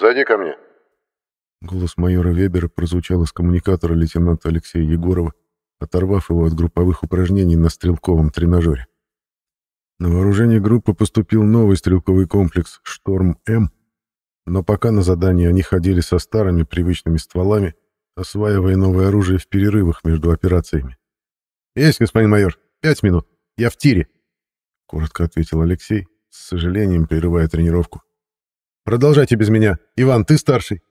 «Зайди ко мне». Голос майора Вебера прозвучал из коммуникатора лейтенанта Алексея Егорова, оторвав его от групповых упражнений на стрелковом тренажере. На вооружение группы поступил новый стрелковый комплекс «Шторм-М», но пока на задание они ходили со старыми привычными стволами, осваивая новое оружие в перерывах между операциями. «Есть, господин майор, пять минут. Я в тире», — коротко ответил Алексей, с сожалением прерывая тренировку. Продолжайте без меня. Иван, ты старший.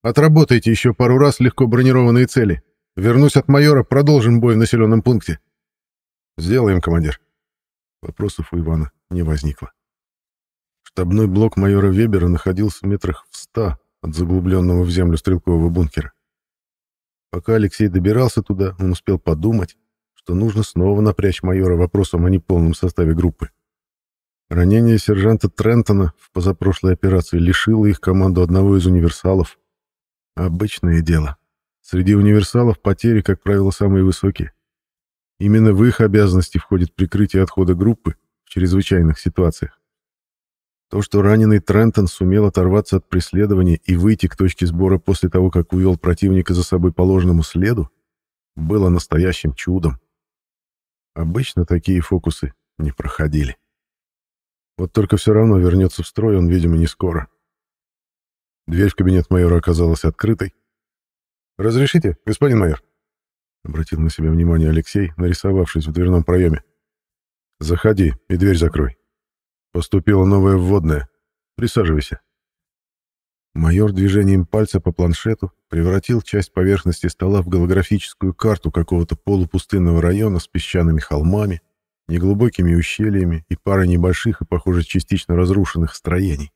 Отработайте еще пару раз легко бронированные цели. Вернусь от майора, продолжим бой в населенном пункте. Сделаем, командир. Вопросов у Ивана не возникло. Штабной блок майора Вебера находился в метрах в ста от заглубленного в землю стрелкового бункера. Пока Алексей добирался туда, он успел подумать, что нужно снова напрячь майора вопросом о неполном составе группы. Ранение сержанта Трентона в позапрошлой операции лишило их команду одного из универсалов. Обычное дело. Среди универсалов потери, как правило, самые высокие. Именно в их обязанности входит прикрытие отхода группы в чрезвычайных ситуациях. То, что раненый Трентон сумел оторваться от преследования и выйти к точке сбора после того, как увел противника за собой по ложному следу, было настоящим чудом. Обычно такие фокусы не проходили. Вот только все равно вернется в строй он, видимо, не скоро. Дверь в кабинет майора оказалась открытой. «Разрешите, господин майор?» Обратил на себя внимание Алексей, нарисовавшись в дверном проеме. «Заходи и дверь закрой. Поступила новая вводная. Присаживайся». Майор движением пальца по планшету превратил часть поверхности стола в голографическую карту какого-то полупустынного района с песчаными холмами, неглубокими ущельями и парой небольших и, похоже, частично разрушенных строений.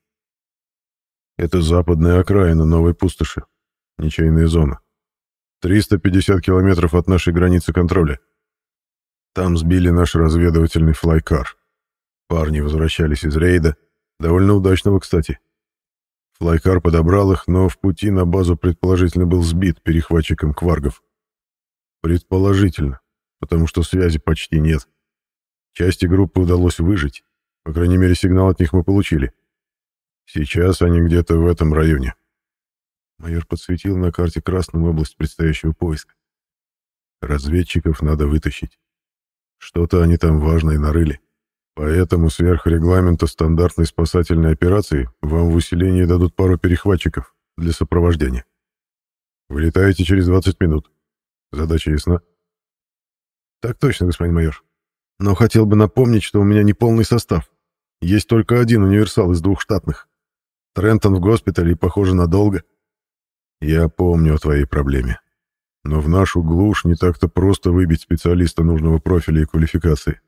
Это западная окраина новой пустоши, ничейная зона. 350 километров от нашей границы контроля. Там сбили наш разведывательный флайкар. Парни возвращались из рейда, довольно удачного, кстати. Флайкар подобрал их, но в пути на базу предположительно был сбит перехватчиком кваргов. Предположительно, потому что связи почти нет. — Части группы удалось выжить. По крайней мере, сигнал от них мы получили. Сейчас они где-то в этом районе. Майор подсветил на карте красным область предстоящего поиска. Разведчиков надо вытащить. Что-то они там важное нарыли. Поэтому сверх регламента стандартной спасательной операции вам в усилении дадут пару перехватчиков для сопровождения. Вылетаете через 20 минут. Задача ясна? Так точно, господин майор но хотел бы напомнить, что у меня не полный состав. Есть только один универсал из двух штатных. Трентон в госпитале и, похоже, надолго. Я помню о твоей проблеме. Но в нашу глушь не так-то просто выбить специалиста нужного профиля и квалификации.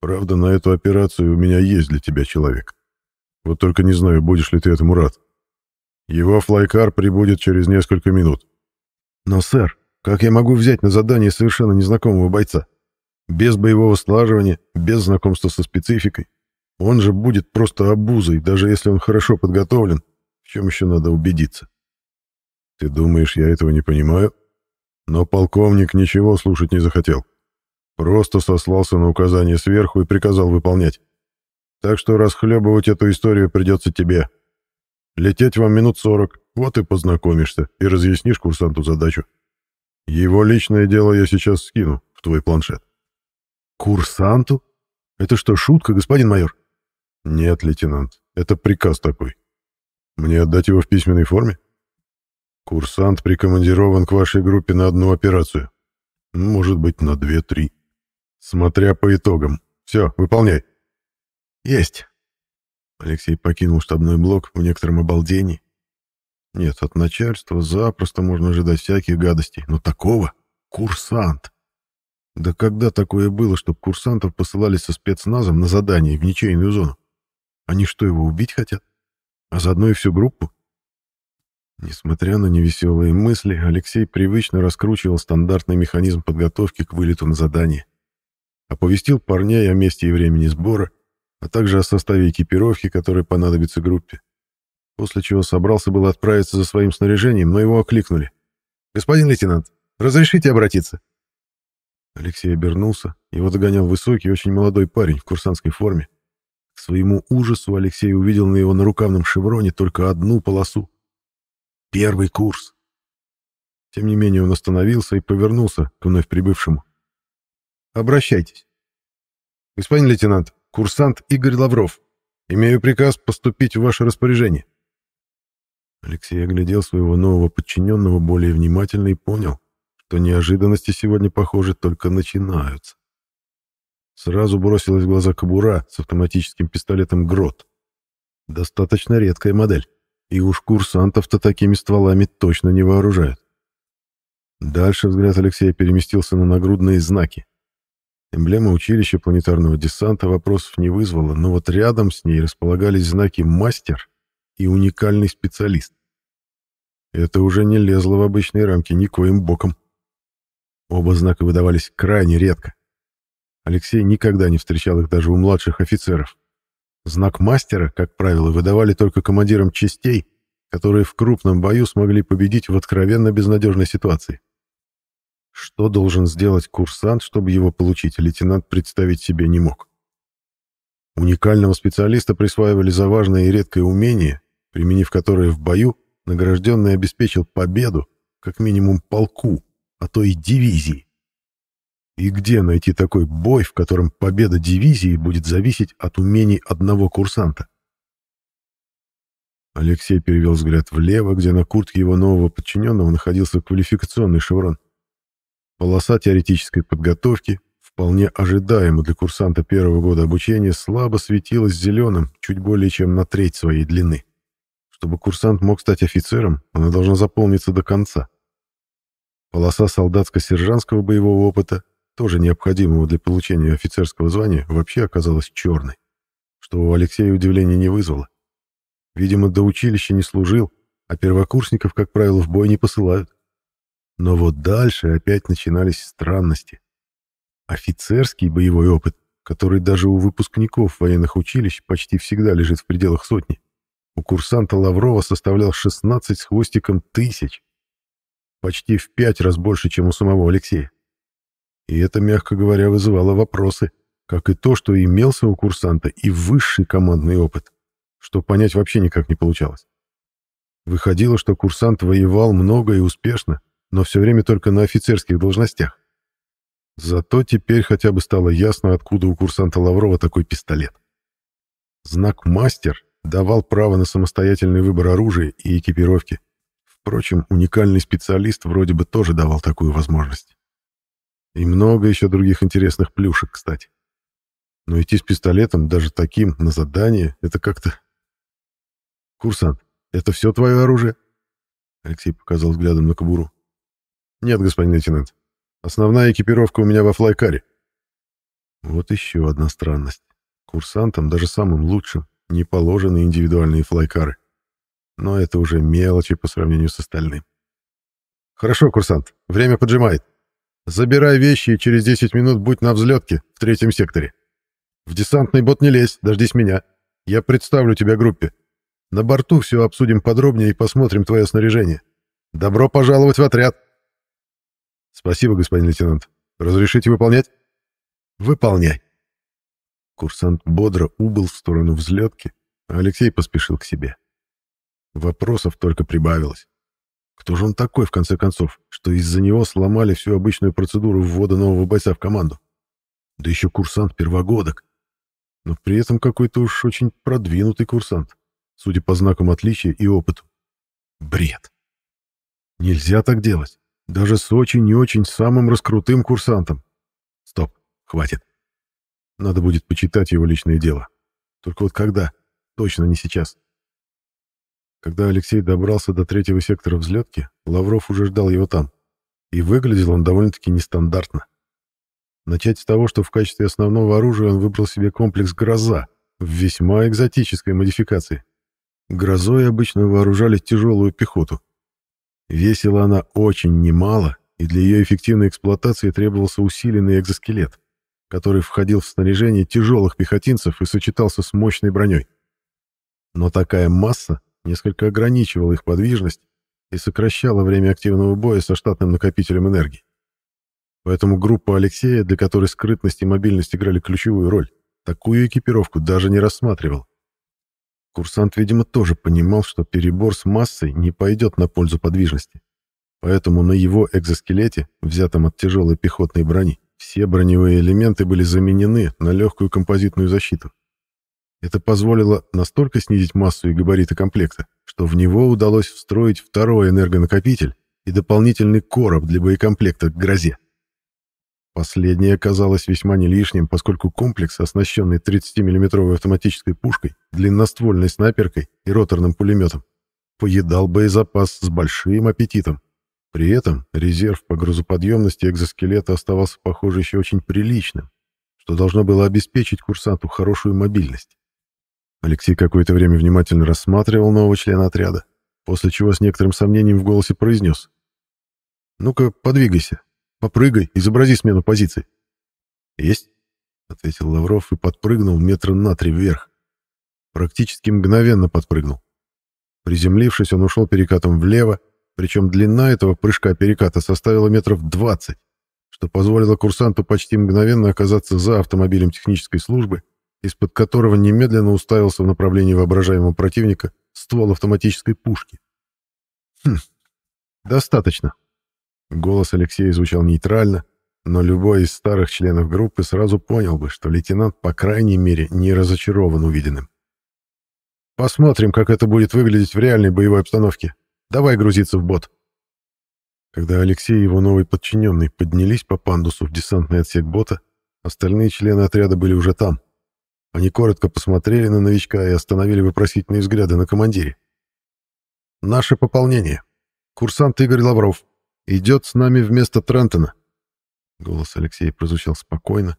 Правда, на эту операцию у меня есть для тебя человек. Вот только не знаю, будешь ли ты этому рад. Его флайкар прибудет через несколько минут. Но, сэр, как я могу взять на задание совершенно незнакомого бойца? без боевого слаживания, без знакомства со спецификой. Он же будет просто обузой, даже если он хорошо подготовлен, в чем еще надо убедиться. Ты думаешь, я этого не понимаю? Но полковник ничего слушать не захотел. Просто сослался на указание сверху и приказал выполнять. Так что расхлебывать эту историю придется тебе. Лететь вам минут сорок, вот и познакомишься, и разъяснишь курсанту задачу. Его личное дело я сейчас скину в твой планшет. «Курсанту? Это что, шутка, господин майор?» «Нет, лейтенант, это приказ такой. Мне отдать его в письменной форме?» «Курсант прикомандирован к вашей группе на одну операцию. Может быть, на две-три. Смотря по итогам. Все, выполняй». «Есть». Алексей покинул штабной блок в некотором обалдении. Нет, от начальства запросто можно ожидать всяких гадостей, но такого — курсант. Да когда такое было, чтобы курсантов посылали со спецназом на задание в ничейную зону? Они что, его убить хотят? А заодно и всю группу? Несмотря на невеселые мысли, Алексей привычно раскручивал стандартный механизм подготовки к вылету на задание. Оповестил парней о месте и времени сбора, а также о составе экипировки, которая понадобится группе. После чего собрался было отправиться за своим снаряжением, но его окликнули. «Господин лейтенант, разрешите обратиться?» Алексей обернулся. Его догонял высокий, очень молодой парень в курсантской форме. К своему ужасу Алексей увидел на его нарукавном шевроне только одну полосу. Первый курс. Тем не менее он остановился и повернулся к вновь прибывшему. «Обращайтесь. Господин лейтенант, курсант Игорь Лавров. Имею приказ поступить в ваше распоряжение». Алексей оглядел своего нового подчиненного более внимательно и понял, то неожиданности сегодня, похоже, только начинаются. Сразу бросилась в глаза кобура с автоматическим пистолетом «Грот». Достаточно редкая модель, и уж курсантов-то такими стволами точно не вооружают. Дальше взгляд Алексея переместился на нагрудные знаки. Эмблема училища планетарного десанта вопросов не вызвала, но вот рядом с ней располагались знаки «Мастер» и «Уникальный специалист». Это уже не лезло в обычные рамки никоим боком. Оба знака выдавались крайне редко. Алексей никогда не встречал их даже у младших офицеров. Знак мастера, как правило, выдавали только командирам частей, которые в крупном бою смогли победить в откровенно безнадежной ситуации. Что должен сделать курсант, чтобы его получить, лейтенант представить себе не мог. Уникального специалиста присваивали за важное и редкое умение, применив которое в бою, награжденный обеспечил победу, как минимум полку, а то и дивизии. И где найти такой бой, в котором победа дивизии будет зависеть от умений одного курсанта? Алексей перевел взгляд влево, где на куртке его нового подчиненного находился квалификационный шеврон. Полоса теоретической подготовки, вполне ожидаемо для курсанта первого года обучения, слабо светилась зеленым, чуть более чем на треть своей длины. Чтобы курсант мог стать офицером, она должна заполниться до конца. Полоса солдатско-сержантского боевого опыта, тоже необходимого для получения офицерского звания, вообще оказалась черной, что у Алексея удивления не вызвало. Видимо, до училища не служил, а первокурсников, как правило, в бой не посылают. Но вот дальше опять начинались странности. Офицерский боевой опыт, который даже у выпускников военных училищ почти всегда лежит в пределах сотни, у курсанта Лаврова составлял 16 с хвостиком тысяч почти в пять раз больше, чем у самого Алексея. И это, мягко говоря, вызывало вопросы, как и то, что имелся у курсанта и высший командный опыт, что понять вообще никак не получалось. Выходило, что курсант воевал много и успешно, но все время только на офицерских должностях. Зато теперь хотя бы стало ясно, откуда у курсанта Лаврова такой пистолет. Знак «Мастер» давал право на самостоятельный выбор оружия и экипировки, Впрочем, уникальный специалист вроде бы тоже давал такую возможность. И много еще других интересных плюшек, кстати. Но идти с пистолетом, даже таким, на задание, это как-то... «Курсант, это все твое оружие?» Алексей показал взглядом на кобуру. «Нет, господин лейтенант. Основная экипировка у меня во флайкаре». Вот еще одна странность. Курсантам, даже самым лучшим, не положены индивидуальные флайкары. Но это уже мелочи по сравнению с остальным. «Хорошо, курсант, время поджимает. Забирай вещи и через 10 минут будь на взлетке в третьем секторе. В десантный бот не лезь, дождись меня. Я представлю тебя группе. На борту все обсудим подробнее и посмотрим твое снаряжение. Добро пожаловать в отряд!» «Спасибо, господин лейтенант. Разрешите выполнять?» «Выполняй!» Курсант бодро убыл в сторону взлетки, а Алексей поспешил к себе. Вопросов только прибавилось. Кто же он такой, в конце концов, что из-за него сломали всю обычную процедуру ввода нового бойца в команду? Да еще курсант первогодок. Но при этом какой-то уж очень продвинутый курсант, судя по знакам отличия и опыту. Бред. Нельзя так делать. Даже с очень и очень самым раскрутым курсантом. Стоп, хватит. Надо будет почитать его личное дело. Только вот когда? Точно не сейчас. Когда Алексей добрался до третьего сектора взлетки, Лавров уже ждал его там. И выглядел он довольно-таки нестандартно. Начать с того, что в качестве основного оружия он выбрал себе комплекс «Гроза» в весьма экзотической модификации. «Грозой» обычно вооружали тяжелую пехоту. Весила она очень немало, и для ее эффективной эксплуатации требовался усиленный экзоскелет, который входил в снаряжение тяжелых пехотинцев и сочетался с мощной броней. Но такая масса несколько ограничивало их подвижность и сокращало время активного боя со штатным накопителем энергии. Поэтому группа Алексея, для которой скрытность и мобильность играли ключевую роль, такую экипировку даже не рассматривал. Курсант, видимо, тоже понимал, что перебор с массой не пойдет на пользу подвижности. Поэтому на его экзоскелете, взятом от тяжелой пехотной брони, все броневые элементы были заменены на легкую композитную защиту. Это позволило настолько снизить массу и габариты комплекта, что в него удалось встроить второй энергонакопитель и дополнительный короб для боекомплекта к «Грозе». Последнее оказалось весьма не лишним, поскольку комплекс, оснащенный 30 миллиметровой автоматической пушкой, длинноствольной снайперкой и роторным пулеметом, поедал боезапас с большим аппетитом. При этом резерв по грузоподъемности экзоскелета оставался, похоже, еще очень приличным, что должно было обеспечить курсанту хорошую мобильность. Алексей какое-то время внимательно рассматривал нового члена отряда, после чего с некоторым сомнением в голосе произнес. «Ну-ка, подвигайся, попрыгай, изобрази смену позиций». «Есть», — ответил Лавров и подпрыгнул метра на три вверх. Практически мгновенно подпрыгнул. Приземлившись, он ушел перекатом влево, причем длина этого прыжка-переката составила метров двадцать, что позволило курсанту почти мгновенно оказаться за автомобилем технической службы из-под которого немедленно уставился в направлении воображаемого противника ствол автоматической пушки. «Хм, достаточно». Голос Алексея звучал нейтрально, но любой из старых членов группы сразу понял бы, что лейтенант, по крайней мере, не разочарован увиденным. «Посмотрим, как это будет выглядеть в реальной боевой обстановке. Давай грузиться в бот». Когда Алексей и его новый подчиненный поднялись по пандусу в десантный отсек бота, остальные члены отряда были уже там. Они коротко посмотрели на новичка и остановили вопросительные взгляды на командире. «Наше пополнение. Курсант Игорь Лавров. Идет с нами вместо Трантона». Голос Алексея прозвучал спокойно,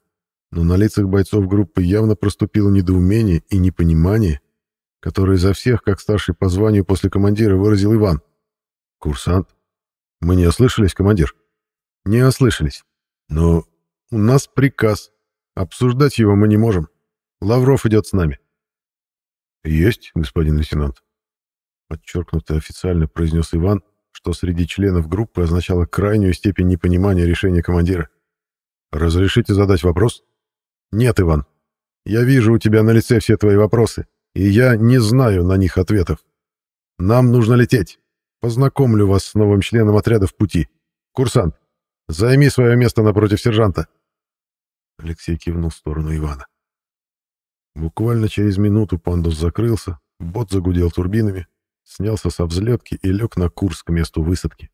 но на лицах бойцов группы явно проступило недоумение и непонимание, которое за всех, как старший по званию после командира, выразил Иван. «Курсант? Мы не ослышались, командир?» «Не ослышались. Но у нас приказ. Обсуждать его мы не можем. Лавров идет с нами». «Есть, господин лейтенант», — подчеркнуто официально произнес Иван, что среди членов группы означало крайнюю степень непонимания решения командира. «Разрешите задать вопрос?» «Нет, Иван. Я вижу у тебя на лице все твои вопросы, и я не знаю на них ответов. Нам нужно лететь. Познакомлю вас с новым членом отряда в пути. Курсант, займи свое место напротив сержанта». Алексей кивнул в сторону Ивана. Буквально через минуту пандус закрылся, бот загудел турбинами, снялся со взлетки и лег на курс к месту высадки.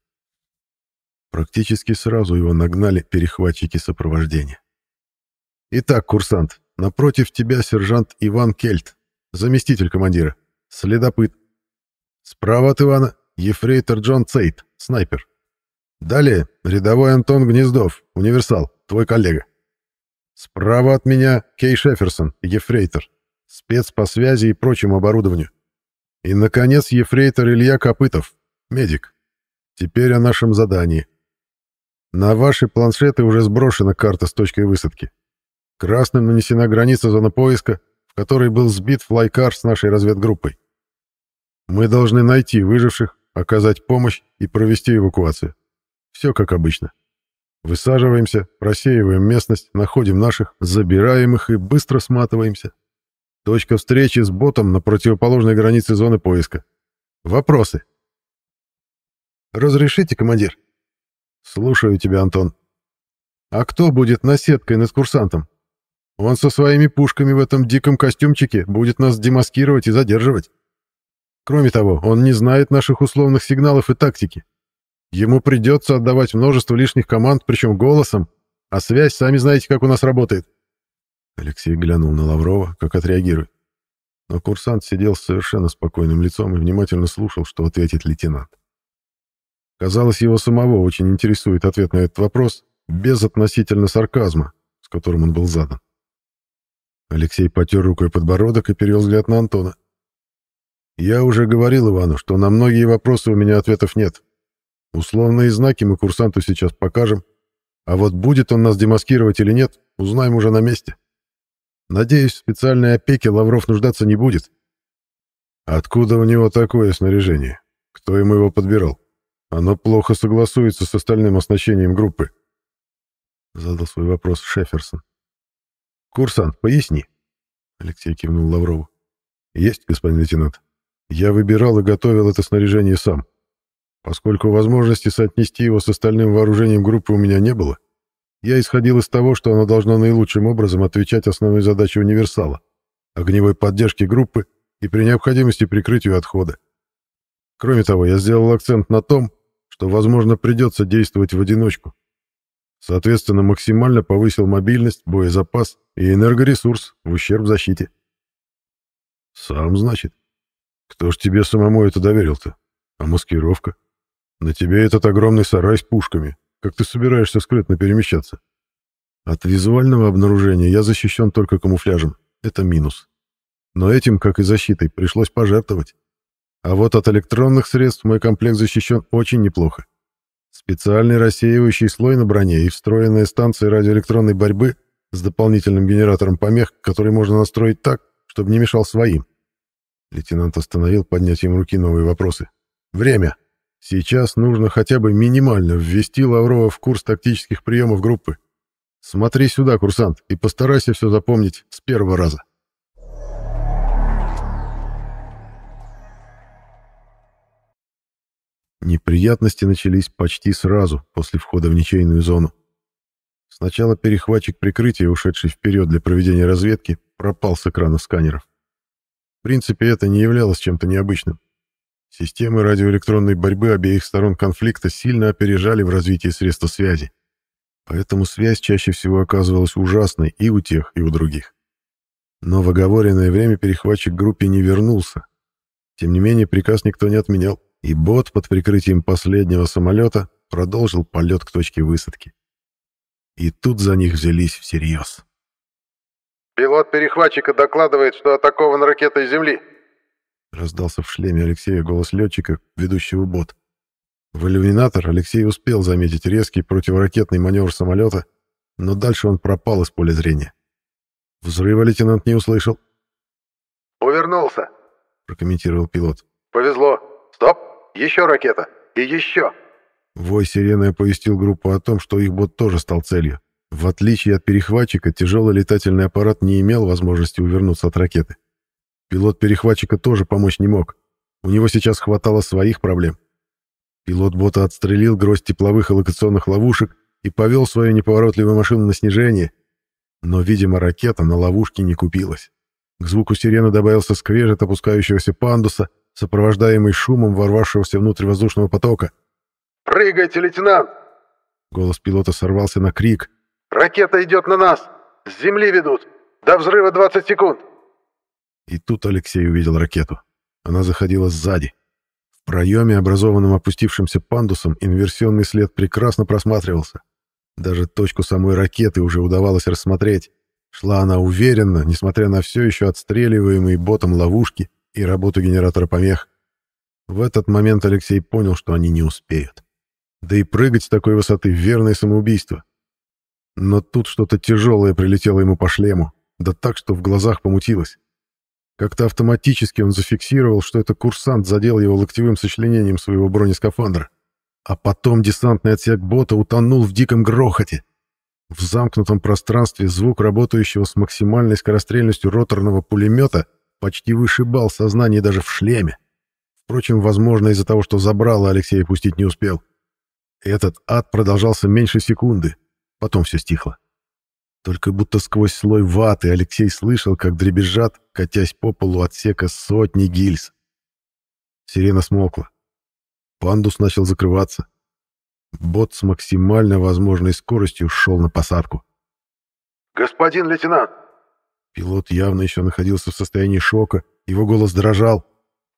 Практически сразу его нагнали перехватчики сопровождения. «Итак, курсант, напротив тебя сержант Иван Кельт, заместитель командира, следопыт. Справа от Ивана ефрейтор Джон Цейт, снайпер. Далее рядовой Антон Гнездов, универсал, твой коллега. Справа от меня Кей Шеферсон, ефрейтор, спец по связи и прочему оборудованию. И, наконец, ефрейтор Илья Копытов, медик. Теперь о нашем задании. На ваши планшеты уже сброшена карта с точкой высадки. Красным нанесена граница зоны поиска, в которой был сбит флайкар с нашей разведгруппой. Мы должны найти выживших, оказать помощь и провести эвакуацию. Все как обычно. Высаживаемся, просеиваем местность, находим наших, забираем их и быстро сматываемся. Точка встречи с ботом на противоположной границе зоны поиска. Вопросы? Разрешите, командир? Слушаю тебя, Антон. А кто будет наседкой над курсантом? Он со своими пушками в этом диком костюмчике будет нас демаскировать и задерживать. Кроме того, он не знает наших условных сигналов и тактики. Ему придется отдавать множество лишних команд, причем голосом, а связь сами знаете, как у нас работает. Алексей глянул на Лаврова, как отреагирует. Но курсант сидел с совершенно спокойным лицом и внимательно слушал, что ответит лейтенант. Казалось, его самого очень интересует ответ на этот вопрос, без относительно сарказма, с которым он был задан. Алексей потер рукой подбородок и перевел взгляд на Антона. «Я уже говорил Ивану, что на многие вопросы у меня ответов нет. Условные знаки мы курсанту сейчас покажем, а вот будет он нас демаскировать или нет, узнаем уже на месте. Надеюсь, в специальной опеке Лавров нуждаться не будет. Откуда у него такое снаряжение? Кто ему его подбирал? Оно плохо согласуется с остальным оснащением группы. Задал свой вопрос Шеферсон. «Курсант, поясни», — Алексей кивнул Лаврову. «Есть, господин лейтенант. Я выбирал и готовил это снаряжение сам. Поскольку возможности соотнести его с остальным вооружением группы у меня не было, я исходил из того, что оно должно наилучшим образом отвечать основной задаче универсала — огневой поддержке группы и при необходимости прикрытию отхода. Кроме того, я сделал акцент на том, что, возможно, придется действовать в одиночку. Соответственно, максимально повысил мобильность, боезапас и энергоресурс в ущерб защите. «Сам, значит? Кто ж тебе самому это доверил-то? А маскировка?» На тебе этот огромный сарай с пушками. Как ты собираешься скрытно перемещаться? От визуального обнаружения я защищен только камуфляжем. Это минус. Но этим, как и защитой, пришлось пожертвовать. А вот от электронных средств мой комплект защищен очень неплохо. Специальный рассеивающий слой на броне и встроенная станция радиоэлектронной борьбы с дополнительным генератором помех, который можно настроить так, чтобы не мешал своим. Лейтенант остановил поднятием руки новые вопросы. «Время!» Сейчас нужно хотя бы минимально ввести Лаврова в курс тактических приемов группы. Смотри сюда, курсант, и постарайся все запомнить с первого раза. Неприятности начались почти сразу после входа в ничейную зону. Сначала перехватчик прикрытия, ушедший вперед для проведения разведки, пропал с экранов сканеров. В принципе, это не являлось чем-то необычным. Системы радиоэлектронной борьбы обеих сторон конфликта сильно опережали в развитии средства связи. Поэтому связь чаще всего оказывалась ужасной и у тех, и у других. Но в оговоренное время перехватчик группе не вернулся. Тем не менее, приказ никто не отменял, и бот под прикрытием последнего самолета продолжил полет к точке высадки. И тут за них взялись всерьез. «Пилот перехватчика докладывает, что атакован ракетой Земли», Раздался в шлеме Алексея голос летчика, ведущего бот. В иллюминатор Алексей успел заметить резкий противоракетный маневр самолета, но дальше он пропал из поля зрения. Взрыва лейтенант не услышал. «Увернулся», — прокомментировал пилот. «Повезло. Стоп! Еще ракета! И еще!» Вой сирены оповестил группу о том, что их бот тоже стал целью. В отличие от перехватчика, тяжелый летательный аппарат не имел возможности увернуться от ракеты. Пилот перехватчика тоже помочь не мог. У него сейчас хватало своих проблем. Пилот бота отстрелил гроздь тепловых и локационных ловушек и повел свою неповоротливую машину на снижение. Но, видимо, ракета на ловушке не купилась. К звуку сирены добавился скрежет опускающегося пандуса, сопровождаемый шумом ворвавшегося внутрь воздушного потока. «Прыгайте, лейтенант!» Голос пилота сорвался на крик. «Ракета идет на нас! С земли ведут! До взрыва 20 секунд!» И тут Алексей увидел ракету. Она заходила сзади. В проеме, образованном опустившимся пандусом, инверсионный след прекрасно просматривался. Даже точку самой ракеты уже удавалось рассмотреть. Шла она уверенно, несмотря на все еще отстреливаемые ботом ловушки и работу генератора помех. В этот момент Алексей понял, что они не успеют. Да и прыгать с такой высоты — верное самоубийство. Но тут что-то тяжелое прилетело ему по шлему, да так, что в глазах помутилось. Как-то автоматически он зафиксировал, что это курсант задел его локтевым сочленением своего бронескафандра. А потом десантный отсек бота утонул в диком грохоте. В замкнутом пространстве звук работающего с максимальной скорострельностью роторного пулемета почти вышибал сознание даже в шлеме. Впрочем, возможно, из-за того, что забрало Алексея пустить не успел. Этот ад продолжался меньше секунды. Потом все стихло. Только будто сквозь слой ваты Алексей слышал, как дребезжат, катясь по полу отсека сотни гильз. Сирена смолкла. Пандус начал закрываться. Бот с максимально возможной скоростью шел на посадку. «Господин лейтенант!» Пилот явно еще находился в состоянии шока, его голос дрожал.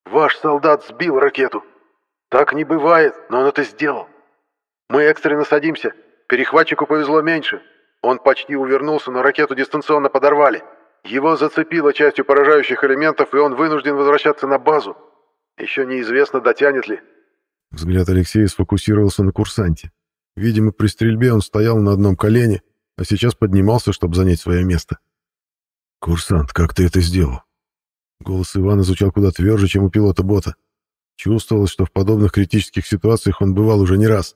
«Ваш солдат сбил ракету. Так не бывает, но он это сделал. Мы экстренно садимся, перехватчику повезло меньше, он почти увернулся, но ракету дистанционно подорвали. Его зацепило частью поражающих элементов, и он вынужден возвращаться на базу. Еще неизвестно, дотянет ли. Взгляд Алексея сфокусировался на курсанте. Видимо, при стрельбе он стоял на одном колене, а сейчас поднимался, чтобы занять свое место. «Курсант, как ты это сделал?» Голос Ивана звучал куда тверже, чем у пилота бота. Чувствовалось, что в подобных критических ситуациях он бывал уже не раз.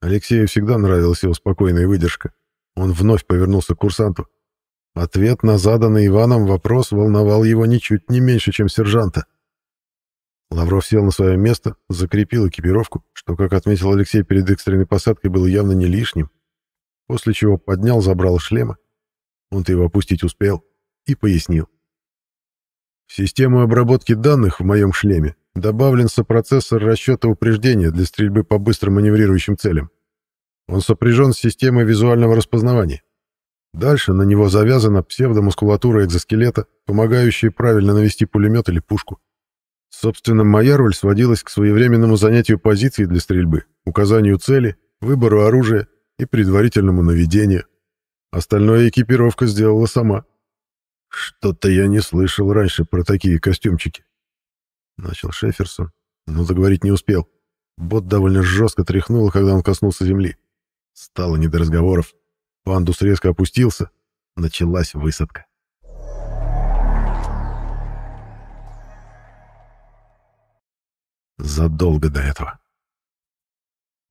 Алексею всегда нравилась его спокойная выдержка. Он вновь повернулся к курсанту. Ответ на заданный Иваном вопрос волновал его ничуть не меньше, чем сержанта. Лавров сел на свое место, закрепил экипировку, что, как отметил Алексей перед экстренной посадкой, было явно не лишним, после чего поднял забрал шлема, он-то его опустить успел, и пояснил. В систему обработки данных в моем шлеме добавлен сопроцессор расчета упреждения для стрельбы по быстро маневрирующим целям. Он сопряжен с системой визуального распознавания. Дальше на него завязана псевдомускулатура экзоскелета, помогающая правильно навести пулемет или пушку. Собственно, моя роль сводилась к своевременному занятию позиции для стрельбы, указанию цели, выбору оружия и предварительному наведению. Остальное экипировка сделала сама. «Что-то я не слышал раньше про такие костюмчики», — начал Шеферсон, но заговорить не успел. Бот довольно жестко тряхнуло, когда он коснулся земли. Стало не до разговоров. Пандус резко опустился. Началась высадка. Задолго до этого.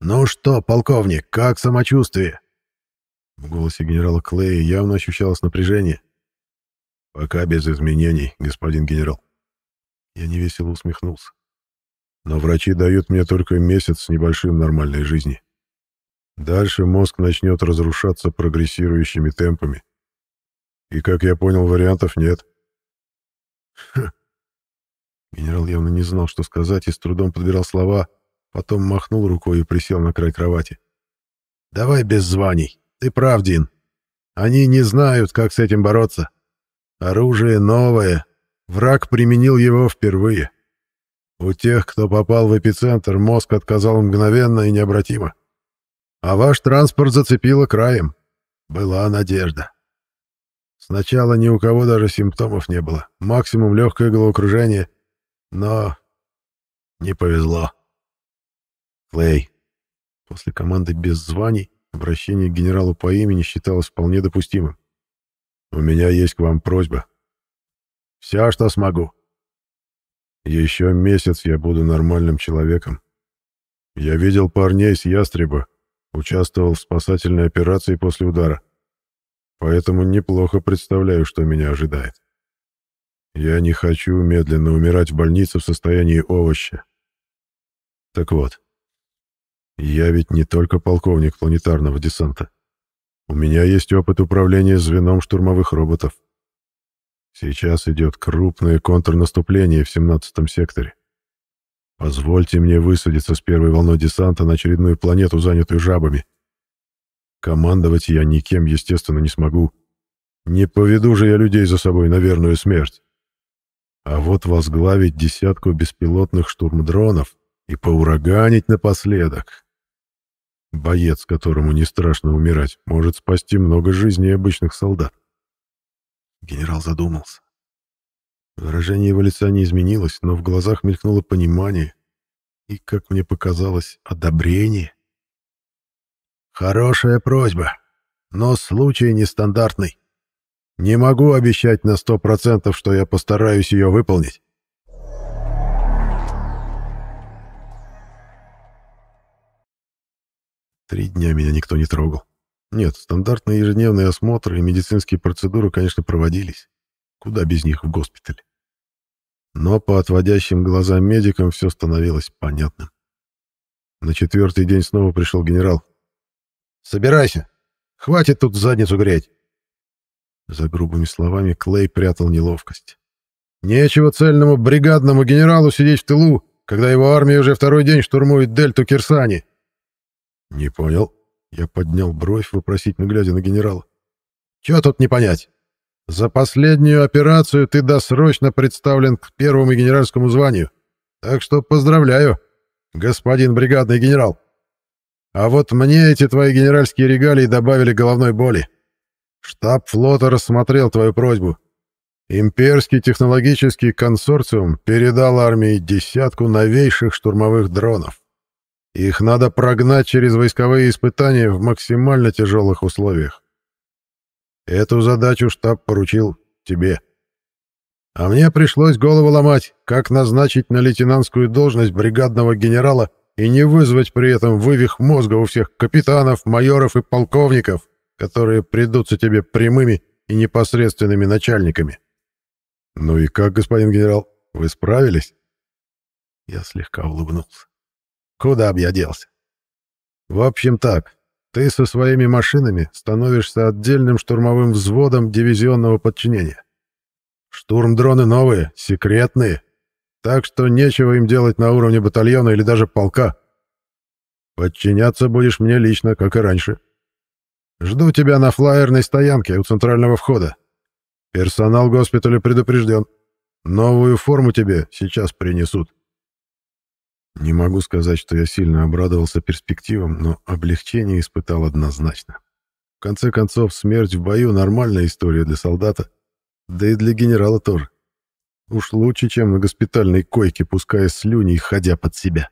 «Ну что, полковник, как самочувствие?» В голосе генерала Клея явно ощущалось напряжение. «Пока без изменений, господин генерал». Я невесело усмехнулся. «Но врачи дают мне только месяц с небольшим нормальной жизни. Дальше мозг начнет разрушаться прогрессирующими темпами. И, как я понял, вариантов нет. Ха. Генерал явно не знал, что сказать, и с трудом подбирал слова, потом махнул рукой и присел на край кровати. «Давай без званий. Ты прав, Дин. Они не знают, как с этим бороться. Оружие новое. Враг применил его впервые. У тех, кто попал в эпицентр, мозг отказал мгновенно и необратимо. А ваш транспорт зацепило краем. Была надежда. Сначала ни у кого даже симптомов не было. Максимум легкое головокружение. Но не повезло. Клей. После команды без званий обращение к генералу по имени считалось вполне допустимым. У меня есть к вам просьба. Вся, что смогу. Еще месяц я буду нормальным человеком. Я видел парней с ястреба, Участвовал в спасательной операции после удара. Поэтому неплохо представляю, что меня ожидает. Я не хочу медленно умирать в больнице в состоянии овоща. Так вот, я ведь не только полковник планетарного десанта. У меня есть опыт управления звеном штурмовых роботов. Сейчас идет крупное контрнаступление в 17-м секторе. Позвольте мне высадиться с первой волной десанта на очередную планету, занятую жабами. Командовать я никем, естественно, не смогу. Не поведу же я людей за собой на верную смерть. А вот возглавить десятку беспилотных штурмдронов и поураганить напоследок. Боец, которому не страшно умирать, может спасти много жизней обычных солдат. Генерал задумался. Выражение его лица не изменилось, но в глазах мелькнуло понимание и, как мне показалось, одобрение. «Хорошая просьба, но случай нестандартный. Не могу обещать на сто процентов, что я постараюсь ее выполнить». Три дня меня никто не трогал. Нет, стандартные ежедневные осмотры и медицинские процедуры, конечно, проводились. Куда без них в госпитале? Но по отводящим глазам медикам все становилось понятным. На четвертый день снова пришел генерал. «Собирайся! Хватит тут задницу греть!» За грубыми словами Клей прятал неловкость. «Нечего цельному бригадному генералу сидеть в тылу, когда его армия уже второй день штурмует дельту Кирсани!» «Не понял». Я поднял бровь, вопросительно глядя на генерала. «Чего тут не понять? За последнюю операцию ты досрочно представлен к первому генеральскому званию. Так что поздравляю, господин бригадный генерал. А вот мне эти твои генеральские регалии добавили головной боли. Штаб флота рассмотрел твою просьбу. Имперский технологический консорциум передал армии десятку новейших штурмовых дронов. Их надо прогнать через войсковые испытания в максимально тяжелых условиях. Эту задачу штаб поручил тебе. А мне пришлось голову ломать, как назначить на лейтенантскую должность бригадного генерала и не вызвать при этом вывих мозга у всех капитанов, майоров и полковников, которые придутся тебе прямыми и непосредственными начальниками. Ну и как, господин генерал, вы справились? Я слегка улыбнулся. Куда бы я делся? В общем так, ты со своими машинами становишься отдельным штурмовым взводом дивизионного подчинения. Штурм-дроны новые, секретные, так что нечего им делать на уровне батальона или даже полка. Подчиняться будешь мне лично, как и раньше. Жду тебя на флайерной стоянке у центрального входа. Персонал госпиталя предупрежден. Новую форму тебе сейчас принесут. Не могу сказать, что я сильно обрадовался перспективам, но облегчение испытал однозначно. В конце концов, смерть в бою — нормальная история для солдата, да и для генерала тоже. Уж лучше, чем на госпитальной койке, пуская слюни и ходя под себя.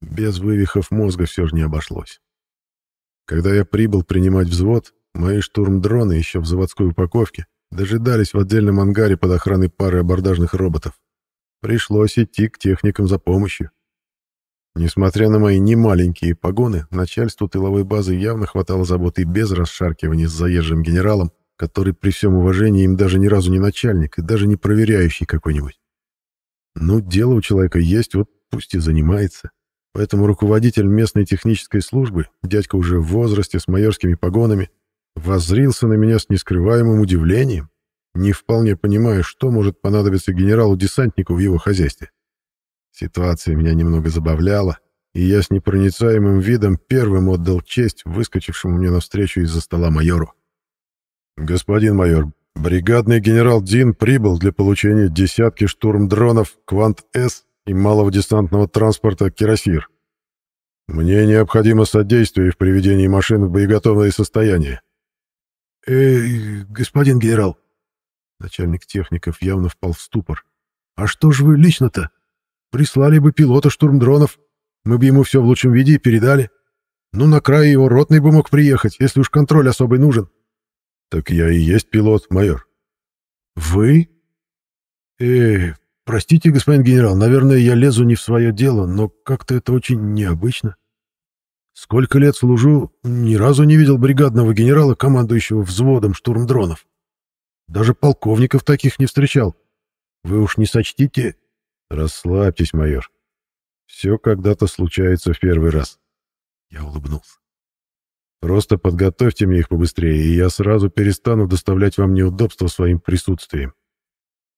Без вывихов мозга все же не обошлось. Когда я прибыл принимать взвод, мои штурмдроны еще в заводской упаковке — дожидались в отдельном ангаре под охраной пары абордажных роботов. Пришлось идти к техникам за помощью. Несмотря на мои немаленькие погоны, начальству тыловой базы явно хватало заботы без расшаркивания с заезжим генералом, который при всем уважении им даже ни разу не начальник и даже не проверяющий какой-нибудь. Ну, дело у человека есть, вот пусть и занимается. Поэтому руководитель местной технической службы, дядька уже в возрасте с майорскими погонами, воззрился на меня с нескрываемым удивлением, не вполне понимая, что может понадобиться генералу-десантнику в его хозяйстве. Ситуация меня немного забавляла, и я с непроницаемым видом первым отдал честь выскочившему мне навстречу из-за стола майору. «Господин майор, бригадный генерал Дин прибыл для получения десятки штурм-дронов «Квант-С» и малого десантного транспорта «Кирасир». Мне необходимо содействие в приведении машин в боеготовное состояние. «Эй, господин генерал!» Начальник техников явно впал в ступор. «А что же вы лично-то? Прислали бы пилота штурмдронов, мы бы ему все в лучшем виде и передали. Ну, на край его ротный бы мог приехать, если уж контроль особый нужен». «Так я и есть пилот, майор». «Вы?» «Э, простите, господин генерал, наверное, я лезу не в свое дело, но как-то это очень необычно». Сколько лет служу, ни разу не видел бригадного генерала, командующего взводом штурмдронов. Даже полковников таких не встречал. Вы уж не сочтите... Расслабьтесь, майор. Все когда-то случается в первый раз. Я улыбнулся. Просто подготовьте мне их побыстрее, и я сразу перестану доставлять вам неудобства своим присутствием.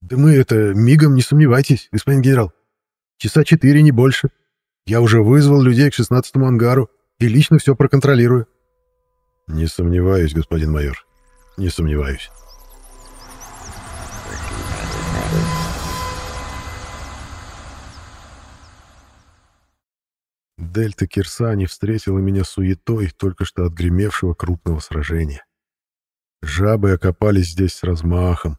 Да мы это мигом, не сомневайтесь, господин генерал. Часа четыре, не больше. Я уже вызвал людей к шестнадцатому ангару и лично все проконтролирую». «Не сомневаюсь, господин майор, не сомневаюсь». Дельта Кирсани встретила меня суетой только что отгремевшего крупного сражения. Жабы окопались здесь с размахом.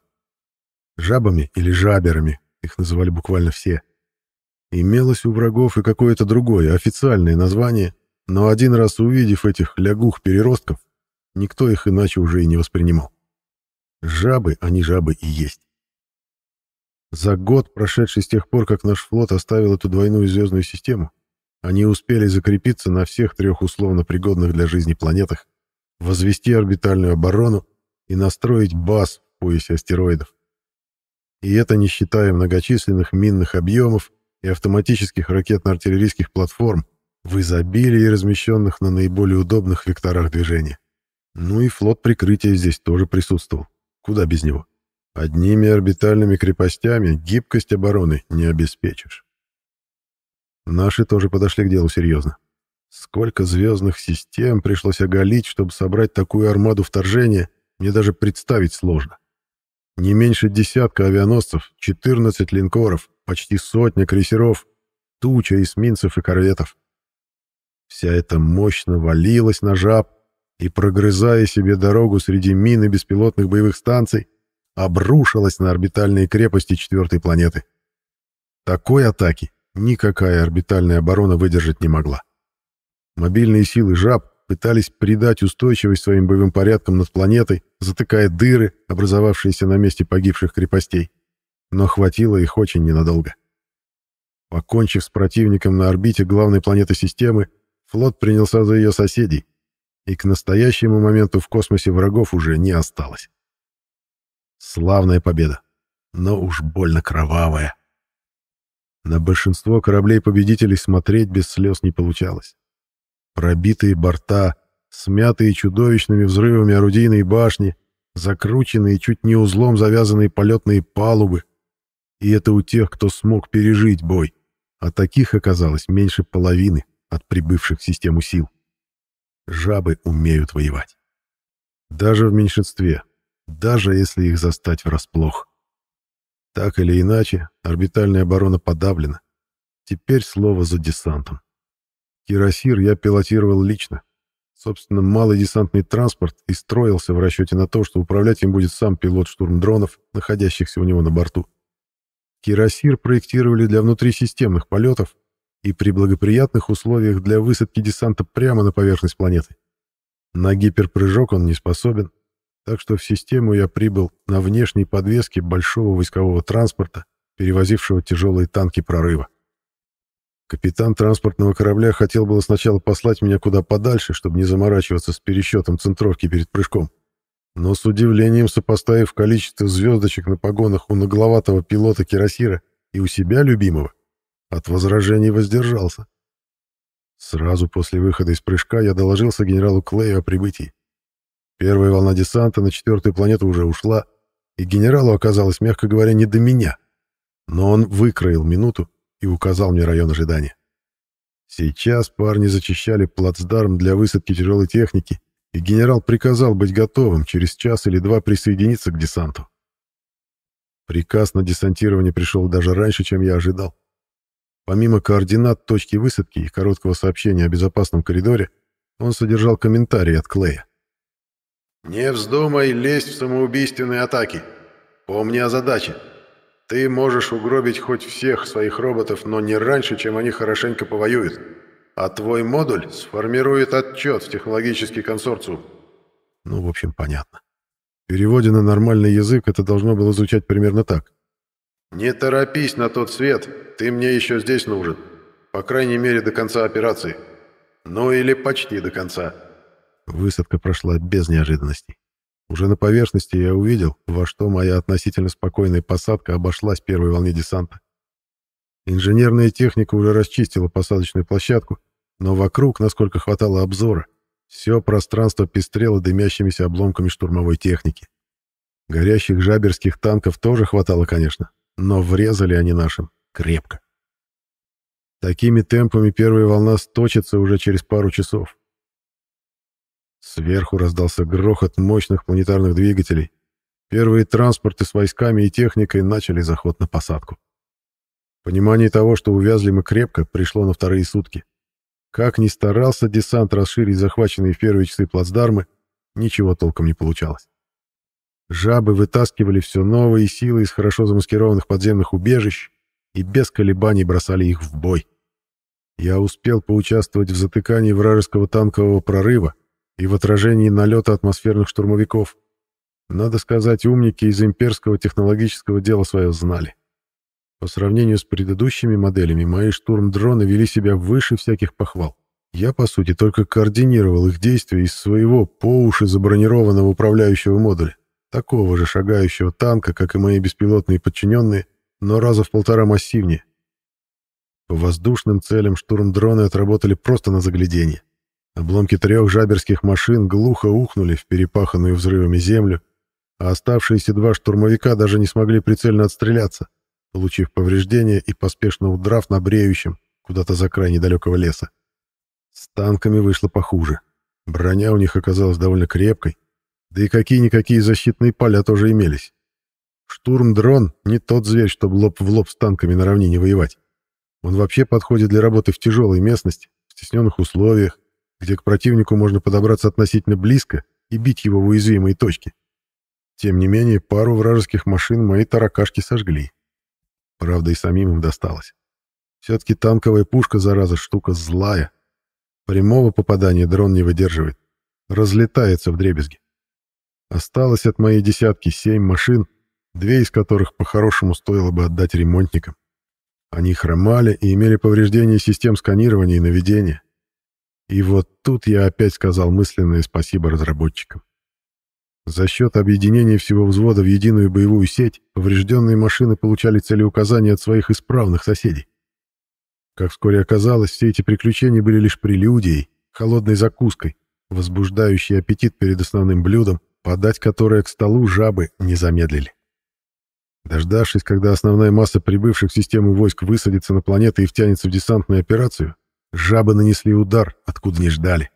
Жабами или жаберами, их называли буквально все. Имелось у врагов и какое-то другое, официальное название, но один раз увидев этих лягух-переростков, никто их иначе уже и не воспринимал. Жабы, они жабы и есть. За год, прошедший с тех пор, как наш флот оставил эту двойную звездную систему, они успели закрепиться на всех трех условно пригодных для жизни планетах, возвести орбитальную оборону и настроить баз в поясе астероидов. И это не считая многочисленных минных объемов и автоматических ракетно-артиллерийских платформ, в изобилии размещенных на наиболее удобных векторах движения. Ну и флот прикрытия здесь тоже присутствовал. Куда без него? Одними орбитальными крепостями гибкость обороны не обеспечишь. Наши тоже подошли к делу серьезно. Сколько звездных систем пришлось оголить, чтобы собрать такую армаду вторжения, мне даже представить сложно. Не меньше десятка авианосцев, 14 линкоров, почти сотня крейсеров, туча эсминцев и корветов. Вся эта мощно навалилась на жаб и, прогрызая себе дорогу среди мин и беспилотных боевых станций, обрушилась на орбитальные крепости четвертой планеты. Такой атаки никакая орбитальная оборона выдержать не могла. Мобильные силы жаб пытались придать устойчивость своим боевым порядкам над планетой, затыкая дыры, образовавшиеся на месте погибших крепостей. Но хватило их очень ненадолго. Покончив с противником на орбите главной планеты системы, Флот принялся за ее соседей, и к настоящему моменту в космосе врагов уже не осталось. Славная победа, но уж больно кровавая. На большинство кораблей-победителей смотреть без слез не получалось. Пробитые борта, смятые чудовищными взрывами орудийные башни, закрученные чуть не узлом завязанные полетные палубы. И это у тех, кто смог пережить бой. А таких оказалось меньше половины от прибывших в систему сил. Жабы умеют воевать. Даже в меньшинстве, даже если их застать врасплох. Так или иначе, орбитальная оборона подавлена. Теперь слово за десантом. Кирасир я пилотировал лично. Собственно, малый десантный транспорт и строился в расчете на то, что управлять им будет сам пилот штурмдронов, находящихся у него на борту. Кирасир проектировали для внутрисистемных полетов, и при благоприятных условиях для высадки десанта прямо на поверхность планеты. На гиперпрыжок он не способен, так что в систему я прибыл на внешней подвеске большого войскового транспорта, перевозившего тяжелые танки прорыва. Капитан транспортного корабля хотел было сначала послать меня куда подальше, чтобы не заморачиваться с пересчетом центровки перед прыжком. Но с удивлением, сопоставив количество звездочек на погонах у нагловатого пилота Кирасира и у себя любимого, от возражений воздержался. Сразу после выхода из прыжка я доложился генералу Клею о прибытии. Первая волна десанта на четвертую планету уже ушла, и генералу оказалось, мягко говоря, не до меня. Но он выкроил минуту и указал мне район ожидания. Сейчас парни зачищали плацдарм для высадки тяжелой техники, и генерал приказал быть готовым через час или два присоединиться к десанту. Приказ на десантирование пришел даже раньше, чем я ожидал. Помимо координат точки высадки и короткого сообщения о безопасном коридоре, он содержал комментарий от Клея. «Не вздумай лезть в самоубийственные атаки. Помни о задаче. Ты можешь угробить хоть всех своих роботов, но не раньше, чем они хорошенько повоюют. А твой модуль сформирует отчет в технологический консорциум». Ну, в общем, понятно. В переводе на нормальный язык это должно было звучать примерно так. «Не торопись на тот свет, ты мне еще здесь нужен. По крайней мере, до конца операции. Ну или почти до конца». Высадка прошла без неожиданностей. Уже на поверхности я увидел, во что моя относительно спокойная посадка обошлась первой волне десанта. Инженерная техника уже расчистила посадочную площадку, но вокруг, насколько хватало обзора, все пространство пестрело дымящимися обломками штурмовой техники. Горящих жаберских танков тоже хватало, конечно, но врезали они нашим крепко. Такими темпами первая волна сточится уже через пару часов. Сверху раздался грохот мощных планетарных двигателей. Первые транспорты с войсками и техникой начали заход на посадку. Понимание того, что увязли мы крепко, пришло на вторые сутки. Как ни старался десант расширить захваченные в первые часы плацдармы, ничего толком не получалось. Жабы вытаскивали все новые силы из хорошо замаскированных подземных убежищ и без колебаний бросали их в бой. Я успел поучаствовать в затыкании вражеского танкового прорыва и в отражении налета атмосферных штурмовиков. Надо сказать, умники из имперского технологического дела свое знали. По сравнению с предыдущими моделями, мои штурм-дроны вели себя выше всяких похвал. Я, по сути, только координировал их действия из своего по уши забронированного управляющего модуля такого же шагающего танка, как и мои беспилотные подчиненные, но раза в полтора массивнее. По воздушным целям штурм дроны отработали просто на загляденье. Обломки трех жаберских машин глухо ухнули в перепаханную взрывами землю, а оставшиеся два штурмовика даже не смогли прицельно отстреляться, получив повреждения и поспешно удрав на бреющем куда-то за край недалекого леса. С танками вышло похуже. Броня у них оказалась довольно крепкой, да и какие-никакие защитные поля тоже имелись. Штурм-дрон — не тот зверь, чтобы лоб в лоб с танками на равнине воевать. Он вообще подходит для работы в тяжелой местности, в стесненных условиях, где к противнику можно подобраться относительно близко и бить его в уязвимые точки. Тем не менее, пару вражеских машин мои таракашки сожгли. Правда, и самим им досталось. Все-таки танковая пушка, зараза, штука злая. Прямого попадания дрон не выдерживает. Разлетается в дребезги. Осталось от моей десятки семь машин, две из которых по-хорошему стоило бы отдать ремонтникам. Они хромали и имели повреждения систем сканирования и наведения. И вот тут я опять сказал мысленное спасибо разработчикам. За счет объединения всего взвода в единую боевую сеть поврежденные машины получали целеуказания от своих исправных соседей. Как вскоре оказалось, все эти приключения были лишь прелюдией, холодной закуской, возбуждающей аппетит перед основным блюдом, подать которое к столу жабы не замедлили. Дождавшись, когда основная масса прибывших в систему войск высадится на планеты и втянется в десантную операцию, жабы нанесли удар, откуда не ждали.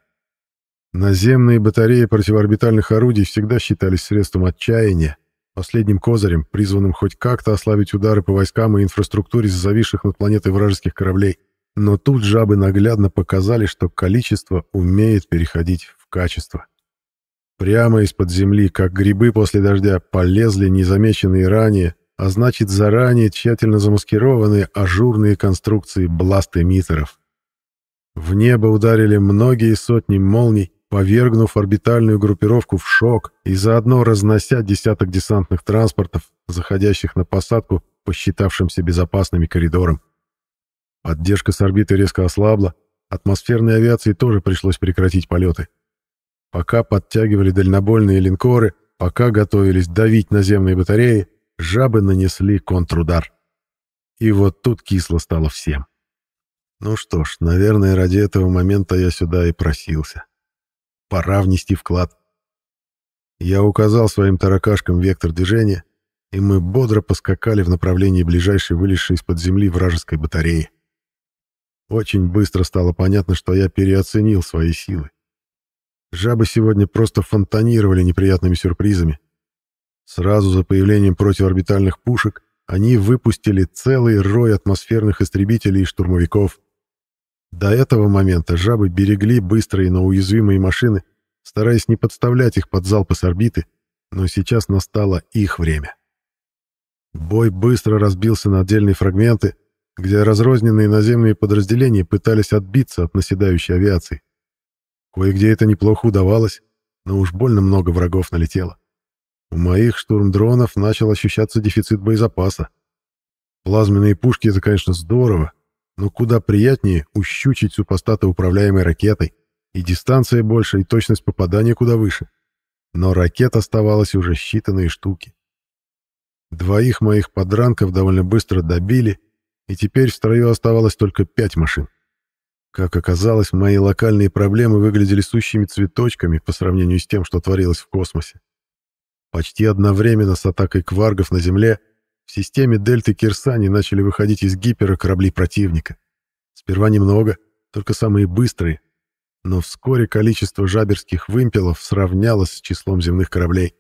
Наземные батареи противоорбитальных орудий всегда считались средством отчаяния, последним козырем, призванным хоть как-то ослабить удары по войскам и инфраструктуре зависших над планетой вражеских кораблей. Но тут жабы наглядно показали, что количество умеет переходить в качество. Прямо из-под земли, как грибы после дождя, полезли незамеченные ранее, а значит заранее тщательно замаскированные ажурные конструкции бласт-эмиттеров. В небо ударили многие сотни молний, повергнув орбитальную группировку в шок и заодно разнося десяток десантных транспортов, заходящих на посадку по считавшимся безопасными коридорам. Поддержка с орбиты резко ослабла, атмосферной авиации тоже пришлось прекратить полеты. Пока подтягивали дальнобойные линкоры, пока готовились давить наземные батареи, жабы нанесли контрудар. И вот тут кисло стало всем. Ну что ж, наверное, ради этого момента я сюда и просился. Пора внести вклад. Я указал своим таракашкам вектор движения, и мы бодро поскакали в направлении ближайшей вылезшей из-под земли вражеской батареи. Очень быстро стало понятно, что я переоценил свои силы. Жабы сегодня просто фонтанировали неприятными сюрпризами. Сразу за появлением противоорбитальных пушек они выпустили целый рой атмосферных истребителей и штурмовиков. До этого момента жабы берегли быстрые, но уязвимые машины, стараясь не подставлять их под залпы с орбиты, но сейчас настало их время. Бой быстро разбился на отдельные фрагменты, где разрозненные наземные подразделения пытались отбиться от наседающей авиации. Кое-где это неплохо удавалось, но уж больно много врагов налетело. У моих штурм-дронов начал ощущаться дефицит боезапаса. Плазменные пушки — это, конечно, здорово, но куда приятнее ущучить супостата управляемой ракетой. И дистанция больше, и точность попадания куда выше. Но ракет оставалось уже считанные штуки. Двоих моих подранков довольно быстро добили, и теперь в строю оставалось только пять машин. Как оказалось, мои локальные проблемы выглядели сущими цветочками по сравнению с тем, что творилось в космосе. Почти одновременно с атакой кваргов на Земле в системе Дельты Кирсани начали выходить из гипера корабли противника. Сперва немного, только самые быстрые, но вскоре количество жаберских вымпелов сравнялось с числом земных кораблей.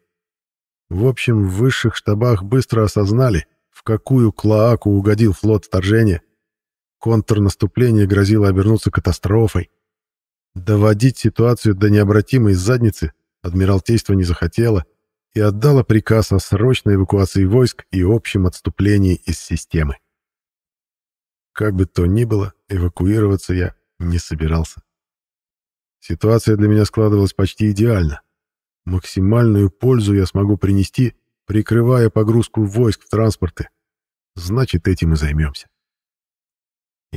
В общем, в высших штабах быстро осознали, в какую клоаку угодил флот вторжения, Контрнаступление грозило обернуться катастрофой. Доводить ситуацию до необратимой задницы адмиралтейство не захотело и отдало приказ о срочной эвакуации войск и общем отступлении из системы. Как бы то ни было, эвакуироваться я не собирался. Ситуация для меня складывалась почти идеально. Максимальную пользу я смогу принести, прикрывая погрузку войск в транспорты. Значит, этим и займемся.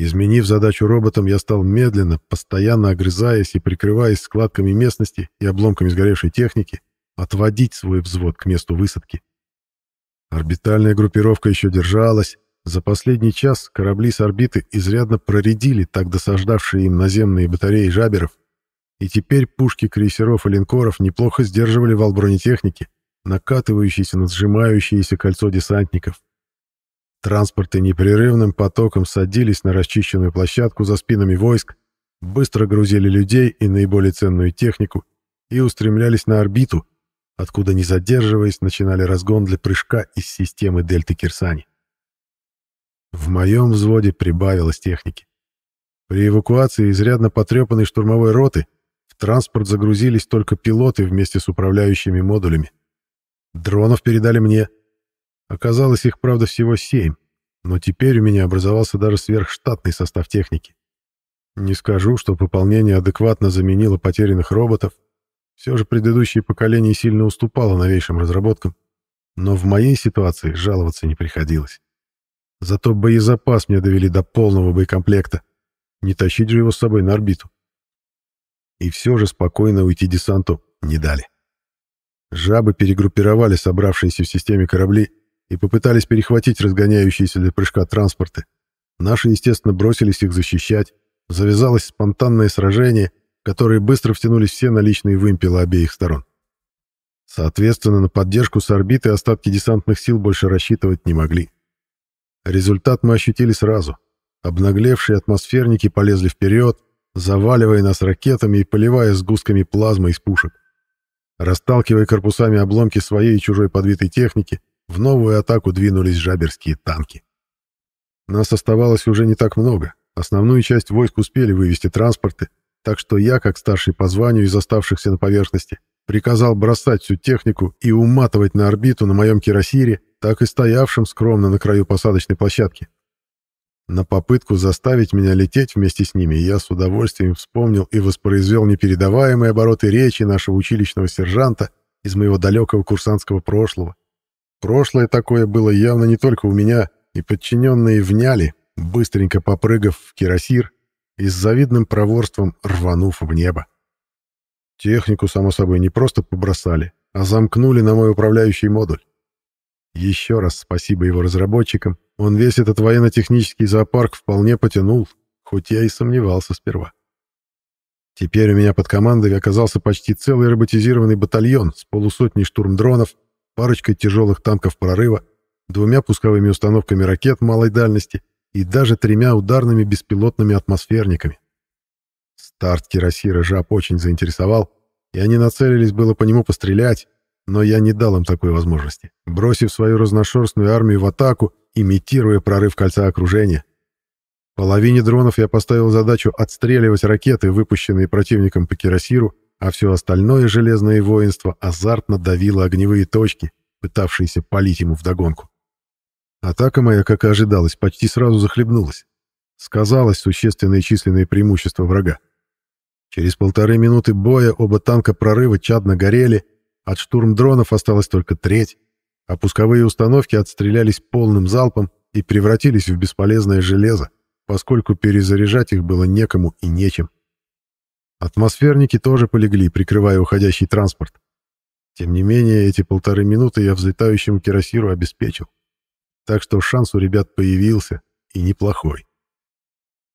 Изменив задачу роботам, я стал медленно, постоянно огрызаясь и прикрываясь складками местности и обломками сгоревшей техники, отводить свой взвод к месту высадки. Орбитальная группировка еще держалась. За последний час корабли с орбиты изрядно проредили так досаждавшие им наземные батареи жаберов, и теперь пушки крейсеров и линкоров неплохо сдерживали вал бронетехники, накатывающийся на сжимающееся кольцо десантников. Транспорты непрерывным потоком садились на расчищенную площадку за спинами войск, быстро грузили людей и наиболее ценную технику и устремлялись на орбиту, откуда, не задерживаясь, начинали разгон для прыжка из системы Дельты Кирсани. В моем взводе прибавилось техники. При эвакуации изрядно потрепанной штурмовой роты в транспорт загрузились только пилоты вместе с управляющими модулями. Дронов передали мне — Оказалось, их, правда, всего семь, но теперь у меня образовался даже сверхштатный состав техники. Не скажу, что пополнение адекватно заменило потерянных роботов, все же предыдущее поколение сильно уступало новейшим разработкам, но в моей ситуации жаловаться не приходилось. Зато боезапас мне довели до полного боекомплекта. Не тащить же его с собой на орбиту. И все же спокойно уйти десанту не дали. Жабы перегруппировали собравшиеся в системе корабли и попытались перехватить разгоняющиеся для прыжка транспорты. Наши, естественно, бросились их защищать. Завязалось спонтанное сражение, в которое быстро втянулись все наличные вымпелы обеих сторон. Соответственно, на поддержку с орбиты остатки десантных сил больше рассчитывать не могли. Результат мы ощутили сразу. Обнаглевшие атмосферники полезли вперед, заваливая нас ракетами и поливая сгустками плазмы из пушек. Расталкивая корпусами обломки своей и чужой подвитой техники, в новую атаку двинулись жаберские танки. Нас оставалось уже не так много. Основную часть войск успели вывести транспорты, так что я, как старший по званию из оставшихся на поверхности, приказал бросать всю технику и уматывать на орбиту на моем кирасире, так и стоявшем скромно на краю посадочной площадки. На попытку заставить меня лететь вместе с ними я с удовольствием вспомнил и воспроизвел непередаваемые обороты речи нашего училищного сержанта из моего далекого курсантского прошлого, Прошлое такое было явно не только у меня, и подчиненные вняли, быстренько попрыгав в кирасир и с завидным проворством рванув в небо. Технику, само собой, не просто побросали, а замкнули на мой управляющий модуль. Еще раз спасибо его разработчикам, он весь этот военно-технический зоопарк вполне потянул, хоть я и сомневался сперва. Теперь у меня под командой оказался почти целый роботизированный батальон с полусотней штурмдронов парочкой тяжелых танков прорыва, двумя пусковыми установками ракет малой дальности и даже тремя ударными беспилотными атмосферниками. Старт Кирасира жаб очень заинтересовал, и они нацелились было по нему пострелять, но я не дал им такой возможности, бросив свою разношерстную армию в атаку, имитируя прорыв кольца окружения. Половине дронов я поставил задачу отстреливать ракеты, выпущенные противником по Кирасиру, а все остальное железное воинство азартно давило огневые точки, пытавшиеся палить ему вдогонку. Атака моя, как и ожидалось, почти сразу захлебнулась. Сказалось существенное численное преимущество врага. Через полторы минуты боя оба танка прорыва чадно горели, от штурм дронов осталась только треть, а пусковые установки отстрелялись полным залпом и превратились в бесполезное железо, поскольку перезаряжать их было некому и нечем. Атмосферники тоже полегли, прикрывая уходящий транспорт. Тем не менее, эти полторы минуты я взлетающему кирасиру обеспечил. Так что шанс у ребят появился, и неплохой.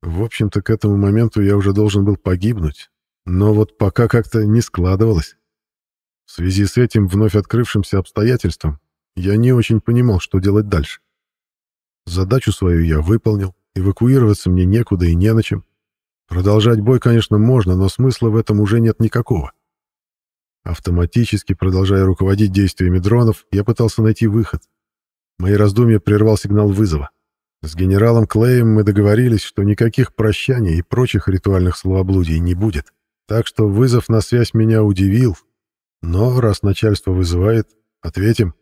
В общем-то, к этому моменту я уже должен был погибнуть, но вот пока как-то не складывалось. В связи с этим вновь открывшимся обстоятельством я не очень понимал, что делать дальше. Задачу свою я выполнил, эвакуироваться мне некуда и не на чем. Продолжать бой, конечно, можно, но смысла в этом уже нет никакого. Автоматически, продолжая руководить действиями дронов, я пытался найти выход. Мои раздумья прервал сигнал вызова. С генералом Клеем мы договорились, что никаких прощаний и прочих ритуальных словоблудий не будет. Так что вызов на связь меня удивил. Но раз начальство вызывает, ответим.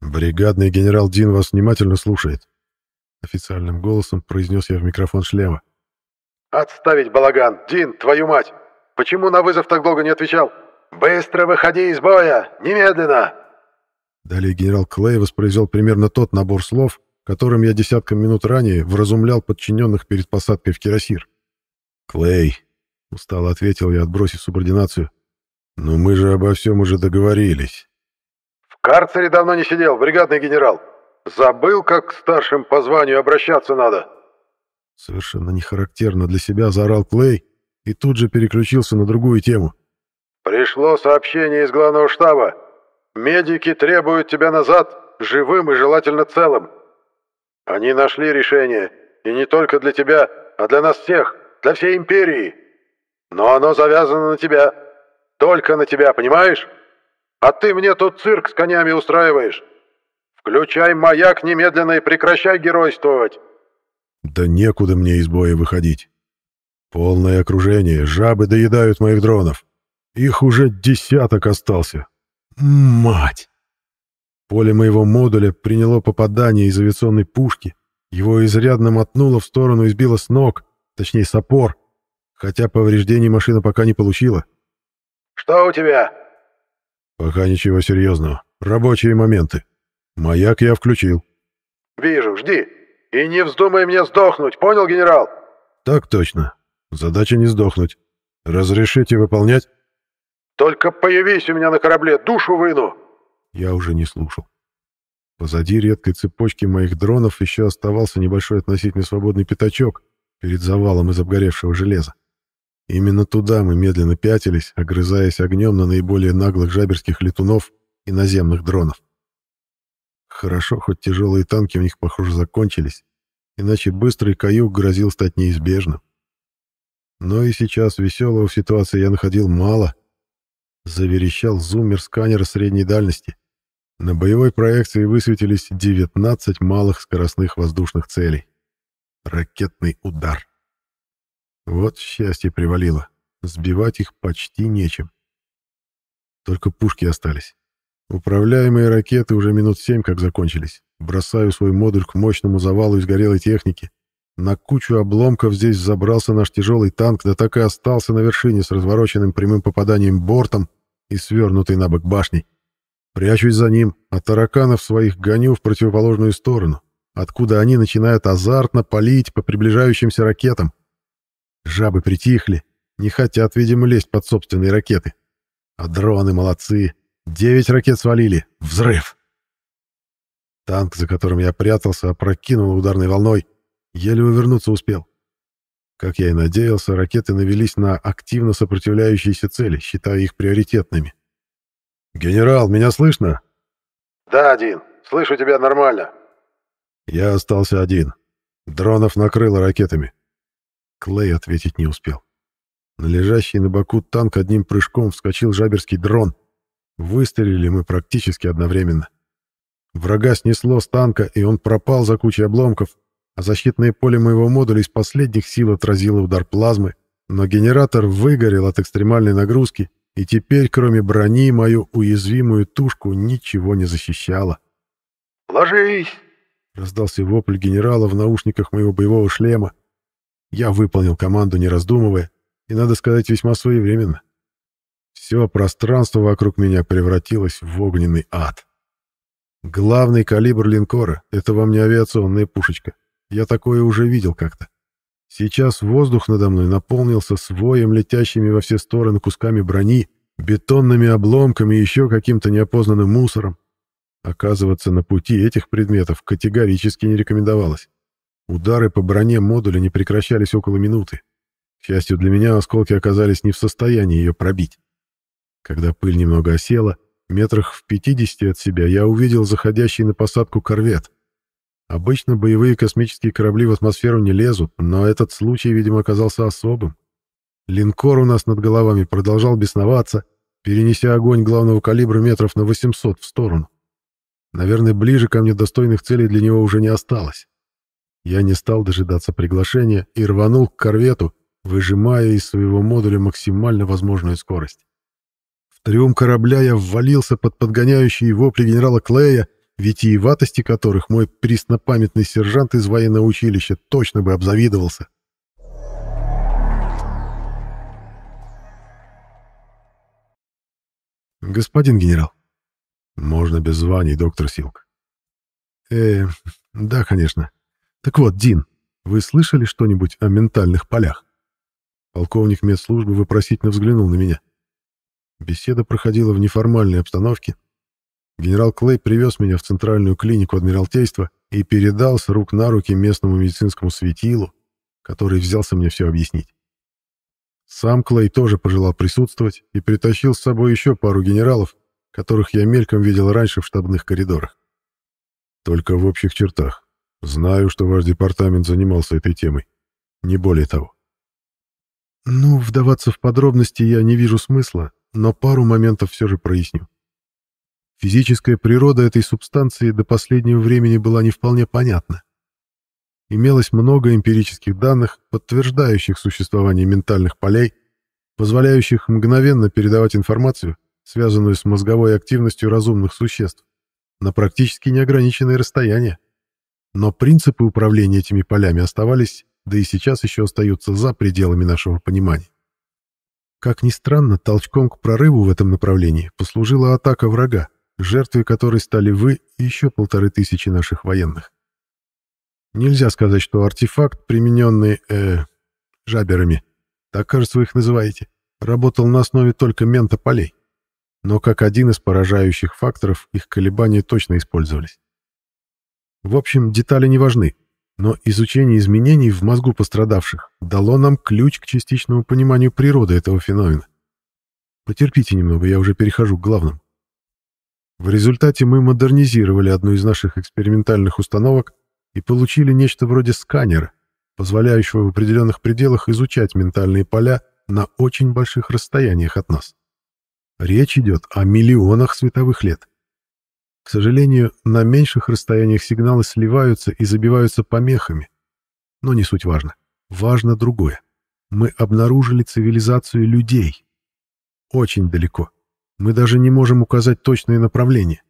«Бригадный генерал Дин вас внимательно слушает», — официальным голосом произнес я в микрофон шлема. «Отставить балаган! Дин, твою мать! Почему на вызов так долго не отвечал? Быстро выходи из боя! Немедленно!» Далее генерал Клей воспроизвел примерно тот набор слов, которым я десятком минут ранее вразумлял подчиненных перед посадкой в Кирасир. «Клей», — устало ответил я, отбросив субординацию, — «но мы же обо всем уже договорились». «В карцере давно не сидел, бригадный генерал. Забыл, как к старшим по званию обращаться надо». Совершенно нехарактерно для себя заорал Клей и тут же переключился на другую тему. «Пришло сообщение из главного штаба. Медики требуют тебя назад, живым и желательно целым. Они нашли решение, и не только для тебя, а для нас всех, для всей империи. Но оно завязано на тебя. Только на тебя, понимаешь? А ты мне тут цирк с конями устраиваешь. Включай маяк немедленно и прекращай геройствовать». Да некуда мне из боя выходить. Полное окружение, жабы доедают моих дронов. Их уже десяток остался. Мать! Поле моего модуля приняло попадание из авиационной пушки. Его изрядно мотнуло в сторону и сбило с ног, точнее с опор, хотя повреждений машина пока не получила. «Что у тебя?» «Пока ничего серьезного. Рабочие моменты. Маяк я включил». «Вижу, жди». «И не вздумай мне сдохнуть, понял, генерал?» «Так точно. Задача не сдохнуть. Разрешите выполнять?» «Только появись у меня на корабле, душу выну!» Я уже не слушал. Позади редкой цепочки моих дронов еще оставался небольшой относительно свободный пятачок перед завалом из обгоревшего железа. Именно туда мы медленно пятились, огрызаясь огнем на наиболее наглых жаберских летунов и наземных дронов. Хорошо, хоть тяжелые танки у них, похоже, закончились, иначе быстрый каюк грозил стать неизбежным. Но и сейчас веселого в ситуации я находил мало. Заверещал зуммер сканера средней дальности. На боевой проекции высветились 19 малых скоростных воздушных целей. Ракетный удар. Вот счастье привалило. Сбивать их почти нечем. Только пушки остались. Управляемые ракеты уже минут семь как закончились. Бросаю свой модуль к мощному завалу из горелой техники. На кучу обломков здесь забрался наш тяжелый танк, да так и остался на вершине с развороченным прямым попаданием бортом и свернутой на бок башней. Прячусь за ним, а тараканов своих гоню в противоположную сторону, откуда они начинают азартно палить по приближающимся ракетам. Жабы притихли, не хотят, видимо, лезть под собственные ракеты. А дроны молодцы, Девять ракет свалили. Взрыв. Танк, за которым я прятался, опрокинул ударной волной. Еле увернуться успел. Как я и надеялся, ракеты навелись на активно сопротивляющиеся цели, считая их приоритетными. «Генерал, меня слышно?» «Да, один. слышу тебя нормально». Я остался один. Дронов накрыло ракетами. Клей ответить не успел. На лежащий на боку танк одним прыжком вскочил жаберский дрон. Выстрелили мы практически одновременно. Врага снесло с танка, и он пропал за кучей обломков, а защитное поле моего модуля из последних сил отразило удар плазмы, но генератор выгорел от экстремальной нагрузки, и теперь, кроме брони, мою уязвимую тушку ничего не защищало. «Ложись!» — раздался вопль генерала в наушниках моего боевого шлема. Я выполнил команду, не раздумывая, и, надо сказать, весьма своевременно. Все пространство вокруг меня превратилось в огненный ад. Главный калибр линкора — это вам не авиационная пушечка. Я такое уже видел как-то. Сейчас воздух надо мной наполнился своем летящими во все стороны кусками брони, бетонными обломками и еще каким-то неопознанным мусором. Оказываться на пути этих предметов категорически не рекомендовалось. Удары по броне модуля не прекращались около минуты. К счастью для меня, осколки оказались не в состоянии ее пробить. Когда пыль немного осела, метрах в 50 от себя я увидел заходящий на посадку корвет. Обычно боевые космические корабли в атмосферу не лезут, но этот случай, видимо, оказался особым. Линкор у нас над головами продолжал бесноваться, перенеся огонь главного калибра метров на 800 в сторону. Наверное, ближе ко мне достойных целей для него уже не осталось. Я не стал дожидаться приглашения и рванул к корвету, выжимая из своего модуля максимально возможную скорость. Трюм корабля я ввалился под подгоняющие вопли генерала Клея, витиеватости которых мой приснопамятный сержант из военного училища точно бы обзавидовался. «Господин генерал». «Можно без званий, доктор Силк». «Э, да, конечно. Так вот, Дин, вы слышали что-нибудь о ментальных полях?» Полковник медслужбы вопросительно взглянул на меня. Беседа проходила в неформальной обстановке. Генерал Клей привез меня в центральную клинику Адмиралтейства и передал с рук на руки местному медицинскому светилу, который взялся мне все объяснить. Сам Клей тоже пожелал присутствовать и притащил с собой еще пару генералов, которых я мельком видел раньше в штабных коридорах. Только в общих чертах. Знаю, что ваш департамент занимался этой темой. Не более того. Ну, вдаваться в подробности я не вижу смысла, но пару моментов все же проясню. Физическая природа этой субстанции до последнего времени была не вполне понятна. Имелось много эмпирических данных, подтверждающих существование ментальных полей, позволяющих мгновенно передавать информацию, связанную с мозговой активностью разумных существ, на практически неограниченные расстояния. Но принципы управления этими полями оставались, да и сейчас еще остаются за пределами нашего понимания. Как ни странно, толчком к прорыву в этом направлении послужила атака врага, жертвой которой стали вы и еще полторы тысячи наших военных. Нельзя сказать, что артефакт, примененный, э, жаберами, так, кажется, вы их называете, работал на основе только ментополей, Но как один из поражающих факторов их колебания точно использовались. В общем, детали не важны. Но изучение изменений в мозгу пострадавших дало нам ключ к частичному пониманию природы этого феномена. Потерпите немного, я уже перехожу к главному. В результате мы модернизировали одну из наших экспериментальных установок и получили нечто вроде сканера, позволяющего в определенных пределах изучать ментальные поля на очень больших расстояниях от нас. Речь идет о миллионах световых лет. К сожалению, на меньших расстояниях сигналы сливаются и забиваются помехами. Но не суть важно. Важно другое. Мы обнаружили цивилизацию людей. Очень далеко. Мы даже не можем указать точное направление.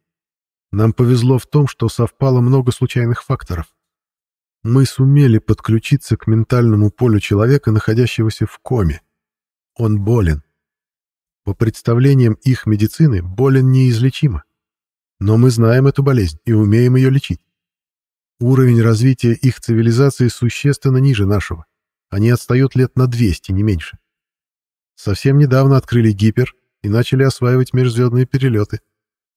Нам повезло в том, что совпало много случайных факторов. Мы сумели подключиться к ментальному полю человека, находящегося в коме. Он болен. По представлениям их медицины, болен неизлечимо но мы знаем эту болезнь и умеем ее лечить. Уровень развития их цивилизации существенно ниже нашего. Они отстают лет на 200, не меньше. Совсем недавно открыли гипер и начали осваивать межзвездные перелеты.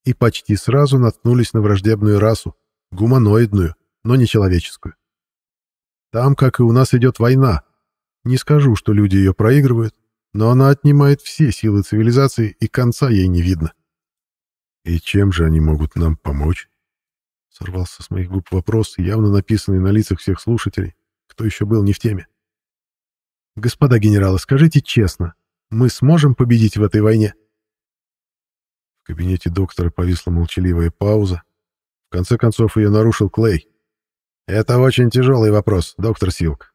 И почти сразу наткнулись на враждебную расу, гуманоидную, но не человеческую. Там, как и у нас, идет война. Не скажу, что люди ее проигрывают, но она отнимает все силы цивилизации, и конца ей не видно. «И чем же они могут нам помочь?» Сорвался с моих губ вопрос, явно написанный на лицах всех слушателей, кто еще был не в теме. «Господа генералы, скажите честно, мы сможем победить в этой войне?» В кабинете доктора повисла молчаливая пауза. В конце концов ее нарушил Клей. «Это очень тяжелый вопрос, доктор Силк.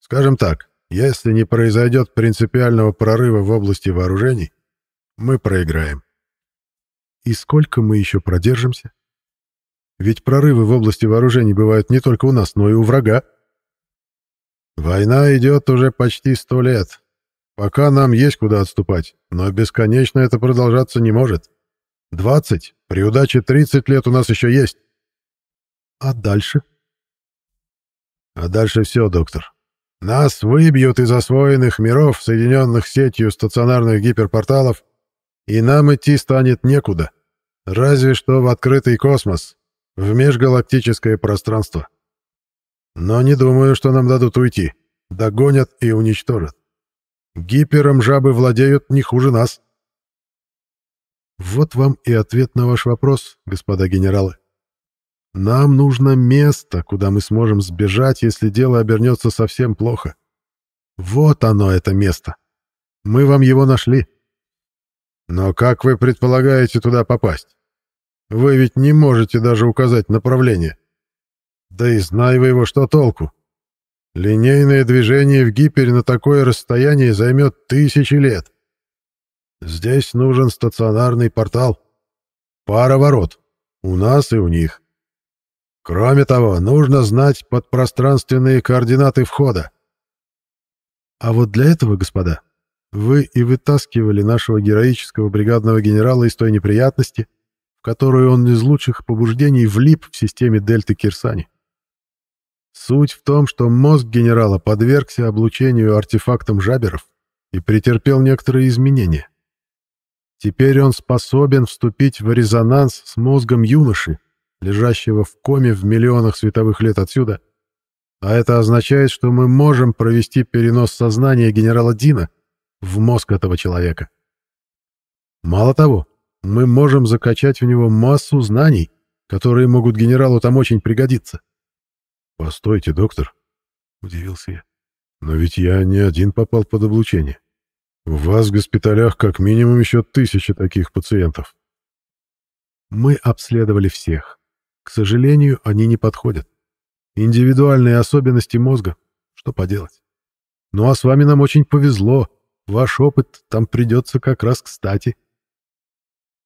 Скажем так, если не произойдет принципиального прорыва в области вооружений, мы проиграем. И сколько мы еще продержимся? Ведь прорывы в области вооружений бывают не только у нас, но и у врага. Война идет уже почти сто лет. Пока нам есть куда отступать, но бесконечно это продолжаться не может. 20, при удаче 30 лет у нас еще есть. А дальше? А дальше все, доктор. Нас выбьют из освоенных миров, соединенных сетью стационарных гиперпорталов, и нам идти станет некуда. Разве что в открытый космос, в межгалактическое пространство. Но не думаю, что нам дадут уйти. Догонят и уничтожат. Гипером жабы владеют не хуже нас. Вот вам и ответ на ваш вопрос, господа генералы. Нам нужно место, куда мы сможем сбежать, если дело обернется совсем плохо. Вот оно, это место. Мы вам его нашли. Но как вы предполагаете туда попасть? Вы ведь не можете даже указать направление. Да и знай вы его, что толку. Линейное движение в гипере на такое расстояние займет тысячи лет. Здесь нужен стационарный портал. Пара ворот. У нас и у них. Кроме того, нужно знать подпространственные координаты входа. А вот для этого, господа, вы и вытаскивали нашего героического бригадного генерала из той неприятности, в которую он из лучших побуждений влип в системе Дельты Кирсани. Суть в том, что мозг генерала подвергся облучению артефактом жаберов и претерпел некоторые изменения. Теперь он способен вступить в резонанс с мозгом юноши, лежащего в коме в миллионах световых лет отсюда, а это означает, что мы можем провести перенос сознания генерала Дина в мозг этого человека. Мало того, мы можем закачать в него массу знаний, которые могут генералу там очень пригодиться. «Постойте, доктор», — удивился я. «Но ведь я не один попал под облучение. У вас в госпиталях как минимум еще тысяча таких пациентов». Мы обследовали всех. К сожалению, они не подходят. Индивидуальные особенности мозга. Что поделать? Ну а с вами нам очень повезло. Ваш опыт там придется как раз кстати.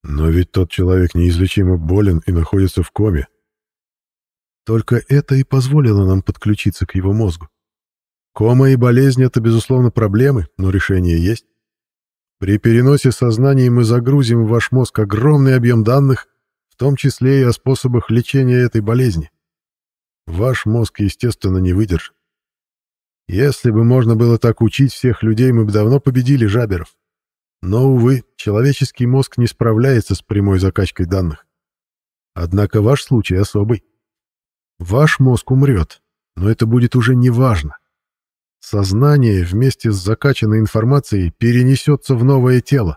Но ведь тот человек неизлечимо болен и находится в коме. Только это и позволило нам подключиться к его мозгу. Кома и болезнь — это, безусловно, проблемы, но решение есть. При переносе сознания мы загрузим в ваш мозг огромный объем данных, в том числе и о способах лечения этой болезни. Ваш мозг, естественно, не выдержит. Если бы можно было так учить всех людей, мы бы давно победили жаберов. Но, увы, человеческий мозг не справляется с прямой закачкой данных. Однако ваш случай особый. Ваш мозг умрет, но это будет уже не важно. Сознание вместе с закачанной информацией перенесется в новое тело.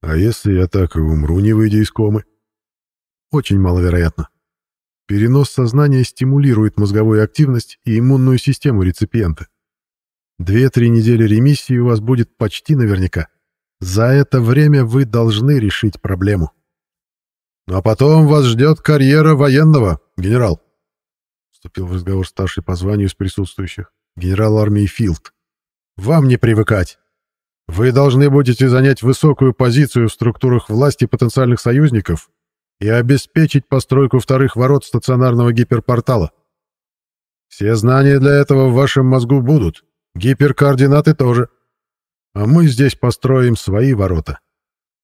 А если я так и умру, не выйдя из комы? Очень маловероятно. Перенос сознания стимулирует мозговую активность и иммунную систему реципиента. Две-три недели ремиссии у вас будет почти наверняка. За это время вы должны решить проблему. Ну, а потом вас ждет карьера военного, генерал. Вступил в разговор старший по званию из присутствующих, генерал армии Филд. Вам не привыкать. Вы должны будете занять высокую позицию в структурах власти потенциальных союзников и обеспечить постройку вторых ворот стационарного гиперпортала. Все знания для этого в вашем мозгу будут, гиперкоординаты тоже. А мы здесь построим свои ворота.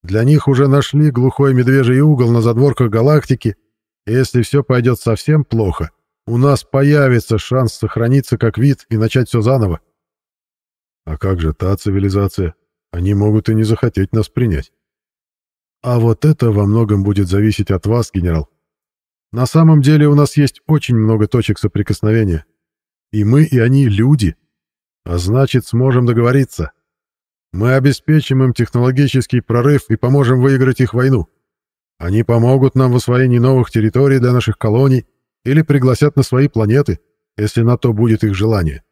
Для них уже нашли глухой медвежий угол на задворках галактики, и если все пойдет совсем плохо, у нас появится шанс сохраниться как вид и начать все заново. А как же та цивилизация? Они могут и не захотеть нас принять. А вот это во многом будет зависеть от вас, генерал. На самом деле у нас есть очень много точек соприкосновения. И мы, и они люди. А значит, сможем договориться. Мы обеспечим им технологический прорыв и поможем выиграть их войну. Они помогут нам в освоении новых территорий для наших колоний или пригласят на свои планеты, если на то будет их желание.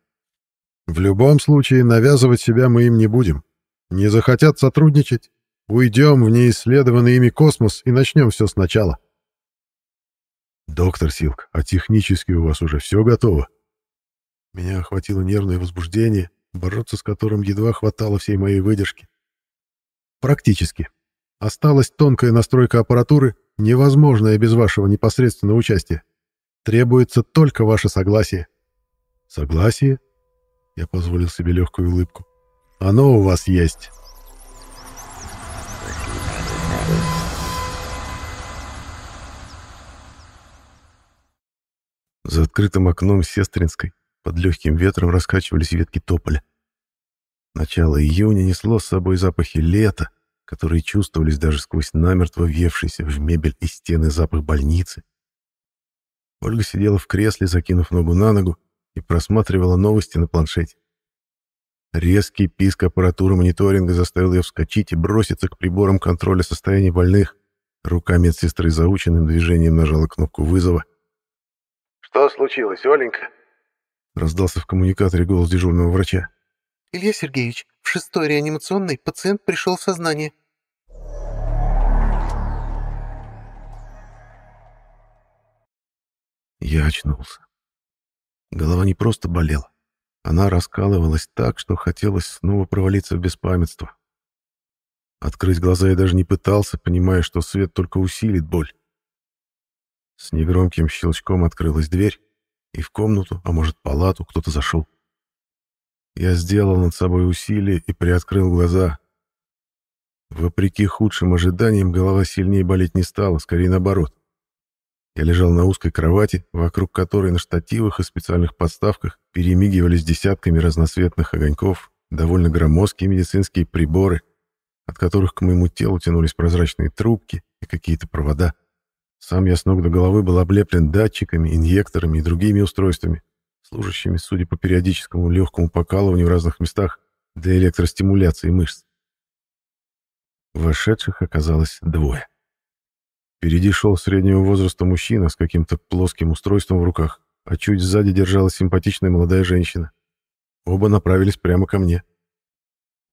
В любом случае, навязывать себя мы им не будем. Не захотят сотрудничать, Уйдем в неисследованный ими космос и начнем все сначала. Доктор Силк, а технически у вас уже все готово? Меня охватило нервное возбуждение, бороться с которым едва хватало всей моей выдержки. Практически. Осталась тонкая настройка аппаратуры, невозможная без вашего непосредственного участия. Требуется только ваше согласие. Согласие? Я позволил себе легкую улыбку. Оно у вас есть. За открытым окном Сестринской под легким ветром раскачивались ветки тополя. Начало июня несло с собой запахи лета, которые чувствовались даже сквозь намертво въевшийся в мебель и стены запах больницы. Ольга сидела в кресле, закинув ногу на ногу, и просматривала новости на планшете. Резкий писк аппаратуры мониторинга заставил ее вскочить и броситься к приборам контроля состояния больных. Рука медсестры заученным движением нажала кнопку вызова. «Что случилось, Оленька?» Раздался в коммуникаторе голос дежурного врача. «Илья Сергеевич, в шестой реанимационной пациент пришел в сознание». Я очнулся. Голова не просто болела. Она раскалывалась так, что хотелось снова провалиться в беспамятство. Открыть глаза я даже не пытался, понимая, что свет только усилит боль. С негромким щелчком открылась дверь, и в комнату, а может, палату кто-то зашел. Я сделал над собой усилие и приоткрыл глаза. Вопреки худшим ожиданиям, голова сильнее болеть не стала, скорее наоборот. Я лежал на узкой кровати, вокруг которой на штативах и специальных подставках перемигивались десятками разноцветных огоньков довольно громоздкие медицинские приборы, от которых к моему телу тянулись прозрачные трубки и какие-то провода. Сам я с ног до головы был облеплен датчиками, инъекторами и другими устройствами, служащими, судя по периодическому легкому покалыванию в разных местах, для электростимуляции мышц. Вошедших оказалось двое. Впереди шел среднего возраста мужчина с каким-то плоским устройством в руках, а чуть сзади держалась симпатичная молодая женщина. Оба направились прямо ко мне.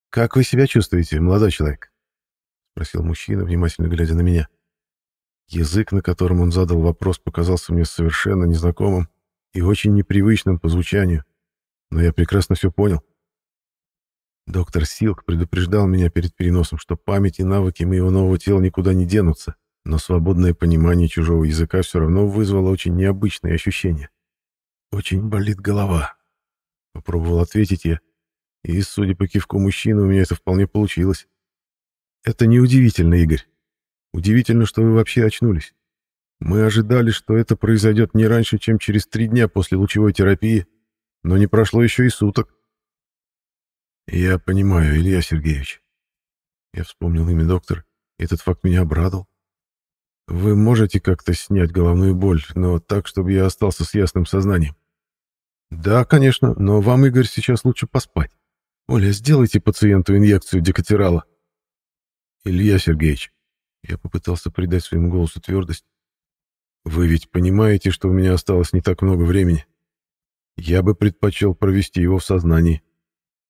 «Как вы себя чувствуете, молодой человек?» — спросил мужчина, внимательно глядя на меня. Язык, на котором он задал вопрос, показался мне совершенно незнакомым и очень непривычным по звучанию, но я прекрасно все понял. Доктор Силк предупреждал меня перед переносом, что память и навыки моего нового тела никуда не денутся, но свободное понимание чужого языка все равно вызвало очень необычные ощущения. «Очень болит голова», — попробовал ответить я, и, судя по кивку мужчины, у меня это вполне получилось. «Это неудивительно, Игорь. Удивительно, что вы вообще очнулись. Мы ожидали, что это произойдет не раньше, чем через три дня после лучевой терапии, но не прошло еще и суток. Я понимаю, Илья Сергеевич. Я вспомнил имя доктора. Этот факт меня обрадовал. Вы можете как-то снять головную боль, но так, чтобы я остался с ясным сознанием. Да, конечно, но вам, Игорь, сейчас лучше поспать. Оля, сделайте пациенту инъекцию декатерала. Илья Сергеевич, я попытался придать своему голосу твердость. «Вы ведь понимаете, что у меня осталось не так много времени. Я бы предпочел провести его в сознании.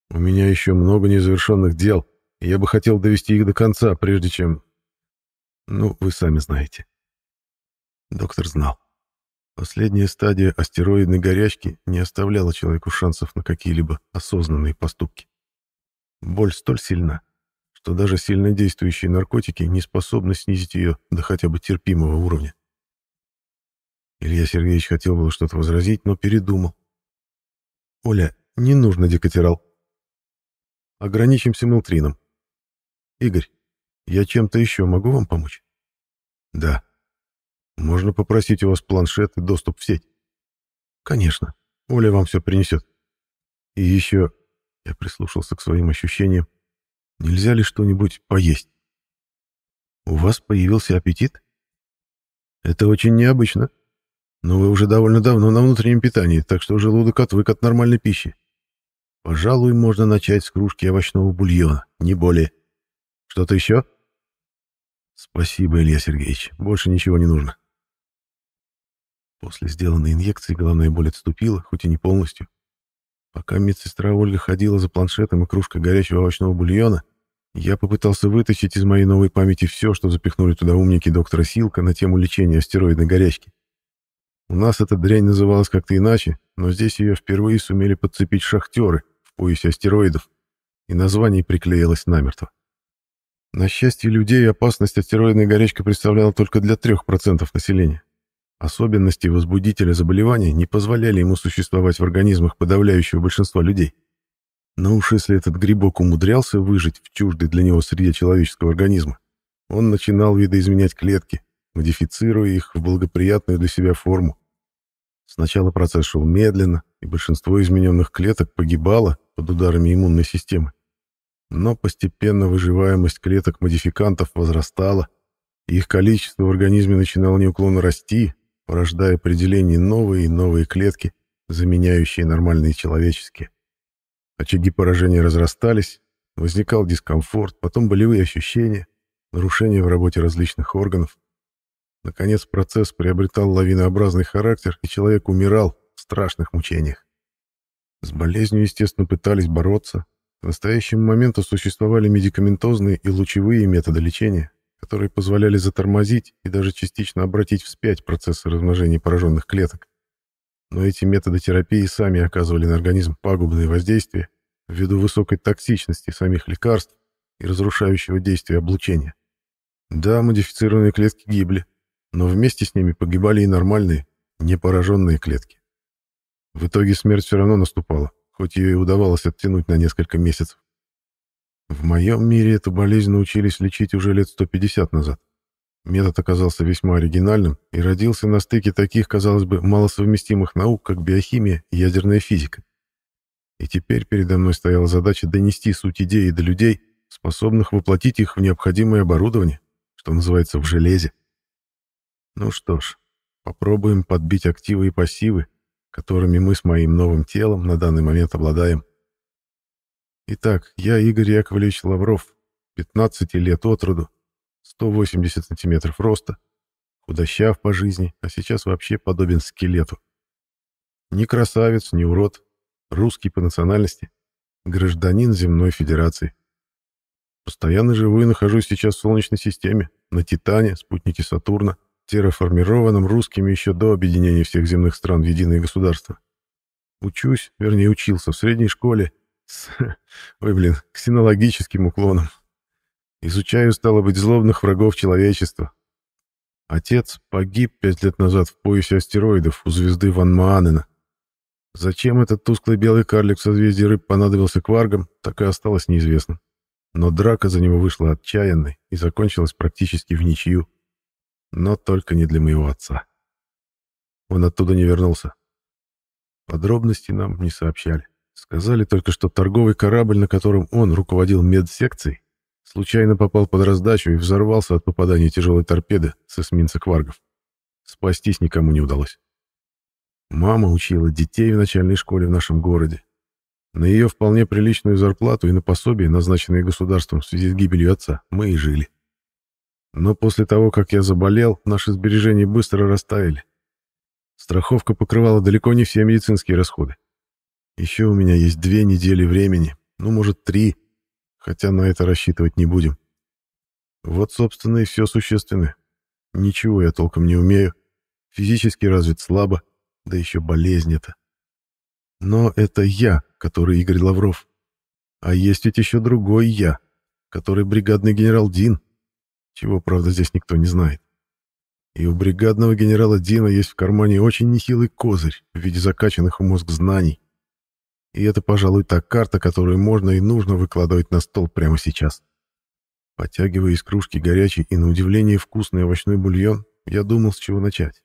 У меня еще много незавершенных дел, и я бы хотел довести их до конца, прежде чем... Ну, вы сами знаете». Доктор знал. Последняя стадия астероидной горячки не оставляла человеку шансов на какие-либо осознанные поступки. Боль столь сильна, что даже сильнодействующие наркотики не способны снизить ее до хотя бы терпимого уровня. Илья Сергеевич хотел было что-то возразить, но передумал. «Оля, не нужно декатерал. Ограничимся мелтрином. Игорь, я чем-то еще могу вам помочь?» «Да. Можно попросить у вас планшет и доступ в сеть?» «Конечно. Оля вам все принесет. И еще...» Я прислушался к своим ощущениям. Нельзя ли что-нибудь поесть? У вас появился аппетит? Это очень необычно. Но вы уже довольно давно на внутреннем питании, так что желудок отвык от нормальной пищи. Пожалуй, можно начать с кружки овощного бульона, не более. Что-то еще? Спасибо, Илья Сергеевич. Больше ничего не нужно. После сделанной инъекции головная боль отступила, хоть и не полностью. Пока медсестра Ольга ходила за планшетом и кружкой горячего овощного бульона, я попытался вытащить из моей новой памяти все, что запихнули туда умники доктора Силка на тему лечения астероидной горячки. У нас эта дрянь называлась как-то иначе, но здесь ее впервые сумели подцепить шахтеры в поясе астероидов, и название приклеилось намертво. На счастье людей опасность астероидной горячки представляла только для 3% населения. Особенности возбудителя заболевания не позволяли ему существовать в организмах подавляющего большинства людей. Но уж если этот грибок умудрялся выжить в чуждой для него среде человеческого организма, он начинал видоизменять клетки, модифицируя их в благоприятную для себя форму. Сначала процесс шел медленно, и большинство измененных клеток погибало под ударами иммунной системы. Но постепенно выживаемость клеток-модификантов возрастала, и их количество в организме начинало неуклонно расти, порождая при новые и новые клетки, заменяющие нормальные человеческие. Очаги поражения разрастались, возникал дискомфорт, потом болевые ощущения, нарушения в работе различных органов. Наконец процесс приобретал лавинообразный характер, и человек умирал в страшных мучениях. С болезнью, естественно, пытались бороться. В настоящий момент существовали медикаментозные и лучевые методы лечения, которые позволяли затормозить и даже частично обратить вспять процессы размножения пораженных клеток но эти методы терапии сами оказывали на организм пагубные воздействия ввиду высокой токсичности самих лекарств и разрушающего действия облучения. Да, модифицированные клетки гибли, но вместе с ними погибали и нормальные, не пораженные клетки. В итоге смерть все равно наступала, хоть ее и удавалось оттянуть на несколько месяцев. В моем мире эту болезнь научились лечить уже лет 150 назад. Метод оказался весьма оригинальным и родился на стыке таких, казалось бы, малосовместимых наук, как биохимия и ядерная физика. И теперь передо мной стояла задача донести суть идеи до людей, способных воплотить их в необходимое оборудование, что называется, в железе. Ну что ж, попробуем подбить активы и пассивы, которыми мы с моим новым телом на данный момент обладаем. Итак, я Игорь Яковлевич Лавров, 15 лет от роду, 180 сантиметров роста, худощав по жизни, а сейчас вообще подобен скелету. Не красавец, не урод, русский по национальности, гражданин Земной Федерации. Постоянно живу и нахожусь сейчас в Солнечной системе, на Титане, спутнике Сатурна, терраформированном русскими еще до объединения всех земных стран в единое государство. Учусь, вернее учился в средней школе с, ой блин, ксенологическим уклоном. Изучаю, стало быть, злобных врагов человечества. Отец погиб пять лет назад в поясе астероидов у звезды Ван Маанена. Зачем этот тусклый белый карлик в созвездии рыб понадобился кваргам, так и осталось неизвестно. Но драка за него вышла отчаянной и закончилась практически в ничью. Но только не для моего отца. Он оттуда не вернулся. Подробности нам не сообщали. Сказали только, что торговый корабль, на котором он руководил медсекцией, Случайно попал под раздачу и взорвался от попадания тяжелой торпеды с эсминца Кваргов. Спастись никому не удалось. Мама учила детей в начальной школе в нашем городе. На ее вполне приличную зарплату и на пособие, назначенные государством в связи с гибелью отца, мы и жили. Но после того, как я заболел, наши сбережения быстро растаяли. Страховка покрывала далеко не все медицинские расходы. Еще у меня есть две недели времени, ну, может, три, хотя на это рассчитывать не будем. Вот, собственно, и все существенное. Ничего я толком не умею, физически развит слабо, да еще болезнь это. Но это я, который Игорь Лавров. А есть ведь еще другой я, который бригадный генерал Дин, чего, правда, здесь никто не знает. И у бригадного генерала Дина есть в кармане очень нехилый козырь в виде закачанных в мозг знаний. И это, пожалуй, та карта, которую можно и нужно выкладывать на стол прямо сейчас. Потягивая из кружки горячий и, на удивление, вкусный овощной бульон, я думал, с чего начать.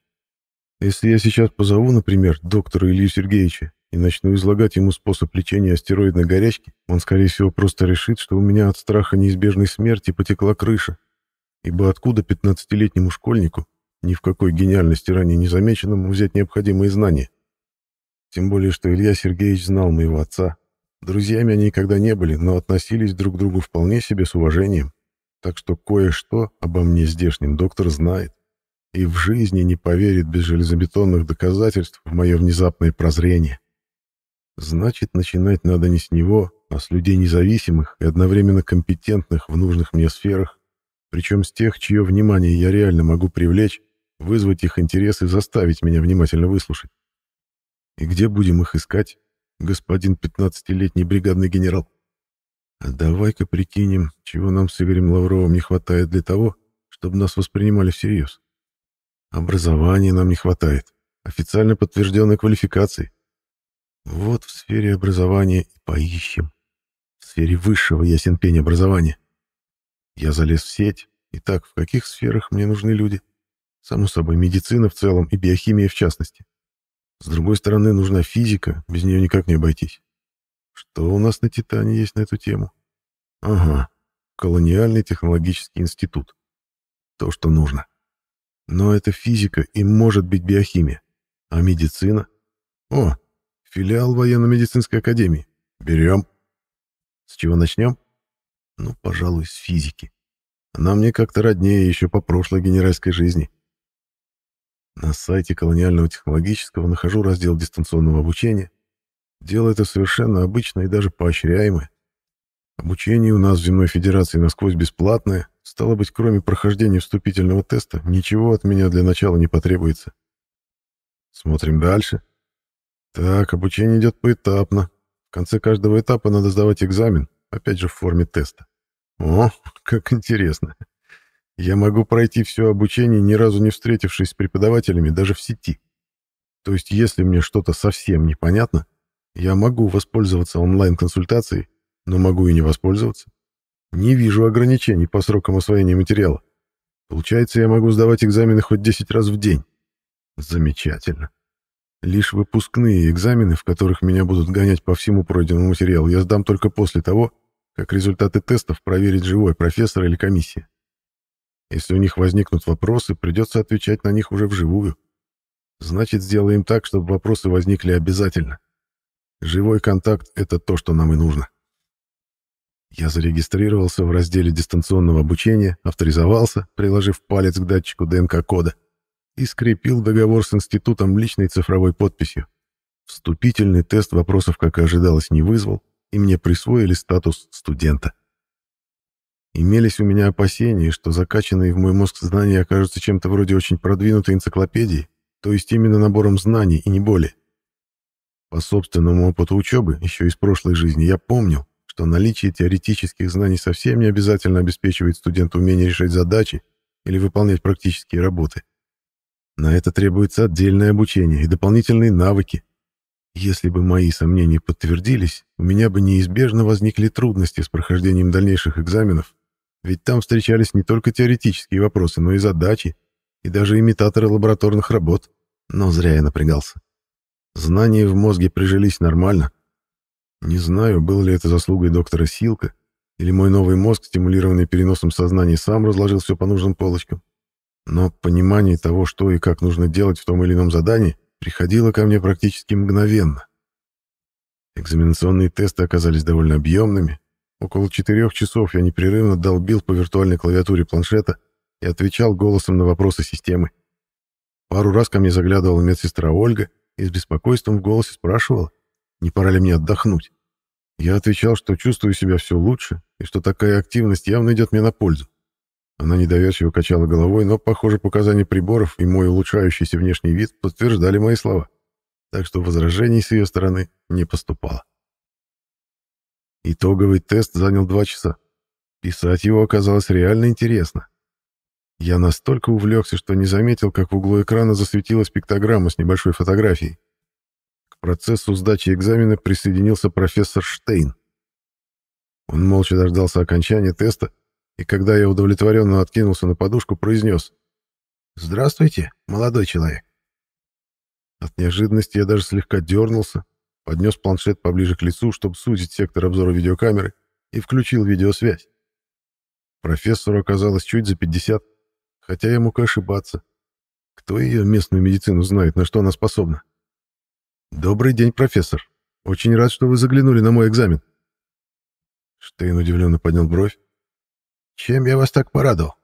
Если я сейчас позову, например, доктора Илью Сергеевича и начну излагать ему способ лечения астероидной горячки, он, скорее всего, просто решит, что у меня от страха неизбежной смерти потекла крыша. Ибо откуда 15-летнему школьнику, ни в какой гениальности ранее незамеченному, взять необходимые знания? Тем более, что Илья Сергеевич знал моего отца. Друзьями они никогда не были, но относились друг к другу вполне себе с уважением. Так что кое-что обо мне здешнем доктор знает. И в жизни не поверит без железобетонных доказательств в мое внезапное прозрение. Значит, начинать надо не с него, а с людей независимых и одновременно компетентных в нужных мне сферах, причем с тех, чье внимание я реально могу привлечь, вызвать их интерес и заставить меня внимательно выслушать. И где будем их искать, господин пятнадцатилетний бригадный генерал? А давай-ка прикинем, чего нам с Игорем Лавровым не хватает для того, чтобы нас воспринимали всерьез. Образования нам не хватает, официально подтвержденной квалификации. Вот в сфере образования и поищем. В сфере высшего ясен пень образования. Я залез в сеть. Итак, в каких сферах мне нужны люди? Само собой, медицина в целом и биохимия в частности. С другой стороны, нужна физика, без нее никак не обойтись. Что у нас на Титане есть на эту тему? Ага, колониальный технологический институт. То, что нужно. Но это физика и может быть биохимия. А медицина? О, филиал военно-медицинской академии. Берем. С чего начнем? Ну, пожалуй, с физики. Она мне как-то роднее еще по прошлой генеральской жизни. На сайте колониального технологического нахожу раздел дистанционного обучения. Дело это совершенно обычное и даже поощряемое. Обучение у нас в Земной Федерации насквозь бесплатное, стало быть, кроме прохождения вступительного теста, ничего от меня для начала не потребуется. Смотрим дальше. Так, обучение идет поэтапно. В конце каждого этапа надо сдавать экзамен, опять же в форме теста. О, как интересно. Я могу пройти все обучение, ни разу не встретившись с преподавателями, даже в сети. То есть, если мне что-то совсем непонятно, я могу воспользоваться онлайн-консультацией, но могу и не воспользоваться. Не вижу ограничений по срокам освоения материала. Получается, я могу сдавать экзамены хоть 10 раз в день. Замечательно. Лишь выпускные экзамены, в которых меня будут гонять по всему пройденному материалу, я сдам только после того, как результаты тестов проверит живой профессор или комиссия. Если у них возникнут вопросы, придется отвечать на них уже вживую. Значит, сделаем так, чтобы вопросы возникли обязательно. Живой контакт — это то, что нам и нужно. Я зарегистрировался в разделе дистанционного обучения, авторизовался, приложив палец к датчику ДНК-кода, и скрепил договор с институтом личной цифровой подписью. Вступительный тест вопросов, как и ожидалось, не вызвал, и мне присвоили статус студента. Имелись у меня опасения, что закачанные в мой мозг знания окажутся чем-то вроде очень продвинутой энциклопедии, то есть именно набором знаний и не более. По собственному опыту учебы, еще из прошлой жизни, я помнил, что наличие теоретических знаний совсем не обязательно обеспечивает студенту умение решать задачи или выполнять практические работы. На это требуется отдельное обучение и дополнительные навыки. Если бы мои сомнения подтвердились, у меня бы неизбежно возникли трудности с прохождением дальнейших экзаменов ведь там встречались не только теоретические вопросы, но и задачи, и даже имитаторы лабораторных работ. Но зря я напрягался. Знания в мозге прижились нормально. Не знаю, был ли это заслугой доктора Силка, или мой новый мозг, стимулированный переносом сознания, сам разложил все по нужным полочкам. Но понимание того, что и как нужно делать в том или ином задании, приходило ко мне практически мгновенно. Экзаменационные тесты оказались довольно объемными, Около четырех часов я непрерывно долбил по виртуальной клавиатуре планшета и отвечал голосом на вопросы системы. Пару раз ко мне заглядывала медсестра Ольга и с беспокойством в голосе спрашивала, не пора ли мне отдохнуть. Я отвечал, что чувствую себя все лучше и что такая активность явно идет мне на пользу. Она недоверчиво качала головой, но, похоже, показания приборов и мой улучшающийся внешний вид подтверждали мои слова. Так что возражений с ее стороны не поступало. Итоговый тест занял два часа. Писать его оказалось реально интересно. Я настолько увлекся, что не заметил, как в углу экрана засветилась пиктограмма с небольшой фотографией. К процессу сдачи экзамена присоединился профессор Штейн. Он молча дождался окончания теста, и когда я удовлетворенно откинулся на подушку, произнес «Здравствуйте, молодой человек». От неожиданности я даже слегка дернулся, поднес планшет поближе к лицу, чтобы сузить сектор обзора видеокамеры, и включил видеосвязь. Профессору оказалось чуть за 50, хотя я мог ошибаться. Кто ее местную медицину знает, на что она способна? «Добрый день, профессор. Очень рад, что вы заглянули на мой экзамен». Штейн удивленно поднял бровь. «Чем я вас так порадовал?»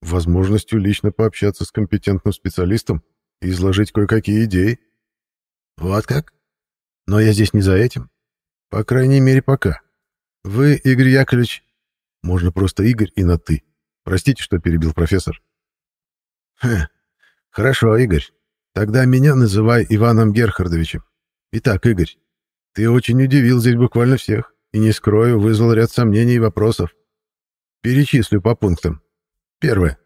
«Возможностью лично пообщаться с компетентным специалистом и изложить кое-какие идеи». «Вот как?» Но я здесь не за этим. По крайней мере, пока. Вы, Игорь Яковлевич... Можно просто Игорь и на «ты». Простите, что перебил профессор. Хе. Хорошо, Игорь. Тогда меня называй Иваном Герхардовичем. Итак, Игорь, ты очень удивил здесь буквально всех и, не скрою, вызвал ряд сомнений и вопросов. Перечислю по пунктам. Первое.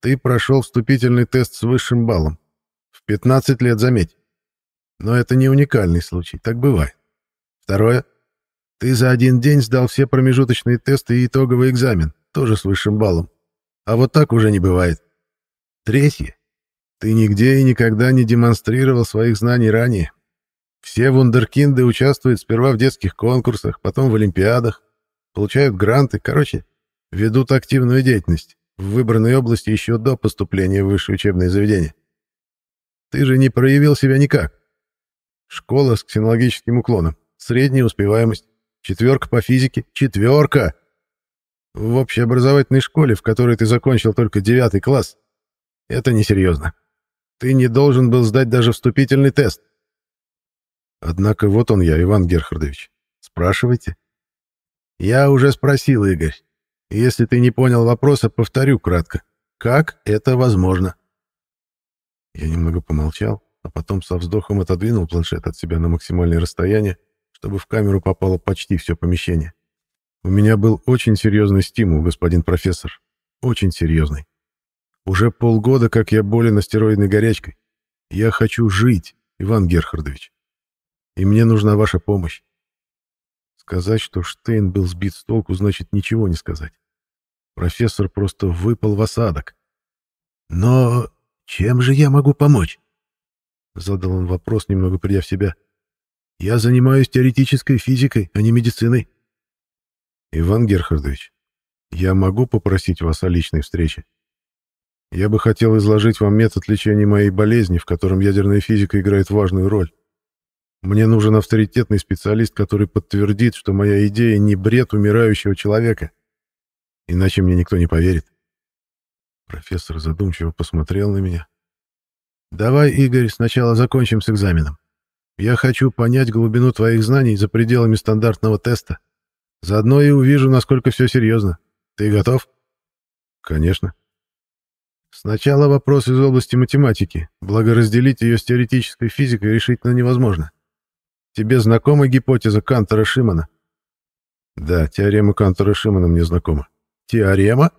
Ты прошел вступительный тест с высшим баллом. В 15 лет, заметь. Но это не уникальный случай, так бывает. Второе. Ты за один день сдал все промежуточные тесты и итоговый экзамен, тоже с высшим баллом. А вот так уже не бывает. Третье. Ты нигде и никогда не демонстрировал своих знаний ранее. Все вундеркинды участвуют сперва в детских конкурсах, потом в олимпиадах, получают гранты, короче, ведут активную деятельность в выбранной области еще до поступления в высшее учебное заведение. Ты же не проявил себя никак. Школа с ксенологическим уклоном. Средняя успеваемость. Четверка по физике. Четверка! В общеобразовательной школе, в которой ты закончил только девятый класс, это несерьезно. Ты не должен был сдать даже вступительный тест. Однако вот он я, Иван Герхардович. Спрашивайте. Я уже спросил, Игорь. Если ты не понял вопроса, повторю кратко. Как это возможно? Я немного помолчал, а потом со вздохом отодвинул планшет от себя на максимальное расстояние, чтобы в камеру попало почти все помещение. У меня был очень серьезный стимул, господин профессор. Очень серьезный. Уже полгода, как я болен астероидной горячкой. Я хочу жить, Иван Герхардович. И мне нужна ваша помощь. Сказать, что Штейн был сбит с толку, значит ничего не сказать. Профессор просто выпал в осадок. Но чем же я могу помочь? — задал он вопрос, немного придя в себя. «Я занимаюсь теоретической физикой, а не медициной». «Иван Герхардович, я могу попросить вас о личной встрече? Я бы хотел изложить вам метод лечения моей болезни, в котором ядерная физика играет важную роль. Мне нужен авторитетный специалист, который подтвердит, что моя идея не бред умирающего человека. Иначе мне никто не поверит». Профессор задумчиво посмотрел на меня, Давай, Игорь, сначала закончим с экзаменом. Я хочу понять глубину твоих знаний за пределами стандартного теста. Заодно и увижу, насколько все серьезно. Ты готов? Конечно. Сначала вопрос из области математики, благо разделить ее с теоретической физикой решительно невозможно. Тебе знакома гипотеза кантора шимана Да, теорема кантора шимана мне знакома. Теорема?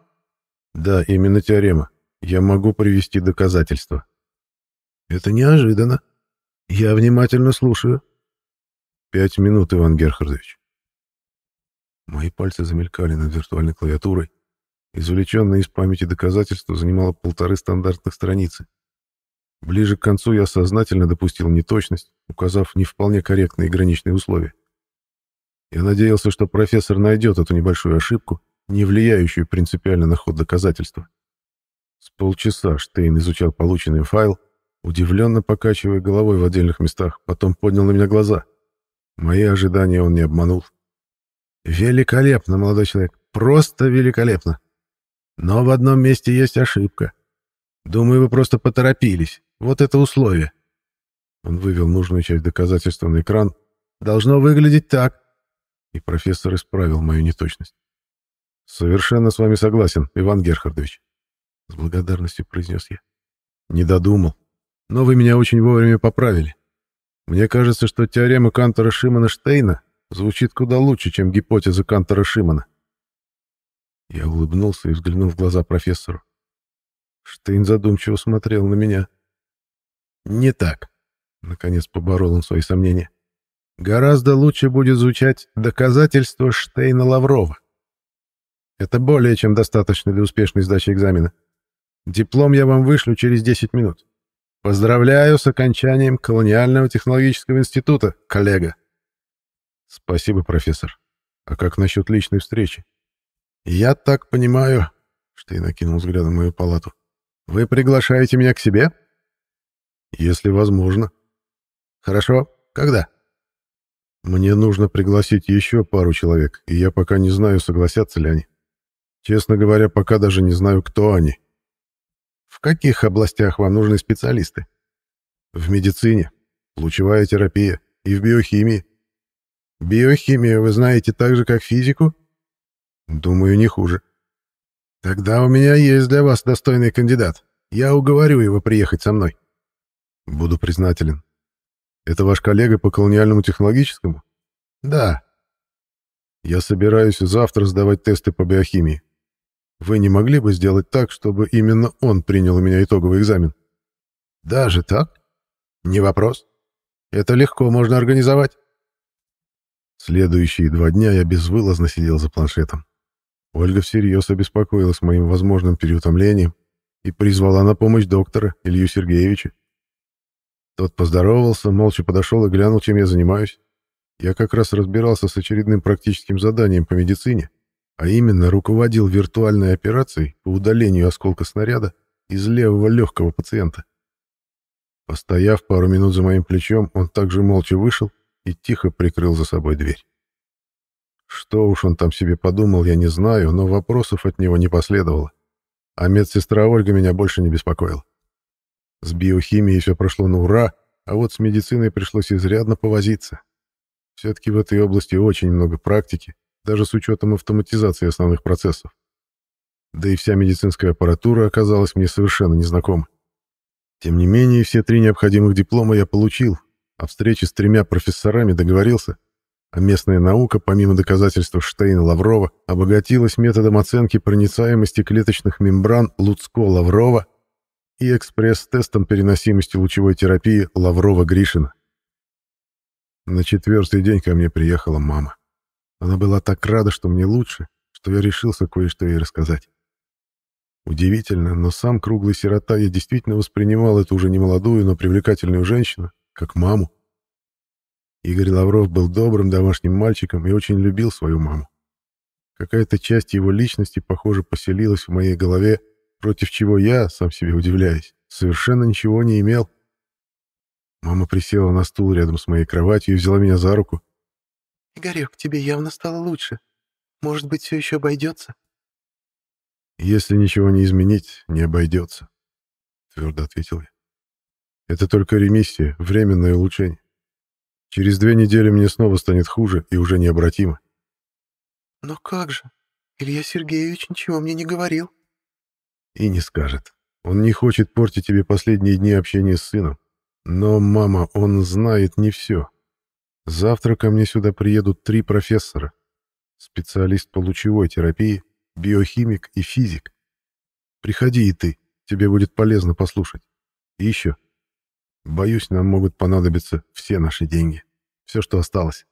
Да, именно теорема. Я могу привести доказательства. Это неожиданно. Я внимательно слушаю. Пять минут, Иван Герхардович. Мои пальцы замелькали над виртуальной клавиатурой. Извлеченное из памяти доказательство занимало полторы стандартных страницы. Ближе к концу я сознательно допустил неточность, указав не вполне корректные граничные условия. Я надеялся, что профессор найдет эту небольшую ошибку, не влияющую принципиально на ход доказательства. С полчаса Штейн изучал полученный файл, Удивленно покачивая головой в отдельных местах, потом поднял на меня глаза. Мои ожидания он не обманул. «Великолепно, молодой человек, просто великолепно. Но в одном месте есть ошибка. Думаю, вы просто поторопились. Вот это условие». Он вывел нужную часть доказательства на экран. «Должно выглядеть так». И профессор исправил мою неточность. «Совершенно с вами согласен, Иван Герхардович», — с благодарностью произнес я. «Не додумал. Но вы меня очень вовремя поправили. Мне кажется, что теорема Кантора Шимана Штейна звучит куда лучше, чем гипотеза Кантора Шимана. Я улыбнулся и взглянул в глаза профессору. Штейн задумчиво смотрел на меня. «Не так», — наконец поборол он свои сомнения. «Гораздо лучше будет звучать доказательство Штейна-Лаврова. Это более чем достаточно для успешной сдачи экзамена. Диплом я вам вышлю через 10 минут. Поздравляю с окончанием колониального технологического института, коллега. Спасибо, профессор. А как насчет личной встречи? Я так понимаю, что и накинул взглядом на мою палату. Вы приглашаете меня к себе? Если возможно. Хорошо. Когда? Мне нужно пригласить еще пару человек, и я пока не знаю, согласятся ли они. Честно говоря, пока даже не знаю, кто они в каких областях вам нужны специалисты? В медицине, лучевая терапия и в биохимии. Биохимию вы знаете так же, как физику? Думаю, не хуже. Тогда у меня есть для вас достойный кандидат. Я уговорю его приехать со мной. Буду признателен. Это ваш коллега по колониальному технологическому? Да. Я собираюсь завтра сдавать тесты по биохимии. Вы не могли бы сделать так, чтобы именно он принял у меня итоговый экзамен? Даже так? Не вопрос. Это легко можно организовать. Следующие два дня я безвылазно сидел за планшетом. Ольга всерьез обеспокоилась моим возможным переутомлением и призвала на помощь доктора Илью Сергеевича. Тот поздоровался, молча подошел и глянул, чем я занимаюсь. Я как раз разбирался с очередным практическим заданием по медицине, а именно руководил виртуальной операцией по удалению осколка снаряда из левого легкого пациента. Постояв пару минут за моим плечом, он также молча вышел и тихо прикрыл за собой дверь. Что уж он там себе подумал, я не знаю, но вопросов от него не последовало. А медсестра Ольга меня больше не беспокоила. С биохимией все прошло на ура, а вот с медициной пришлось изрядно повозиться. Все-таки в этой области очень много практики, даже с учетом автоматизации основных процессов. Да и вся медицинская аппаратура оказалась мне совершенно незнакома. Тем не менее, все три необходимых диплома я получил, а встречи с тремя профессорами договорился, а местная наука, помимо доказательств Штейна-Лаврова, обогатилась методом оценки проницаемости клеточных мембран Луцко-Лаврова и экспресс-тестом переносимости лучевой терапии Лаврова-Гришина. На четвертый день ко мне приехала мама. Она была так рада, что мне лучше, что я решился кое-что ей рассказать. Удивительно, но сам круглый сирота я действительно воспринимал эту уже немолодую, но привлекательную женщину, как маму. Игорь Лавров был добрым домашним мальчиком и очень любил свою маму. Какая-то часть его личности, похоже, поселилась в моей голове, против чего я, сам себе удивляясь, совершенно ничего не имел. Мама присела на стул рядом с моей кроватью и взяла меня за руку. Игорек, тебе явно стало лучше. Может быть, все еще обойдется?» «Если ничего не изменить, не обойдется», — твердо ответил я. «Это только ремиссия, временное улучшение. Через две недели мне снова станет хуже и уже необратимо». «Но как же? Илья Сергеевич ничего мне не говорил». «И не скажет. Он не хочет портить тебе последние дни общения с сыном. Но, мама, он знает не все. Завтра ко мне сюда приедут три профессора. Специалист по лучевой терапии, биохимик и физик. Приходи и ты, тебе будет полезно послушать. И еще. Боюсь, нам могут понадобиться все наши деньги. Все, что осталось.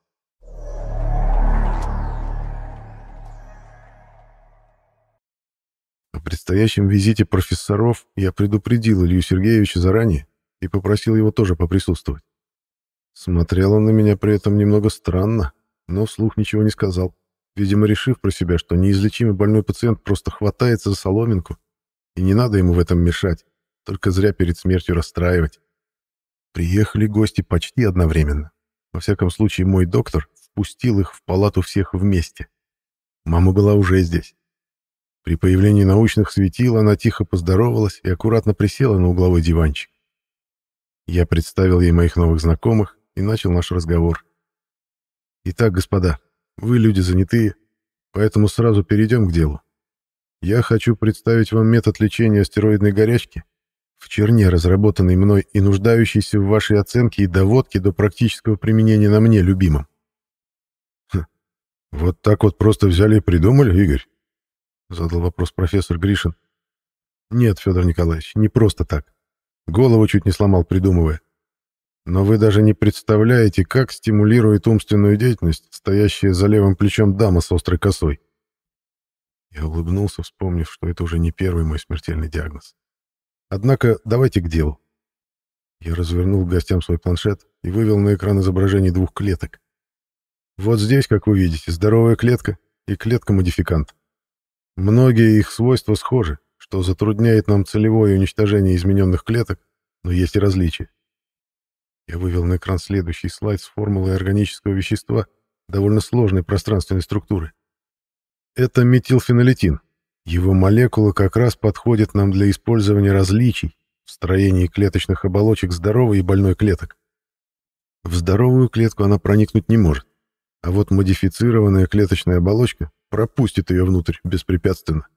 О предстоящем визите профессоров я предупредил Илью Сергеевича заранее и попросил его тоже поприсутствовать. Смотрел он на меня при этом немного странно, но вслух ничего не сказал, видимо, решив про себя, что неизлечимый больной пациент просто хватается за соломинку, и не надо ему в этом мешать, только зря перед смертью расстраивать. Приехали гости почти одновременно. Во всяком случае, мой доктор впустил их в палату всех вместе. Мама была уже здесь. При появлении научных светил она тихо поздоровалась и аккуратно присела на угловой диванчик. Я представил ей моих новых знакомых, и начал наш разговор. «Итак, господа, вы люди занятые, поэтому сразу перейдем к делу. Я хочу представить вам метод лечения стероидной горячки, в черне разработанный мной и нуждающийся в вашей оценке и доводке до практического применения на мне, любимом». «Хм, «Вот так вот просто взяли и придумали, Игорь?» — задал вопрос профессор Гришин. «Нет, Федор Николаевич, не просто так. Голову чуть не сломал, придумывая. Но вы даже не представляете, как стимулирует умственную деятельность, стоящая за левым плечом дама с острой косой. Я улыбнулся, вспомнив, что это уже не первый мой смертельный диагноз. Однако давайте к делу. Я развернул к гостям свой планшет и вывел на экран изображение двух клеток. Вот здесь, как вы видите, здоровая клетка и клетка-модификант. Многие их свойства схожи, что затрудняет нам целевое уничтожение измененных клеток, но есть и различия. Я вывел на экран следующий слайд с формулой органического вещества довольно сложной пространственной структуры. Это метилфенолетин. Его молекула как раз подходит нам для использования различий в строении клеточных оболочек здоровой и больной клеток. В здоровую клетку она проникнуть не может, а вот модифицированная клеточная оболочка пропустит ее внутрь беспрепятственно.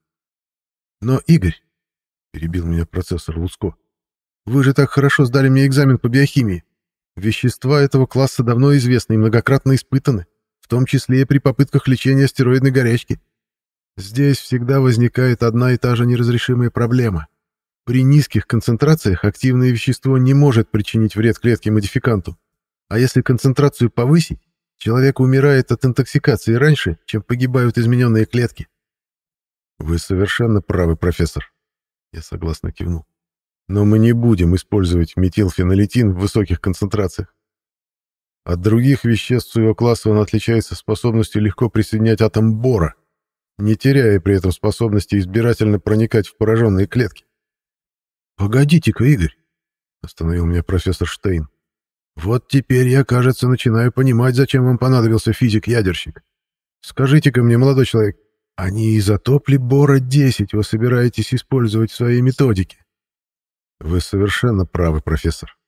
«Но, Игорь», — перебил меня процессор Луцко, — «вы же так хорошо сдали мне экзамен по биохимии. Вещества этого класса давно известны и многократно испытаны, в том числе и при попытках лечения стероидной горячки. Здесь всегда возникает одна и та же неразрешимая проблема. При низких концентрациях активное вещество не может причинить вред клетке-модификанту, а если концентрацию повысить, человек умирает от интоксикации раньше, чем погибают измененные клетки. «Вы совершенно правы, профессор», — я согласно кивнул. Но мы не будем использовать метилфенолетин в высоких концентрациях. От других веществ своего класса он отличается способностью легко присоединять атом бора, не теряя при этом способности избирательно проникать в пораженные клетки. «Погодите-ка, Игорь!» — остановил меня профессор Штейн. «Вот теперь я, кажется, начинаю понимать, зачем вам понадобился физик-ядерщик. Скажите-ка мне, молодой человек, а не изотоп ли бора-10 вы собираетесь использовать в своей методике?» Вы совершенно правы, профессор.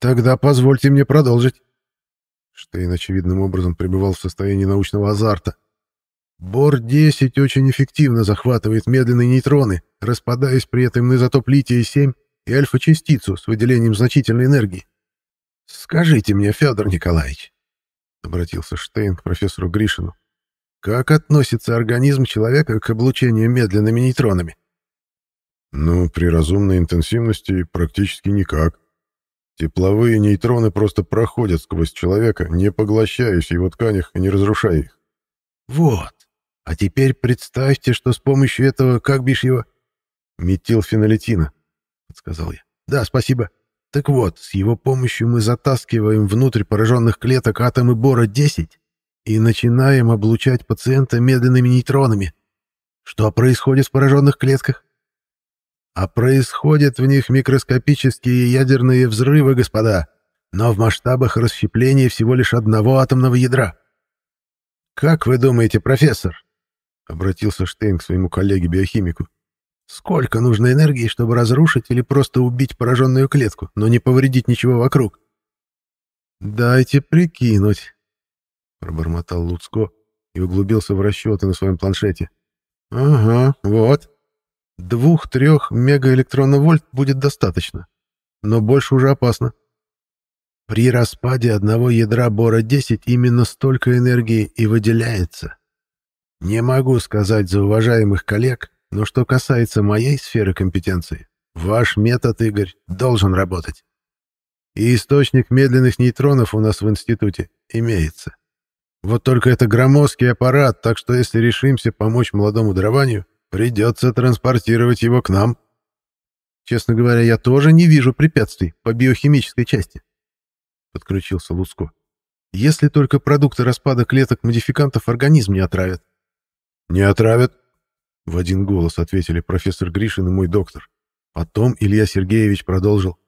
Тогда позвольте мне продолжить. Штейн очевидным образом пребывал в состоянии научного азарта. Бор-10 очень эффективно захватывает медленные нейтроны, распадаясь при этом на изотоп лития-7 и альфа-частицу с выделением значительной энергии. «Скажите мне, Федор Николаевич», — обратился Штейн к профессору Гришину, «как относится организм человека к облучению медленными нейтронами?» Но при разумной интенсивности практически никак. Тепловые нейтроны просто проходят сквозь человека, не поглощаясь его тканях и не разрушая их. Вот. А теперь представьте, что с помощью этого, как бишь его... Метилфенолитина, подсказал я. Да, спасибо. Так вот, с его помощью мы затаскиваем внутрь пораженных клеток атомы бора-10 и начинаем облучать пациента медленными нейтронами. Что происходит в пораженных клетках? А происходят в них микроскопические ядерные взрывы, господа, но в масштабах расщепления всего лишь одного атомного ядра. «Как вы думаете, профессор?» — обратился Штейн к своему коллеге-биохимику. «Сколько нужно энергии, чтобы разрушить или просто убить пораженную клетку, но не повредить ничего вокруг?» «Дайте прикинуть», — пробормотал Луцко и углубился в расчеты на своем планшете. «Ага, вот. Двух-трех мегаэлектронов будет достаточно, но больше уже опасно. При распаде одного ядра бора-10 именно столько энергии и выделяется. Не могу сказать за уважаемых коллег, но что касается моей сферы компетенции, ваш метод, Игорь, должен работать. И источник медленных нейтронов у нас в институте имеется. Вот только это громоздкий аппарат, так что если решимся помочь молодому дарованию, Придется транспортировать его к нам. Честно говоря, я тоже не вижу препятствий по биохимической части. Подключился Луцко. Если только продукты распада клеток модификантов организм не отравят. Не отравят? В один голос ответили профессор Гришин и мой доктор. Потом Илья Сергеевич продолжил.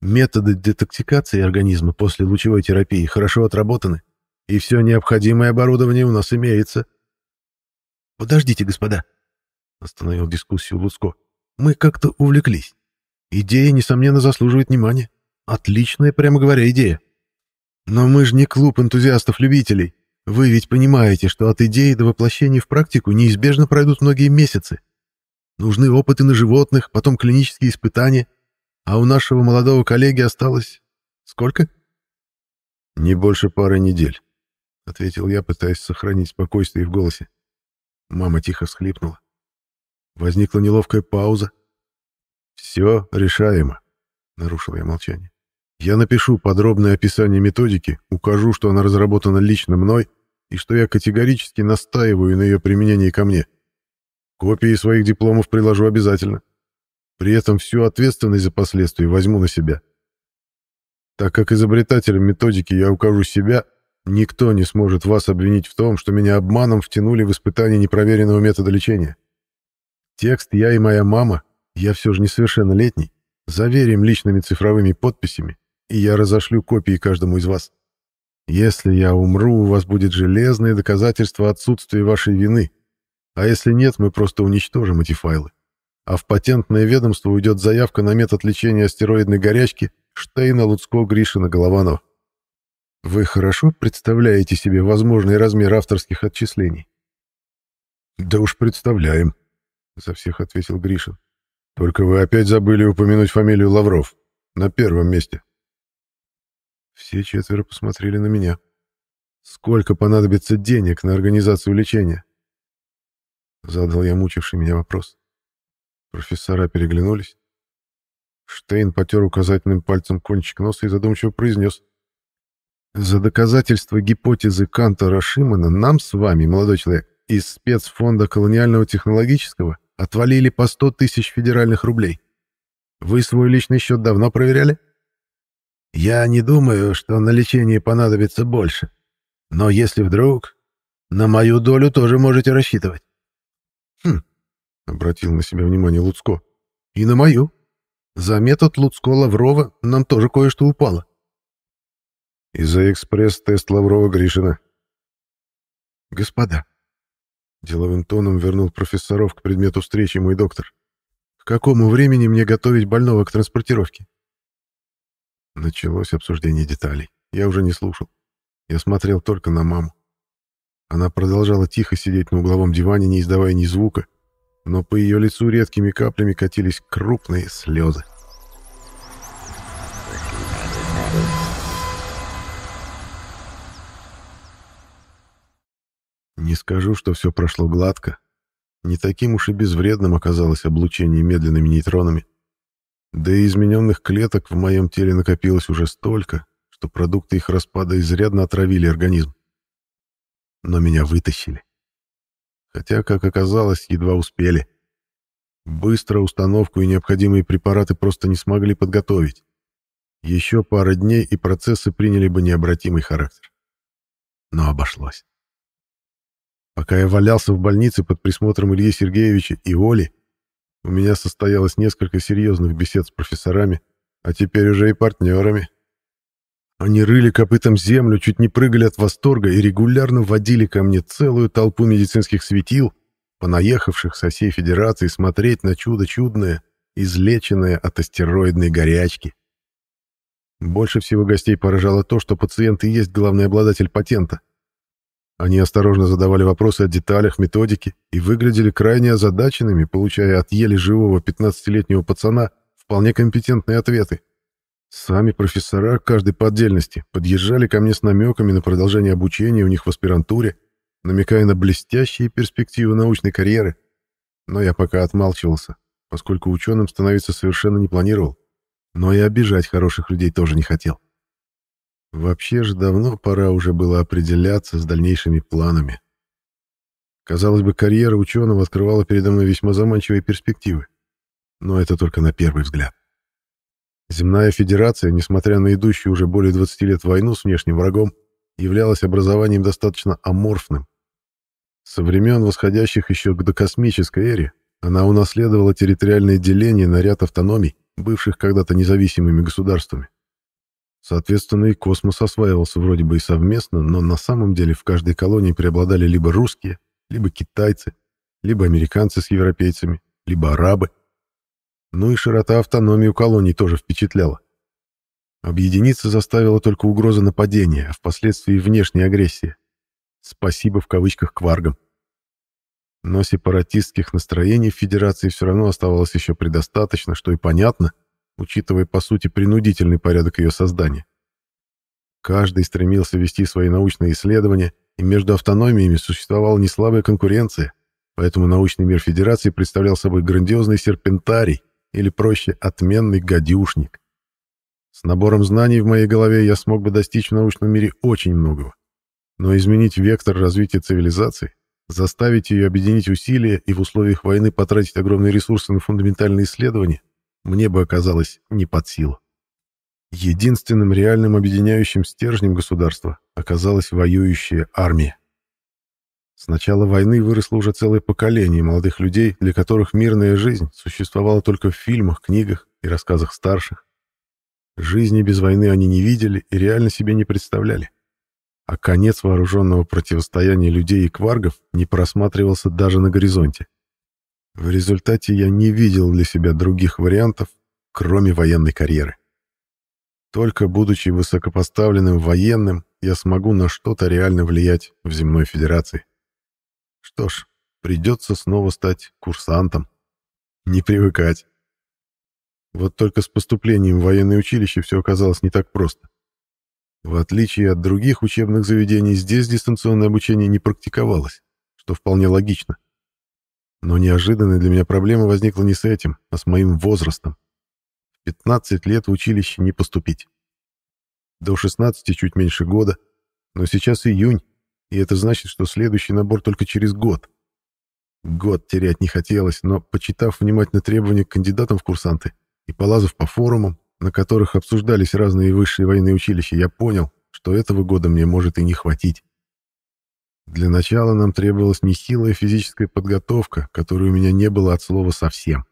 Методы детоксикации организма после лучевой терапии хорошо отработаны, и все необходимое оборудование у нас имеется. «Подождите, господа», — остановил дискуссию Луцко. «Мы как-то увлеклись. Идея, несомненно, заслуживает внимания. Отличная, прямо говоря, идея. Но мы же не клуб энтузиастов-любителей. Вы ведь понимаете, что от идеи до воплощения в практику неизбежно пройдут многие месяцы. Нужны опыты на животных, потом клинические испытания. А у нашего молодого коллеги осталось... Сколько? Не больше пары недель, — ответил я, пытаясь сохранить спокойствие в голосе. Мама тихо всхлипнула. Возникла неловкая пауза. «Все решаемо», — нарушил я молчание. «Я напишу подробное описание методики, укажу, что она разработана лично мной и что я категорически настаиваю на ее применении ко мне. Копии своих дипломов приложу обязательно. При этом всю ответственность за последствия возьму на себя. Так как изобретателем методики я укажу себя, никто не сможет вас обвинить в том, что меня обманом втянули в испытание непроверенного метода лечения. Текст «Я и моя мама», я все же несовершеннолетний, заверим личными цифровыми подписями, и я разошлю копии каждому из вас. Если я умру, у вас будет железное доказательство отсутствия вашей вины, а если нет, мы просто уничтожим эти файлы. А в патентное ведомство уйдет заявка на метод лечения астероидной горячки Штейна Луцко Гришина Голованова. Вы хорошо представляете себе возможный размер авторских отчислений? Да уж представляем, — за всех ответил Гришин. «Только вы опять забыли упомянуть фамилию Лавров. На первом месте». Все четверо посмотрели на меня. «Сколько понадобится денег на организацию лечения?» Задал я мучивший меня вопрос. Профессора переглянулись. Штейн потер указательным пальцем кончик носа и задумчиво произнес. «За доказательство гипотезы Кантора Шимана нам с вами, молодой человек, из спецфонда колониального технологического отвалили по 100 тысяч федеральных рублей. Вы свой личный счет давно проверяли? Я не думаю, что на лечение понадобится больше. Но если вдруг, на мою долю тоже можете рассчитывать. Хм, обратил на себя внимание Луцко. И на мою. За метод Луцко-Лаврова нам тоже кое-что упало. И за экспресс-тест Лаврова-Гришина. Господа, Деловым тоном вернул профессоров к предмету встречи мой доктор. «К какому времени мне готовить больного к транспортировке?» Началось обсуждение деталей. Я уже не слушал. Я смотрел только на маму. Она продолжала тихо сидеть на угловом диване, не издавая ни звука, но по ее лицу редкими каплями катились крупные слезы. Не скажу, что все прошло гладко. Не таким уж и безвредным оказалось облучение медленными нейтронами. Да и измененных клеток в моем теле накопилось уже столько, что продукты их распада изрядно отравили организм. Но меня вытащили. Хотя, как оказалось, едва успели. Быстро установку и необходимые препараты просто не смогли подготовить. Еще пара дней, и процессы приняли бы необратимый характер. Но обошлось. Пока я валялся в больнице под присмотром Ильи Сергеевича и Оли, у меня состоялось несколько серьезных бесед с профессорами, а теперь уже и партнерами. Они рыли копытом землю, чуть не прыгали от восторга и регулярно водили ко мне целую толпу медицинских светил, понаехавших со всей Федерации смотреть на чудо чудное, излеченное от астероидной горячки. Больше всего гостей поражало то, что пациент и есть главный обладатель патента. Они осторожно задавали вопросы о деталях, методики и выглядели крайне озадаченными, получая от еле живого 15-летнего пацана вполне компетентные ответы. Сами профессора, каждой по отдельности, подъезжали ко мне с намеками на продолжение обучения у них в аспирантуре, намекая на блестящие перспективы научной карьеры. Но я пока отмалчивался, поскольку ученым становиться совершенно не планировал. Но и обижать хороших людей тоже не хотел. Вообще же давно пора уже было определяться с дальнейшими планами. Казалось бы, карьера ученого открывала передо мной весьма заманчивые перспективы. Но это только на первый взгляд. Земная Федерация, несмотря на идущую уже более 20 лет войну с внешним врагом, являлась образованием достаточно аморфным. Со времен восходящих еще к докосмической эре она унаследовала территориальное деление на ряд автономий, бывших когда-то независимыми государствами. Соответственно, и космос осваивался вроде бы и совместно, но на самом деле в каждой колонии преобладали либо русские, либо китайцы, либо американцы с европейцами, либо арабы. Ну и широта автономии у колоний тоже впечатляла. Объединиться заставила только угроза нападения, а впоследствии внешней агрессии. Спасибо в кавычках кваргам. Но сепаратистских настроений в Федерации все равно оставалось еще предостаточно, что и понятно — учитывая, по сути, принудительный порядок ее создания. Каждый стремился вести свои научные исследования, и между автономиями существовала неслабая конкуренция, поэтому научный мир Федерации представлял собой грандиозный серпентарий, или проще, отменный гадюшник. С набором знаний в моей голове я смог бы достичь в научном мире очень многого. Но изменить вектор развития цивилизации, заставить ее объединить усилия и в условиях войны потратить огромные ресурсы на фундаментальные исследования мне бы оказалось не под силу. Единственным реальным объединяющим стержнем государства оказалась воюющая армия. С начала войны выросло уже целое поколение молодых людей, для которых мирная жизнь существовала только в фильмах, книгах и рассказах старших. Жизни без войны они не видели и реально себе не представляли. А конец вооруженного противостояния людей и кваргов не просматривался даже на горизонте. В результате я не видел для себя других вариантов, кроме военной карьеры. Только будучи высокопоставленным военным, я смогу на что-то реально влиять в земной федерации. Что ж, придется снова стать курсантом. Не привыкать. Вот только с поступлением в военное училище все оказалось не так просто. В отличие от других учебных заведений, здесь дистанционное обучение не практиковалось, что вполне логично. Но неожиданная для меня проблема возникла не с этим, а с моим возрастом. В 15 лет в училище не поступить. До 16 чуть меньше года, но сейчас июнь, и это значит, что следующий набор только через год. Год терять не хотелось, но, почитав внимательно требования к кандидатам в курсанты и полазав по форумам, на которых обсуждались разные высшие военные училища, я понял, что этого года мне может и не хватить. Для начала нам требовалась нехилая физическая подготовка, которой у меня не было от слова совсем.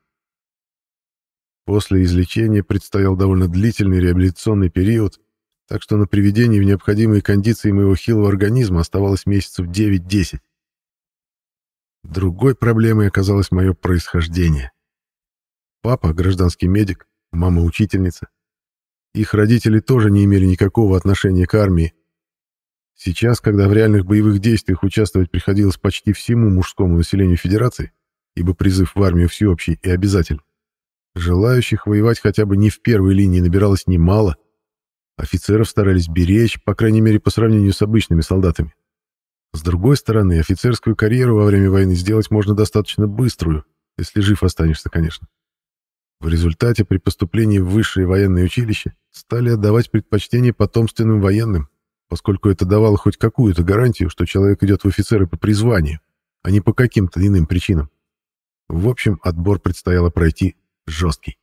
После излечения предстоял довольно длительный реабилитационный период, так что на приведение в необходимые кондиции моего хилого организма оставалось месяцев 9-10. Другой проблемой оказалось мое происхождение. Папа — гражданский медик, мама — учительница. Их родители тоже не имели никакого отношения к армии, Сейчас, когда в реальных боевых действиях участвовать приходилось почти всему мужскому населению Федерации, ибо призыв в армию всеобщий и обязателен, желающих воевать хотя бы не в первой линии набиралось немало, офицеров старались беречь, по крайней мере, по сравнению с обычными солдатами. С другой стороны, офицерскую карьеру во время войны сделать можно достаточно быструю, если жив останешься, конечно. В результате при поступлении в высшее военное училище стали отдавать предпочтение потомственным военным, поскольку это давало хоть какую-то гарантию, что человек идет в офицеры по призванию, а не по каким-то иным причинам. В общем, отбор предстояло пройти жесткий.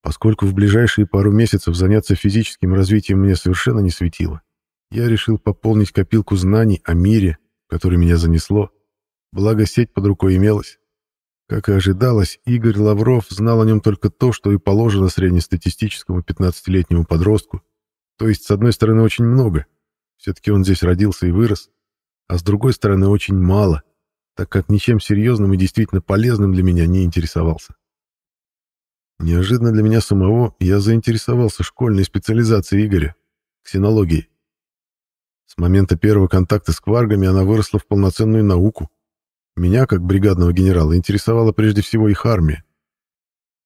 Поскольку в ближайшие пару месяцев заняться физическим развитием мне совершенно не светило, я решил пополнить копилку знаний о мире, который меня занесло, благо сеть под рукой имелась. Как и ожидалось, Игорь Лавров знал о нем только то, что и положено среднестатистическому 15-летнему подростку, то есть, с одной стороны, очень много, все-таки он здесь родился и вырос, а с другой стороны, очень мало, так как ничем серьезным и действительно полезным для меня не интересовался. Неожиданно для меня самого я заинтересовался школьной специализацией Игоря — ксенологией. С момента первого контакта с кваргами она выросла в полноценную науку. Меня, как бригадного генерала, интересовала прежде всего их армия.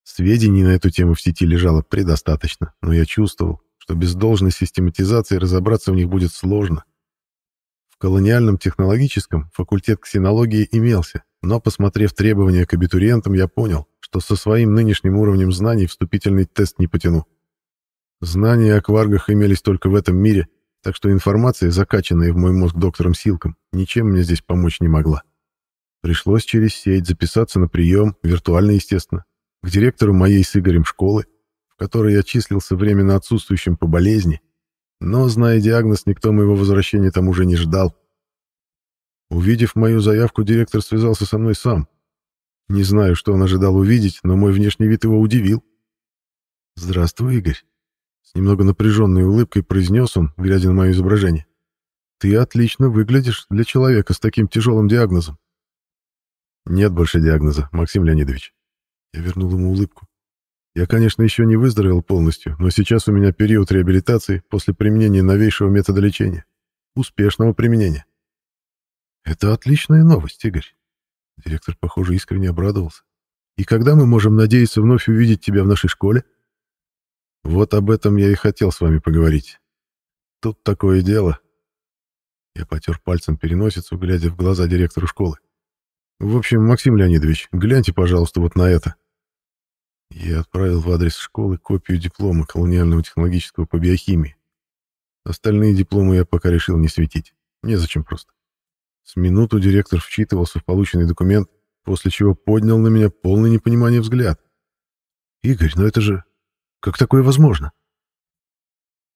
Сведений на эту тему в сети лежало предостаточно, но я чувствовал, что без должной систематизации разобраться в них будет сложно. В колониальном технологическом факультет ксенологии имелся, но, посмотрев требования к абитуриентам, я понял, что со своим нынешним уровнем знаний вступительный тест не потяну. Знания о кваргах имелись только в этом мире, так что информация, закачанная в мой мозг доктором Силком, ничем мне здесь помочь не могла. Пришлось через сеть записаться на прием, виртуально, естественно, к директору моей с Игорем школы, которой я числился временно отсутствующим по болезни, но, зная диагноз, никто моего возвращения там уже не ждал. Увидев мою заявку, директор связался со мной сам. Не знаю, что он ожидал увидеть, но мой внешний вид его удивил. «Здравствуй, Игорь», — с немного напряженной улыбкой произнес он, глядя на мое изображение. «Ты отлично выглядишь для человека с таким тяжелым диагнозом». «Нет больше диагноза, Максим Леонидович». Я вернул ему улыбку. Я, конечно, еще не выздоровел полностью, но сейчас у меня период реабилитации после применения новейшего метода лечения. Успешного применения. Это отличная новость, Игорь. Директор, похоже, искренне обрадовался. И когда мы можем надеяться вновь увидеть тебя в нашей школе? Вот об этом я и хотел с вами поговорить. Тут такое дело. Я потер пальцем переносицу, глядя в глаза директору школы. В общем, Максим Леонидович, гляньте, пожалуйста, вот на это. Я отправил в адрес школы копию диплома колониального технологического по биохимии. Остальные дипломы я пока решил не светить. Незачем просто. С минуту директор вчитывался в полученный документ, после чего поднял на меня полное непонимание взгляд. «Игорь, ну это же... Как такое возможно?»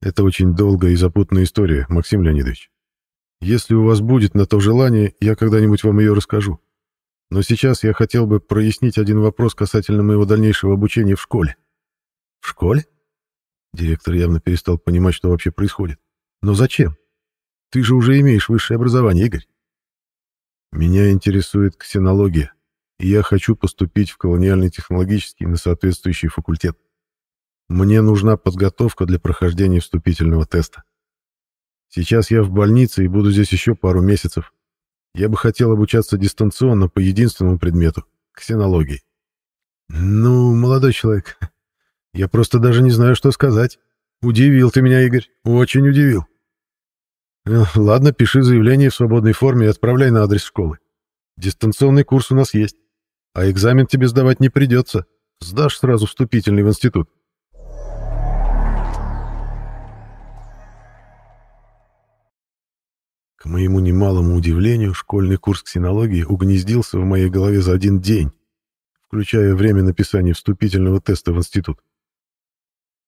«Это очень долгая и запутанная история, Максим Леонидович. Если у вас будет на то желание, я когда-нибудь вам ее расскажу. Но сейчас я хотел бы прояснить один вопрос касательно моего дальнейшего обучения в школе. В школе? Директор явно перестал понимать, что вообще происходит. Но зачем? Ты же уже имеешь высшее образование, Игорь. Меня интересует ксенология, и я хочу поступить в колониальный технологический на соответствующий факультет. Мне нужна подготовка для прохождения вступительного теста. Сейчас я в больнице и буду здесь еще пару месяцев. Я бы хотел обучаться дистанционно по единственному предмету — ксенологии. Ну, молодой человек, я просто даже не знаю, что сказать. Удивил ты меня, Игорь, очень удивил. Э, ладно, пиши заявление в свободной форме и отправляй на адрес школы. Дистанционный курс у нас есть, а экзамен тебе сдавать не придется. Сдашь сразу вступительный в институт. К моему немалому удивлению, школьный курс ксенологии угнездился в моей голове за один день, включая время написания вступительного теста в институт.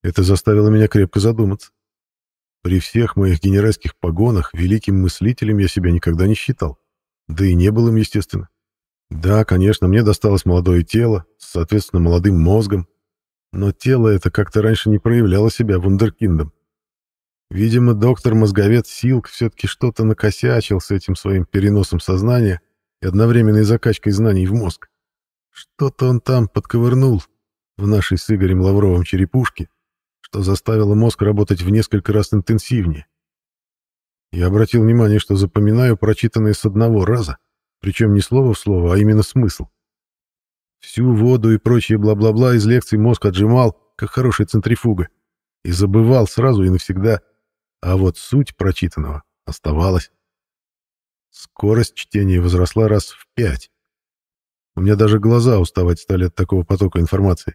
Это заставило меня крепко задуматься. При всех моих генеральских погонах великим мыслителем я себя никогда не считал. Да и не был им, естественно. Да, конечно, мне досталось молодое тело, соответственно, молодым мозгом. Но тело это как-то раньше не проявляло себя вундеркиндом. Видимо, доктор-мозговед Силк все-таки что-то накосячил с этим своим переносом сознания и одновременной закачкой знаний в мозг. Что-то он там подковырнул в нашей с Игорем Лавровым черепушке, что заставило мозг работать в несколько раз интенсивнее. Я обратил внимание, что запоминаю прочитанное с одного раза, причем не слово в слово, а именно смысл. Всю воду и прочее бла-бла-бла из лекций мозг отжимал, как хорошая центрифуга, и забывал сразу и навсегда — а вот суть прочитанного оставалась. Скорость чтения возросла раз в пять. У меня даже глаза уставать стали от такого потока информации.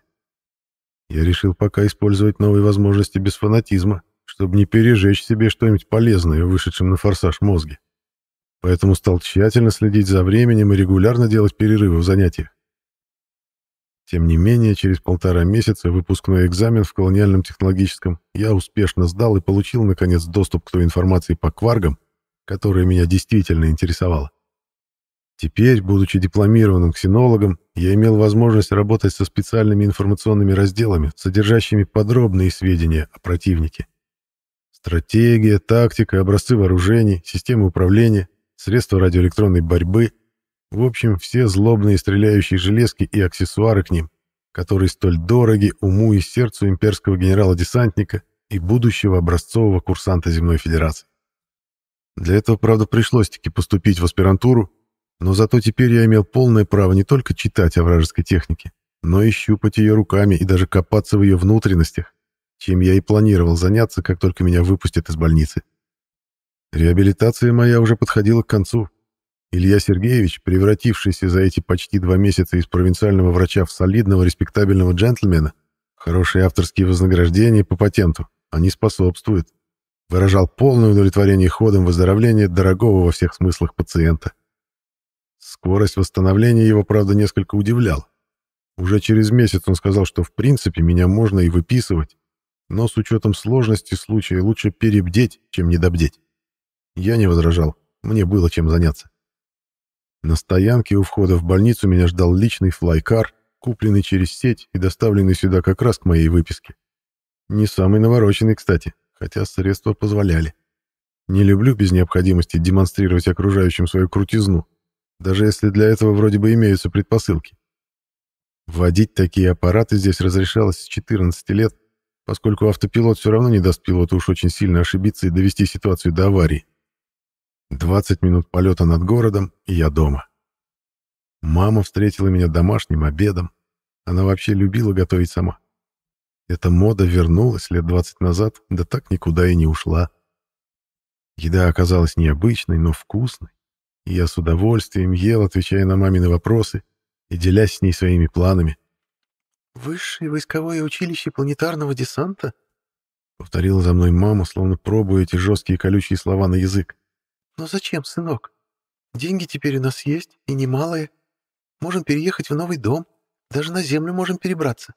Я решил пока использовать новые возможности без фанатизма, чтобы не пережечь себе что-нибудь полезное, вышедшим на форсаж мозги. Поэтому стал тщательно следить за временем и регулярно делать перерывы в занятиях. Тем не менее, через полтора месяца выпускной экзамен в колониальном технологическом я успешно сдал и получил, наконец, доступ к той информации по кваргам, которая меня действительно интересовала. Теперь, будучи дипломированным ксенологом, я имел возможность работать со специальными информационными разделами, содержащими подробные сведения о противнике. Стратегия, тактика, образцы вооружений, системы управления, средства радиоэлектронной борьбы, в общем, все злобные стреляющие железки и аксессуары к ним, которые столь дороги уму и сердцу имперского генерала-десантника и будущего образцового курсанта Земной Федерации. Для этого, правда, пришлось-таки поступить в аспирантуру, но зато теперь я имел полное право не только читать о вражеской технике, но и щупать ее руками и даже копаться в ее внутренностях, чем я и планировал заняться, как только меня выпустят из больницы. Реабилитация моя уже подходила к концу, Илья Сергеевич, превратившийся за эти почти два месяца из провинциального врача в солидного респектабельного джентльмена, хорошие авторские вознаграждения по патенту, они способствуют, выражал полное удовлетворение ходом выздоровления дорогого во всех смыслах пациента. Скорость восстановления его, правда, несколько удивляла. Уже через месяц он сказал, что в принципе меня можно и выписывать, но с учетом сложности случая лучше перебдеть, чем недобдеть. Я не возражал, мне было чем заняться. На стоянке у входа в больницу меня ждал личный флайкар, купленный через сеть и доставленный сюда как раз к моей выписке. Не самый навороченный, кстати, хотя средства позволяли. Не люблю без необходимости демонстрировать окружающим свою крутизну, даже если для этого вроде бы имеются предпосылки. Вводить такие аппараты здесь разрешалось с 14 лет, поскольку автопилот все равно не даст пилоту уж очень сильно ошибиться и довести ситуацию до аварии. 20 минут полета над городом, и я дома. Мама встретила меня домашним обедом. Она вообще любила готовить сама. Эта мода вернулась лет 20 назад, да так никуда и не ушла. Еда оказалась необычной, но вкусной, и я с удовольствием ел, отвечая на мамины вопросы и делясь с ней своими планами. «Высшее войсковое училище планетарного десанта?» — повторила за мной мама, словно пробуя эти жесткие колючие слова на язык. «Но «Ну зачем, сынок? Деньги теперь у нас есть, и немалые. Можем переехать в новый дом, даже на землю можем перебраться.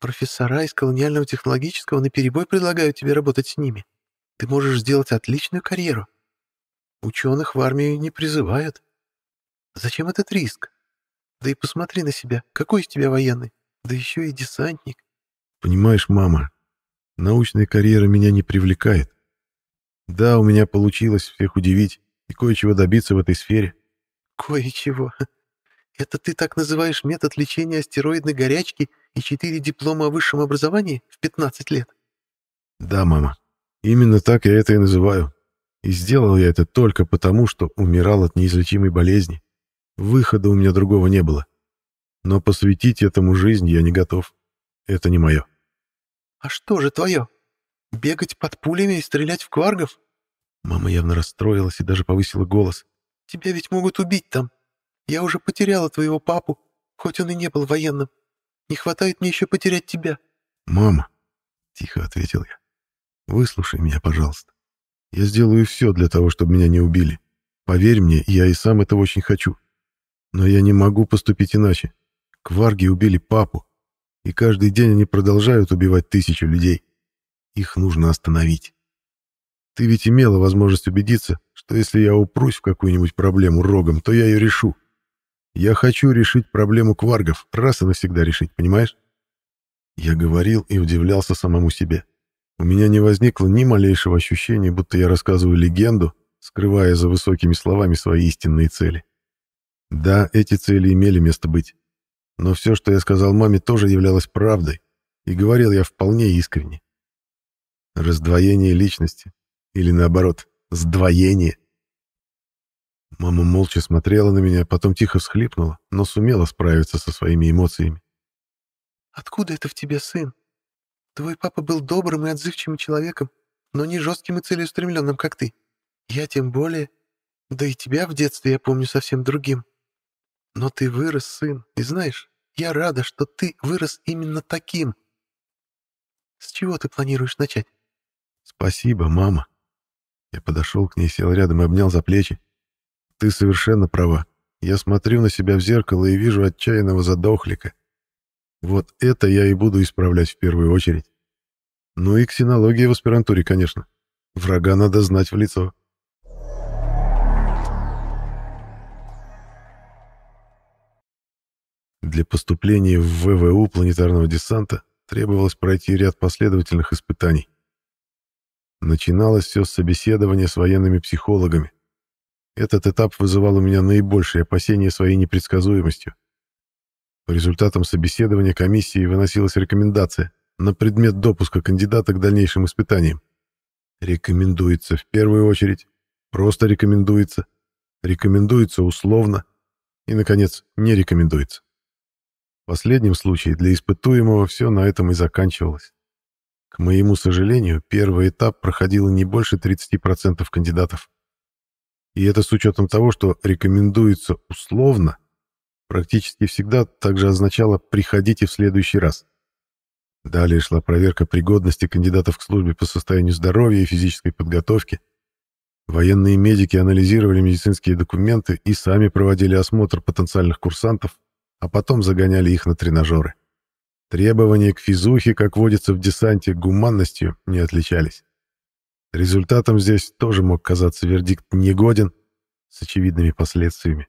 Профессора из колониального технологического наперебой предлагают тебе работать с ними. Ты можешь сделать отличную карьеру. Ученых в армию не призывают. Зачем этот риск? Да и посмотри на себя, какой из тебя военный, да еще и десантник. Понимаешь, мама, научная карьера меня не привлекает. Да, у меня получилось всех удивить и кое-чего добиться в этой сфере. Кое-чего? Это ты так называешь метод лечения астероидной горячки и четыре диплома о высшем образовании в 15 лет? Да, мама. Именно так я это и называю. И сделал я это только потому, что умирал от неизлечимой болезни. Выхода у меня другого не было. Но посвятить этому жизнь я не готов. Это не мое. А что же твое? Бегать под пулями и стрелять в кваргов? Мама явно расстроилась и даже повысила голос. Тебя ведь могут убить там. Я уже потеряла твоего папу, хоть он и не был военным. Не хватает мне еще потерять тебя. Мама, тихо ответил я. Выслушай меня, пожалуйста. Я сделаю все для того, чтобы меня не убили. Поверь мне, я и сам это очень хочу. Но я не могу поступить иначе. Кварги убили папу, и каждый день они продолжают убивать тысячи людей. Их нужно остановить. Ты ведь имела возможность убедиться, что если я упрусь в какую-нибудь проблему рогом, то я ее решу. Я хочу решить проблему кваргов, раз и навсегда решить, понимаешь? Я говорил и удивлялся самому себе. У меня не возникло ни малейшего ощущения, будто я рассказываю легенду, скрывая за высокими словами свои истинные цели. Да, эти цели имели место быть. Но все, что я сказал маме, тоже являлось правдой, и говорил я вполне искренне. Раздвоение личности. Или наоборот, сдвоение. Мама молча смотрела на меня, потом тихо всхлипнула, но сумела справиться со своими эмоциями. «Откуда это в тебе, сын? Твой папа был добрым и отзывчивым человеком, но не жестким и целеустремленным, как ты. Я тем более. Да и тебя в детстве я помню совсем другим. Но ты вырос, сын, и знаешь, я рада, что ты вырос именно таким. С чего ты планируешь начать?» «Спасибо, мама». Я подошел к ней, сел рядом и обнял за плечи. «Ты совершенно права. Я смотрю на себя в зеркало и вижу отчаянного задохлика. Вот это я и буду исправлять в первую очередь. Ну и ксенология в аспирантуре, конечно. Врага надо знать в лицо». Для поступления в ВВУ планетарного десанта требовалось пройти ряд последовательных испытаний. Начиналось все с собеседования с военными психологами. Этот этап вызывал у меня наибольшие опасения своей непредсказуемостью. По результатам собеседования комиссии выносилась рекомендация на предмет допуска кандидата к дальнейшим испытаниям. Рекомендуется в первую очередь, просто рекомендуется, рекомендуется условно и, наконец, не рекомендуется. В последнем случае для испытуемого все на этом и заканчивалось. К моему сожалению, первый этап проходило не больше 30% кандидатов. И это с учетом того, что рекомендуется условно, практически всегда также означало «приходите в следующий раз». Далее шла проверка пригодности кандидатов к службе по состоянию здоровья и физической подготовки. Военные медики анализировали медицинские документы и сами проводили осмотр потенциальных курсантов, а потом загоняли их на тренажеры. Требования к физухе, как водится в десанте, гуманностью не отличались. Результатом здесь тоже мог казаться вердикт «негоден» с очевидными последствиями.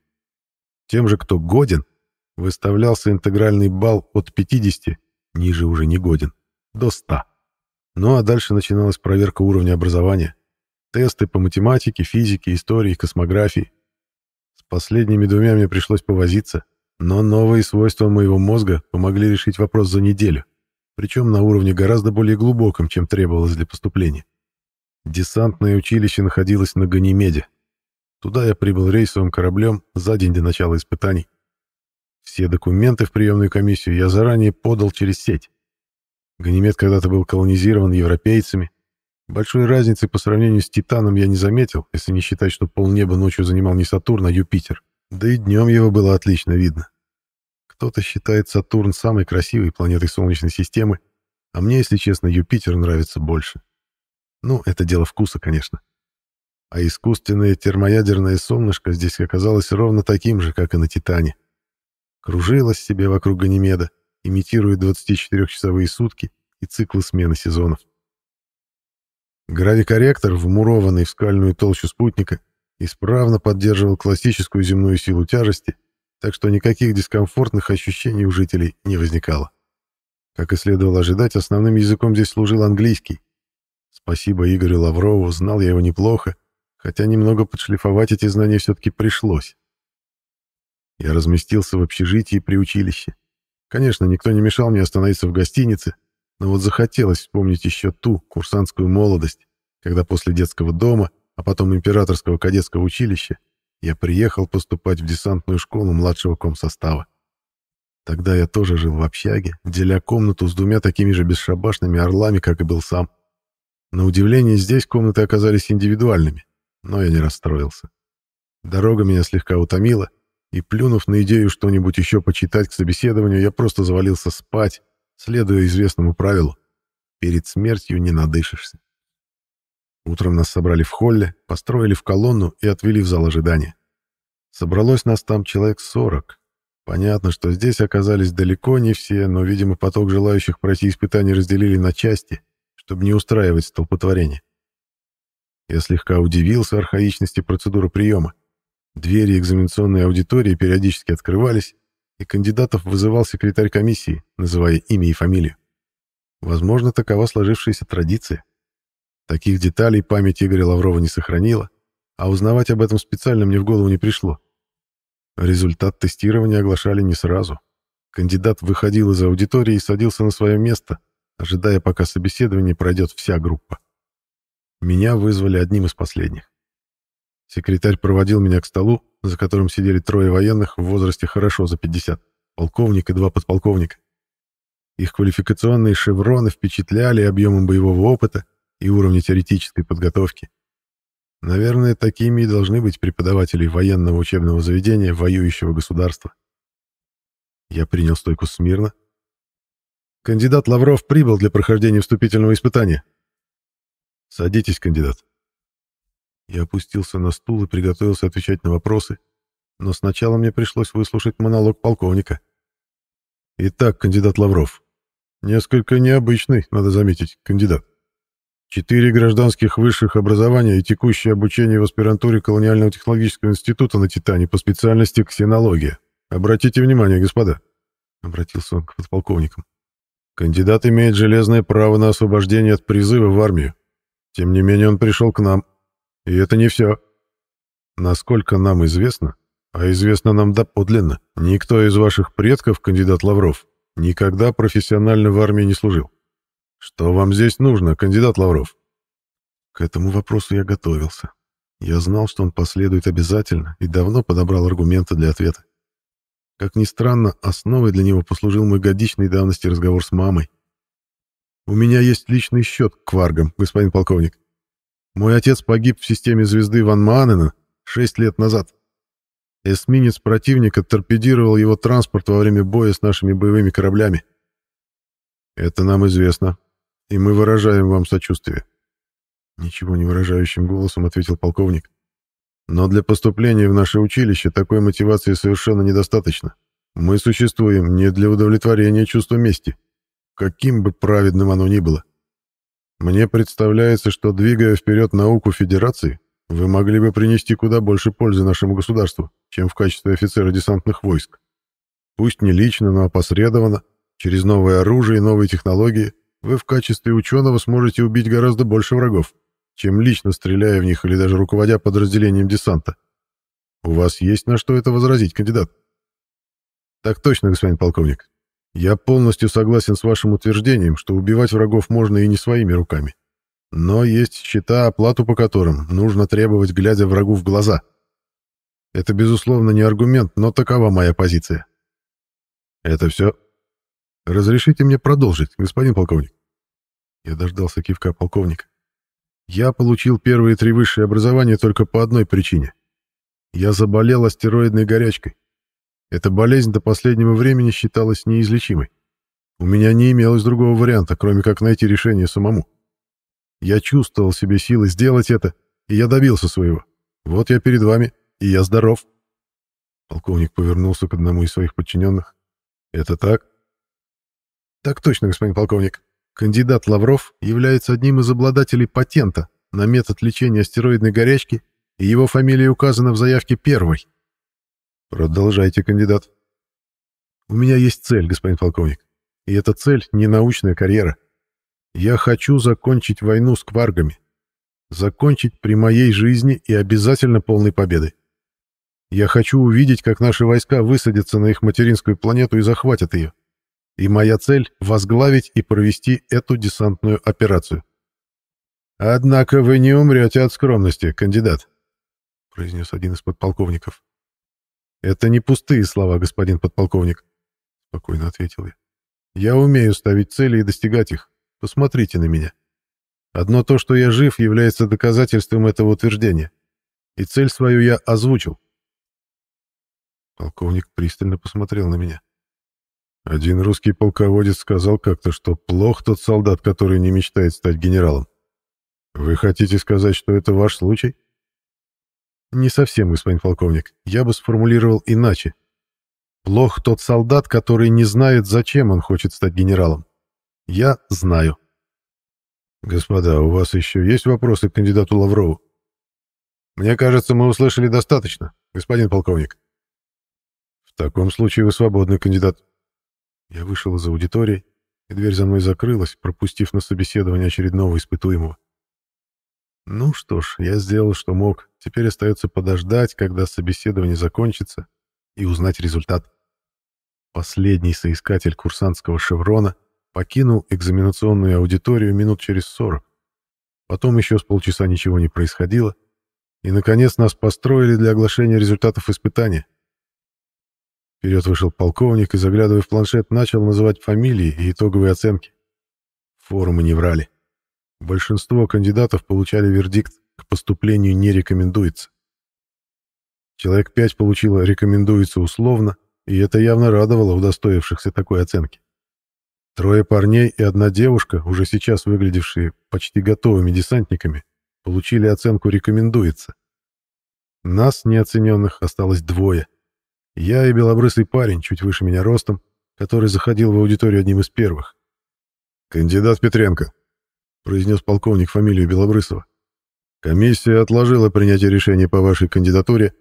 Тем же, кто годен, выставлялся интегральный балл от 50, ниже уже негоден до 100. Ну а дальше начиналась проверка уровня образования. Тесты по математике, физике, истории, космографии. С последними двумя мне пришлось повозиться, но новые свойства моего мозга помогли решить вопрос за неделю, причем на уровне гораздо более глубоком, чем требовалось для поступления. Десантное училище находилось на Ганимеде. Туда я прибыл рейсовым кораблем за день до начала испытаний. Все документы в приемную комиссию я заранее подал через сеть. Ганимед когда-то был колонизирован европейцами. Большой разницы по сравнению с Титаном я не заметил, если не считать, что полнеба ночью занимал не Сатурн, а Юпитер. Да и днем его было отлично видно. Кто-то считает Сатурн самой красивой планетой Солнечной системы, а мне, если честно, Юпитер нравится больше. Ну, это дело вкуса, конечно. А искусственное термоядерное солнышко здесь оказалось ровно таким же, как и на Титане. Кружилось себе вокруг Ганимеда, имитируя 24-часовые сутки и циклы смены сезонов. Гравикорректор, вмурованный в скальную толщу спутника, Исправно поддерживал классическую земную силу тяжести, так что никаких дискомфортных ощущений у жителей не возникало. Как и следовало ожидать, основным языком здесь служил английский. Спасибо Игорю Лаврову, знал я его неплохо, хотя немного подшлифовать эти знания все-таки пришлось. Я разместился в общежитии при училище. Конечно, никто не мешал мне остановиться в гостинице, но вот захотелось вспомнить еще ту курсантскую молодость, когда после детского дома а потом императорского кадетского училища, я приехал поступать в десантную школу младшего комсостава. Тогда я тоже жил в общаге, деля комнату с двумя такими же бесшабашными орлами, как и был сам. На удивление, здесь комнаты оказались индивидуальными, но я не расстроился. Дорога меня слегка утомила, и, плюнув на идею что-нибудь еще почитать к собеседованию, я просто завалился спать, следуя известному правилу. Перед смертью не надышишься. Утром нас собрали в холле, построили в колонну и отвели в зал ожидания. Собралось нас там человек 40. Понятно, что здесь оказались далеко не все, но, видимо, поток желающих пройти испытания разделили на части, чтобы не устраивать столпотворение. Я слегка удивился архаичности процедуры приема. Двери экзаменационной аудитории периодически открывались, и кандидатов вызывал секретарь комиссии, называя имя и фамилию. Возможно, такова сложившаяся традиция. Таких деталей память Игоря Лаврова не сохранила, а узнавать об этом специально мне в голову не пришло. Результат тестирования оглашали не сразу. Кандидат выходил из аудитории и садился на свое место, ожидая, пока собеседование пройдет вся группа. Меня вызвали одним из последних. Секретарь проводил меня к столу, за которым сидели трое военных в возрасте хорошо за 50, полковник и два подполковника. Их квалификационные шевроны впечатляли объемом боевого опыта, и уровня теоретической подготовки. Наверное, такими и должны быть преподаватели военного учебного заведения воюющего государства. Я принял стойку смирно. Кандидат Лавров прибыл для прохождения вступительного испытания. Садитесь, кандидат. Я опустился на стул и приготовился отвечать на вопросы, но сначала мне пришлось выслушать монолог полковника. Итак, кандидат Лавров. Несколько необычный, надо заметить, кандидат. Четыре гражданских высших образования и текущее обучение в аспирантуре Колониального технологического института на Титане по специальности ксенология. Обратите внимание, господа, обратился он к подполковникам. Кандидат имеет железное право на освобождение от призыва в армию. Тем не менее, он пришел к нам. И это не все. Насколько нам известно, а известно нам доподлинно, никто из ваших предков, кандидат Лавров, никогда профессионально в армии не служил. «Что вам здесь нужно, кандидат Лавров?» К этому вопросу я готовился. Я знал, что он последует обязательно, и давно подобрал аргументы для ответа. Как ни странно, основой для него послужил мой годичный давности разговор с мамой. «У меня есть личный счет к варгам, господин полковник. Мой отец погиб в системе звезды Ван Маанена шесть лет назад. Эсминец противника торпедировал его транспорт во время боя с нашими боевыми кораблями. Это нам известно, и мы выражаем вам сочувствие». Ничего не выражающим голосом ответил полковник. «Но для поступления в наше училище такой мотивации совершенно недостаточно. Мы существуем не для удовлетворения чувства мести, каким бы праведным оно ни было. Мне представляется, что, двигая вперед науку Федерации, вы могли бы принести куда больше пользы нашему государству, чем в качестве офицера десантных войск. Пусть не лично, но опосредованно, через новое оружие и новые технологии – вы в качестве ученого сможете убить гораздо больше врагов, чем лично стреляя в них или даже руководя подразделением десанта. У вас есть на что это возразить, кандидат? Так точно, господин полковник. Я полностью согласен с вашим утверждением, что убивать врагов можно и не своими руками. Но есть счета, оплату по которым нужно требовать, глядя врагу в глаза. Это, безусловно, не аргумент, но такова моя позиция. Это все. Разрешите мне продолжить, господин полковник? Я дождался кивка полковника. Я получил первые три высшие образования только по одной причине. Я заболел астероидной горячкой. Эта болезнь до последнего времени считалась неизлечимой. У меня не имелось другого варианта, кроме как найти решение самому. Я чувствовал себе силы сделать это, и я добился своего. Вот я перед вами, и я здоров. Полковник повернулся к одному из своих подчиненных. «Это так?» «Так точно, господин полковник», Кандидат Лавров является одним из обладателей патента на метод лечения стероидной горячки, и его фамилия указана в заявке первой. Продолжайте, кандидат. У меня есть цель, господин полковник. И эта цель не научная карьера. Я хочу закончить войну с кваргами. Закончить при моей жизни и обязательно полной победой. Я хочу увидеть, как наши войска высадятся на их материнскую планету и захватят ее и моя цель — возглавить и провести эту десантную операцию. «Однако вы не умрете от скромности, кандидат», — произнес один из подполковников. «Это не пустые слова, господин подполковник», — спокойно ответил я. «Я умею ставить цели и достигать их. Посмотрите на меня. Одно то, что я жив, является доказательством этого утверждения. И цель свою я озвучил». Полковник пристально посмотрел на меня. Один русский полководец сказал как-то, что плох тот солдат, который не мечтает стать генералом. Вы хотите сказать, что это ваш случай? Не совсем, господин полковник. Я бы сформулировал иначе. Плох тот солдат, который не знает, зачем он хочет стать генералом. Я знаю. Господа, у вас еще есть вопросы к кандидату Лаврову? Мне кажется, мы услышали достаточно, господин полковник. В таком случае вы свободный кандидат. Я вышел из аудитории, и дверь за мной закрылась, пропустив на собеседование очередного испытуемого. Ну что ж, я сделал, что мог. Теперь остается подождать, когда собеседование закончится, и узнать результат. Последний соискатель курсантского шеврона покинул экзаменационную аудиторию минут через сорок. Потом еще с полчаса ничего не происходило, и, наконец, нас построили для оглашения результатов испытания. Вперед вышел полковник и, заглядывая в планшет, начал называть фамилии и итоговые оценки. Форумы не врали. Большинство кандидатов получали вердикт «к поступлению не рекомендуется». Человек пять получило «рекомендуется условно», и это явно радовало удостоившихся такой оценки. Трое парней и одна девушка, уже сейчас выглядевшие почти готовыми десантниками, получили оценку «рекомендуется». Нас, неоцененных, осталось двое — я и белобрысый парень, чуть выше меня ростом, который заходил в аудиторию одним из первых. «Кандидат Петренко», — произнес полковник фамилию Белобрысова. «Комиссия отложила принятие решения по вашей кандидатуре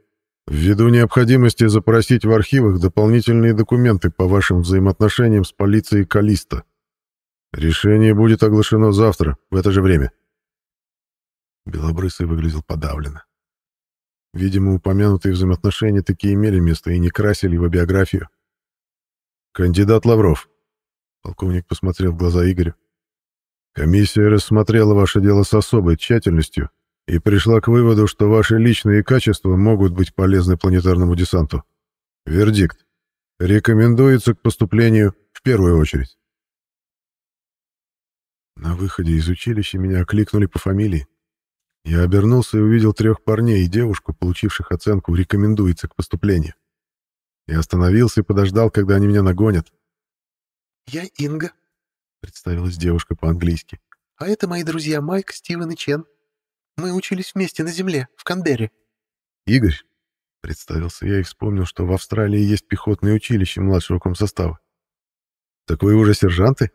ввиду необходимости запросить в архивах дополнительные документы по вашим взаимоотношениям с полицией Калиста. Решение будет оглашено завтра, в это же время». Белобрысый выглядел подавленно. Видимо, упомянутые взаимоотношения такие имели место и не красили его биографию. «Кандидат Лавров», — полковник посмотрел в глаза Игорю, — «комиссия рассмотрела ваше дело с особой тщательностью и пришла к выводу, что ваши личные качества могут быть полезны планетарному десанту. Вердикт. Рекомендуется к поступлению в первую очередь». На выходе из училища меня окликнули по фамилии. Я обернулся и увидел трех парней и девушку, получивших оценку «рекомендуется к поступлению». Я остановился и подождал, когда они меня нагонят. «Я Инга», — представилась девушка по-английски. «А это мои друзья Майк, Стивен и Чен. Мы учились вместе на земле, в Канберре». «Игорь», — представился я и вспомнил, что в Австралии есть пехотное училище младшего комсостава. «Так вы уже сержанты?»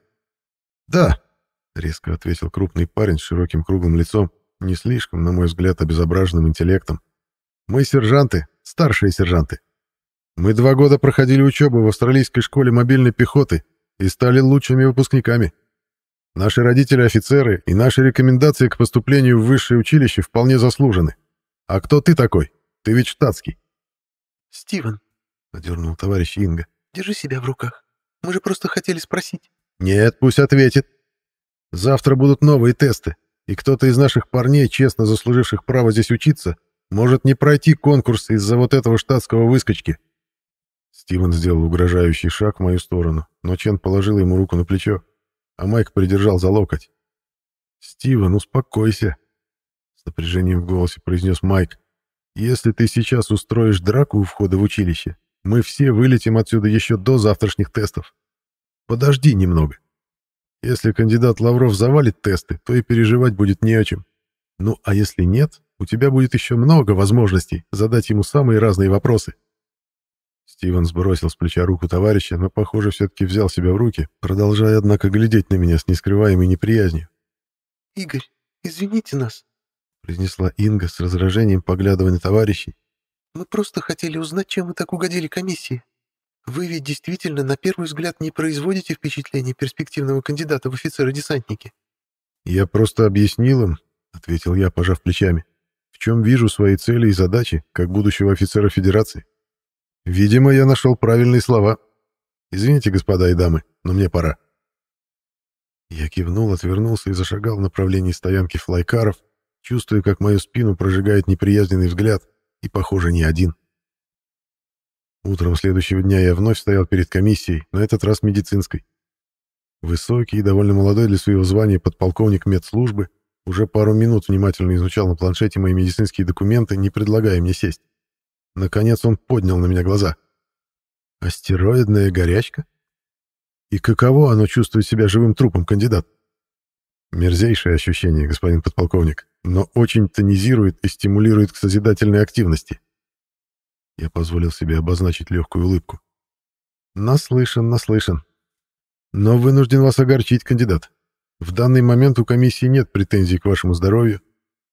«Да», — резко ответил крупный парень с широким круглым лицом, не слишком, на мой взгляд, обезображенным интеллектом. Мы сержанты, старшие сержанты. Мы два года проходили учебу в австралийской школе мобильной пехоты и стали лучшими выпускниками. Наши родители офицеры, и наши рекомендации к поступлению в высшее училище вполне заслужены. А кто ты такой? Ты ведь штатский. Стивен, — одернул товарищ Инга, — держи себя в руках. Мы же просто хотели спросить. Нет, пусть ответит. Завтра будут новые тесты и кто-то из наших парней, честно заслуживших право здесь учиться, может не пройти конкурс из-за вот этого штатского выскочки». Стивен сделал угрожающий шаг в мою сторону, но Чен положил ему руку на плечо, а Майк придержал за локоть. «Стивен, успокойся», — с напряжением в голосе произнес Майк. «Если ты сейчас устроишь драку у входа в училище, мы все вылетим отсюда еще до завтрашних тестов. Подожди немного». Если кандидат Лавров завалит тесты, то и переживать будет не о чем. Ну, а если нет, у тебя будет еще много возможностей задать ему самые разные вопросы. Стивен сбросил с плеча руку товарища, но, похоже, все-таки взял себя в руки, продолжая, однако, глядеть на меня с нескрываемой неприязнью. «Игорь, извините нас», — произнесла Инга с раздражением, поглядывая на товарищей. «Мы просто хотели узнать, чем мы так угодили комиссии». Вы ведь действительно на первый взгляд не производите впечатление перспективного кандидата в офицера-десантники. Я просто объяснил им, ответил я, пожав плечами, в чем вижу свои цели и задачи как будущего офицера Федерации. Видимо, я нашел правильные слова. Извините, господа и дамы, но мне пора. Я кивнул, отвернулся и зашагал в направлении стоянки флайкаров, чувствуя, как мою спину прожигает неприязненный взгляд, и, похоже, не один. Утром следующего дня я вновь стоял перед комиссией, на этот раз медицинской. Высокий и довольно молодой для своего звания подполковник медслужбы уже пару минут внимательно изучал на планшете мои медицинские документы, не предлагая мне сесть. Наконец он поднял на меня глаза. «Астероидная горячка? И каково оно чувствует себя живым трупом, кандидат?» «Мерзейшее ощущение, господин подполковник, но очень тонизирует и стимулирует к созидательной активности», я позволил себе обозначить легкую улыбку. Наслышан, наслышан. Но вынужден вас огорчить, кандидат. В данный момент у комиссии нет претензий к вашему здоровью,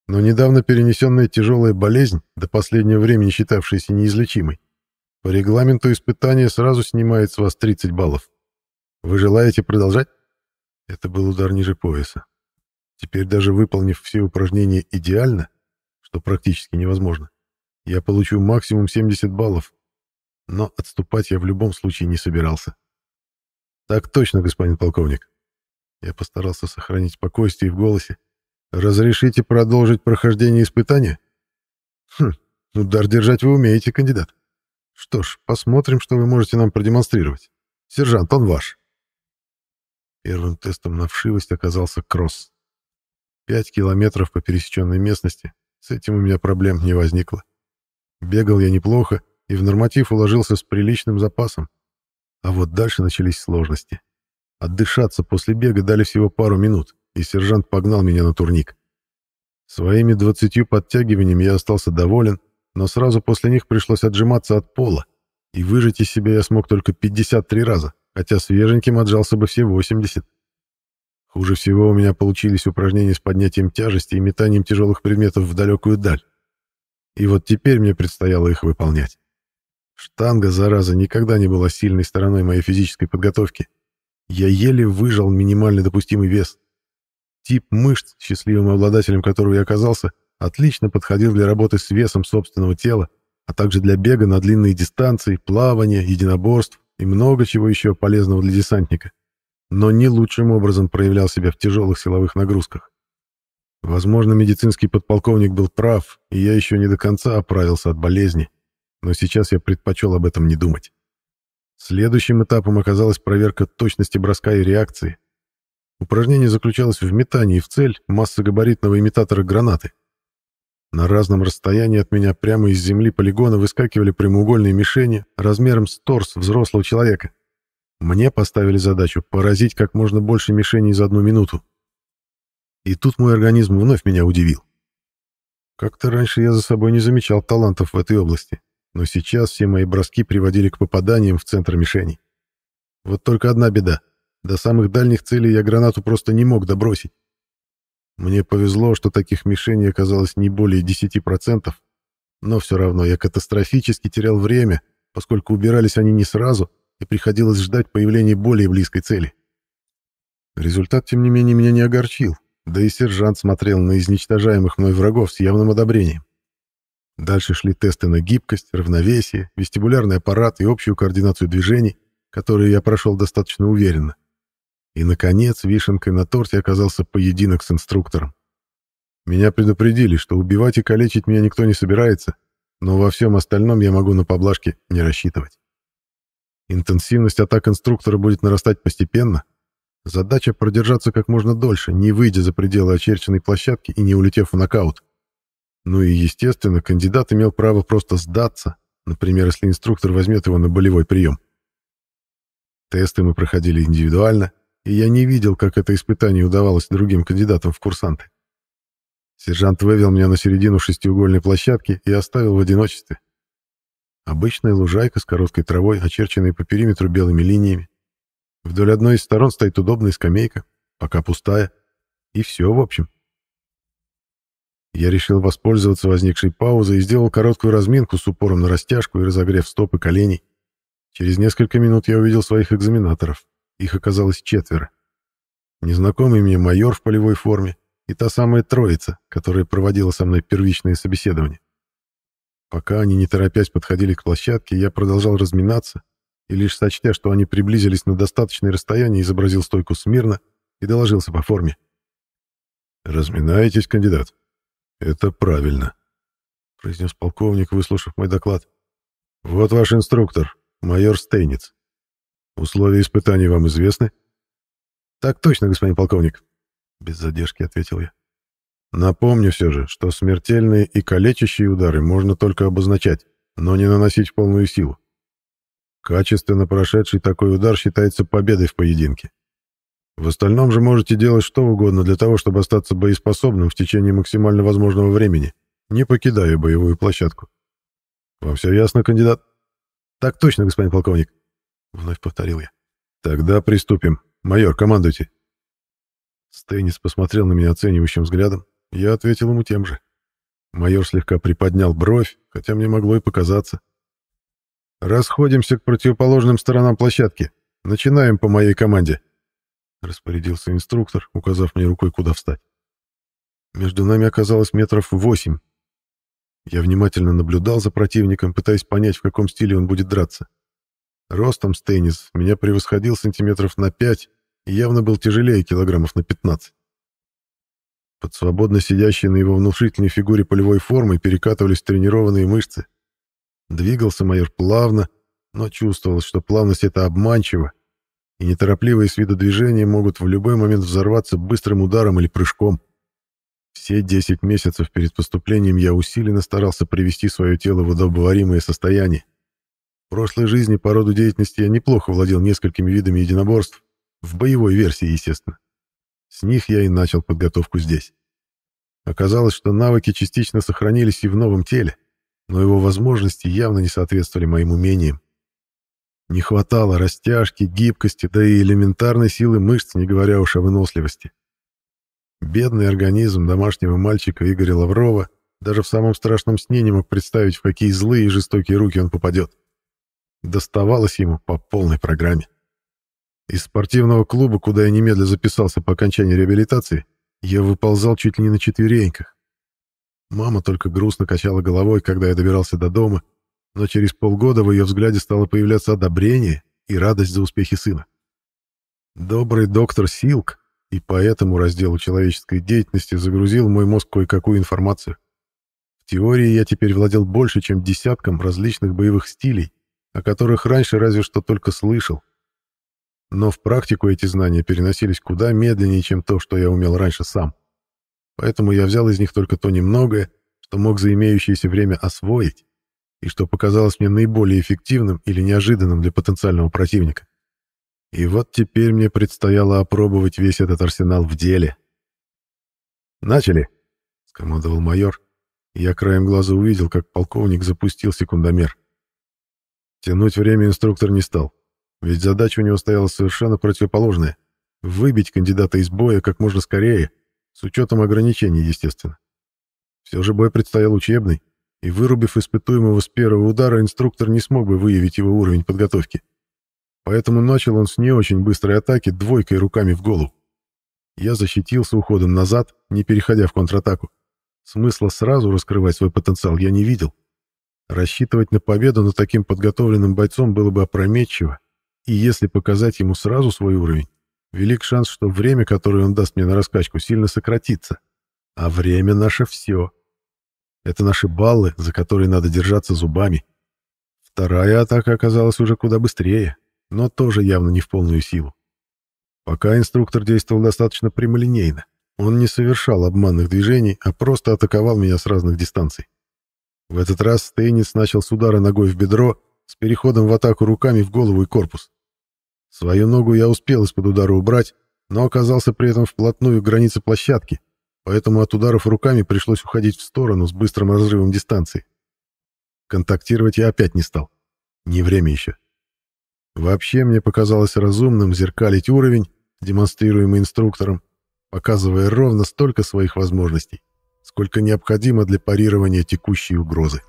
но недавно перенесенная тяжелая болезнь, до последнего времени считавшаяся неизлечимой, по регламенту испытания сразу снимает с вас 30 баллов. Вы желаете продолжать? Это был удар ниже пояса. Теперь даже выполнив все упражнения идеально, что практически невозможно, я получу максимум 70 баллов. Но отступать я в любом случае не собирался. Так точно, господин полковник. Я постарался сохранить спокойствие в голосе. Разрешите продолжить прохождение испытания? Хм, удар держать вы умеете, кандидат. Что ж, посмотрим, что вы можете нам продемонстрировать. Сержант, он ваш. Первым тестом на вшивость оказался кросс. Пять километров по пересеченной местности. С этим у меня проблем не возникло. Бегал я неплохо и в норматив уложился с приличным запасом. А вот дальше начались сложности. Отдышаться после бега дали всего пару минут, и сержант погнал меня на турник. Своими двадцатью подтягиваниями я остался доволен, но сразу после них пришлось отжиматься от пола, и выжать из себя я смог только 53 раза, хотя свеженьким отжался бы все 80. Хуже всего у меня получились упражнения с поднятием тяжести и метанием тяжелых предметов в далекую даль и вот теперь мне предстояло их выполнять. Штанга, зараза, никогда не была сильной стороной моей физической подготовки. Я еле выжал минимально допустимый вес. Тип мышц, счастливым обладателем которого я оказался, отлично подходил для работы с весом собственного тела, а также для бега на длинные дистанции, плавания, единоборств и много чего еще полезного для десантника. Но не лучшим образом проявлял себя в тяжелых силовых нагрузках. Возможно, медицинский подполковник был прав, и я еще не до конца оправился от болезни, но сейчас я предпочел об этом не думать. Следующим этапом оказалась проверка точности броска и реакции. Упражнение заключалось в метании в цель массогабаритного имитатора гранаты. На разном расстоянии от меня прямо из земли полигона выскакивали прямоугольные мишени размером с торс взрослого человека. Мне поставили задачу поразить как можно больше мишеней за одну минуту. И тут мой организм вновь меня удивил. Как-то раньше я за собой не замечал талантов в этой области, но сейчас все мои броски приводили к попаданиям в центр мишеней. Вот только одна беда. До самых дальних целей я гранату просто не мог добросить. Мне повезло, что таких мишеней оказалось не более 10%, но все равно я катастрофически терял время, поскольку убирались они не сразу, и приходилось ждать появления более близкой цели. Результат, тем не менее, меня не огорчил. Да и сержант смотрел на изничтожаемых мной врагов с явным одобрением. Дальше шли тесты на гибкость, равновесие, вестибулярный аппарат и общую координацию движений, которые я прошел достаточно уверенно. И, наконец, вишенкой на торте оказался поединок с инструктором. Меня предупредили, что убивать и калечить меня никто не собирается, но во всем остальном я могу на поблажке не рассчитывать. Интенсивность атак инструктора будет нарастать постепенно, Задача продержаться как можно дольше, не выйдя за пределы очерченной площадки и не улетев в нокаут. Ну и, естественно, кандидат имел право просто сдаться, например, если инструктор возьмет его на болевой прием. Тесты мы проходили индивидуально, и я не видел, как это испытание удавалось другим кандидатам в курсанты. Сержант вывел меня на середину шестиугольной площадки и оставил в одиночестве. Обычная лужайка с короткой травой, очерченная по периметру белыми линиями. Вдоль одной из сторон стоит удобная скамейка, пока пустая. И все, в общем. Я решил воспользоваться возникшей паузой и сделал короткую разминку с упором на растяжку и разогрев стоп и коленей. Через несколько минут я увидел своих экзаменаторов. Их оказалось четверо. Незнакомый мне майор в полевой форме и та самая троица, которая проводила со мной первичное собеседование. Пока они, не торопясь, подходили к площадке, я продолжал разминаться и лишь сочтя, что они приблизились на достаточное расстояние, изобразил стойку смирно и доложился по форме. «Разминаетесь, кандидат?» «Это правильно», — произнес полковник, выслушав мой доклад. «Вот ваш инструктор, майор Стейниц. Условия испытаний вам известны?» «Так точно, господин полковник», — без задержки ответил я. «Напомню все же, что смертельные и калечащие удары можно только обозначать, но не наносить в полную силу. Качественно прошедший такой удар считается победой в поединке. В остальном же можете делать что угодно для того, чтобы остаться боеспособным в течение максимально возможного времени, не покидая боевую площадку. Вам все ясно, кандидат? Так точно, господин полковник. Вновь повторил я. Тогда приступим. Майор, командуйте. Стейнис посмотрел на меня оценивающим взглядом. Я ответил ему тем же. Майор слегка приподнял бровь, хотя мне могло и показаться, «Расходимся к противоположным сторонам площадки. Начинаем по моей команде», — распорядился инструктор, указав мне рукой, куда встать. Между нами оказалось метров восемь. Я внимательно наблюдал за противником, пытаясь понять, в каком стиле он будет драться. Ростом Стейнис меня превосходил сантиметров на пять и явно был тяжелее килограммов на пятнадцать. Под свободно сидящей на его внушительной фигуре полевой формой перекатывались тренированные мышцы. Двигался майор плавно, но чувствовалось, что плавность это обманчива, и неторопливые с виду движения могут в любой момент взорваться быстрым ударом или прыжком. Все 10 месяцев перед поступлением я усиленно старался привести свое тело в удобоваримое состояние. В прошлой жизни по роду деятельности я неплохо владел несколькими видами единоборств, в боевой версии, естественно. С них я и начал подготовку здесь. Оказалось, что навыки частично сохранились и в новом теле но его возможности явно не соответствовали моим умениям. Не хватало растяжки, гибкости, да и элементарной силы мышц, не говоря уж о выносливости. Бедный организм домашнего мальчика Игоря Лаврова даже в самом страшном сне не мог представить, в какие злые и жестокие руки он попадет. Доставалось ему по полной программе. Из спортивного клуба, куда я немедленно записался по окончании реабилитации, я выползал чуть ли не на четвереньках. Мама только грустно качала головой, когда я добирался до дома, но через полгода в ее взгляде стало появляться одобрение и радость за успехи сына. Добрый доктор Силк и по этому разделу человеческой деятельности загрузил мой мозг кое-какую информацию. В теории я теперь владел больше, чем десятком различных боевых стилей, о которых раньше разве что только слышал. Но в практику эти знания переносились куда медленнее, чем то, что я умел раньше сам. — поэтому я взял из них только то немногое, что мог за имеющееся время освоить, и что показалось мне наиболее эффективным или неожиданным для потенциального противника. И вот теперь мне предстояло опробовать весь этот арсенал в деле. «Начали!» — скомандовал майор, я краем глаза увидел, как полковник запустил секундомер. Тянуть время инструктор не стал, ведь задача у него стояла совершенно противоположная — выбить кандидата из боя как можно скорее с учетом ограничений, естественно. Все же бой предстоял учебный, и, вырубив испытуемого с первого удара, инструктор не смог бы выявить его уровень подготовки. Поэтому начал он с не очень быстрой атаки двойкой руками в голову. Я защитился уходом назад, не переходя в контратаку. Смысла сразу раскрывать свой потенциал я не видел. Рассчитывать на победу над таким подготовленным бойцом было бы опрометчиво, и если показать ему сразу свой уровень, велик шанс, что время, которое он даст мне на раскачку, сильно сократится. А время наше все. Это наши баллы, за которые надо держаться зубами. Вторая атака оказалась уже куда быстрее, но тоже явно не в полную силу. Пока инструктор действовал достаточно прямолинейно. Он не совершал обманных движений, а просто атаковал меня с разных дистанций. В этот раз Стейнис начал с удара ногой в бедро, с переходом в атаку руками в голову и корпус. Свою ногу я успел из-под удара убрать, но оказался при этом вплотную к границе площадки, поэтому от ударов руками пришлось уходить в сторону с быстрым разрывом дистанции. Контактировать я опять не стал. Не время еще. Вообще мне показалось разумным зеркалить уровень, демонстрируемый инструктором, показывая ровно столько своих возможностей, сколько необходимо для парирования текущей угрозы.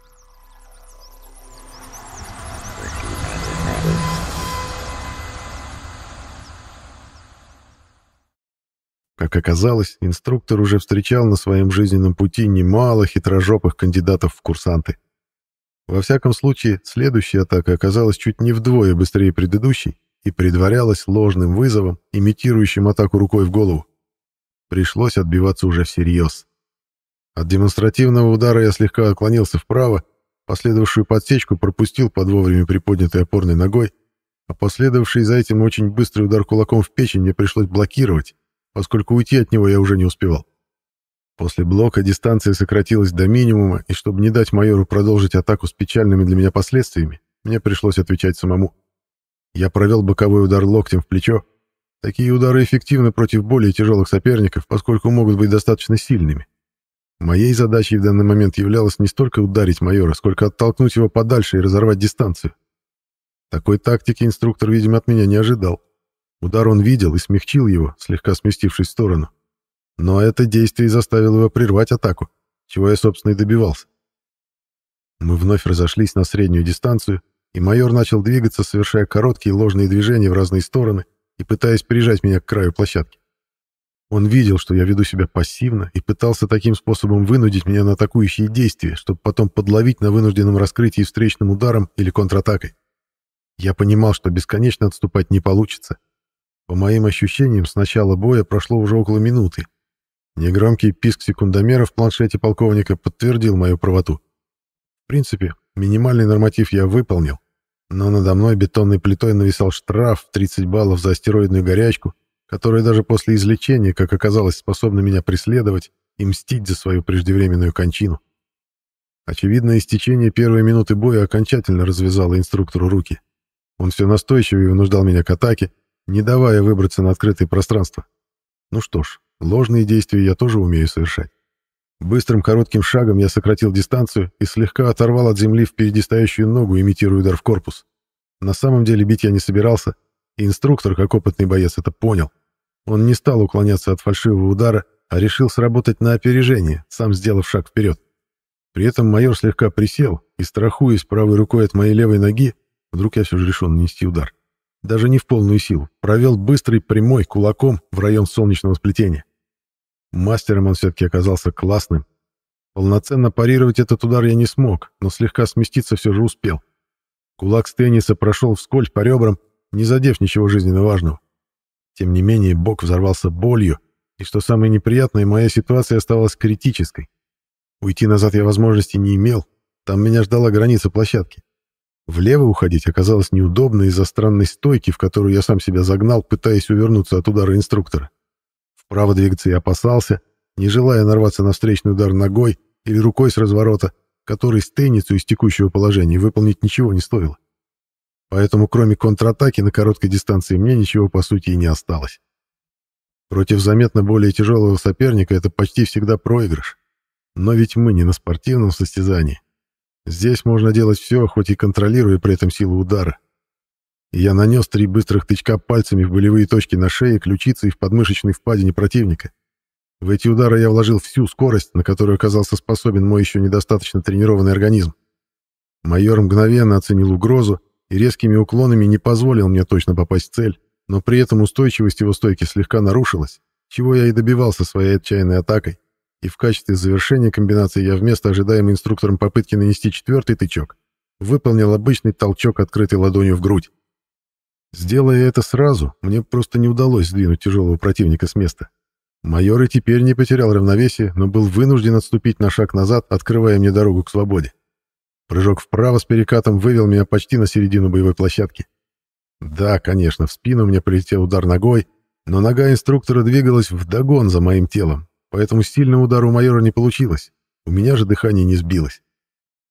Как оказалось, инструктор уже встречал на своем жизненном пути немало хитрожопых кандидатов в курсанты. Во всяком случае, следующая атака оказалась чуть не вдвое быстрее предыдущей и предварялась ложным вызовом, имитирующим атаку рукой в голову. Пришлось отбиваться уже всерьез. От демонстративного удара я слегка отклонился вправо, последовавшую подсечку пропустил под вовремя приподнятой опорной ногой, а последовавший за этим очень быстрый удар кулаком в печень мне пришлось блокировать, поскольку уйти от него я уже не успевал. После блока дистанция сократилась до минимума, и чтобы не дать майору продолжить атаку с печальными для меня последствиями, мне пришлось отвечать самому. Я провел боковой удар локтем в плечо. Такие удары эффективны против более тяжелых соперников, поскольку могут быть достаточно сильными. Моей задачей в данный момент являлось не столько ударить майора, сколько оттолкнуть его подальше и разорвать дистанцию. Такой тактики инструктор, видимо, от меня не ожидал. Удар он видел и смягчил его, слегка сместившись в сторону. Но это действие заставило его прервать атаку, чего я, собственно, и добивался. Мы вновь разошлись на среднюю дистанцию, и майор начал двигаться, совершая короткие ложные движения в разные стороны и пытаясь прижать меня к краю площадки. Он видел, что я веду себя пассивно, и пытался таким способом вынудить меня на атакующие действия, чтобы потом подловить на вынужденном раскрытии встречным ударом или контратакой. Я понимал, что бесконечно отступать не получится, по моим ощущениям, с начала боя прошло уже около минуты. Негромкий писк секундомера в планшете полковника подтвердил мою правоту. В принципе, минимальный норматив я выполнил, но надо мной бетонной плитой нависал штраф в 30 баллов за астероидную горячку, которая даже после излечения, как оказалось, способна меня преследовать и мстить за свою преждевременную кончину. Очевидно, истечение первой минуты боя окончательно развязало инструктору руки. Он все настойчивее вынуждал меня к атаке, не давая выбраться на открытое пространство. Ну что ж, ложные действия я тоже умею совершать. Быстрым коротким шагом я сократил дистанцию и слегка оторвал от земли впереди стоящую ногу, имитируя удар в корпус. На самом деле бить я не собирался, и инструктор, как опытный боец, это понял. Он не стал уклоняться от фальшивого удара, а решил сработать на опережение, сам сделав шаг вперед. При этом майор слегка присел и, страхуясь правой рукой от моей левой ноги, вдруг я все же решил нанести удар даже не в полную силу, провел быстрый прямой кулаком в район солнечного сплетения. Мастером он все-таки оказался классным. Полноценно парировать этот удар я не смог, но слегка сместиться все же успел. Кулак с тенниса прошел вскользь по ребрам, не задев ничего жизненно важного. Тем не менее, бок взорвался болью, и, что самое неприятное, моя ситуация оставалась критической. Уйти назад я возможности не имел, там меня ждала граница площадки. Влево уходить оказалось неудобно из-за странной стойки, в которую я сам себя загнал, пытаясь увернуться от удара инструктора. Вправо двигаться я опасался, не желая нарваться на встречный удар ногой или рукой с разворота, который стейницу из текущего положения выполнить ничего не стоило. Поэтому кроме контратаки на короткой дистанции мне ничего по сути и не осталось. Против заметно более тяжелого соперника это почти всегда проигрыш. Но ведь мы не на спортивном состязании, Здесь можно делать все, хоть и контролируя при этом силу удара. я нанес три быстрых тычка пальцами в болевые точки на шее, ключице и в подмышечной впадине противника. В эти удары я вложил всю скорость, на которую оказался способен мой еще недостаточно тренированный организм. Майор мгновенно оценил угрозу и резкими уклонами не позволил мне точно попасть в цель, но при этом устойчивость его стойки слегка нарушилась, чего я и добивался своей отчаянной атакой и в качестве завершения комбинации я вместо ожидаемой инструктором попытки нанести четвертый тычок выполнил обычный толчок, открытой ладонью в грудь. Сделая это сразу, мне просто не удалось сдвинуть тяжелого противника с места. Майор и теперь не потерял равновесие, но был вынужден отступить на шаг назад, открывая мне дорогу к свободе. Прыжок вправо с перекатом вывел меня почти на середину боевой площадки. Да, конечно, в спину мне прилетел удар ногой, но нога инструктора двигалась вдогон за моим телом, поэтому сильного удара у майора не получилось. У меня же дыхание не сбилось.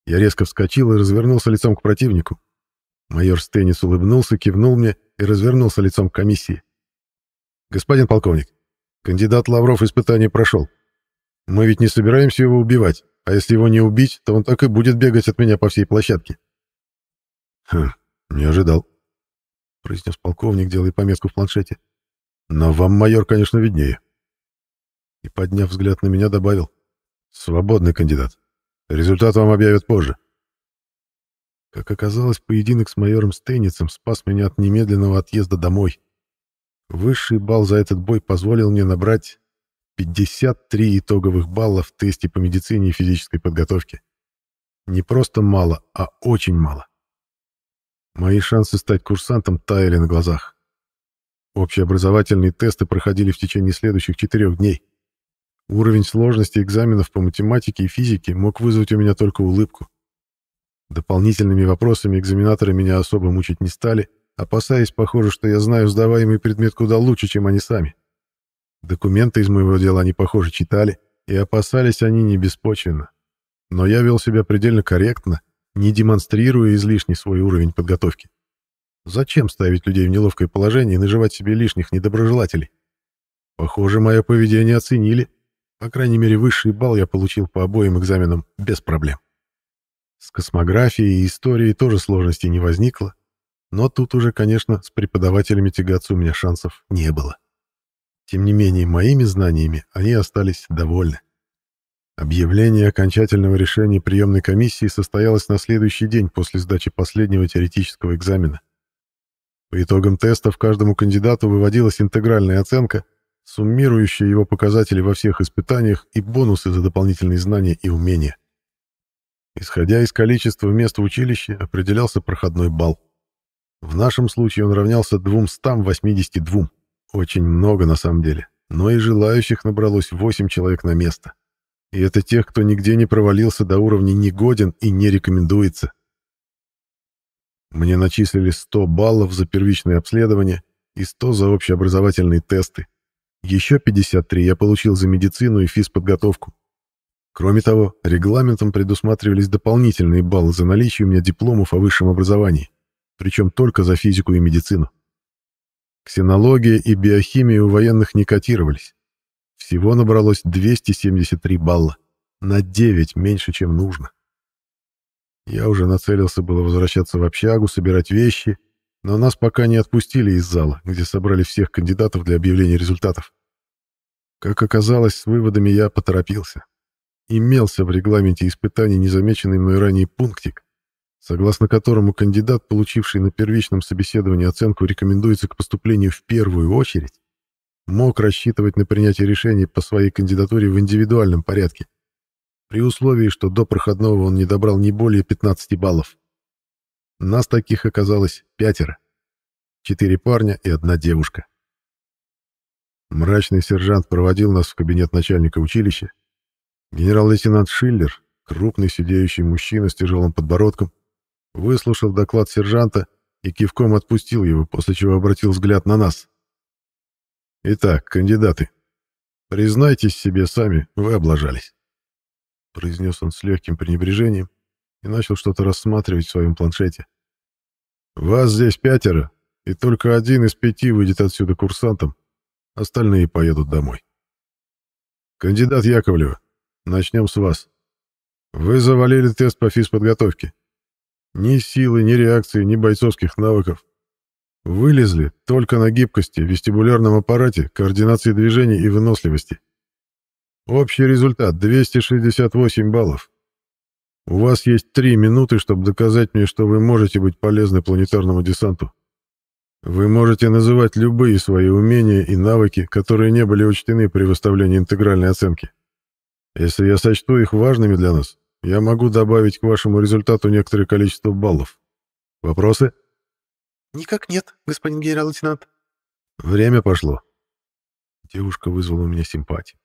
Я резко вскочил и развернулся лицом к противнику. Майор Стеннис улыбнулся, кивнул мне и развернулся лицом к комиссии. «Господин полковник, кандидат Лавров испытание прошел. Мы ведь не собираемся его убивать, а если его не убить, то он так и будет бегать от меня по всей площадке». «Хм, не ожидал», — произнес полковник, делая пометку в планшете. «Но вам, майор, конечно, виднее» и, подняв взгляд на меня, добавил «Свободный кандидат. Результат вам объявят позже». Как оказалось, поединок с майором Стейницем спас меня от немедленного отъезда домой. Высший балл за этот бой позволил мне набрать 53 итоговых балла в тесте по медицине и физической подготовке. Не просто мало, а очень мало. Мои шансы стать курсантом таяли на глазах. Общеобразовательные тесты проходили в течение следующих четырех дней. Уровень сложности экзаменов по математике и физике мог вызвать у меня только улыбку. Дополнительными вопросами экзаменаторы меня особо мучить не стали, опасаясь, похоже, что я знаю сдаваемый предмет куда лучше, чем они сами. Документы из моего дела они, похоже, читали, и опасались они не беспочвенно. Но я вел себя предельно корректно, не демонстрируя излишний свой уровень подготовки. Зачем ставить людей в неловкое положение и наживать себе лишних недоброжелателей? Похоже, мое поведение оценили, по крайней мере, высший балл я получил по обоим экзаменам без проблем. С космографией и историей тоже сложностей не возникло, но тут уже, конечно, с преподавателями тягаться у меня шансов не было. Тем не менее, моими знаниями они остались довольны. Объявление окончательного решения приемной комиссии состоялось на следующий день после сдачи последнего теоретического экзамена. По итогам теста в каждому кандидату выводилась интегральная оценка — суммирующая его показатели во всех испытаниях и бонусы за дополнительные знания и умения. Исходя из количества мест в училище, определялся проходной балл. В нашем случае он равнялся 282. Очень много на самом деле. Но и желающих набралось 8 человек на место. И это тех, кто нигде не провалился до уровня негоден и не рекомендуется. Мне начислили 100 баллов за первичное обследование и 100 за общеобразовательные тесты. Еще 53 я получил за медицину и физподготовку. Кроме того, регламентом предусматривались дополнительные баллы за наличие у меня дипломов о высшем образовании, причем только за физику и медицину. Ксенология и биохимия у военных не котировались. Всего набралось 273 балла, на 9 меньше, чем нужно. Я уже нацелился было возвращаться в общагу, собирать вещи, но нас пока не отпустили из зала, где собрали всех кандидатов для объявления результатов. Как оказалось, с выводами я поторопился. Имелся в регламенте испытаний незамеченный мной ранее пунктик, согласно которому кандидат, получивший на первичном собеседовании оценку, рекомендуется к поступлению в первую очередь, мог рассчитывать на принятие решения по своей кандидатуре в индивидуальном порядке, при условии, что до проходного он не добрал не более 15 баллов. Нас таких оказалось пятеро. Четыре парня и одна девушка. Мрачный сержант проводил нас в кабинет начальника училища. Генерал-лейтенант Шиллер, крупный сидеющий мужчина с тяжелым подбородком, выслушал доклад сержанта и кивком отпустил его, после чего обратил взгляд на нас. «Итак, кандидаты, признайтесь себе сами, вы облажались», — произнес он с легким пренебрежением и начал что-то рассматривать в своем планшете. «Вас здесь пятеро, и только один из пяти выйдет отсюда курсантом, Остальные поедут домой. Кандидат Яковлев. начнем с вас. Вы завалили тест по физподготовке. Ни силы, ни реакции, ни бойцовских навыков. Вылезли только на гибкости, вестибулярном аппарате, координации движений и выносливости. Общий результат — 268 баллов. У вас есть три минуты, чтобы доказать мне, что вы можете быть полезны планетарному десанту. Вы можете называть любые свои умения и навыки, которые не были учтены при выставлении интегральной оценки. Если я сочту их важными для нас, я могу добавить к вашему результату некоторое количество баллов. Вопросы? Никак нет, господин генерал-лейтенант. Время пошло. Девушка вызвала у меня симпатию.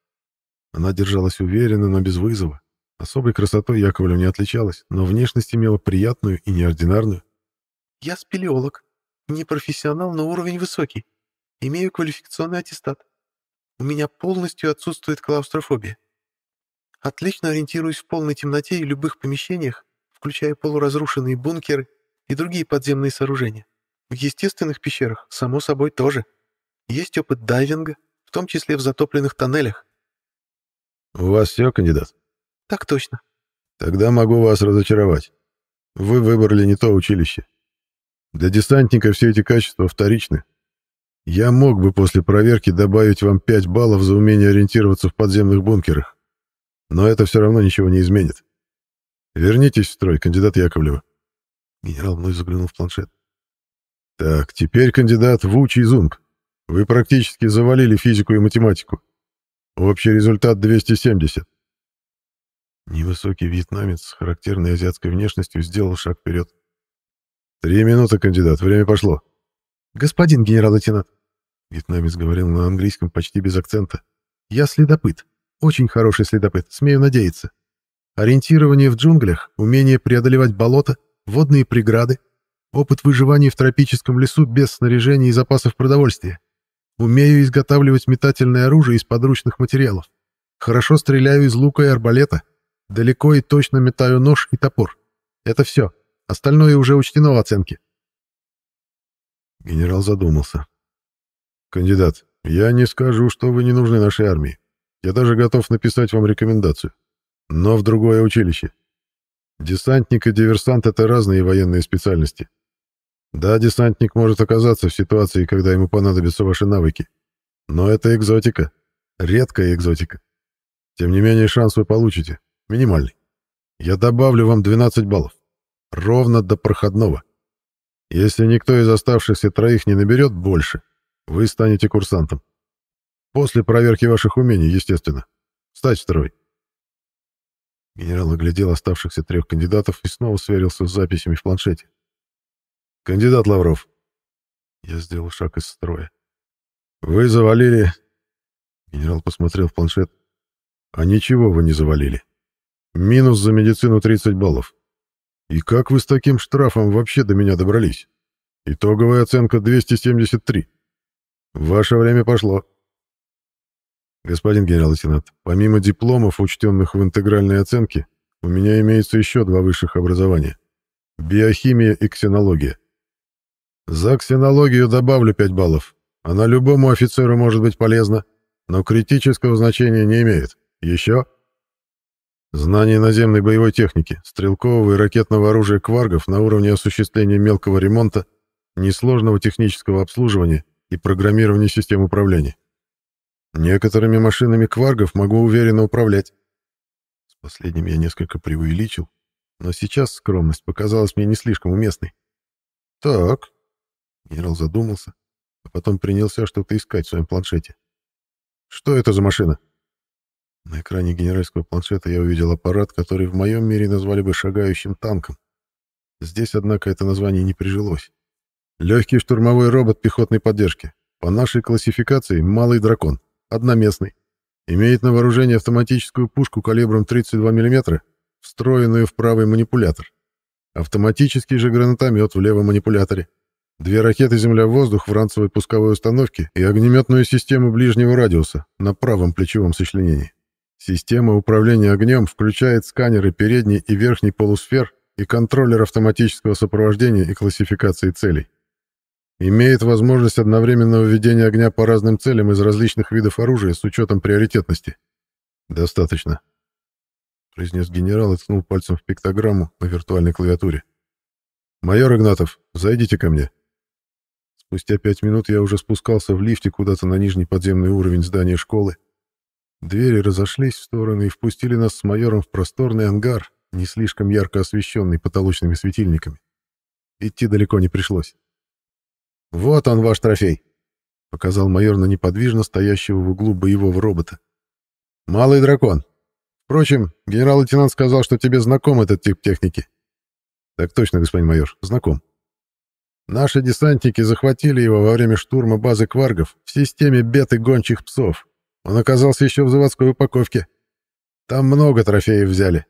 Она держалась уверенно, но без вызова. Особой красотой Яковлев не отличалась, но внешность имела приятную и неординарную. «Я спелеолог», не профессионал, но уровень высокий. Имею квалификационный аттестат. У меня полностью отсутствует клаустрофобия. Отлично ориентируюсь в полной темноте и любых помещениях, включая полуразрушенные бункеры и другие подземные сооружения. В естественных пещерах, само собой, тоже. Есть опыт дайвинга, в том числе в затопленных тоннелях. «У вас все, кандидат?» «Так точно». «Тогда могу вас разочаровать. Вы выбрали не то училище. Для десантника все эти качества вторичны. Я мог бы после проверки добавить вам 5 баллов за умение ориентироваться в подземных бункерах. Но это все равно ничего не изменит. Вернитесь в строй, кандидат Яковлева. Генерал мной заглянул в планшет. Так, теперь кандидат Ву Чизунг. Вы практически завалили физику и математику. Общий результат 270. Невысокий вьетнамец с характерной азиатской внешностью сделал шаг вперед. «Три минуты, кандидат, время пошло». «Господин генерал-лейтенант», — вьетнамец говорил на английском почти без акцента, — «я следопыт, очень хороший следопыт, смею надеяться. Ориентирование в джунглях, умение преодолевать болота, водные преграды, опыт выживания в тропическом лесу без снаряжения и запасов продовольствия. Умею изготавливать метательное оружие из подручных материалов. Хорошо стреляю из лука и арбалета. Далеко и точно метаю нож и топор. Это все. Остальное уже учтено в оценке. Генерал задумался. «Кандидат, я не скажу, что вы не нужны нашей армии. Я даже готов написать вам рекомендацию. Но в другое училище. Десантник и диверсант — это разные военные специальности. Да, десантник может оказаться в ситуации, когда ему понадобятся ваши навыки. Но это экзотика. Редкая экзотика. Тем не менее, шанс вы получите. Минимальный. Я добавлю вам 12 баллов ровно до проходного. Если никто из оставшихся троих не наберет больше, вы станете курсантом. После проверки ваших умений, естественно. Встать второй. Генерал оглядел оставшихся трех кандидатов и снова сверился с записями в планшете. «Кандидат Лавров». Я сделал шаг из строя. «Вы завалили...» Генерал посмотрел в планшет. «А ничего вы не завалили. Минус за медицину 30 баллов. И как вы с таким штрафом вообще до меня добрались? Итоговая оценка 273. Ваше время пошло. Господин генерал-лейтенант, помимо дипломов, учтенных в интегральной оценке, у меня имеется еще два высших образования. Биохимия и ксенология. За ксенологию добавлю 5 баллов. Она любому офицеру может быть полезна, но критического значения не имеет. Еще... Знание наземной боевой техники, стрелкового и ракетного оружия кваргов на уровне осуществления мелкого ремонта, несложного технического обслуживания и программирования систем управления. Некоторыми машинами кваргов могу уверенно управлять. С последним я несколько преувеличил, но сейчас скромность показалась мне не слишком уместной. Так, генерал задумался, а потом принялся что-то искать в своем планшете. Что это за машина? На экране генеральского планшета я увидел аппарат, который в моем мире назвали бы шагающим танком. Здесь, однако, это название не прижилось. Легкий штурмовой робот пехотной поддержки. По нашей классификации «Малый дракон», одноместный. Имеет на вооружении автоматическую пушку калибром 32 мм, встроенную в правый манипулятор. Автоматический же гранатомет в левом манипуляторе. Две ракеты «Земля-воздух» в ранцевой пусковой установке и огнеметную систему ближнего радиуса на правом плечевом сочленении. Система управления огнем включает сканеры передней и верхней полусфер и контроллер автоматического сопровождения и классификации целей. Имеет возможность одновременного ведения огня по разным целям из различных видов оружия с учетом приоритетности. Достаточно. Произнес генерал и ткнул пальцем в пиктограмму на виртуальной клавиатуре. «Майор Игнатов, зайдите ко мне». Спустя пять минут я уже спускался в лифте куда-то на нижний подземный уровень здания школы, Двери разошлись в стороны и впустили нас с майором в просторный ангар, не слишком ярко освещенный потолочными светильниками. Идти далеко не пришлось. «Вот он, ваш трофей!» — показал майор на неподвижно стоящего в углу боевого робота. «Малый дракон. Впрочем, генерал-лейтенант сказал, что тебе знаком этот тип техники». «Так точно, господин майор, знаком». Наши десантники захватили его во время штурма базы кваргов в системе беты гончих псов, он оказался еще в заводской упаковке. Там много трофеев взяли.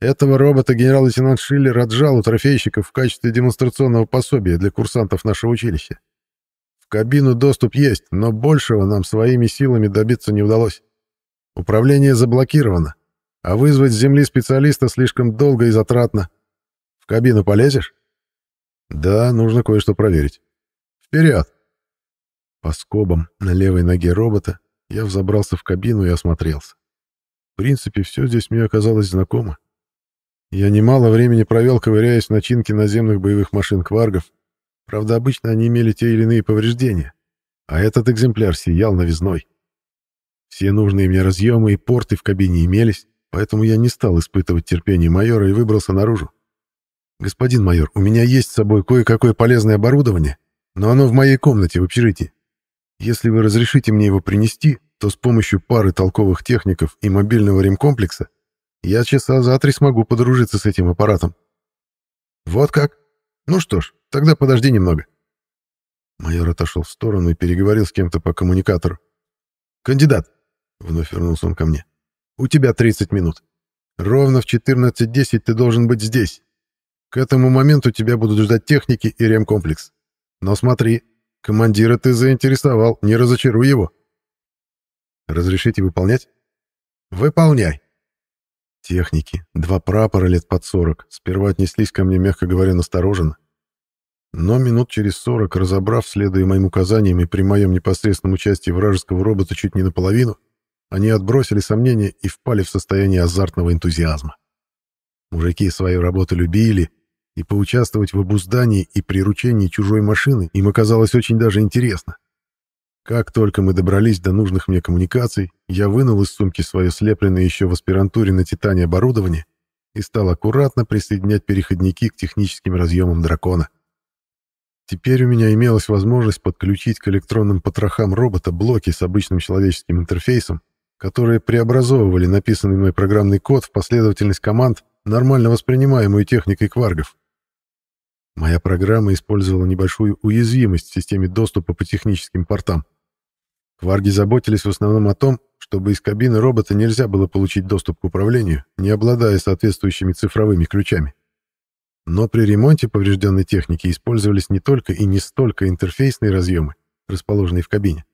Этого робота генерал-лейтенант Шиллер отжал у трофейщиков в качестве демонстрационного пособия для курсантов нашего училища. В кабину доступ есть, но большего нам своими силами добиться не удалось. Управление заблокировано, а вызвать с земли специалиста слишком долго и затратно. В кабину полезешь? Да, нужно кое-что проверить. Вперед! По скобам на левой ноге робота я взобрался в кабину и осмотрелся. В принципе, все здесь мне оказалось знакомо. Я немало времени провел, ковыряясь в начинке наземных боевых машин кваргов. Правда, обычно они имели те или иные повреждения, а этот экземпляр сиял новизной. Все нужные мне разъемы и порты в кабине имелись, поэтому я не стал испытывать терпение майора и выбрался наружу. «Господин майор, у меня есть с собой кое-какое полезное оборудование, но оно в моей комнате в общежитии. Если вы разрешите мне его принести, то с помощью пары толковых техников и мобильного ремкомплекса я часа за три смогу подружиться с этим аппаратом. Вот как? Ну что ж, тогда подожди немного. Майор отошел в сторону и переговорил с кем-то по коммуникатору. «Кандидат!» — вновь вернулся он ко мне. «У тебя 30 минут. Ровно в 14.10 ты должен быть здесь. К этому моменту тебя будут ждать техники и ремкомплекс. Но смотри, Командира ты заинтересовал, не разочаруй его. Разрешите выполнять? Выполняй. Техники, два прапора лет под сорок, сперва отнеслись ко мне, мягко говоря, настороженно. Но минут через сорок, разобрав, следуя моим указаниям и при моем непосредственном участии вражеского робота чуть не наполовину, они отбросили сомнения и впали в состояние азартного энтузиазма. Мужики свою работу любили, и поучаствовать в обуздании и приручении чужой машины им оказалось очень даже интересно. Как только мы добрались до нужных мне коммуникаций, я вынул из сумки свое слепленное еще в аспирантуре на «Титане» оборудование и стал аккуратно присоединять переходники к техническим разъемам дракона. Теперь у меня имелась возможность подключить к электронным потрохам робота блоки с обычным человеческим интерфейсом, которые преобразовывали написанный мой программный код в последовательность команд, нормально воспринимаемую техникой кваргов. Моя программа использовала небольшую уязвимость в системе доступа по техническим портам. Кварги заботились в основном о том, чтобы из кабины робота нельзя было получить доступ к управлению, не обладая соответствующими цифровыми ключами. Но при ремонте поврежденной техники использовались не только и не столько интерфейсные разъемы, расположенные в кабине,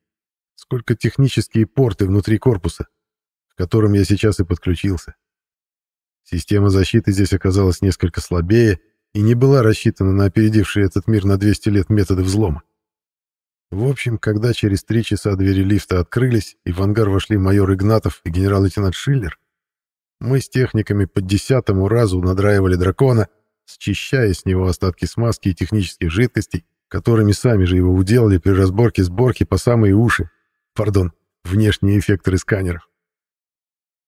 сколько технические порты внутри корпуса, к которым я сейчас и подключился. Система защиты здесь оказалась несколько слабее, и не была рассчитана на опередившие этот мир на 200 лет методы взлома. В общем, когда через три часа двери лифта открылись и в ангар вошли майор Игнатов и генерал-лейтенант Шиллер, мы с техниками по десятому разу надраивали дракона, счищая с него остатки смазки и технических жидкостей, которыми сами же его уделали при разборке сборки по самые уши, пардон, внешние эффекторы сканеров.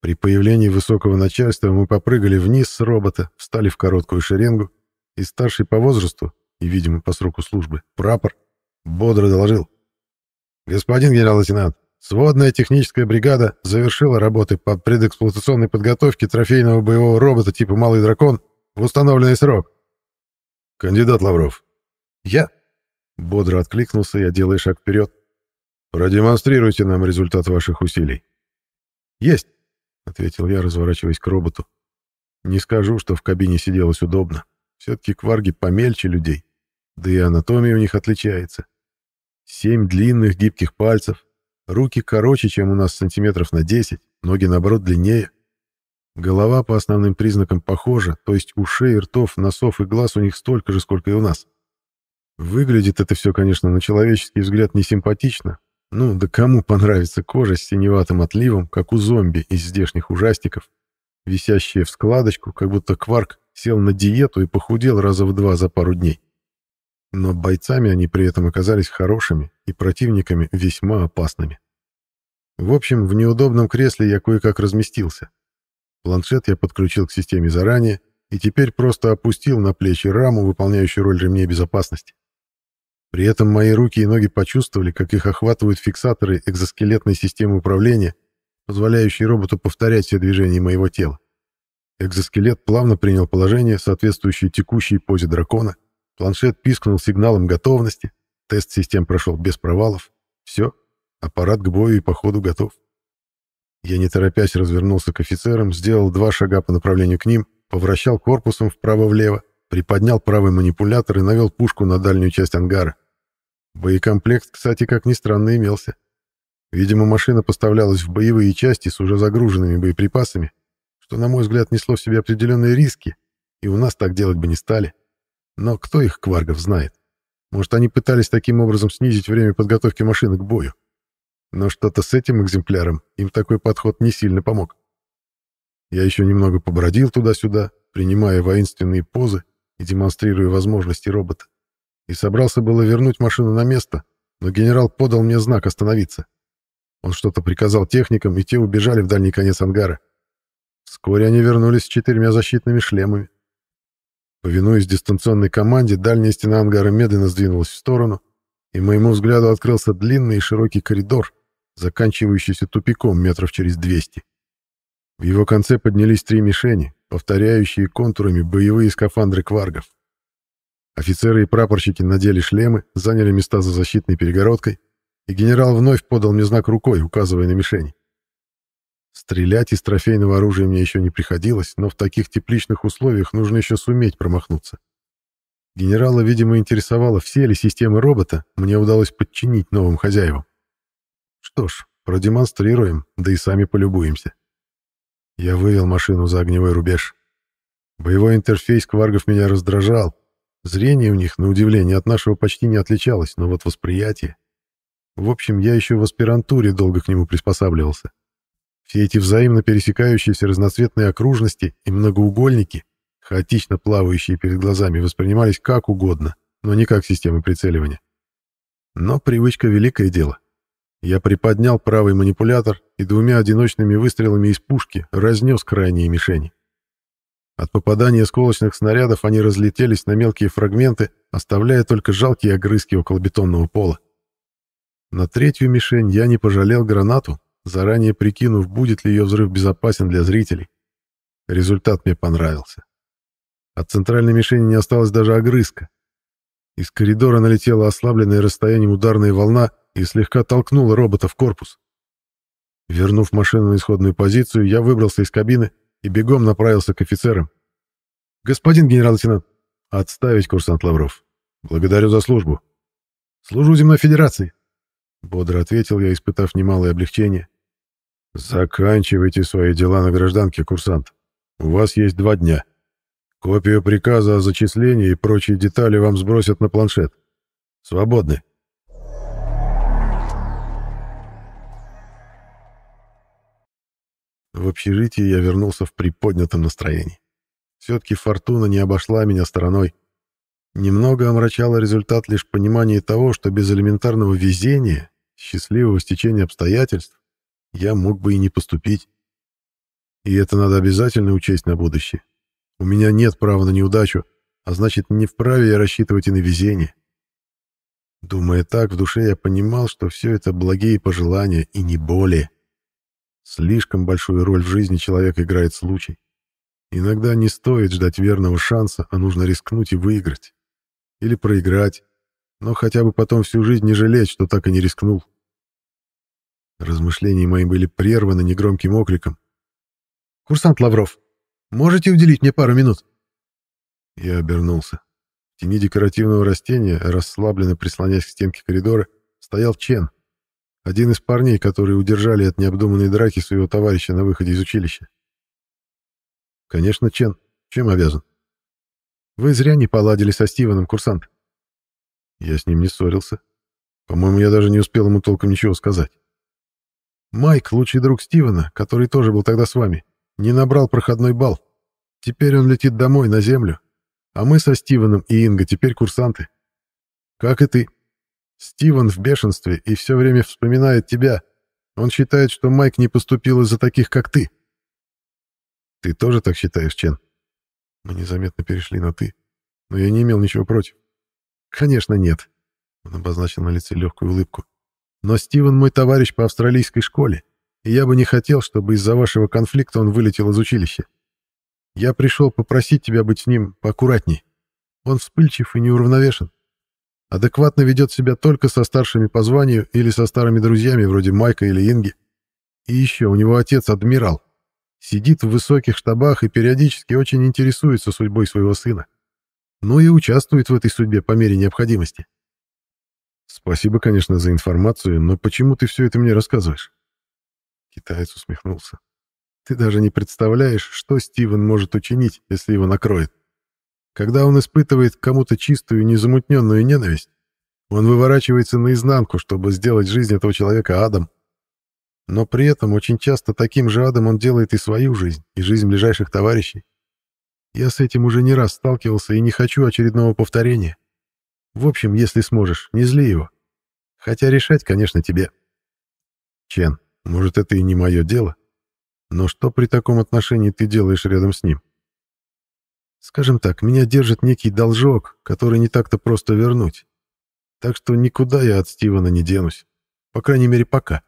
При появлении высокого начальства мы попрыгали вниз с робота, встали в короткую шеренгу, и старший по возрасту, и, видимо, по сроку службы, прапор, бодро доложил. «Господин генерал-лейтенант, сводная техническая бригада завершила работы по предэксплуатационной подготовке трофейного боевого робота типа «Малый дракон» в установленный срок». «Кандидат Лавров». «Я?» Бодро откликнулся я, делая шаг вперед. «Продемонстрируйте нам результат ваших усилий». «Есть», — ответил я, разворачиваясь к роботу. «Не скажу, что в кабине сиделось удобно. Все-таки кварги помельче людей, да и анатомия у них отличается. Семь длинных гибких пальцев, руки короче, чем у нас сантиметров на 10, ноги, наоборот, длиннее. Голова по основным признакам похожа, то есть ушей, ртов, носов и глаз у них столько же, сколько и у нас. Выглядит это все, конечно, на человеческий взгляд несимпатично. Ну, да кому понравится кожа с синеватым отливом, как у зомби из здешних ужастиков, висящая в складочку, как будто кварк сел на диету и похудел раза в два за пару дней. Но бойцами они при этом оказались хорошими и противниками весьма опасными. В общем, в неудобном кресле я кое-как разместился. Планшет я подключил к системе заранее и теперь просто опустил на плечи раму, выполняющую роль ремней безопасности. При этом мои руки и ноги почувствовали, как их охватывают фиксаторы экзоскелетной системы управления, позволяющие роботу повторять все движения моего тела. Экзоскелет плавно принял положение, соответствующее текущей позе дракона. Планшет пискнул сигналом готовности. Тест систем прошел без провалов. Все, аппарат к бою и походу готов. Я не торопясь развернулся к офицерам, сделал два шага по направлению к ним, повращал корпусом вправо-влево, приподнял правый манипулятор и навел пушку на дальнюю часть ангара. Боекомплект, кстати, как ни странно, имелся. Видимо, машина поставлялась в боевые части с уже загруженными боеприпасами, что, на мой взгляд, несло в себе определенные риски, и у нас так делать бы не стали. Но кто их, кваргов, знает? Может, они пытались таким образом снизить время подготовки машины к бою. Но что-то с этим экземпляром им такой подход не сильно помог. Я еще немного побродил туда-сюда, принимая воинственные позы и демонстрируя возможности робота. И собрался было вернуть машину на место, но генерал подал мне знак остановиться. Он что-то приказал техникам, и те убежали в дальний конец ангара. Вскоре они вернулись с четырьмя защитными шлемами. Повинуясь дистанционной команде, дальняя стена ангара медленно сдвинулась в сторону, и моему взгляду открылся длинный и широкий коридор, заканчивающийся тупиком метров через 200. В его конце поднялись три мишени, повторяющие контурами боевые скафандры кваргов. Офицеры и прапорщики надели шлемы, заняли места за защитной перегородкой, и генерал вновь подал мне знак рукой, указывая на мишени. Стрелять из трофейного оружия мне еще не приходилось, но в таких тепличных условиях нужно еще суметь промахнуться. Генерала, видимо, интересовало, все ли системы робота мне удалось подчинить новым хозяевам. Что ж, продемонстрируем, да и сами полюбуемся. Я вывел машину за огневой рубеж. Боевой интерфейс кваргов меня раздражал. Зрение у них, на удивление, от нашего почти не отличалось, но вот восприятие... В общем, я еще в аспирантуре долго к нему приспосабливался. Все эти взаимно пересекающиеся разноцветные окружности и многоугольники, хаотично плавающие перед глазами, воспринимались как угодно, но не как системы прицеливания. Но привычка — великое дело. Я приподнял правый манипулятор и двумя одиночными выстрелами из пушки разнес крайние мишени. От попадания сколочных снарядов они разлетелись на мелкие фрагменты, оставляя только жалкие огрызки около бетонного пола. На третью мишень я не пожалел гранату, заранее прикинув, будет ли ее взрыв безопасен для зрителей. Результат мне понравился. От центральной мишени не осталось даже огрызка. Из коридора налетела ослабленная расстоянием ударная волна и слегка толкнула робота в корпус. Вернув машину на исходную позицию, я выбрался из кабины и бегом направился к офицерам. «Господин генерал-лейтенант!» «Отставить, курсант Лавров. Благодарю за службу». «Служу Земной Федерации», — бодро ответил я, испытав немалое облегчение. Заканчивайте свои дела на гражданке, курсант. У вас есть два дня. Копию приказа о зачислении и прочие детали вам сбросят на планшет. Свободны. В общежитии я вернулся в приподнятом настроении. Все-таки фортуна не обошла меня стороной. Немного омрачало результат лишь понимание того, что без элементарного везения, счастливого стечения обстоятельств, я мог бы и не поступить. И это надо обязательно учесть на будущее. У меня нет права на неудачу, а значит, не вправе я рассчитывать и на везение. Думая так, в душе я понимал, что все это благие пожелания и не более. Слишком большую роль в жизни человек играет случай. Иногда не стоит ждать верного шанса, а нужно рискнуть и выиграть. Или проиграть, но хотя бы потом всю жизнь не жалеть, что так и не рискнул. Размышления мои были прерваны негромким окриком. «Курсант Лавров, можете уделить мне пару минут?» Я обернулся. В тени декоративного растения, расслабленно прислонясь к стенке коридора, стоял Чен, один из парней, которые удержали от необдуманной драки своего товарища на выходе из училища. «Конечно, Чен. Чем обязан?» «Вы зря не поладили со Стивеном, курсант». Я с ним не ссорился. По-моему, я даже не успел ему толком ничего сказать. Майк, лучший друг Стивена, который тоже был тогда с вами, не набрал проходной балл. Теперь он летит домой, на землю. А мы со Стивеном и Инго теперь курсанты. Как и ты. Стивен в бешенстве и все время вспоминает тебя. Он считает, что Майк не поступил из-за таких, как ты. Ты тоже так считаешь, Чен? Мы незаметно перешли на «ты», но я не имел ничего против. Конечно, нет. Он обозначил на лице легкую улыбку. Но Стивен мой товарищ по австралийской школе, и я бы не хотел, чтобы из-за вашего конфликта он вылетел из училища. Я пришел попросить тебя быть с ним поаккуратней. Он вспыльчив и неуравновешен. Адекватно ведет себя только со старшими по званию или со старыми друзьями вроде Майка или Инги. И еще у него отец адмирал. Сидит в высоких штабах и периодически очень интересуется судьбой своего сына. Ну и участвует в этой судьбе по мере необходимости. «Спасибо, конечно, за информацию, но почему ты все это мне рассказываешь?» Китаец усмехнулся. «Ты даже не представляешь, что Стивен может учинить, если его накроет. Когда он испытывает кому-то чистую, незамутненную ненависть, он выворачивается наизнанку, чтобы сделать жизнь этого человека адом. Но при этом очень часто таким же адом он делает и свою жизнь, и жизнь ближайших товарищей. Я с этим уже не раз сталкивался и не хочу очередного повторения. В общем, если сможешь, не зли его. Хотя решать, конечно, тебе. Чен, может, это и не мое дело. Но что при таком отношении ты делаешь рядом с ним? Скажем так, меня держит некий должок, который не так-то просто вернуть. Так что никуда я от Стивена не денусь. По крайней мере, пока.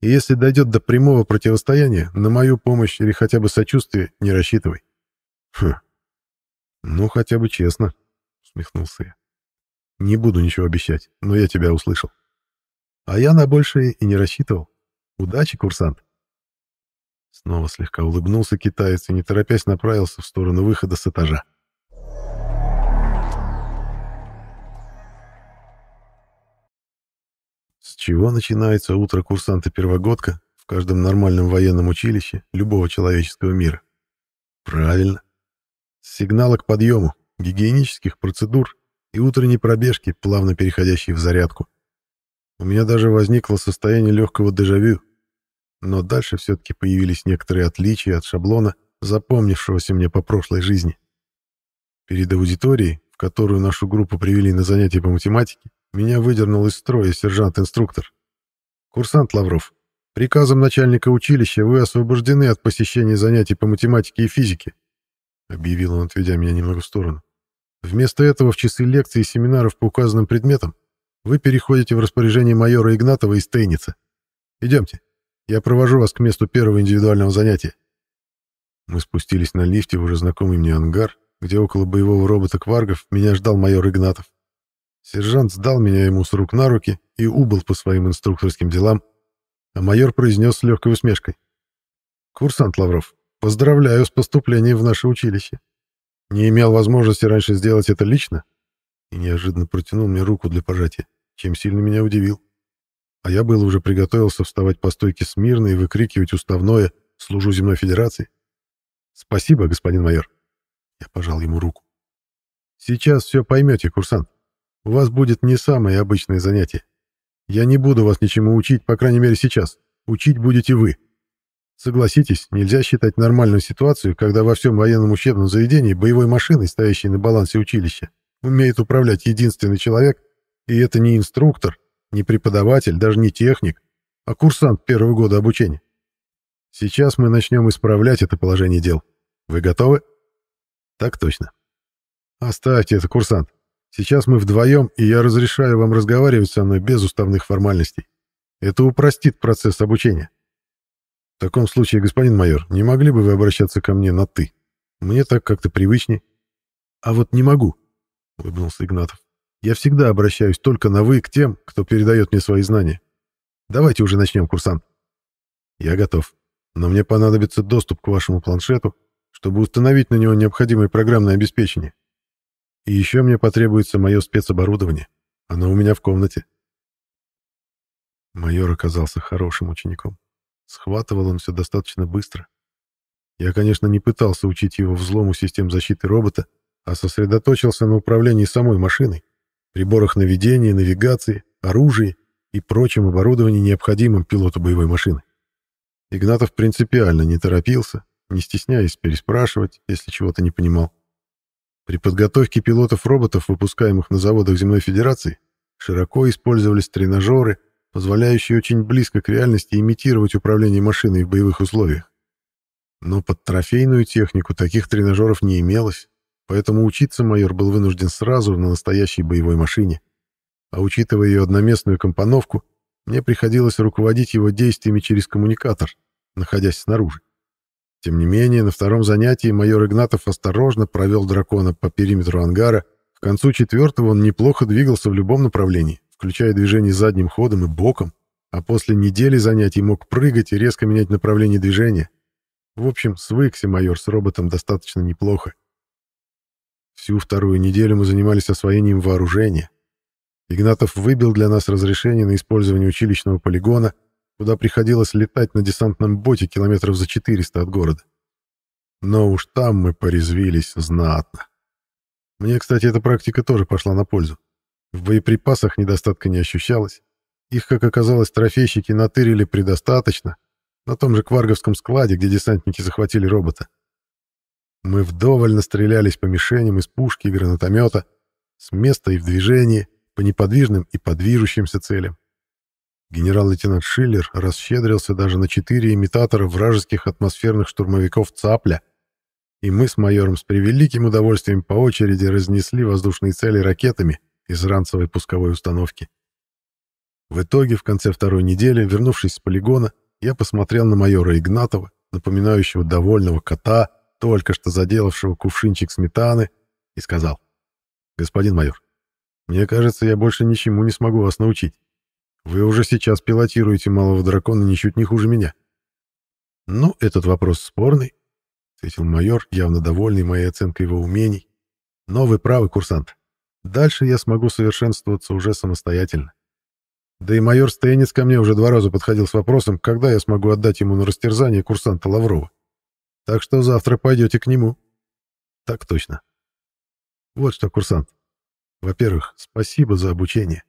И если дойдет до прямого противостояния, на мою помощь или хотя бы сочувствие не рассчитывай. Хм. Ну, хотя бы честно, — усмехнулся я. Не буду ничего обещать, но я тебя услышал. А я на большее и не рассчитывал. Удачи, курсант. Снова слегка улыбнулся китаец и, не торопясь, направился в сторону выхода с этажа. С чего начинается утро курсанта-первогодка в каждом нормальном военном училище любого человеческого мира? Правильно. С сигнала к подъему, гигиенических процедур и утренней пробежки, плавно переходящей в зарядку. У меня даже возникло состояние легкого дежавю, но дальше все-таки появились некоторые отличия от шаблона, запомнившегося мне по прошлой жизни. Перед аудиторией, в которую нашу группу привели на занятия по математике, меня выдернул из строя сержант-инструктор. «Курсант Лавров, приказом начальника училища вы освобождены от посещения занятий по математике и физике», объявил он, отведя меня немного в сторону. Вместо этого в часы лекций и семинаров по указанным предметам вы переходите в распоряжение майора Игнатова из Тейницы. Идемте, я провожу вас к месту первого индивидуального занятия. Мы спустились на лифте в уже знакомый мне ангар, где около боевого робота Кваргов меня ждал майор Игнатов. Сержант сдал меня ему с рук на руки и убыл по своим инструкторским делам, а майор произнес с легкой усмешкой. «Курсант Лавров, поздравляю с поступлением в наше училище не имел возможности раньше сделать это лично и неожиданно протянул мне руку для пожатия, чем сильно меня удивил. А я был уже приготовился вставать по стойке смирно и выкрикивать уставное «Служу земной федерации». «Спасибо, господин майор». Я пожал ему руку. «Сейчас все поймете, курсант. У вас будет не самое обычное занятие. Я не буду вас ничему учить, по крайней мере сейчас. Учить будете вы». Согласитесь, нельзя считать нормальную ситуацию, когда во всем военном учебном заведении боевой машиной, стоящей на балансе училища, умеет управлять единственный человек, и это не инструктор, не преподаватель, даже не техник, а курсант первого года обучения. Сейчас мы начнем исправлять это положение дел. Вы готовы? Так точно. Оставьте это, курсант. Сейчас мы вдвоем, и я разрешаю вам разговаривать со мной без уставных формальностей. Это упростит процесс обучения. В таком случае, господин майор, не могли бы вы обращаться ко мне на «ты»? Мне так как-то привычней». «А вот не могу», — улыбнулся Игнатов. «Я всегда обращаюсь только на «вы» к тем, кто передает мне свои знания. Давайте уже начнем, курсант». «Я готов. Но мне понадобится доступ к вашему планшету, чтобы установить на него необходимое программное обеспечение. И еще мне потребуется мое спецоборудование. Оно у меня в комнате». Майор оказался хорошим учеником. Схватывал он все достаточно быстро. Я, конечно, не пытался учить его взлому систем защиты робота, а сосредоточился на управлении самой машиной, приборах наведения, навигации, оружии и прочем оборудовании, необходимым пилоту боевой машины. Игнатов принципиально не торопился, не стесняясь переспрашивать, если чего-то не понимал. При подготовке пилотов роботов, выпускаемых на заводах Земной Федерации, широко использовались тренажеры — позволяющий очень близко к реальности имитировать управление машиной в боевых условиях. Но под трофейную технику таких тренажеров не имелось, поэтому учиться майор был вынужден сразу на настоящей боевой машине. А учитывая ее одноместную компоновку, мне приходилось руководить его действиями через коммуникатор, находясь снаружи. Тем не менее, на втором занятии майор Игнатов осторожно провел дракона по периметру ангара, к концу четвертого он неплохо двигался в любом направлении включая движение задним ходом и боком, а после недели занятий мог прыгать и резко менять направление движения. В общем, свыкся майор с роботом достаточно неплохо. Всю вторую неделю мы занимались освоением вооружения. Игнатов выбил для нас разрешение на использование училищного полигона, куда приходилось летать на десантном боте километров за 400 от города. Но уж там мы порезвились знатно. Мне, кстати, эта практика тоже пошла на пользу. В боеприпасах недостатка не ощущалось. Их, как оказалось, трофейщики натырили предостаточно на том же Кварговском складе, где десантники захватили робота. Мы вдоволь настрелялись по мишеням из пушки и гранатомета, с места и в движении, по неподвижным и подвижущимся целям. Генерал-лейтенант Шиллер расщедрился даже на четыре имитатора вражеских атмосферных штурмовиков «Цапля», и мы с майором с превеликим удовольствием по очереди разнесли воздушные цели ракетами — из ранцевой пусковой установки. В итоге, в конце второй недели, вернувшись с полигона, я посмотрел на майора Игнатова, напоминающего довольного кота, только что заделавшего кувшинчик сметаны, и сказал, «Господин майор, мне кажется, я больше ничему не смогу вас научить. Вы уже сейчас пилотируете малого дракона ничуть не хуже меня». «Ну, этот вопрос спорный», — ответил майор, явно довольный моей оценкой его умений. «Но вы правы, курсант. Дальше я смогу совершенствоваться уже самостоятельно. Да и майор Стейнец ко мне уже два раза подходил с вопросом, когда я смогу отдать ему на растерзание курсанта Лаврова. Так что завтра пойдете к нему. Так точно. Вот что, курсант. Во-первых, спасибо за обучение.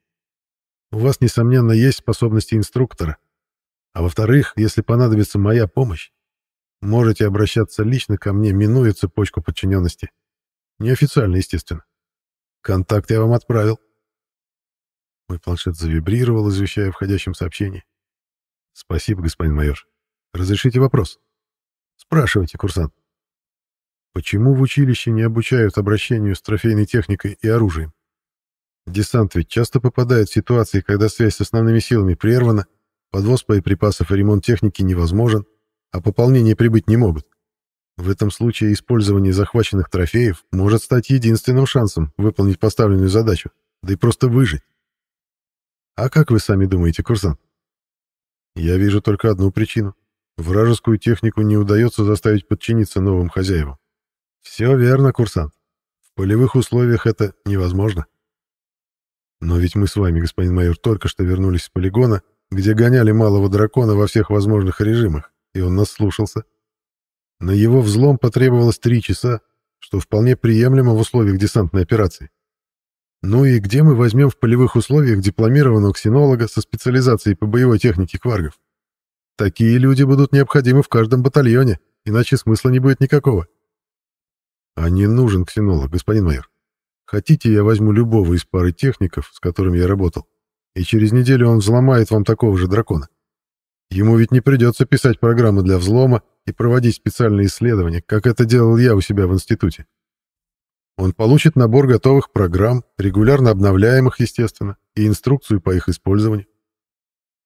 У вас, несомненно, есть способности инструктора. А во-вторых, если понадобится моя помощь, можете обращаться лично ко мне, минуя цепочку подчиненности. Неофициально, естественно. Контакт я вам отправил. Мой планшет завибрировал, извещая о входящем сообщении. Спасибо, господин майор. Разрешите вопрос? Спрашивайте, курсант. Почему в училище не обучают обращению с трофейной техникой и оружием? Десант ведь часто попадает в ситуации, когда связь с основными силами прервана, подвоз боеприпасов и ремонт техники невозможен, а пополнение прибыть не могут. В этом случае использование захваченных трофеев может стать единственным шансом выполнить поставленную задачу, да и просто выжить. А как вы сами думаете, курсант? Я вижу только одну причину. Вражескую технику не удается заставить подчиниться новым хозяевам. Все верно, курсант. В полевых условиях это невозможно. Но ведь мы с вами, господин майор, только что вернулись с полигона, где гоняли малого дракона во всех возможных режимах, и он нас слушался. На его взлом потребовалось три часа, что вполне приемлемо в условиях десантной операции. Ну и где мы возьмем в полевых условиях дипломированного ксенолога со специализацией по боевой технике кваргов? Такие люди будут необходимы в каждом батальоне, иначе смысла не будет никакого. А не нужен ксенолог, господин майор. Хотите, я возьму любого из пары техников, с которыми я работал, и через неделю он взломает вам такого же дракона. Ему ведь не придется писать программы для взлома, и проводить специальные исследования, как это делал я у себя в институте. Он получит набор готовых программ, регулярно обновляемых, естественно, и инструкцию по их использованию.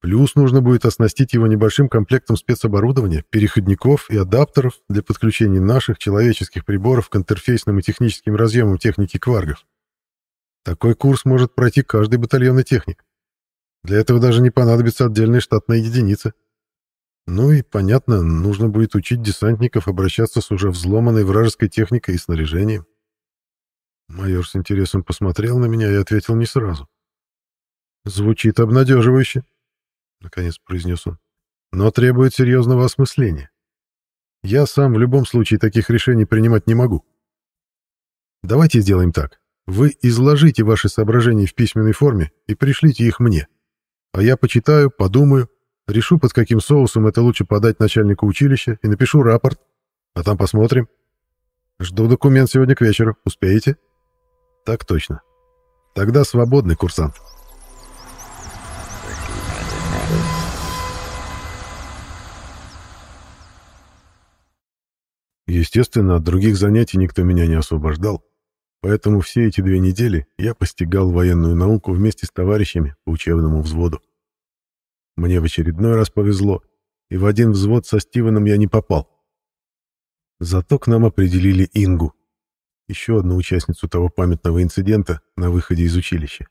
Плюс нужно будет оснастить его небольшим комплектом спецоборудования, переходников и адаптеров для подключения наших человеческих приборов к интерфейсным и техническим разъемам техники кваргов. Такой курс может пройти каждый батальонный техник. Для этого даже не понадобится отдельная штатная единица, ну и, понятно, нужно будет учить десантников обращаться с уже взломанной вражеской техникой и снаряжением. Майор с интересом посмотрел на меня и ответил не сразу. «Звучит обнадеживающе», — наконец произнес он, — «но требует серьезного осмысления. Я сам в любом случае таких решений принимать не могу. Давайте сделаем так. Вы изложите ваши соображения в письменной форме и пришлите их мне, а я почитаю, подумаю Решу, под каким соусом это лучше подать начальнику училища, и напишу рапорт. А там посмотрим. Жду документ сегодня к вечеру. Успеете? Так точно. Тогда свободный курсант. Естественно, от других занятий никто меня не освобождал, поэтому все эти две недели я постигал военную науку вместе с товарищами по учебному взводу. Мне в очередной раз повезло, и в один взвод со Стивеном я не попал. Зато к нам определили Ингу, еще одну участницу того памятного инцидента на выходе из училища.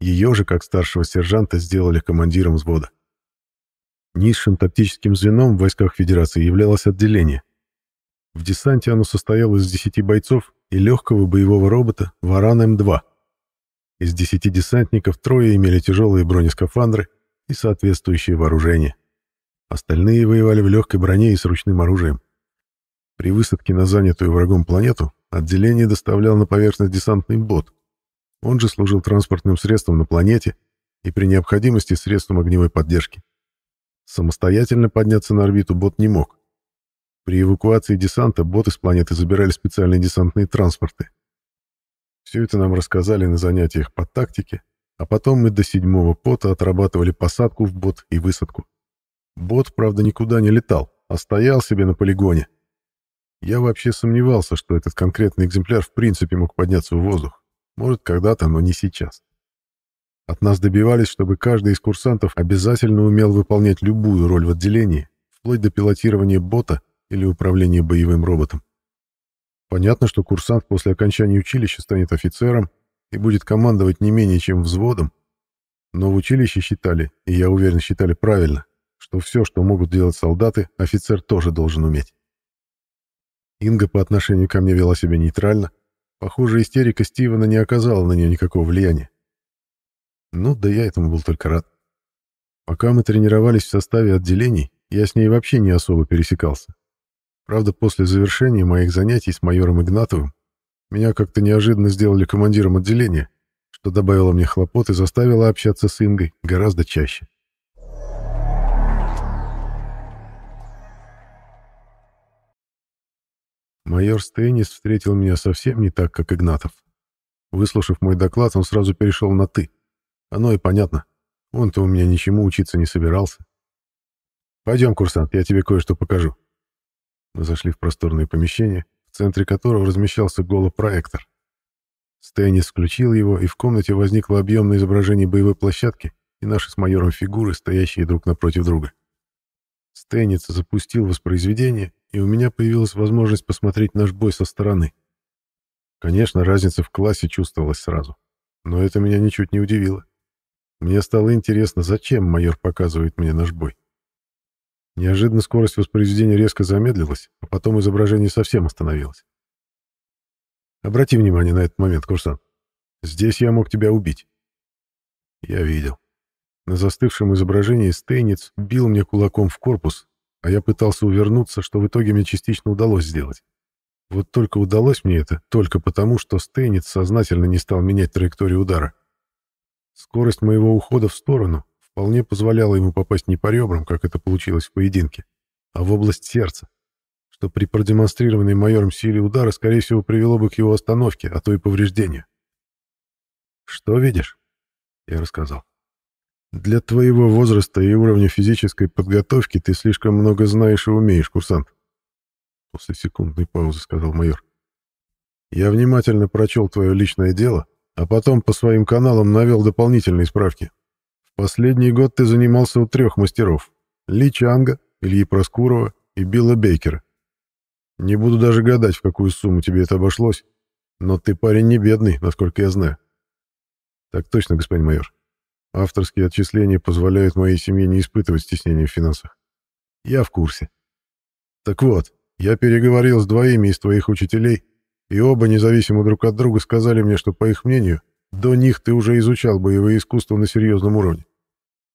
Ее же, как старшего сержанта, сделали командиром взвода. Низшим тактическим звеном в войсках Федерации являлось отделение. В десанте оно состояло из 10 бойцов и легкого боевого робота «Варан М2». Из 10 десантников трое имели тяжелые бронескафандры – и соответствующее вооружение. Остальные воевали в легкой броне и с ручным оружием. При высадке на занятую врагом планету отделение доставлял на поверхность десантный бот. Он же служил транспортным средством на планете и при необходимости средством огневой поддержки. Самостоятельно подняться на орбиту бот не мог. При эвакуации десанта боты с планеты забирали специальные десантные транспорты. Все это нам рассказали на занятиях по тактике, а потом мы до седьмого пота отрабатывали посадку в бот и высадку. Бот, правда, никуда не летал, а стоял себе на полигоне. Я вообще сомневался, что этот конкретный экземпляр в принципе мог подняться в воздух. Может, когда-то, но не сейчас. От нас добивались, чтобы каждый из курсантов обязательно умел выполнять любую роль в отделении, вплоть до пилотирования бота или управления боевым роботом. Понятно, что курсант после окончания училища станет офицером и будет командовать не менее чем взводом, но в училище считали, и я уверен, считали правильно, что все, что могут делать солдаты, офицер тоже должен уметь. Инга по отношению ко мне вела себя нейтрально. Похоже, истерика Стивена не оказала на нее никакого влияния. Ну, да я этому был только рад. Пока мы тренировались в составе отделений, я с ней вообще не особо пересекался. Правда, после завершения моих занятий с майором Игнатовым меня как-то неожиданно сделали командиром отделения, что добавило мне хлопот и заставило общаться с Ингой гораздо чаще. Майор Стейнис встретил меня совсем не так, как Игнатов. Выслушав мой доклад, он сразу перешел на «ты». Оно и понятно. Он-то у меня ничему учиться не собирался. «Пойдем, курсант, я тебе кое-что покажу». Мы зашли в просторное помещение в центре которого размещался голопроектор. Стэнис включил его, и в комнате возникло объемное изображение боевой площадки и наши с майором фигуры, стоящие друг напротив друга. Стэнис запустил воспроизведение, и у меня появилась возможность посмотреть наш бой со стороны. Конечно, разница в классе чувствовалась сразу, но это меня ничуть не удивило. Мне стало интересно, зачем майор показывает мне наш бой. Неожиданно скорость воспроизведения резко замедлилась, а потом изображение совсем остановилось. Обрати внимание на этот момент, курсант. Здесь я мог тебя убить. Я видел. На застывшем изображении Стейниц бил мне кулаком в корпус, а я пытался увернуться, что в итоге мне частично удалось сделать. Вот только удалось мне это только потому, что Стейниц сознательно не стал менять траекторию удара. Скорость моего ухода в сторону вполне позволяло ему попасть не по ребрам, как это получилось в поединке, а в область сердца, что при продемонстрированной майором силе удара, скорее всего, привело бы к его остановке, а то и повреждению. «Что видишь?» — я рассказал. «Для твоего возраста и уровня физической подготовки ты слишком много знаешь и умеешь, курсант», — после секундной паузы сказал майор. «Я внимательно прочел твое личное дело, а потом по своим каналам навел дополнительные справки. В последний год ты занимался у трех мастеров — Ли Чанга, Ильи Проскурова и Билла Бейкера. Не буду даже гадать, в какую сумму тебе это обошлось, но ты парень не бедный, насколько я знаю. Так точно, господин майор. Авторские отчисления позволяют моей семье не испытывать стеснения в финансах. Я в курсе. Так вот, я переговорил с двоими из твоих учителей, и оба, независимо друг от друга, сказали мне, что, по их мнению, до них ты уже изучал боевые искусства на серьезном уровне.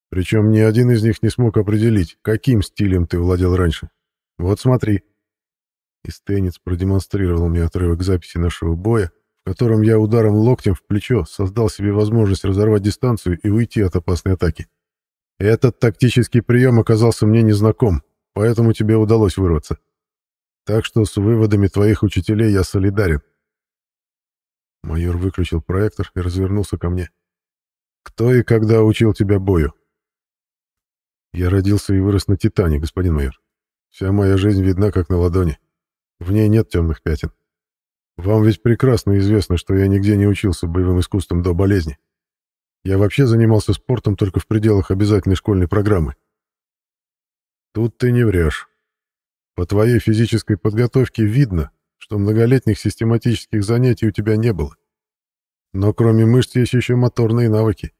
Причем ни один из них не смог определить, каким стилем ты владел раньше. Вот смотри. Истенец продемонстрировал мне отрывок записи нашего боя, в котором я ударом локтем в плечо создал себе возможность разорвать дистанцию и уйти от опасной атаки. Этот тактический прием оказался мне незнаком, поэтому тебе удалось вырваться. Так что с выводами твоих учителей я солидарен. Майор выключил проектор и развернулся ко мне. «Кто и когда учил тебя бою?» «Я родился и вырос на Титане, господин майор. Вся моя жизнь видна, как на ладони. В ней нет темных пятен. Вам ведь прекрасно известно, что я нигде не учился боевым искусством до болезни. Я вообще занимался спортом только в пределах обязательной школьной программы». «Тут ты не врешь. По твоей физической подготовке видно, что многолетних систематических занятий у тебя не было. Но кроме мышц есть еще моторные навыки.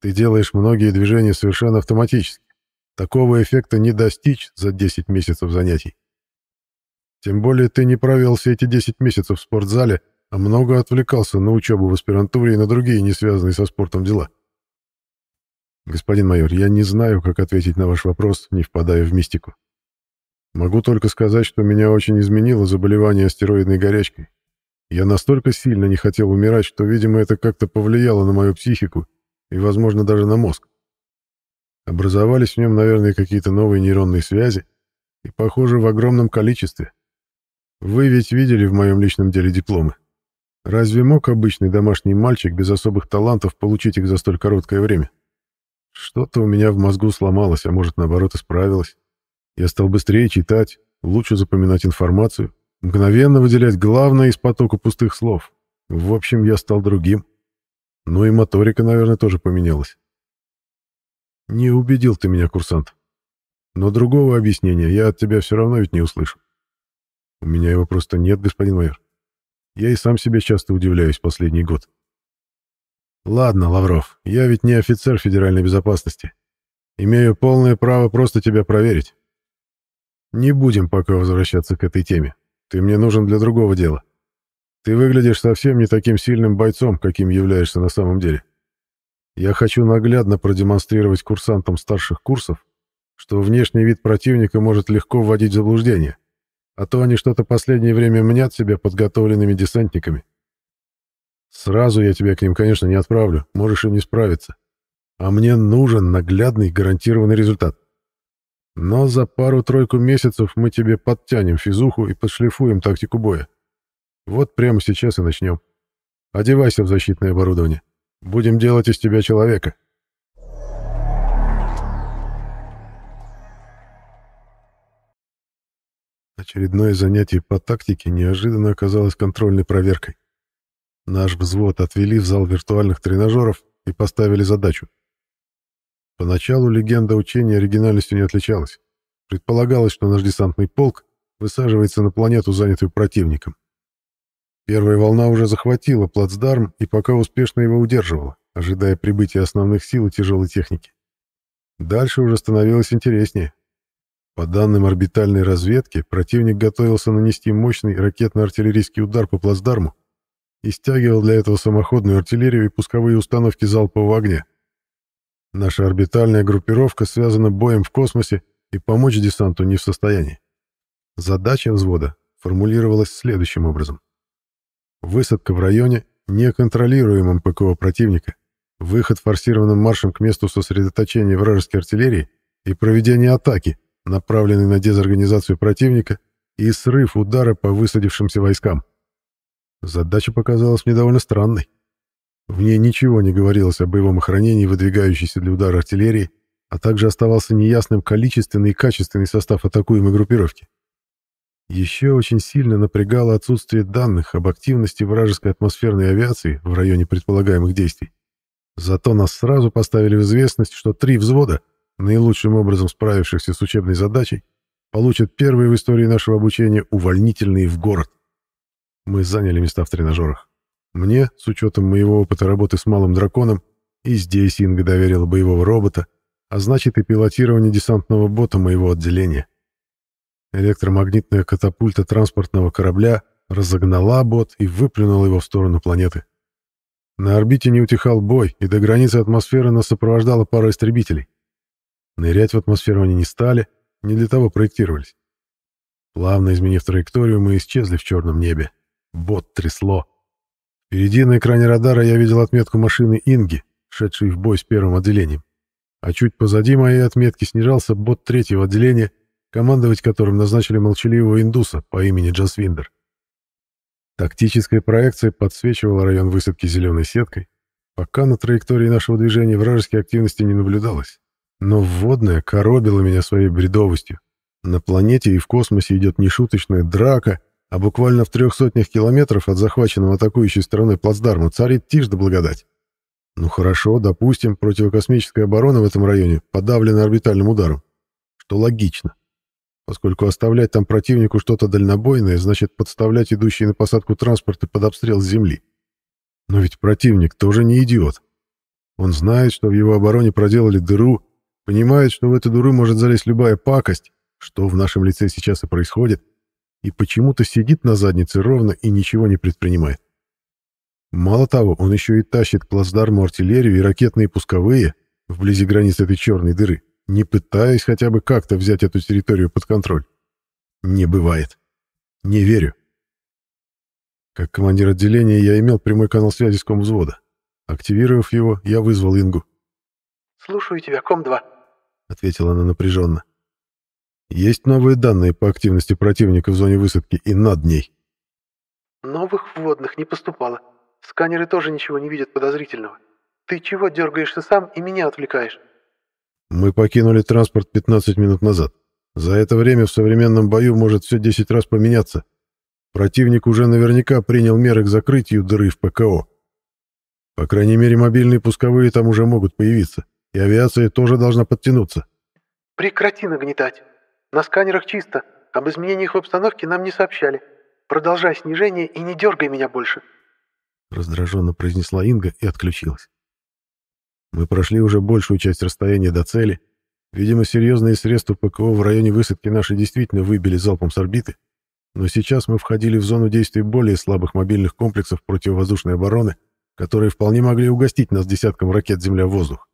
Ты делаешь многие движения совершенно автоматически. Такого эффекта не достичь за 10 месяцев занятий. Тем более ты не провел все эти 10 месяцев в спортзале, а много отвлекался на учебу в аспирантуре и на другие, не связанные со спортом дела. Господин майор, я не знаю, как ответить на ваш вопрос, не впадая в мистику. Могу только сказать, что меня очень изменило заболевание астероидной горячкой. Я настолько сильно не хотел умирать, что, видимо, это как-то повлияло на мою психику и, возможно, даже на мозг. Образовались в нем, наверное, какие-то новые нейронные связи, и, похоже, в огромном количестве. Вы ведь видели в моем личном деле дипломы. Разве мог обычный домашний мальчик без особых талантов получить их за столь короткое время? Что-то у меня в мозгу сломалось, а может, наоборот, исправилось. Я стал быстрее читать, лучше запоминать информацию, мгновенно выделять главное из потока пустых слов. В общем, я стал другим. Ну и моторика, наверное, тоже поменялась. Не убедил ты меня, курсант. Но другого объяснения я от тебя все равно ведь не услышу. У меня его просто нет, господин майор. Я и сам себе часто удивляюсь последний год. Ладно, Лавров, я ведь не офицер Федеральной безопасности. Имею полное право просто тебя проверить. Не будем пока возвращаться к этой теме. Ты мне нужен для другого дела. Ты выглядишь совсем не таким сильным бойцом, каким являешься на самом деле. Я хочу наглядно продемонстрировать курсантам старших курсов, что внешний вид противника может легко вводить в заблуждение, а то они что-то последнее время мнят себя подготовленными десантниками. Сразу я тебя к ним, конечно, не отправлю, можешь им не справиться. А мне нужен наглядный гарантированный результат. Но за пару-тройку месяцев мы тебе подтянем физуху и подшлифуем тактику боя. Вот прямо сейчас и начнем. Одевайся в защитное оборудование. Будем делать из тебя человека. Очередное занятие по тактике неожиданно оказалось контрольной проверкой. Наш взвод отвели в зал виртуальных тренажеров и поставили задачу Поначалу легенда учения оригинальностью не отличалась. Предполагалось, что наш десантный полк высаживается на планету, занятую противником. Первая волна уже захватила плацдарм и пока успешно его удерживала, ожидая прибытия основных сил и тяжелой техники. Дальше уже становилось интереснее. По данным орбитальной разведки, противник готовился нанести мощный ракетно-артиллерийский удар по плацдарму и стягивал для этого самоходную артиллерию и пусковые установки залпового огня. Наша орбитальная группировка связана боем в космосе и помочь десанту не в состоянии. Задача взвода формулировалась следующим образом. Высадка в районе, неконтролируемом ПКО противника, выход форсированным маршем к месту сосредоточения вражеской артиллерии и проведение атаки, направленной на дезорганизацию противника и срыв удара по высадившимся войскам. Задача показалась мне довольно странной. В ней ничего не говорилось о боевом охранении, выдвигающейся для удара артиллерии, а также оставался неясным количественный и качественный состав атакуемой группировки. Еще очень сильно напрягало отсутствие данных об активности вражеской атмосферной авиации в районе предполагаемых действий. Зато нас сразу поставили в известность, что три взвода, наилучшим образом справившихся с учебной задачей, получат первые в истории нашего обучения увольнительные в город. Мы заняли места в тренажерах. Мне, с учетом моего опыта работы с малым драконом, и здесь Инга доверила боевого робота, а значит и пилотирование десантного бота моего отделения. Электромагнитная катапульта транспортного корабля разогнала бот и выплюнула его в сторону планеты. На орбите не утихал бой, и до границы атмосферы нас сопровождала пара истребителей. Нырять в атмосферу они не стали, не для того проектировались. Плавно изменив траекторию, мы исчезли в черном небе. Бот трясло. Впереди на экране радара я видел отметку машины «Инги», шедшей в бой с первым отделением. А чуть позади моей отметки снижался бот третьего отделения, командовать которым назначили молчаливого индуса по имени Джасвиндер. Тактическая проекция подсвечивала район высадки зеленой сеткой, пока на траектории нашего движения вражеской активности не наблюдалось. Но вводная коробила меня своей бредовостью. На планете и в космосе идет нешуточная драка, а буквально в трех сотнях километров от захваченного атакующей стороны плацдарма царит тишь да благодать. Ну хорошо, допустим, противокосмическая оборона в этом районе подавлена орбитальным ударом, что логично, поскольку оставлять там противнику что-то дальнобойное значит подставлять идущие на посадку транспорты под обстрел с земли. Но ведь противник тоже не идиот. Он знает, что в его обороне проделали дыру, понимает, что в эту дыру может залезть любая пакость, что в нашем лице сейчас и происходит, и почему-то сидит на заднице ровно и ничего не предпринимает. Мало того, он еще и тащит к плацдарму артиллерию и ракетные пусковые вблизи границ этой черной дыры, не пытаясь хотя бы как-то взять эту территорию под контроль. Не бывает. Не верю. Как командир отделения я имел прямой канал связи с комвзвода. Активировав его, я вызвал Ингу. «Слушаю тебя, ком-2», — ответила она напряженно. Есть новые данные по активности противника в зоне высадки и над ней. Новых вводных не поступало. Сканеры тоже ничего не видят подозрительного. Ты чего дергаешься сам и меня отвлекаешь? Мы покинули транспорт 15 минут назад. За это время в современном бою может все 10 раз поменяться. Противник уже наверняка принял меры к закрытию дыры в ПКО. По крайней мере, мобильные пусковые там уже могут появиться. И авиация тоже должна подтянуться. Прекрати нагнетать. На сканерах чисто. Об изменениях в обстановке нам не сообщали. Продолжай снижение и не дергай меня больше». Раздраженно произнесла Инга и отключилась. Мы прошли уже большую часть расстояния до цели. Видимо, серьезные средства ПКО в районе высадки наши действительно выбили залпом с орбиты. Но сейчас мы входили в зону действия более слабых мобильных комплексов противовоздушной обороны, которые вполне могли угостить нас десятком ракет «Земля-воздух».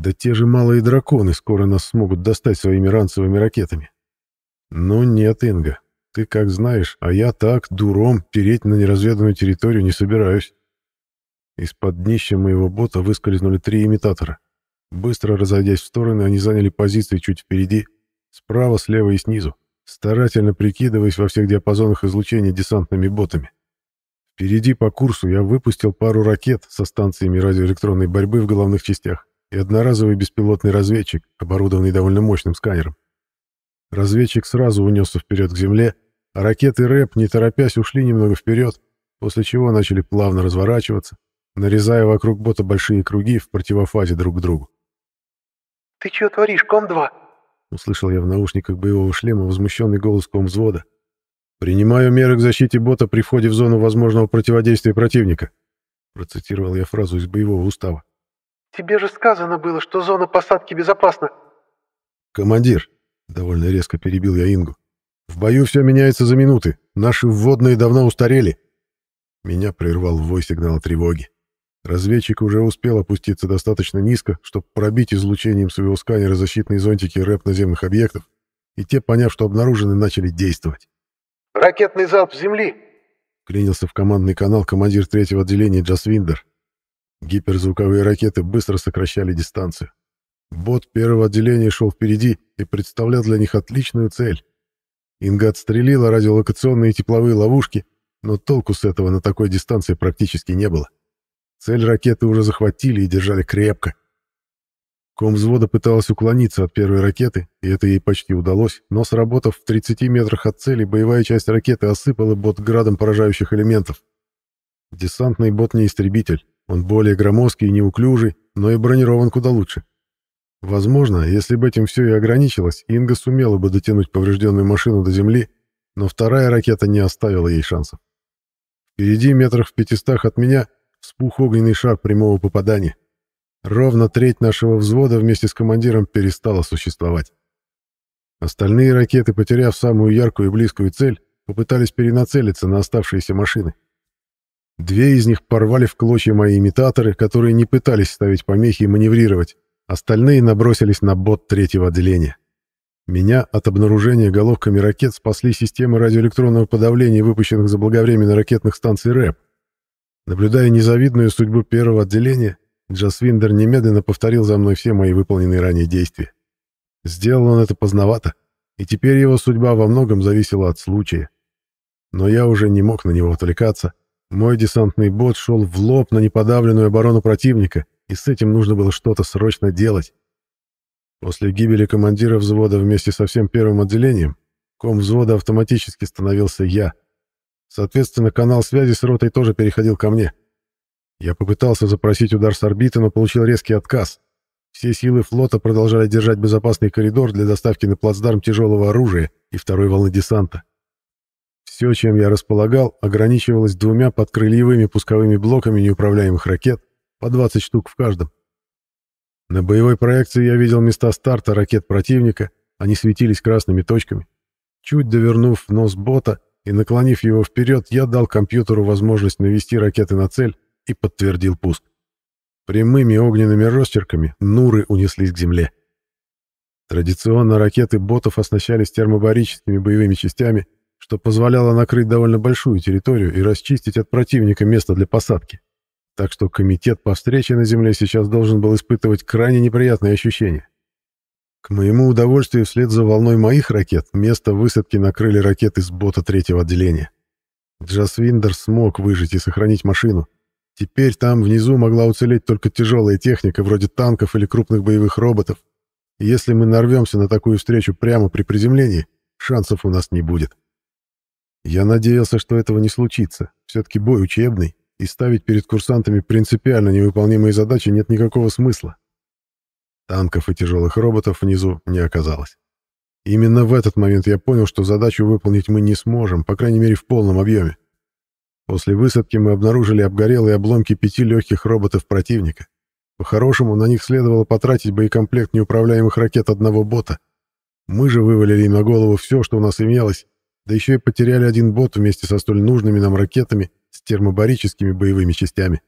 Да те же малые драконы скоро нас смогут достать своими ранцевыми ракетами. Но ну нет, Инга, ты как знаешь, а я так, дуром, переть на неразведанную территорию не собираюсь. Из-под днища моего бота выскользнули три имитатора. Быстро разойдясь в стороны, они заняли позиции чуть впереди, справа, слева и снизу, старательно прикидываясь во всех диапазонах излучения десантными ботами. Впереди по курсу я выпустил пару ракет со станциями радиоэлектронной борьбы в головных частях и одноразовый беспилотный разведчик, оборудованный довольно мощным сканером. Разведчик сразу унесся вперед к земле, а ракеты РЭП, не торопясь, ушли немного вперед, после чего начали плавно разворачиваться, нарезая вокруг бота большие круги в противофазе друг к другу. «Ты чего творишь, Ком-2?» Услышал я в наушниках боевого шлема возмущенный голос Ком-взвода. «Принимаю меры к защите бота при входе в зону возможного противодействия противника», процитировал я фразу из боевого устава. «Тебе же сказано было, что зона посадки безопасна!» «Командир!» — довольно резко перебил я Ингу. «В бою все меняется за минуты. Наши вводные давно устарели!» Меня прервал вой сигнала тревоги. Разведчик уже успел опуститься достаточно низко, чтобы пробить излучением своего сканера защитные зонтики рэп наземных объектов, и те, поняв, что обнаружены, начали действовать. «Ракетный залп земли!» — клинился в командный канал командир третьего отделения Джасвиндер. Гиперзвуковые ракеты быстро сокращали дистанцию. Бот первого отделения шел впереди и представлял для них отличную цель. Инга отстрелила радиолокационные тепловые ловушки, но толку с этого на такой дистанции практически не было. Цель ракеты уже захватили и держали крепко. Ком взвода пыталась уклониться от первой ракеты, и это ей почти удалось, но сработав в 30 метрах от цели, боевая часть ракеты осыпала бот градом поражающих элементов. Десантный бот не истребитель, он более громоздкий и неуклюжий, но и бронирован куда лучше. Возможно, если бы этим все и ограничилось, Инга сумела бы дотянуть поврежденную машину до земли, но вторая ракета не оставила ей шансов. Впереди, метрах в пятистах от меня, вспух огненный шар прямого попадания. Ровно треть нашего взвода вместе с командиром перестала существовать. Остальные ракеты, потеряв самую яркую и близкую цель, попытались перенацелиться на оставшиеся машины. Две из них порвали в клочья мои имитаторы, которые не пытались ставить помехи и маневрировать. Остальные набросились на бот третьего отделения. Меня от обнаружения головками ракет спасли системы радиоэлектронного подавления, выпущенных заблаговременно ракетных станций РЭП. Наблюдая незавидную судьбу первого отделения, Джасвиндер немедленно повторил за мной все мои выполненные ранее действия. Сделал он это поздновато, и теперь его судьба во многом зависела от случая. Но я уже не мог на него отвлекаться, мой десантный бот шел в лоб на неподавленную оборону противника, и с этим нужно было что-то срочно делать. После гибели командира взвода вместе со всем первым отделением, ком взвода автоматически становился я. Соответственно, канал связи с ротой тоже переходил ко мне. Я попытался запросить удар с орбиты, но получил резкий отказ. Все силы флота продолжали держать безопасный коридор для доставки на плацдарм тяжелого оружия и второй волны десанта. Все, чем я располагал, ограничивалось двумя подкрыльевыми пусковыми блоками неуправляемых ракет, по 20 штук в каждом. На боевой проекции я видел места старта ракет противника, они светились красными точками. Чуть довернув нос бота и наклонив его вперед, я дал компьютеру возможность навести ракеты на цель и подтвердил пуск. Прямыми огненными росчерками «Нуры» унеслись к земле. Традиционно ракеты ботов оснащались термобарическими боевыми частями — что позволяло накрыть довольно большую территорию и расчистить от противника место для посадки. Так что комитет по встрече на Земле сейчас должен был испытывать крайне неприятные ощущения. К моему удовольствию, вслед за волной моих ракет, место высадки накрыли ракеты с бота третьего отделения. Джасвиндер смог выжить и сохранить машину. Теперь там внизу могла уцелеть только тяжелая техника, вроде танков или крупных боевых роботов. если мы нарвемся на такую встречу прямо при приземлении, шансов у нас не будет. Я надеялся, что этого не случится. Все-таки бой учебный, и ставить перед курсантами принципиально невыполнимые задачи нет никакого смысла. Танков и тяжелых роботов внизу не оказалось. Именно в этот момент я понял, что задачу выполнить мы не сможем, по крайней мере в полном объеме. После высадки мы обнаружили обгорелые обломки пяти легких роботов противника. По-хорошему, на них следовало потратить боекомплект неуправляемых ракет одного бота. Мы же вывалили им на голову все, что у нас имелось, да еще и потеряли один бот вместе со столь нужными нам ракетами с термобарическими боевыми частями.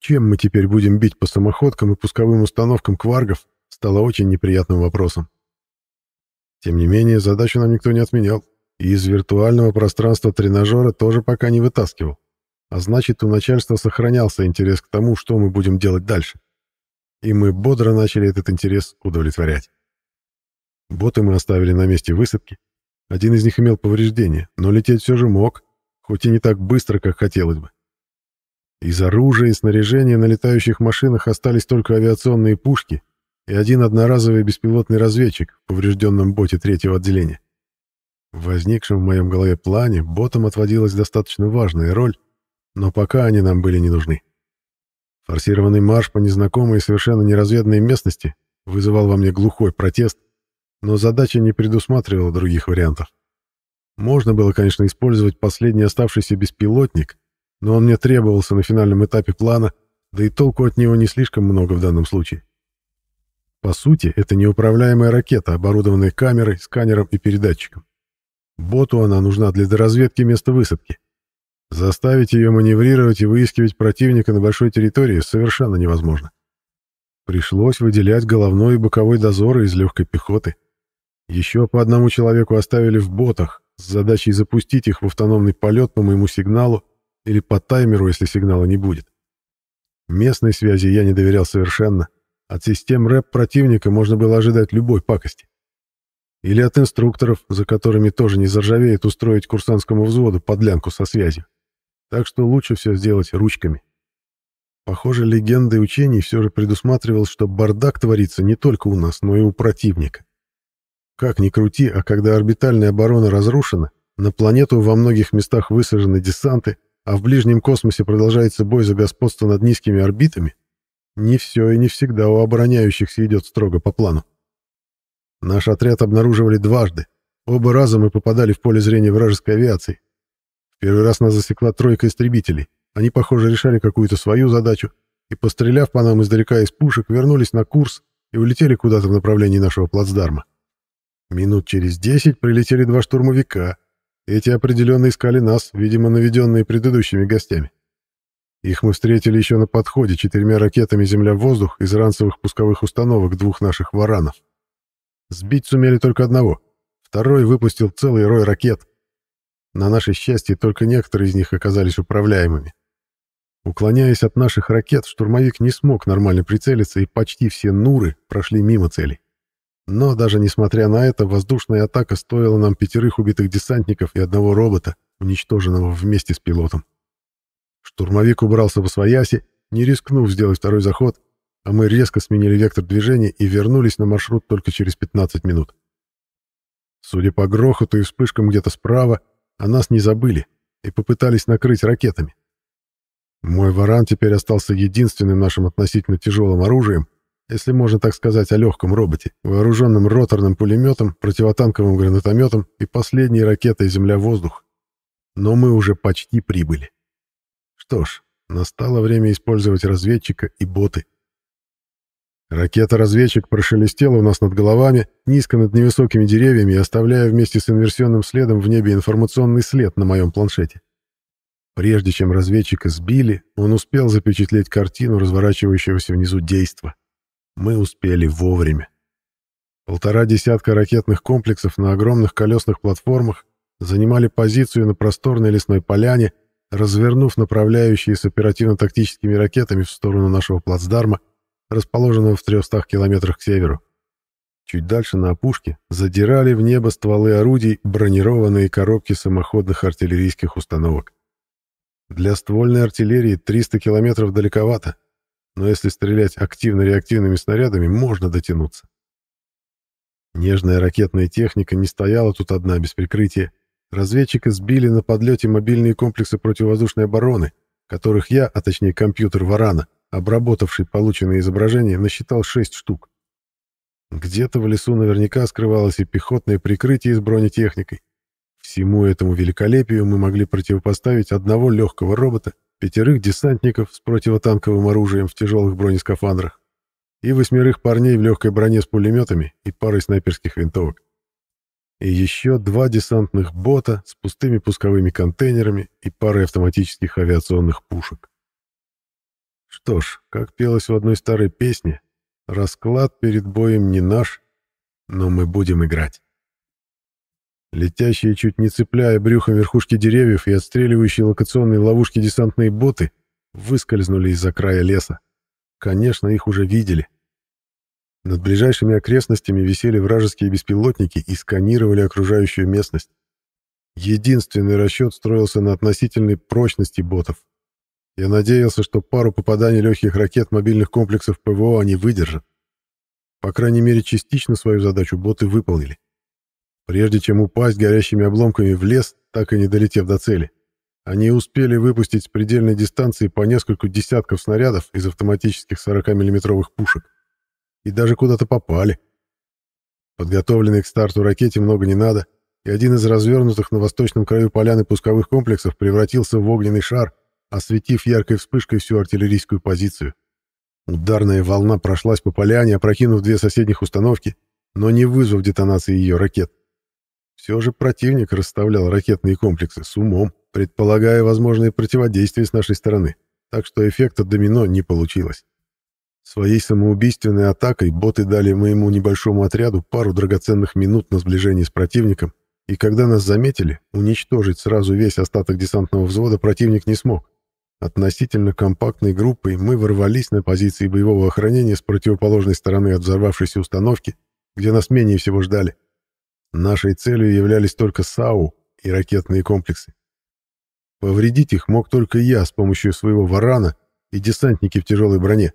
Чем мы теперь будем бить по самоходкам и пусковым установкам кваргов, стало очень неприятным вопросом. Тем не менее, задачу нам никто не отменял, и из виртуального пространства тренажера тоже пока не вытаскивал. А значит, у начальства сохранялся интерес к тому, что мы будем делать дальше. И мы бодро начали этот интерес удовлетворять. Боты мы оставили на месте высадки, один из них имел повреждение, но лететь все же мог, хоть и не так быстро, как хотелось бы. Из оружия и снаряжения на летающих машинах остались только авиационные пушки и один одноразовый беспилотный разведчик в поврежденном боте третьего отделения. В возникшем в моем голове плане ботам отводилась достаточно важная роль, но пока они нам были не нужны. Форсированный марш по незнакомой и совершенно неразведанной местности вызывал во мне глухой протест — но задача не предусматривала других вариантов. Можно было, конечно, использовать последний оставшийся беспилотник, но он мне требовался на финальном этапе плана, да и толку от него не слишком много в данном случае. По сути, это неуправляемая ракета, оборудованная камерой, сканером и передатчиком. Боту она нужна для доразведки места высадки. Заставить ее маневрировать и выискивать противника на большой территории совершенно невозможно. Пришлось выделять головной и боковой дозоры из легкой пехоты — еще по одному человеку оставили в ботах с задачей запустить их в автономный полет по моему сигналу или по таймеру, если сигнала не будет. Местной связи я не доверял совершенно. От систем рэп противника можно было ожидать любой пакости. Или от инструкторов, за которыми тоже не заржавеет устроить курсантскому взводу подлянку со связью. Так что лучше все сделать ручками. Похоже, легенды учений все же предусматривал, что бардак творится не только у нас, но и у противника. Как ни крути, а когда орбитальная оборона разрушена, на планету во многих местах высажены десанты, а в ближнем космосе продолжается бой за господство над низкими орбитами, не все и не всегда у обороняющихся идет строго по плану. Наш отряд обнаруживали дважды. Оба раза мы попадали в поле зрения вражеской авиации. В первый раз нас засекла тройка истребителей. Они, похоже, решали какую-то свою задачу и, постреляв по нам издалека из пушек, вернулись на курс и улетели куда-то в направлении нашего плацдарма. Минут через десять прилетели два штурмовика. Эти определенно искали нас, видимо, наведенные предыдущими гостями. Их мы встретили еще на подходе четырьмя ракетами «Земля-воздух» из ранцевых пусковых установок двух наших «Варанов». Сбить сумели только одного. Второй выпустил целый рой ракет. На наше счастье, только некоторые из них оказались управляемыми. Уклоняясь от наших ракет, штурмовик не смог нормально прицелиться, и почти все «Нуры» прошли мимо целей. Но даже несмотря на это, воздушная атака стоила нам пятерых убитых десантников и одного робота, уничтоженного вместе с пилотом. Штурмовик убрался в освояси, не рискнув сделать второй заход, а мы резко сменили вектор движения и вернулись на маршрут только через 15 минут. Судя по грохоту и вспышкам где-то справа, о нас не забыли и попытались накрыть ракетами. Мой варан теперь остался единственным нашим относительно тяжелым оружием — если можно так сказать, о легком роботе, вооруженном роторным пулеметом, противотанковым гранатометом и последней ракетой «Земля-воздух». Но мы уже почти прибыли. Что ж, настало время использовать разведчика и боты. Ракета-разведчик прошелестела у нас над головами, низко над невысокими деревьями, оставляя вместе с инверсионным следом в небе информационный след на моем планшете. Прежде чем разведчика сбили, он успел запечатлеть картину разворачивающегося внизу действа. Мы успели вовремя. Полтора десятка ракетных комплексов на огромных колесных платформах занимали позицию на просторной лесной поляне, развернув направляющие с оперативно-тактическими ракетами в сторону нашего плацдарма, расположенного в 300 километрах к северу. Чуть дальше на опушке задирали в небо стволы орудий бронированные коробки самоходных артиллерийских установок. Для ствольной артиллерии 300 километров далековато, но если стрелять активно-реактивными снарядами, можно дотянуться. Нежная ракетная техника не стояла тут одна без прикрытия. Разведчика сбили на подлете мобильные комплексы противовоздушной обороны, которых я, а точнее компьютер Варана, обработавший полученные изображения, насчитал шесть штук. Где-то в лесу наверняка скрывалось и пехотное прикрытие с бронетехникой. Всему этому великолепию мы могли противопоставить одного легкого робота, пятерых десантников с противотанковым оружием в тяжелых бронескафандрах и восьмерых парней в легкой броне с пулеметами и парой снайперских винтовок. И еще два десантных бота с пустыми пусковыми контейнерами и парой автоматических авиационных пушек. Что ж, как пелось в одной старой песне, расклад перед боем не наш, но мы будем играть. Летящие, чуть не цепляя брюхом верхушки деревьев и отстреливающие локационные ловушки десантные боты, выскользнули из-за края леса. Конечно, их уже видели. Над ближайшими окрестностями висели вражеские беспилотники и сканировали окружающую местность. Единственный расчет строился на относительной прочности ботов. Я надеялся, что пару попаданий легких ракет мобильных комплексов ПВО они выдержат. По крайней мере, частично свою задачу боты выполнили прежде чем упасть горящими обломками в лес, так и не долетев до цели. Они успели выпустить с предельной дистанции по несколько десятков снарядов из автоматических 40-миллиметровых пушек. И даже куда-то попали. Подготовленной к старту ракете много не надо, и один из развернутых на восточном краю поляны пусковых комплексов превратился в огненный шар, осветив яркой вспышкой всю артиллерийскую позицию. Ударная волна прошлась по поляне, опрокинув две соседних установки, но не вызвав детонации ее ракет. Все же противник расставлял ракетные комплексы с умом, предполагая возможные противодействия с нашей стороны, так что эффекта домино не получилось. Своей самоубийственной атакой боты дали моему небольшому отряду пару драгоценных минут на сближение с противником, и когда нас заметили, уничтожить сразу весь остаток десантного взвода противник не смог. Относительно компактной группой мы ворвались на позиции боевого охранения с противоположной стороны от взорвавшейся установки, где нас менее всего ждали. Нашей целью являлись только САУ и ракетные комплексы. Повредить их мог только я с помощью своего варана и десантники в тяжелой броне,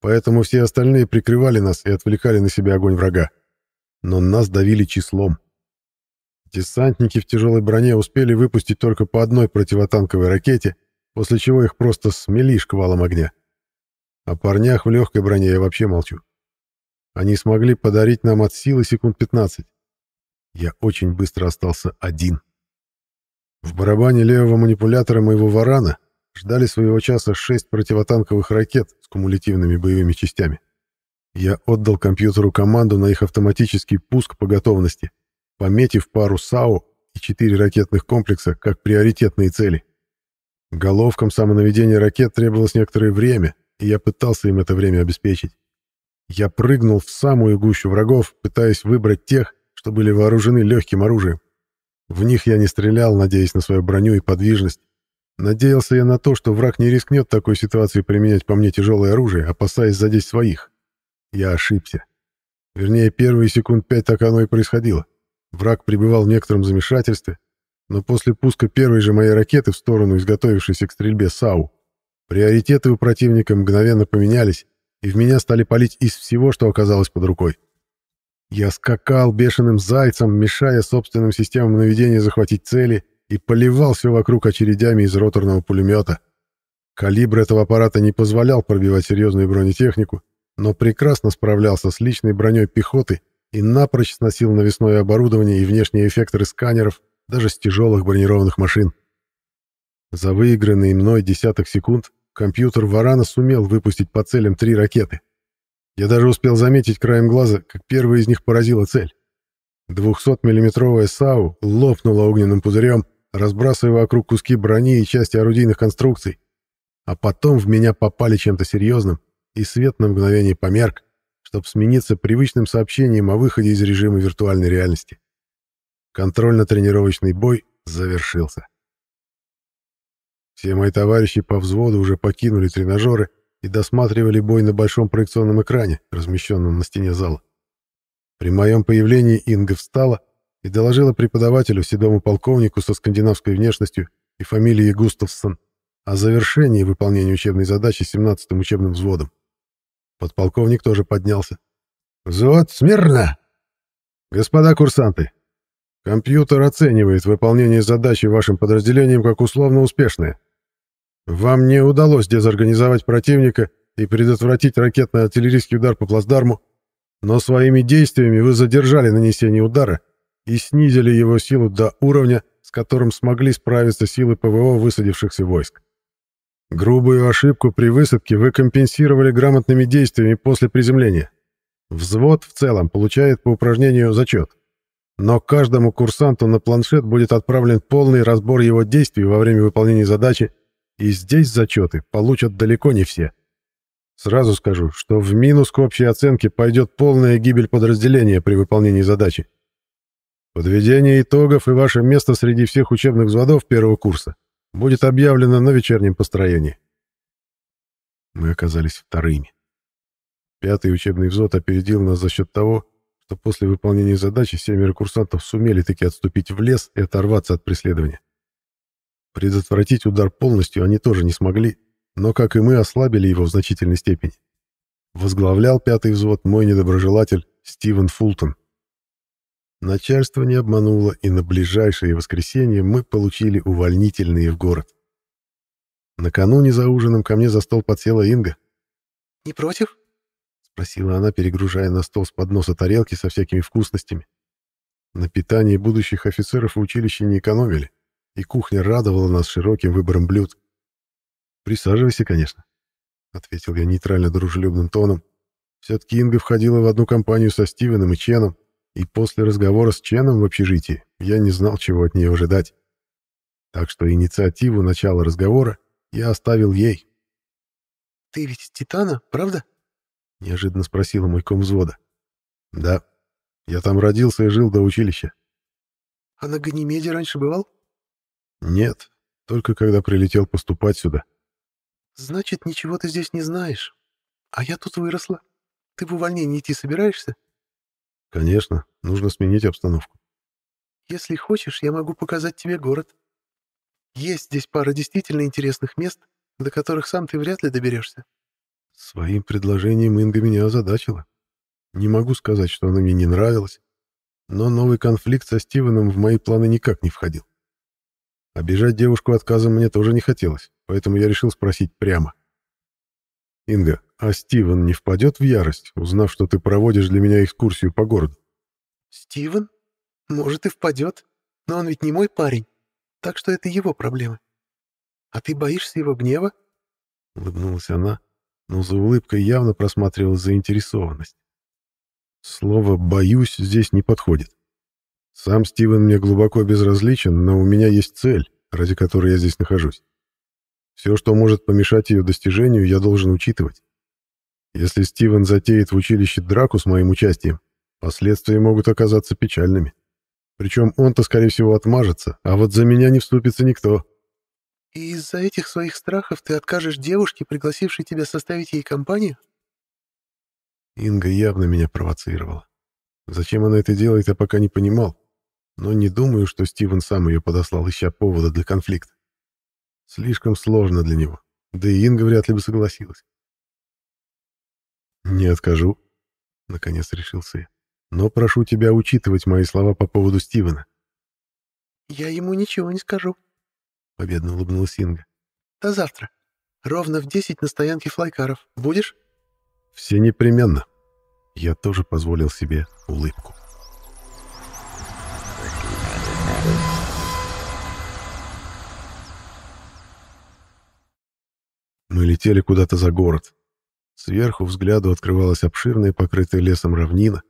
поэтому все остальные прикрывали нас и отвлекали на себя огонь врага. Но нас давили числом. Десантники в тяжелой броне успели выпустить только по одной противотанковой ракете, после чего их просто смели шквалом огня. О парнях в легкой броне я вообще молчу. Они смогли подарить нам от силы секунд 15 я очень быстро остался один. В барабане левого манипулятора моего варана ждали своего часа шесть противотанковых ракет с кумулятивными боевыми частями. Я отдал компьютеру команду на их автоматический пуск по готовности, пометив пару САУ и четыре ракетных комплекса как приоритетные цели. Головкам самонаведения ракет требовалось некоторое время, и я пытался им это время обеспечить. Я прыгнул в самую гущу врагов, пытаясь выбрать тех, что были вооружены легким оружием. В них я не стрелял, надеясь на свою броню и подвижность. Надеялся я на то, что враг не рискнет в такой ситуации применять по мне тяжелое оружие, опасаясь задеть своих. Я ошибся. Вернее, первые секунд пять так оно и происходило. Враг пребывал в некотором замешательстве, но после пуска первой же моей ракеты в сторону изготовившейся к стрельбе САУ, приоритеты у противника мгновенно поменялись, и в меня стали палить из всего, что оказалось под рукой. Я скакал бешеным зайцем, мешая собственным системам наведения захватить цели, и поливал все вокруг очередями из роторного пулемета. Калибр этого аппарата не позволял пробивать серьезную бронетехнику, но прекрасно справлялся с личной броней пехоты и напрочь сносил навесное оборудование и внешние эффекторы сканеров даже с тяжелых бронированных машин. За выигранные мной десяток секунд компьютер Варана сумел выпустить по целям три ракеты. Я даже успел заметить краем глаза, как первая из них поразила цель. 200-миллиметровая САУ лопнула огненным пузырем, разбрасывая вокруг куски брони и части орудийных конструкций. А потом в меня попали чем-то серьезным, и свет на мгновение померк, чтобы смениться привычным сообщением о выходе из режима виртуальной реальности. Контрольно-тренировочный бой завершился. Все мои товарищи по взводу уже покинули тренажеры, и досматривали бой на большом проекционном экране, размещенном на стене зала. При моем появлении Инга встала и доложила преподавателю, седому полковнику со скандинавской внешностью и фамилией Густавсон, о завершении выполнения учебной задачи 17-м учебным взводом. Подполковник тоже поднялся. «Взвод, смирно!» «Господа курсанты, компьютер оценивает выполнение задачи вашим подразделением как условно успешное. Вам не удалось дезорганизовать противника и предотвратить ракетно-артиллерийский удар по плацдарму, но своими действиями вы задержали нанесение удара и снизили его силу до уровня, с которым смогли справиться силы ПВО высадившихся войск. Грубую ошибку при высадке вы компенсировали грамотными действиями после приземления. Взвод в целом получает по упражнению зачет. Но каждому курсанту на планшет будет отправлен полный разбор его действий во время выполнения задачи и здесь зачеты получат далеко не все. Сразу скажу, что в минус к общей оценке пойдет полная гибель подразделения при выполнении задачи. Подведение итогов и ваше место среди всех учебных взводов первого курса будет объявлено на вечернем построении. Мы оказались вторыми. Пятый учебный взвод опередил нас за счет того, что после выполнения задачи семеро курсантов сумели таки отступить в лес и оторваться от преследования. Предотвратить удар полностью они тоже не смогли, но, как и мы, ослабили его в значительной степени. Возглавлял пятый взвод мой недоброжелатель Стивен Фултон. Начальство не обмануло, и на ближайшее воскресенье мы получили увольнительные в город. Накануне за ужином ко мне за стол подсела Инга. «Не против?» — спросила она, перегружая на стол с подноса тарелки со всякими вкусностями. На питание будущих офицеров в училище не экономили и кухня радовала нас широким выбором блюд. «Присаживайся, конечно», — ответил я нейтрально дружелюбным тоном. Все-таки Инга входила в одну компанию со Стивеном и Ченом, и после разговора с Ченом в общежитии я не знал, чего от нее ожидать. Так что инициативу начала разговора я оставил ей. «Ты ведь Титана, правда?» — неожиданно спросила мой ком взвода. «Да. Я там родился и жил до училища». «А на Ганимеде раньше бывал?» «Нет, только когда прилетел поступать сюда». «Значит, ничего ты здесь не знаешь. А я тут выросла. Ты в увольнение идти собираешься?» «Конечно, нужно сменить обстановку». «Если хочешь, я могу показать тебе город. Есть здесь пара действительно интересных мест, до которых сам ты вряд ли доберешься». Своим предложением Инга меня озадачила. Не могу сказать, что она мне не нравилась, но новый конфликт со Стивеном в мои планы никак не входил. Обижать девушку отказом мне тоже не хотелось, поэтому я решил спросить прямо. «Инга, а Стивен не впадет в ярость, узнав, что ты проводишь для меня экскурсию по городу?» «Стивен? Может, и впадет. Но он ведь не мой парень, так что это его проблемы. А ты боишься его гнева?» Улыбнулась она, но за улыбкой явно просматривалась заинтересованность. Слово «боюсь» здесь не подходит. Сам Стивен мне глубоко безразличен, но у меня есть цель, ради которой я здесь нахожусь. Все, что может помешать ее достижению, я должен учитывать. Если Стивен затеет в училище драку с моим участием, последствия могут оказаться печальными. Причем он-то, скорее всего, отмажется, а вот за меня не вступится никто. «И из-за этих своих страхов ты откажешь девушке, пригласившей тебя составить ей компанию?» Инга явно меня провоцировала. Зачем она это делает, я пока не понимал но не думаю, что Стивен сам ее подослал, ища повода для конфликта. Слишком сложно для него, да и Инга вряд ли бы согласилась. «Не откажу», — наконец решился я. «Но прошу тебя учитывать мои слова по поводу Стивена». «Я ему ничего не скажу», — победно улыбнулась Инга. «До завтра. Ровно в десять на стоянке флайкаров. Будешь?» «Все непременно». Я тоже позволил себе улыбку. Мы летели куда-то за город. Сверху взгляду открывалась обширная покрытая лесом равнина.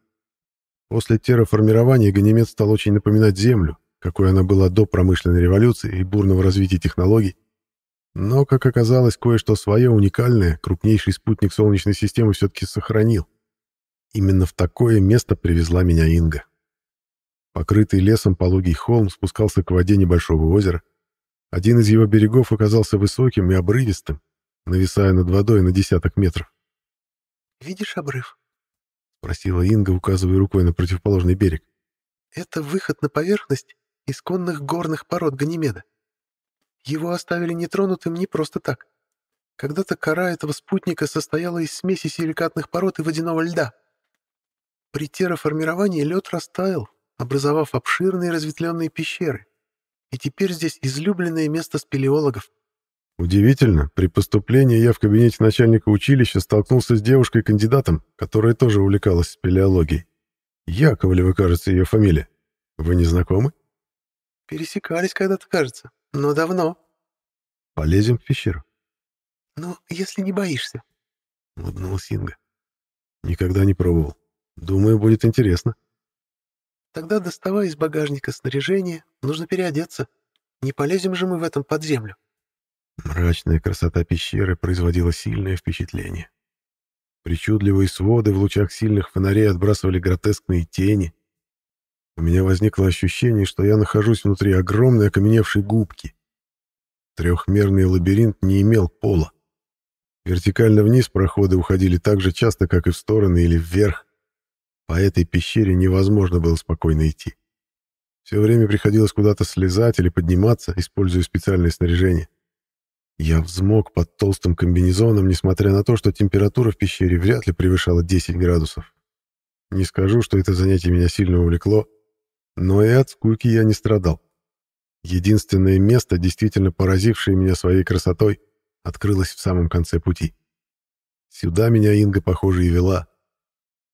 После терраформирования Ганимед стал очень напоминать Землю, какой она была до промышленной революции и бурного развития технологий. Но, как оказалось, кое-что свое уникальное крупнейший спутник Солнечной системы все-таки сохранил. Именно в такое место привезла меня Инга. Покрытый лесом пологий холм спускался к воде небольшого озера. Один из его берегов оказался высоким и обрывистым, нависая над водой на десяток метров. «Видишь обрыв?» — спросила Инга, указывая рукой на противоположный берег. «Это выход на поверхность исконных горных пород Ганимеда. Его оставили нетронутым не просто так. Когда-то кора этого спутника состояла из смеси силикатных пород и водяного льда. При терраформировании лед растаял, образовав обширные разветвленные пещеры. И теперь здесь излюбленное место спелеологов. Удивительно, при поступлении я в кабинете начальника училища столкнулся с девушкой-кандидатом, которая тоже увлекалась спелеологией. Яковлева, кажется, ее фамилия. Вы не знакомы? Пересекались когда-то, кажется, но давно. Полезем в пещеру. Ну, если не боишься. Улыбнулась Синга. Никогда не пробовал. Думаю, будет интересно. Тогда доставай из багажника снаряжение, нужно переодеться. Не полезем же мы в этом подземлю? землю. Мрачная красота пещеры производила сильное впечатление. Причудливые своды в лучах сильных фонарей отбрасывали гротескные тени. У меня возникло ощущение, что я нахожусь внутри огромной окаменевшей губки. Трехмерный лабиринт не имел пола. Вертикально вниз проходы уходили так же часто, как и в стороны или вверх. По этой пещере невозможно было спокойно идти. Все время приходилось куда-то слезать или подниматься, используя специальное снаряжение. Я взмок под толстым комбинезоном, несмотря на то, что температура в пещере вряд ли превышала 10 градусов. Не скажу, что это занятие меня сильно увлекло, но и от скуки я не страдал. Единственное место, действительно поразившее меня своей красотой, открылось в самом конце пути. Сюда меня Инга, похоже, и вела.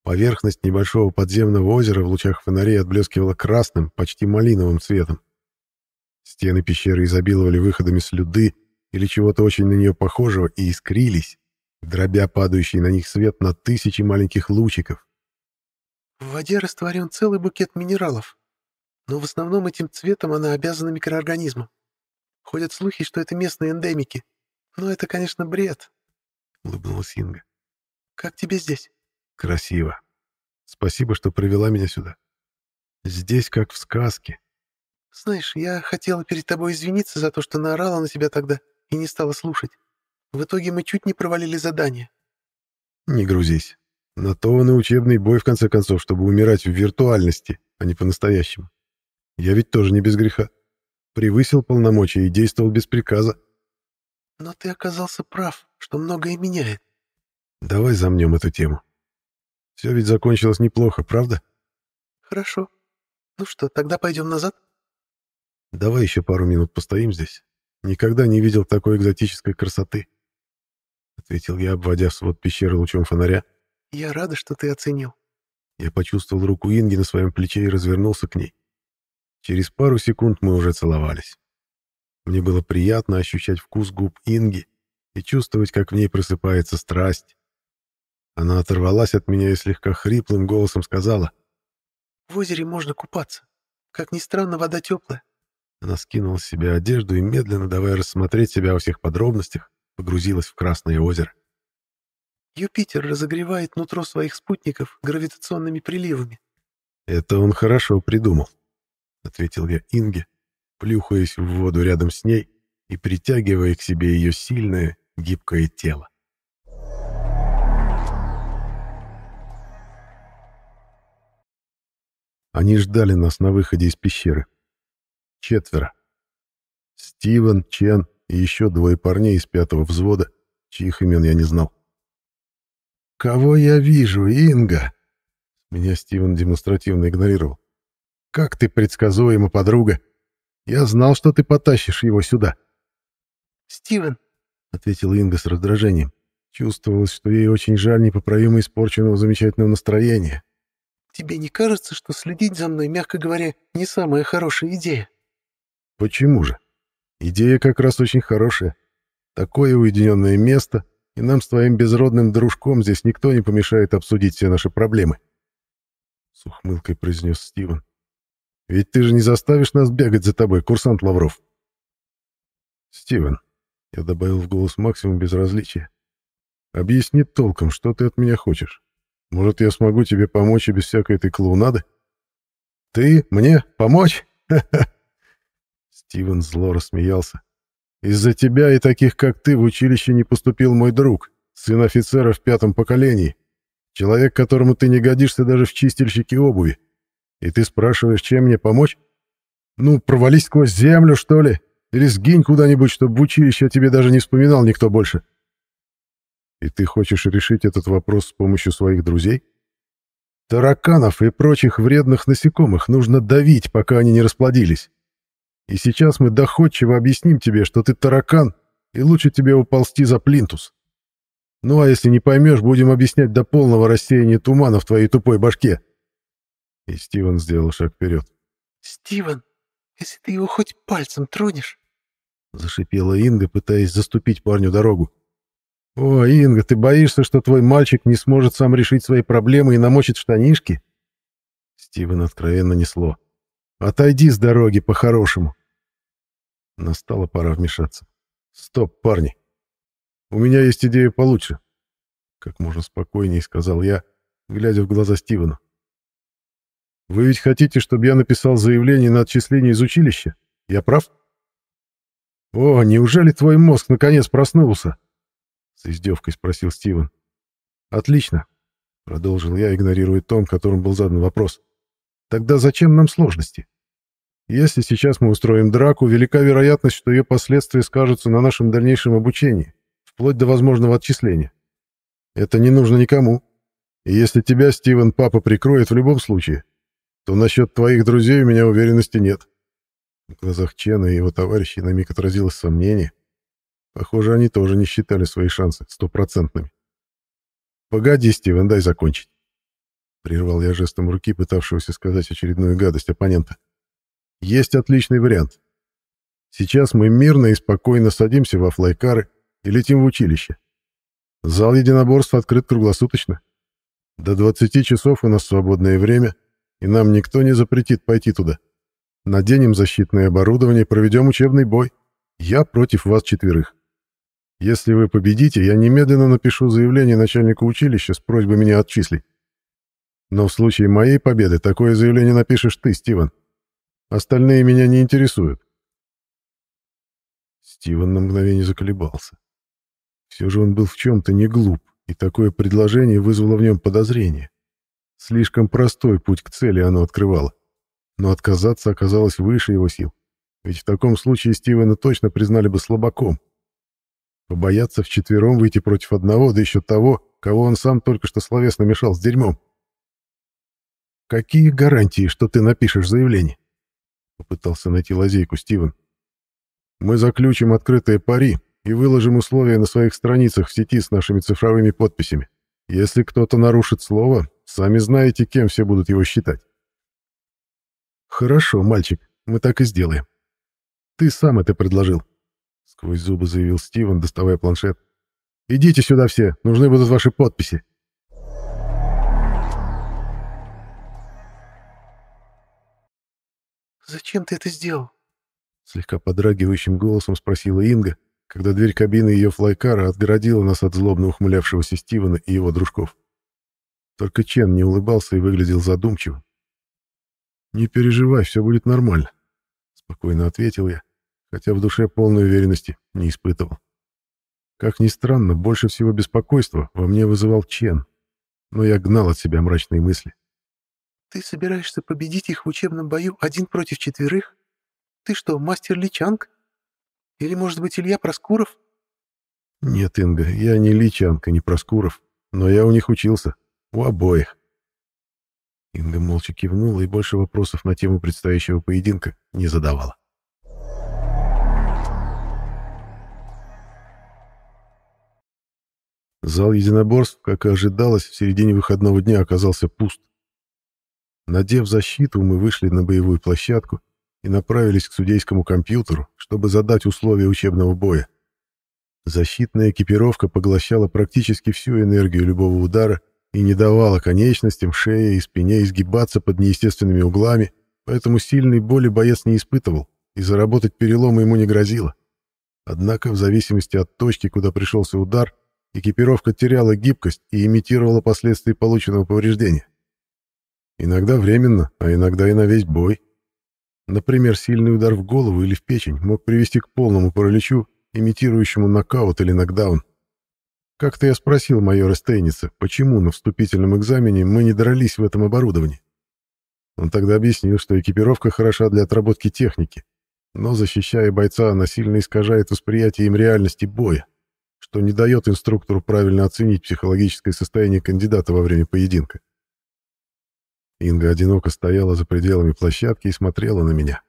Поверхность небольшого подземного озера в лучах фонарей отблескивала красным, почти малиновым цветом. Стены пещеры изобиловали выходами слюды, или чего-то очень на нее похожего и искрились, дробя падающий на них свет на тысячи маленьких лучиков. В воде растворен целый букет минералов, но в основном этим цветом она обязана микроорганизмам. Ходят слухи, что это местные эндемики. Но это, конечно, бред, — улыбнулась Инга. Как тебе здесь? Красиво. Спасибо, что привела меня сюда. Здесь как в сказке. Знаешь, я хотела перед тобой извиниться за то, что наорала на тебя тогда. — и не стала слушать. В итоге мы чуть не провалили задание. Не грузись. На то он и учебный бой, в конце концов, чтобы умирать в виртуальности, а не по-настоящему. Я ведь тоже не без греха. Превысил полномочия и действовал без приказа. Но ты оказался прав, что многое меняет. Давай замнем эту тему. Все ведь закончилось неплохо, правда? Хорошо. Ну что, тогда пойдем назад? Давай еще пару минут постоим здесь. Никогда не видел такой экзотической красоты. Ответил я, обводя свод пещеры лучом фонаря. Я рада, что ты оценил. Я почувствовал руку Инги на своем плече и развернулся к ней. Через пару секунд мы уже целовались. Мне было приятно ощущать вкус губ Инги и чувствовать, как в ней просыпается страсть. Она оторвалась от меня и слегка хриплым голосом сказала. «В озере можно купаться. Как ни странно, вода теплая. Она скинула с себя одежду и, медленно давая рассмотреть себя во всех подробностях, погрузилась в Красное озеро. «Юпитер разогревает нутро своих спутников гравитационными приливами». «Это он хорошо придумал», — ответил я Инге, плюхаясь в воду рядом с ней и притягивая к себе ее сильное, гибкое тело. Они ждали нас на выходе из пещеры. Четверо. Стивен, Чен и еще двое парней из пятого взвода, чьих имен я не знал. «Кого я вижу, Инга?» Меня Стивен демонстративно игнорировал. «Как ты предсказуема, подруга! Я знал, что ты потащишь его сюда!» «Стивен!» — ответила Инга с раздражением. Чувствовалось, что ей очень жаль непоправимо испорченного замечательного настроения. «Тебе не кажется, что следить за мной, мягко говоря, не самая хорошая идея?» Почему же? Идея как раз очень хорошая. Такое уединенное место, и нам с твоим безродным дружком здесь никто не помешает обсудить все наши проблемы. С ухмылкой произнес Стивен. Ведь ты же не заставишь нас бегать за тобой, курсант Лавров. Стивен, я добавил в голос максимум безразличия. Объясни толком, что ты от меня хочешь. Может, я смогу тебе помочь и без всякой этой клоунады? Ты мне помочь? Ха-ха! Стивен зло рассмеялся. «Из-за тебя и таких, как ты, в училище не поступил мой друг, сын офицера в пятом поколении, человек, которому ты не годишься даже в чистильщике обуви. И ты спрашиваешь, чем мне помочь? Ну, провались сквозь землю, что ли? Или сгинь куда-нибудь, чтобы в училище о тебе даже не вспоминал никто больше?» И ты хочешь решить этот вопрос с помощью своих друзей? Тараканов и прочих вредных насекомых нужно давить, пока они не расплодились. И сейчас мы доходчиво объясним тебе, что ты таракан, и лучше тебе уползти за плинтус. Ну а если не поймешь, будем объяснять до полного рассеяния тумана в твоей тупой башке». И Стивен сделал шаг вперед. «Стивен, если ты его хоть пальцем тронешь...» Зашипела Инга, пытаясь заступить парню дорогу. «О, Инга, ты боишься, что твой мальчик не сможет сам решить свои проблемы и намочит штанишки?» Стивен откровенно несло. Отойди с дороги по-хорошему. Настала пора вмешаться. Стоп, парни. У меня есть идея получше. Как можно спокойнее сказал я, глядя в глаза Стивену. Вы ведь хотите, чтобы я написал заявление на отчисление из училища? Я прав? О, неужели твой мозг наконец проснулся? С издевкой спросил Стивен. Отлично, продолжил я, игнорируя тон, которым был задан вопрос. Тогда зачем нам сложности? Если сейчас мы устроим драку, велика вероятность, что ее последствия скажутся на нашем дальнейшем обучении, вплоть до возможного отчисления. Это не нужно никому. И если тебя, Стивен, папа прикроет в любом случае, то насчет твоих друзей у меня уверенности нет». В глазах Чена и его товарищей на миг отразилось сомнение. Похоже, они тоже не считали свои шансы стопроцентными. «Погоди, Стивен, дай закончить». Прервал я жестом руки, пытавшегося сказать очередную гадость оппонента. Есть отличный вариант. Сейчас мы мирно и спокойно садимся во флайкары и летим в училище. Зал единоборств открыт круглосуточно. До 20 часов у нас свободное время, и нам никто не запретит пойти туда. Наденем защитное оборудование, проведем учебный бой. Я против вас четверых. Если вы победите, я немедленно напишу заявление начальнику училища с просьбой меня отчислить. Но в случае моей победы такое заявление напишешь ты, Стивен. Остальные меня не интересуют. Стивен на мгновение заколебался. Все же он был в чем-то не глуп, и такое предложение вызвало в нем подозрение. Слишком простой путь к цели оно открывало. Но отказаться оказалось выше его сил. Ведь в таком случае Стивена точно признали бы слабаком. Побояться вчетвером выйти против одного, да еще того, кого он сам только что словесно мешал с дерьмом. «Какие гарантии, что ты напишешь заявление?» — попытался найти лазейку Стивен. «Мы заключим открытые пари и выложим условия на своих страницах в сети с нашими цифровыми подписями. Если кто-то нарушит слово, сами знаете, кем все будут его считать». «Хорошо, мальчик, мы так и сделаем. Ты сам это предложил», — сквозь зубы заявил Стивен, доставая планшет. «Идите сюда все, нужны будут ваши подписи». «Зачем ты это сделал?» Слегка подрагивающим голосом спросила Инга, когда дверь кабины ее флайкара отгородила нас от злобно ухмылявшегося Стивена и его дружков. Только Чен не улыбался и выглядел задумчивым. «Не переживай, все будет нормально», — спокойно ответил я, хотя в душе полной уверенности не испытывал. Как ни странно, больше всего беспокойства во мне вызывал Чен, но я гнал от себя мрачные мысли. Ты собираешься победить их в учебном бою один против четверых? Ты что, мастер Личанг? Или, может быть, Илья Проскуров? Нет, Инга, я не Личанг и не Проскуров, но я у них учился. У обоих. Инга молча кивнула и больше вопросов на тему предстоящего поединка не задавала. Зал единоборств, как и ожидалось, в середине выходного дня оказался пуст. Надев защиту, мы вышли на боевую площадку и направились к судейскому компьютеру, чтобы задать условия учебного боя. Защитная экипировка поглощала практически всю энергию любого удара и не давала конечностям, шее и спине изгибаться под неестественными углами, поэтому сильной боли боец не испытывал, и заработать переломы ему не грозило. Однако, в зависимости от точки, куда пришелся удар, экипировка теряла гибкость и имитировала последствия полученного повреждения. Иногда временно, а иногда и на весь бой. Например, сильный удар в голову или в печень мог привести к полному параличу, имитирующему нокаут или нокдаун. Как-то я спросил майора Стейница, почему на вступительном экзамене мы не дрались в этом оборудовании. Он тогда объяснил, что экипировка хороша для отработки техники, но, защищая бойца, она сильно искажает восприятие им реальности боя, что не дает инструктору правильно оценить психологическое состояние кандидата во время поединка. Инга одиноко стояла за пределами площадки и смотрела на меня.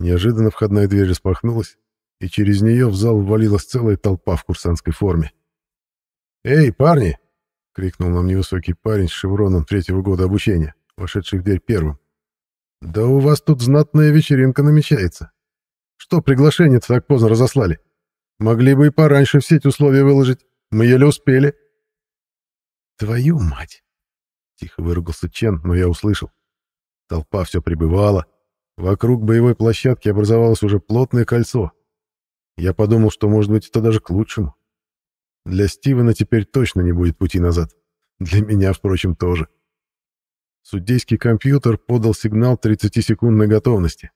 Неожиданно входная дверь распахнулась, и через нее в зал ввалилась целая толпа в курсантской форме. «Эй, парни!» — крикнул нам невысокий парень с шевроном третьего года обучения, вошедший в дверь первым. «Да у вас тут знатная вечеринка намечается. Что приглашение-то так поздно разослали? Могли бы и пораньше в сеть условия выложить. Мы еле успели». «Твою мать!» Тихо выругался Чен, но я услышал. Толпа все прибывала. Вокруг боевой площадки образовалось уже плотное кольцо. Я подумал, что, может быть, это даже к лучшему. Для Стивена теперь точно не будет пути назад. Для меня, впрочем, тоже. Судейский компьютер подал сигнал 30-секундной готовности.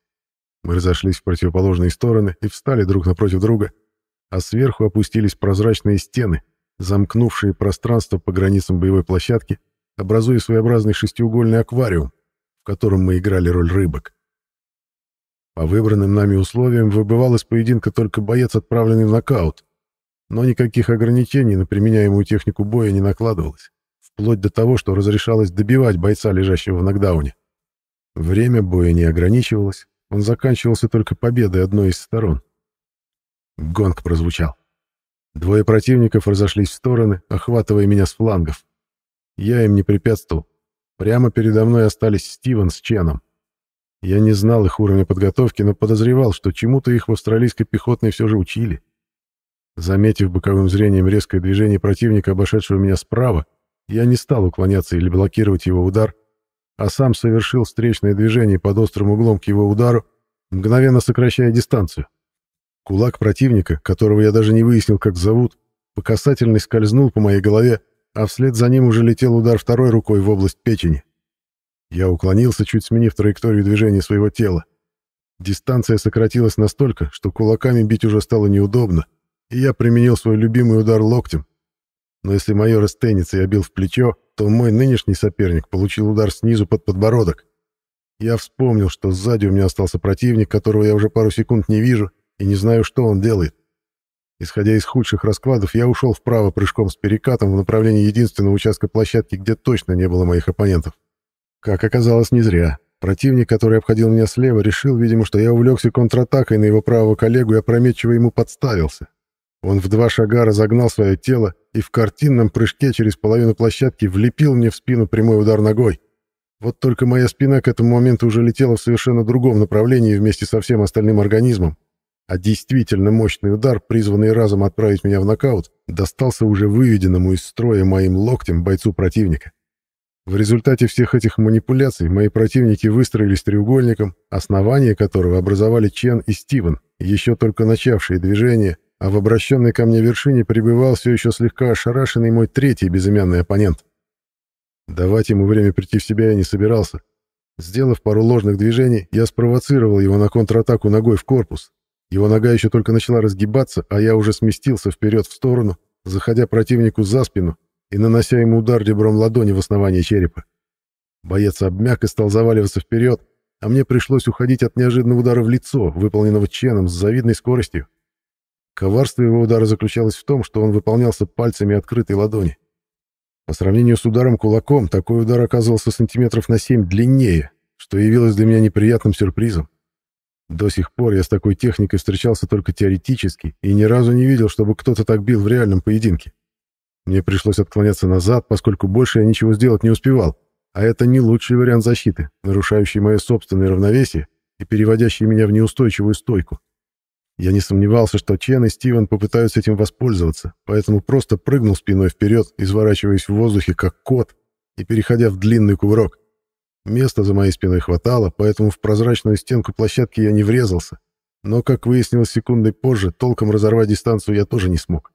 Мы разошлись в противоположные стороны и встали друг напротив друга, а сверху опустились прозрачные стены, замкнувшие пространство по границам боевой площадки, образуя своеобразный шестиугольный аквариум, в котором мы играли роль рыбок. По выбранным нами условиям выбывал из поединка только боец, отправленный в нокаут, но никаких ограничений на применяемую технику боя не накладывалось, вплоть до того, что разрешалось добивать бойца, лежащего в нокдауне. Время боя не ограничивалось, он заканчивался только победой одной из сторон. Гонг прозвучал. Двое противников разошлись в стороны, охватывая меня с флангов. Я им не препятствовал. Прямо передо мной остались Стивен с Ченом. Я не знал их уровня подготовки, но подозревал, что чему-то их в австралийской пехотной все же учили. Заметив боковым зрением резкое движение противника, обошедшего меня справа, я не стал уклоняться или блокировать его удар, а сам совершил встречное движение под острым углом к его удару, мгновенно сокращая дистанцию. Кулак противника, которого я даже не выяснил, как зовут, по касательной скользнул по моей голове, а вслед за ним уже летел удар второй рукой в область печени. Я уклонился, чуть сменив траекторию движения своего тела. Дистанция сократилась настолько, что кулаками бить уже стало неудобно, и я применил свой любимый удар локтем. Но если майор стенится я бил в плечо, то мой нынешний соперник получил удар снизу под подбородок. Я вспомнил, что сзади у меня остался противник, которого я уже пару секунд не вижу и не знаю, что он делает. Исходя из худших раскладов, я ушел вправо прыжком с перекатом в направлении единственного участка площадки, где точно не было моих оппонентов. Как оказалось, не зря. Противник, который обходил меня слева, решил, видимо, что я увлекся контратакой на его правого коллегу и опрометчиво ему подставился. Он в два шага разогнал свое тело и в картинном прыжке через половину площадки влепил мне в спину прямой удар ногой. Вот только моя спина к этому моменту уже летела в совершенно другом направлении вместе со всем остальным организмом, а действительно мощный удар, призванный разом отправить меня в нокаут, достался уже выведенному из строя моим локтем бойцу противника. В результате всех этих манипуляций мои противники выстроились треугольником, основание которого образовали Чен и Стивен, еще только начавшие движение, а в обращенной ко мне вершине пребывал все еще слегка ошарашенный мой третий безымянный оппонент. Давать ему время прийти в себя я не собирался. Сделав пару ложных движений, я спровоцировал его на контратаку ногой в корпус, его нога еще только начала разгибаться, а я уже сместился вперед в сторону, заходя противнику за спину и нанося ему удар ребром ладони в основание черепа. Боец обмяк и стал заваливаться вперед, а мне пришлось уходить от неожиданного удара в лицо, выполненного Ченом с завидной скоростью. Коварство его удара заключалось в том, что он выполнялся пальцами открытой ладони. По сравнению с ударом кулаком, такой удар оказывался сантиметров на 7 длиннее, что явилось для меня неприятным сюрпризом. До сих пор я с такой техникой встречался только теоретически и ни разу не видел, чтобы кто-то так бил в реальном поединке. Мне пришлось отклоняться назад, поскольку больше я ничего сделать не успевал, а это не лучший вариант защиты, нарушающий мое собственное равновесие и переводящий меня в неустойчивую стойку. Я не сомневался, что Чен и Стивен попытаются этим воспользоваться, поэтому просто прыгнул спиной вперед, изворачиваясь в воздухе, как кот, и переходя в длинный кувырок. Места за моей спиной хватало, поэтому в прозрачную стенку площадки я не врезался. Но, как выяснилось секунды позже, толком разорвать дистанцию я тоже не смог.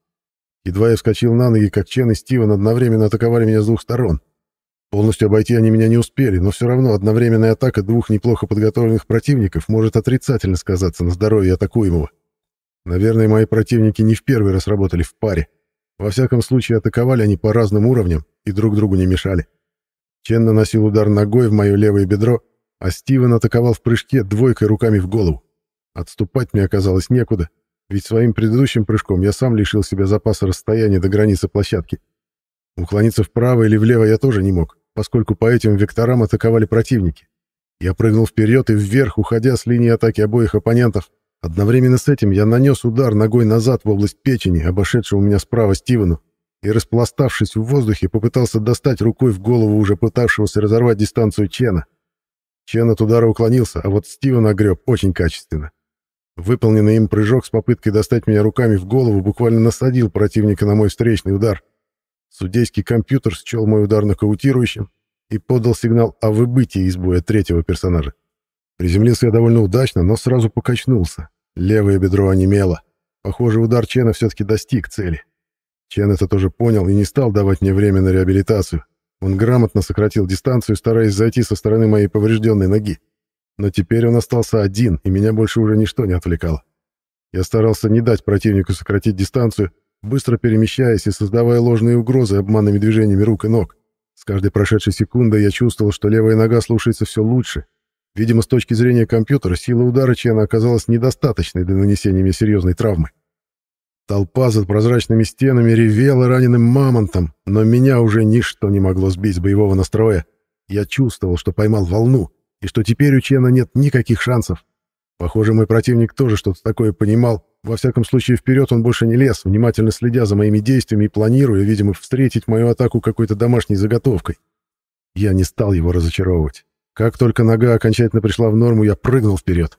Едва я вскочил на ноги, как Чен и Стивен одновременно атаковали меня с двух сторон. Полностью обойти они меня не успели, но все равно одновременная атака двух неплохо подготовленных противников может отрицательно сказаться на здоровье атакуемого. Наверное, мои противники не в первый раз работали в паре. Во всяком случае, атаковали они по разным уровням и друг другу не мешали. Чен наносил удар ногой в мое левое бедро, а Стивен атаковал в прыжке двойкой руками в голову. Отступать мне оказалось некуда, ведь своим предыдущим прыжком я сам лишил себя запаса расстояния до границы площадки. Уклониться вправо или влево я тоже не мог, поскольку по этим векторам атаковали противники. Я прыгнул вперед и вверх, уходя с линии атаки обоих оппонентов. Одновременно с этим я нанес удар ногой назад в область печени, обошедшего у меня справа Стивену, и, распластавшись в воздухе, попытался достать рукой в голову уже пытавшегося разорвать дистанцию Чена. Чен от удара уклонился, а вот Стивен огреб очень качественно. Выполненный им прыжок с попыткой достать меня руками в голову буквально насадил противника на мой встречный удар. Судейский компьютер счел мой удар нокаутирующим и подал сигнал о выбытии из боя третьего персонажа. Приземлился я довольно удачно, но сразу покачнулся. Левое бедро онемело. Похоже, удар Чена все-таки достиг цели. Чен это тоже понял и не стал давать мне время на реабилитацию. Он грамотно сократил дистанцию, стараясь зайти со стороны моей поврежденной ноги. Но теперь он остался один, и меня больше уже ничто не отвлекало. Я старался не дать противнику сократить дистанцию, быстро перемещаясь и создавая ложные угрозы обманными движениями рук и ног. С каждой прошедшей секундой я чувствовал, что левая нога слушается все лучше. Видимо, с точки зрения компьютера, сила удара Чена оказалась недостаточной для нанесения мне серьезной травмы. Толпа за прозрачными стенами ревела раненым мамонтом, но меня уже ничто не могло сбить с боевого настроя. Я чувствовал, что поймал волну, и что теперь у Чена нет никаких шансов. Похоже, мой противник тоже что-то такое понимал. Во всяком случае, вперед он больше не лез, внимательно следя за моими действиями и планируя, видимо, встретить мою атаку какой-то домашней заготовкой. Я не стал его разочаровывать. Как только нога окончательно пришла в норму, я прыгнул вперед.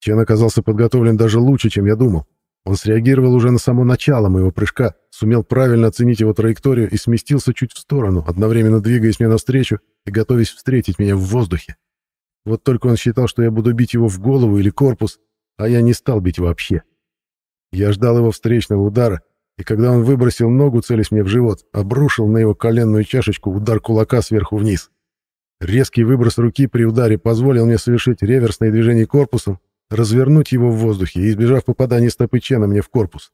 Чен оказался подготовлен даже лучше, чем я думал. Он среагировал уже на само начало моего прыжка, сумел правильно оценить его траекторию и сместился чуть в сторону, одновременно двигаясь мне навстречу и готовясь встретить меня в воздухе. Вот только он считал, что я буду бить его в голову или корпус, а я не стал бить вообще. Я ждал его встречного удара, и когда он выбросил ногу, целясь мне в живот, обрушил на его коленную чашечку удар кулака сверху вниз. Резкий выброс руки при ударе позволил мне совершить реверсное движение корпусом, развернуть его в воздухе, избежав попадания стопы Чена мне в корпус.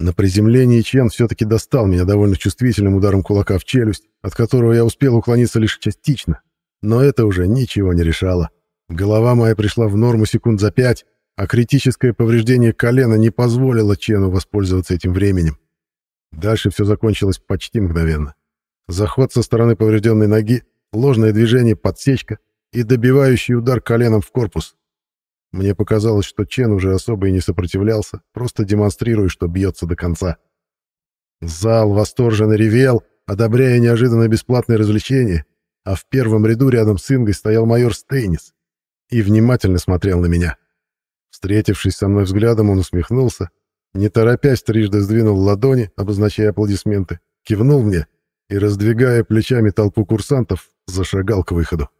На приземлении Чен все-таки достал меня довольно чувствительным ударом кулака в челюсть, от которого я успел уклониться лишь частично. Но это уже ничего не решало. Голова моя пришла в норму секунд за пять, а критическое повреждение колена не позволило Чену воспользоваться этим временем. Дальше все закончилось почти мгновенно. Заход со стороны поврежденной ноги, ложное движение, подсечка и добивающий удар коленом в корпус. Мне показалось, что Чен уже особо и не сопротивлялся, просто демонстрируя, что бьется до конца. Зал восторженно ревел, одобряя неожиданное бесплатное развлечение, а в первом ряду рядом с Ингой стоял майор Стейнис и внимательно смотрел на меня. Встретившись со мной взглядом, он усмехнулся, не торопясь трижды сдвинул ладони, обозначая аплодисменты, кивнул мне и, раздвигая плечами толпу курсантов, зашагал к выходу.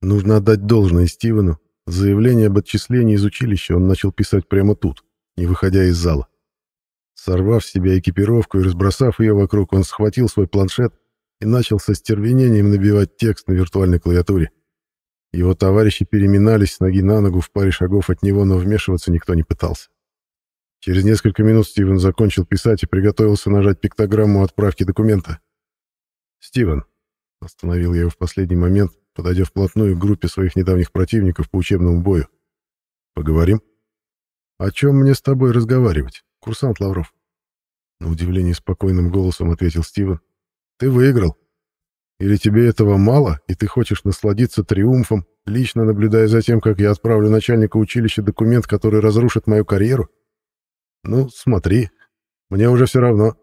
Нужно отдать должное Стивену. Заявление об отчислении из училища он начал писать прямо тут, не выходя из зала. Сорвав с себя экипировку и разбросав ее вокруг, он схватил свой планшет и начал со стервенением набивать текст на виртуальной клавиатуре. Его товарищи переминались с ноги на ногу в паре шагов от него, но вмешиваться никто не пытался. Через несколько минут Стивен закончил писать и приготовился нажать пиктограмму отправки документа. «Стивен», — остановил я его в последний момент, подойдя вплотную к группе своих недавних противников по учебному бою. «Поговорим?» «О чем мне с тобой разговаривать, курсант Лавров?» На удивление спокойным голосом ответил Стивен. «Ты выиграл. Или тебе этого мало, и ты хочешь насладиться триумфом, лично наблюдая за тем, как я отправлю начальника училища документ, который разрушит мою карьеру? Ну, смотри, мне уже все равно».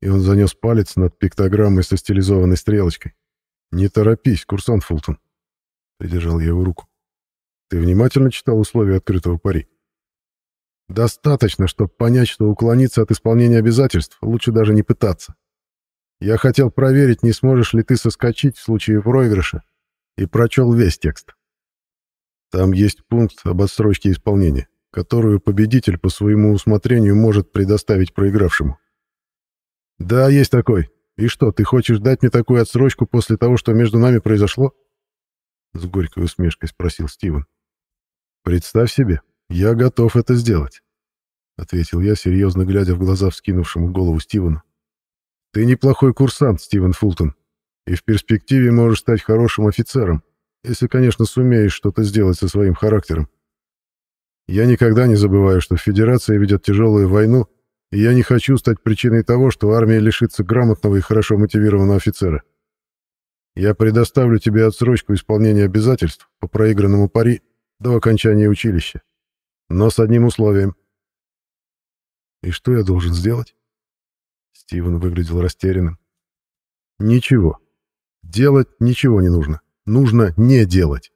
И он занес палец над пиктограммой со стилизованной стрелочкой. «Не торопись, курсант Фултон», — придержал я его руку. «Ты внимательно читал условия открытого пари?» «Достаточно, чтобы понять, что уклониться от исполнения обязательств лучше даже не пытаться. Я хотел проверить, не сможешь ли ты соскочить в случае проигрыша, и прочел весь текст. Там есть пункт об отсрочке исполнения, которую победитель по своему усмотрению может предоставить проигравшему. Да, есть такой. И что, ты хочешь дать мне такую отсрочку после того, что между нами произошло? С горькой усмешкой спросил Стивен. Представь себе, я готов это сделать, ответил я, серьезно глядя в глаза вскинувшему голову Стивену. Ты неплохой курсант, Стивен Фултон, и в перспективе можешь стать хорошим офицером, если, конечно, сумеешь что-то сделать со своим характером. Я никогда не забываю, что Федерация ведет тяжелую войну и я не хочу стать причиной того, что армия лишится грамотного и хорошо мотивированного офицера. Я предоставлю тебе отсрочку исполнения обязательств по проигранному пари до окончания училища, но с одним условием. И что я должен сделать? Стивен выглядел растерянным. Ничего. Делать ничего не нужно. Нужно не делать.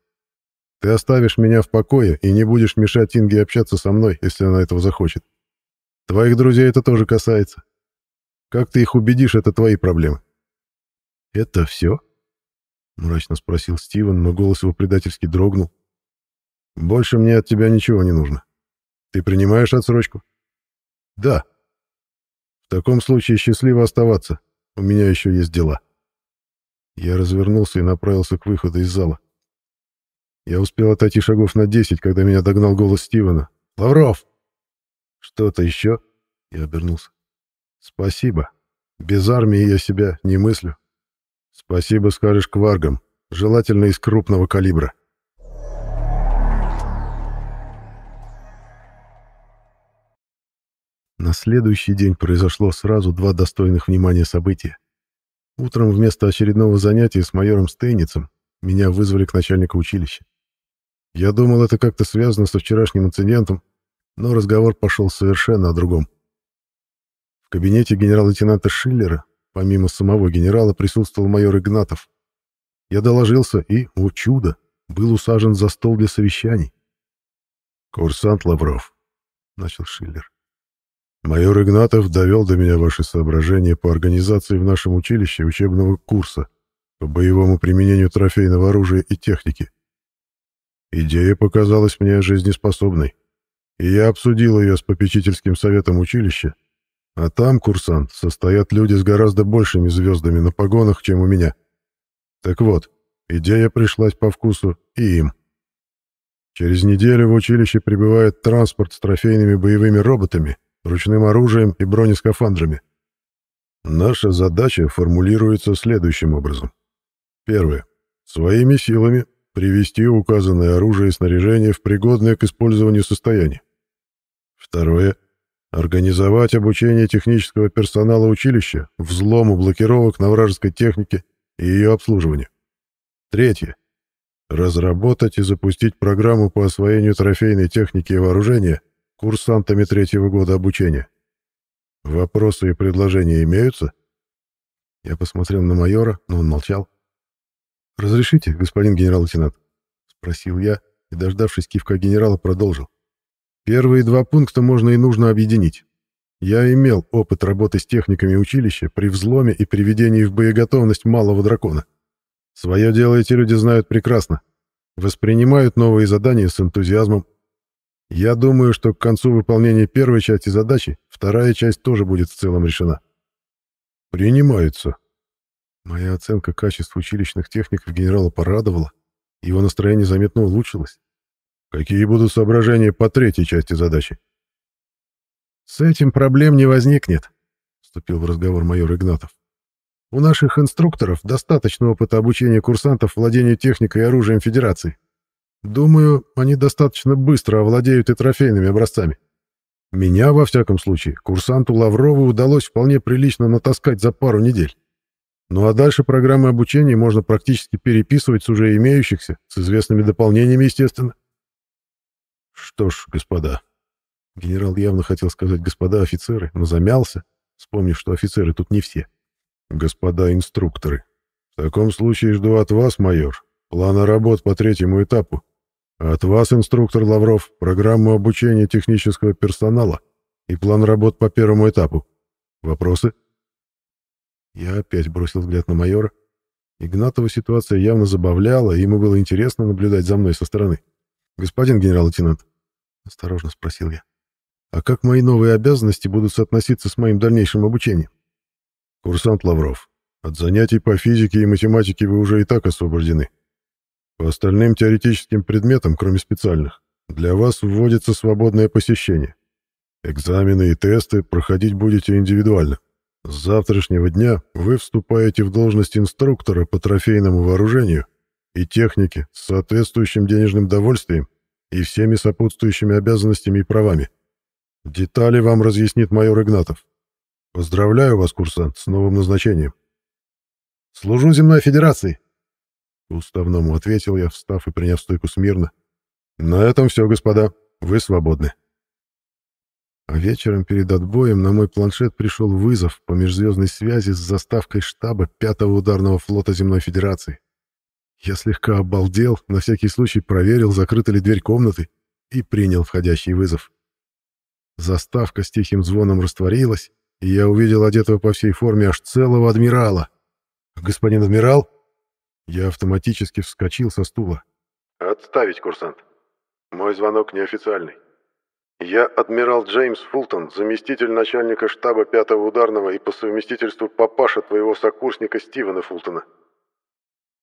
Ты оставишь меня в покое и не будешь мешать Инге общаться со мной, если она этого захочет. Твоих друзей это тоже касается. Как ты их убедишь, это твои проблемы. Это все? Мрачно спросил Стивен, но голос его предательски дрогнул. Больше мне от тебя ничего не нужно. Ты принимаешь отсрочку? Да. В таком случае счастливо оставаться. У меня еще есть дела. Я развернулся и направился к выходу из зала. Я успел отойти шагов на десять, когда меня догнал голос Стивена. «Лавров!» Что-то еще? Я обернулся. Спасибо. Без армии я себя не мыслю. Спасибо скажешь кваргам, желательно из крупного калибра. На следующий день произошло сразу два достойных внимания события. Утром вместо очередного занятия с майором Стейницем меня вызвали к начальнику училища. Я думал, это как-то связано со вчерашним инцидентом, но разговор пошел совершенно о другом. В кабинете генерал-лейтенанта Шиллера, помимо самого генерала, присутствовал майор Игнатов. Я доложился и, о чудо, был усажен за стол для совещаний. «Курсант Лавров», — начал Шиллер, — «майор Игнатов довел до меня ваши соображения по организации в нашем училище учебного курса по боевому применению трофейного оружия и техники. Идея показалась мне жизнеспособной» я обсудил ее с попечительским советом училища, а там, курсант, состоят люди с гораздо большими звездами на погонах, чем у меня. Так вот, идея пришлась по вкусу и им. Через неделю в училище прибывает транспорт с трофейными боевыми роботами, ручным оружием и бронескафандрами. Наша задача формулируется следующим образом. Первое. Своими силами привести указанное оружие и снаряжение в пригодное к использованию состояние. Второе. Организовать обучение технического персонала училища, взлому блокировок на вражеской технике и ее обслуживанию. Третье. Разработать и запустить программу по освоению трофейной техники и вооружения курсантами третьего года обучения. Вопросы и предложения имеются? Я посмотрел на майора, но он молчал. «Разрешите, господин генерал-лейтенант?» — спросил я и, дождавшись кивка генерала, продолжил. Первые два пункта можно и нужно объединить. Я имел опыт работы с техниками училища при взломе и приведении в боеготовность малого дракона. Свое дело эти люди знают прекрасно. Воспринимают новые задания с энтузиазмом. Я думаю, что к концу выполнения первой части задачи вторая часть тоже будет в целом решена. Принимаются. Моя оценка качеств училищных техников генерала порадовала. Его настроение заметно улучшилось. Какие будут соображения по третьей части задачи? С этим проблем не возникнет, вступил в разговор майор Игнатов. У наших инструкторов достаточно опыта обучения курсантов владению техникой и оружием Федерации. Думаю, они достаточно быстро овладеют и трофейными образцами. Меня, во всяком случае, курсанту Лаврову удалось вполне прилично натаскать за пару недель. Ну а дальше программы обучения можно практически переписывать с уже имеющихся, с известными дополнениями, естественно. Что ж, господа. Генерал явно хотел сказать «господа офицеры», но замялся, вспомнив, что офицеры тут не все. «Господа инструкторы, в таком случае жду от вас, майор, плана работ по третьему этапу. А от вас, инструктор Лавров, программу обучения технического персонала и план работ по первому этапу. Вопросы?» Я опять бросил взгляд на майора. Игнатова ситуация явно забавляла, и ему было интересно наблюдать за мной со стороны. «Господин генерал-лейтенант», — осторожно спросил я, — «а как мои новые обязанности будут соотноситься с моим дальнейшим обучением?» «Курсант Лавров, от занятий по физике и математике вы уже и так освобождены. По остальным теоретическим предметам, кроме специальных, для вас вводится свободное посещение. Экзамены и тесты проходить будете индивидуально. С завтрашнего дня вы вступаете в должность инструктора по трофейному вооружению — и техники с соответствующим денежным довольствием и всеми сопутствующими обязанностями и правами. Детали вам разъяснит майор Игнатов. Поздравляю вас, курсант, с новым назначением. Служу земной федерации. Уставному ответил я, встав и приняв стойку смирно. На этом все, господа. Вы свободны. А вечером перед отбоем на мой планшет пришел вызов по межзвездной связи с заставкой штаба 5-го ударного флота Земной Федерации. Я слегка обалдел, на всякий случай проверил, закрыта ли дверь комнаты, и принял входящий вызов. Заставка с тихим звоном растворилась, и я увидел одетого по всей форме аж целого адмирала. «Господин адмирал?» Я автоматически вскочил со стула. «Отставить, курсант. Мой звонок неофициальный. Я адмирал Джеймс Фултон, заместитель начальника штаба пятого ударного и по совместительству папаша твоего сокурсника Стивена Фултона».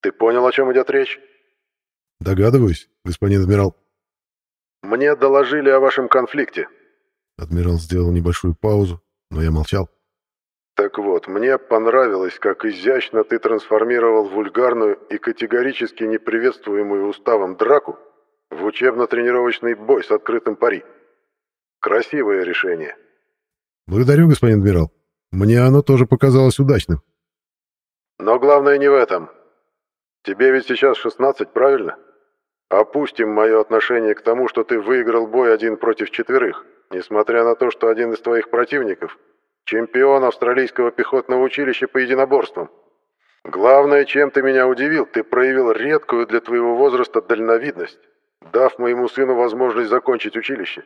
Ты понял, о чем идет речь? Догадываюсь, господин адмирал. Мне доложили о вашем конфликте. Адмирал сделал небольшую паузу, но я молчал. Так вот, мне понравилось, как изящно ты трансформировал вульгарную и категорически неприветствуемую уставом драку в учебно-тренировочный бой с открытым пари. Красивое решение. Благодарю, господин адмирал. Мне оно тоже показалось удачным. Но главное не в этом. Тебе ведь сейчас 16, правильно? Опустим мое отношение к тому, что ты выиграл бой один против четверых, несмотря на то, что один из твоих противников – чемпион австралийского пехотного училища по единоборствам. Главное, чем ты меня удивил, ты проявил редкую для твоего возраста дальновидность, дав моему сыну возможность закончить училище.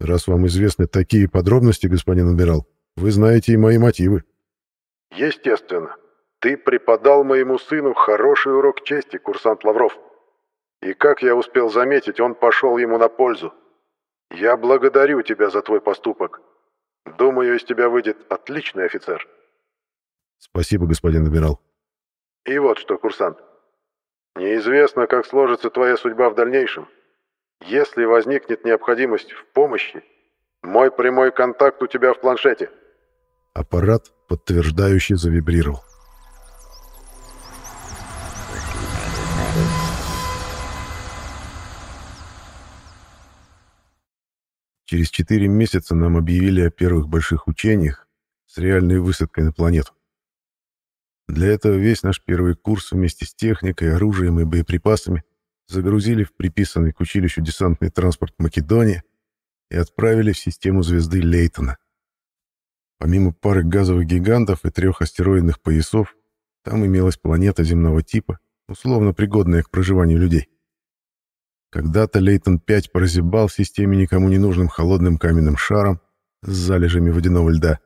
Раз вам известны такие подробности, господин адмирал, вы знаете и мои мотивы. Естественно. Ты преподал моему сыну хороший урок чести, курсант Лавров. И как я успел заметить, он пошел ему на пользу. Я благодарю тебя за твой поступок. Думаю, из тебя выйдет отличный офицер. Спасибо, господин адмирал. И вот что, курсант. Неизвестно, как сложится твоя судьба в дальнейшем. Если возникнет необходимость в помощи, мой прямой контакт у тебя в планшете. Аппарат, подтверждающий, завибрировал. Через четыре месяца нам объявили о первых больших учениях с реальной высадкой на планету. Для этого весь наш первый курс вместе с техникой, оружием и боеприпасами загрузили в приписанный к училищу десантный транспорт Македонии и отправили в систему звезды Лейтона. Помимо пары газовых гигантов и трех астероидных поясов, там имелась планета земного типа, условно пригодная к проживанию людей. Когда-то Лейтон-5 прозябал в системе никому не нужным холодным каменным шаром с залежами водяного льда.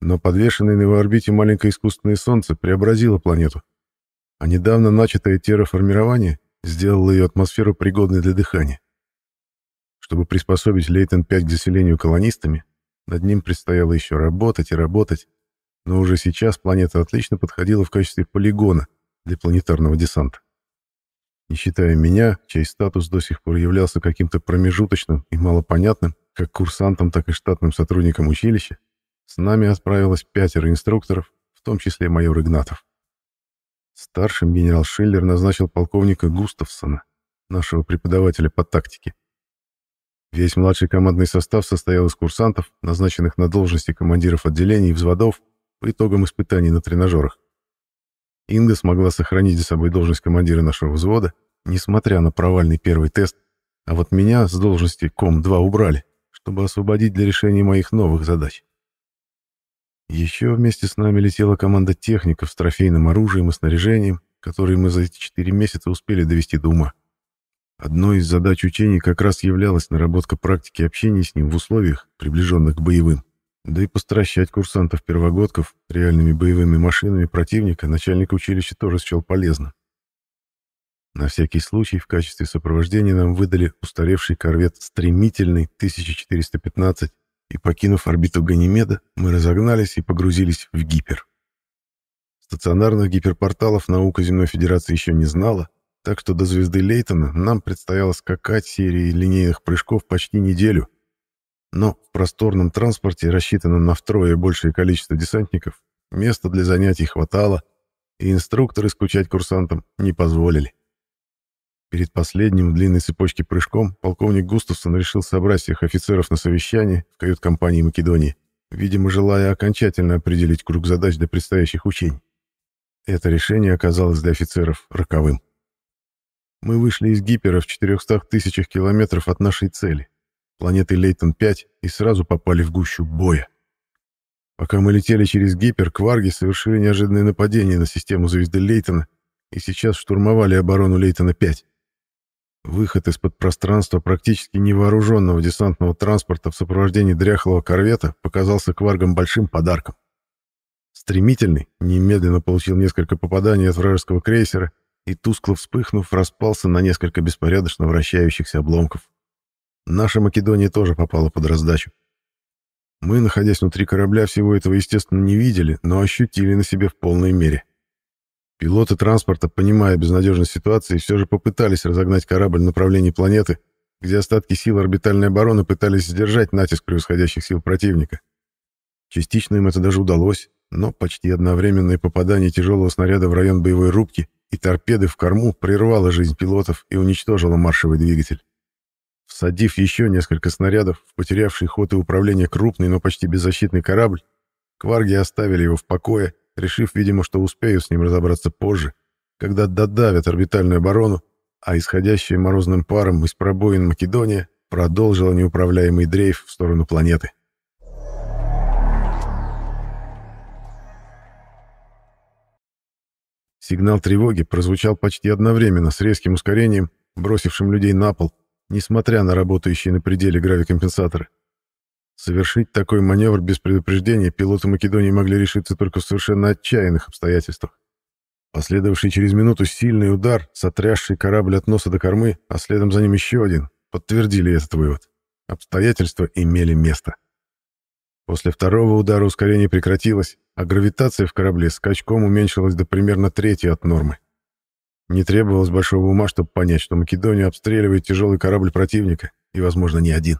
Но подвешенное на его орбите маленькое искусственное солнце преобразило планету. А недавно начатое терраформирование сделало ее атмосферу пригодной для дыхания. Чтобы приспособить Лейтон-5 к заселению колонистами, над ним предстояло еще работать и работать, но уже сейчас планета отлично подходила в качестве полигона для планетарного десанта не считая меня, чей статус до сих пор являлся каким-то промежуточным и малопонятным, как курсантам, так и штатным сотрудникам училища, с нами отправилось пятеро инструкторов, в том числе майор Игнатов. Старшим генерал Шиллер назначил полковника Густавсона, нашего преподавателя по тактике. Весь младший командный состав состоял из курсантов, назначенных на должности командиров отделений и взводов по итогам испытаний на тренажерах. Инга смогла сохранить за собой должность командира нашего взвода, несмотря на провальный первый тест, а вот меня с должности ком-2 убрали, чтобы освободить для решения моих новых задач. Еще вместе с нами летела команда техников с трофейным оружием и снаряжением, которые мы за эти четыре месяца успели довести до ума. Одной из задач учений как раз являлась наработка практики общения с ним в условиях, приближенных к боевым. Да и постращать курсантов-первогодков реальными боевыми машинами противника начальник училища тоже счел полезно. На всякий случай в качестве сопровождения нам выдали устаревший корвет «Стремительный» 1415, и, покинув орбиту Ганимеда, мы разогнались и погрузились в гипер. Стационарных гиперпорталов наука Земной Федерации еще не знала, так что до звезды Лейтона нам предстояло скакать серии линейных прыжков почти неделю — но в просторном транспорте, рассчитанном на втрое большее количество десантников, места для занятий хватало, и инструкторы скучать курсантам не позволили. Перед последним в длинной цепочке прыжком полковник Густавсон решил собрать всех офицеров на совещание в кают-компании Македонии, видимо, желая окончательно определить круг задач для предстоящих учений. Это решение оказалось для офицеров роковым. Мы вышли из гипера в 400 тысячах километров от нашей цели, Планеты Лейтон-5 и сразу попали в гущу боя. Пока мы летели через гипер, кварги совершили неожиданное нападение на систему звезды Лейтона и сейчас штурмовали оборону Лейтона-5. Выход из-под пространства практически невооруженного десантного транспорта в сопровождении дряхлого корвета показался кваргам большим подарком. Стремительный немедленно получил несколько попаданий от вражеского крейсера и, тускло вспыхнув, распался на несколько беспорядочно вращающихся обломков. Наша Македония тоже попала под раздачу. Мы, находясь внутри корабля, всего этого, естественно, не видели, но ощутили на себе в полной мере. Пилоты транспорта, понимая безнадежность ситуации, все же попытались разогнать корабль в направлении планеты, где остатки сил орбитальной обороны пытались сдержать натиск превосходящих сил противника. Частично им это даже удалось, но почти одновременное попадание тяжелого снаряда в район боевой рубки и торпеды в корму прервало жизнь пилотов и уничтожило маршевый двигатель. Всадив еще несколько снарядов в потерявший ход и управление крупный, но почти беззащитный корабль, кварги оставили его в покое, решив, видимо, что успеют с ним разобраться позже, когда додавят орбитальную оборону, а исходящая морозным паром из пробоин Македония продолжила неуправляемый дрейф в сторону планеты. Сигнал тревоги прозвучал почти одновременно с резким ускорением, бросившим людей на пол, несмотря на работающие на пределе гравикомпенсаторы. Совершить такой маневр без предупреждения пилоты Македонии могли решиться только в совершенно отчаянных обстоятельствах. Последовавший через минуту сильный удар, сотрясший корабль от носа до кормы, а следом за ним еще один, подтвердили этот вывод. Обстоятельства имели место. После второго удара ускорение прекратилось, а гравитация в корабле скачком уменьшилась до примерно трети от нормы. Не требовалось большого ума, чтобы понять, что Македонию обстреливает тяжелый корабль противника, и, возможно, не один.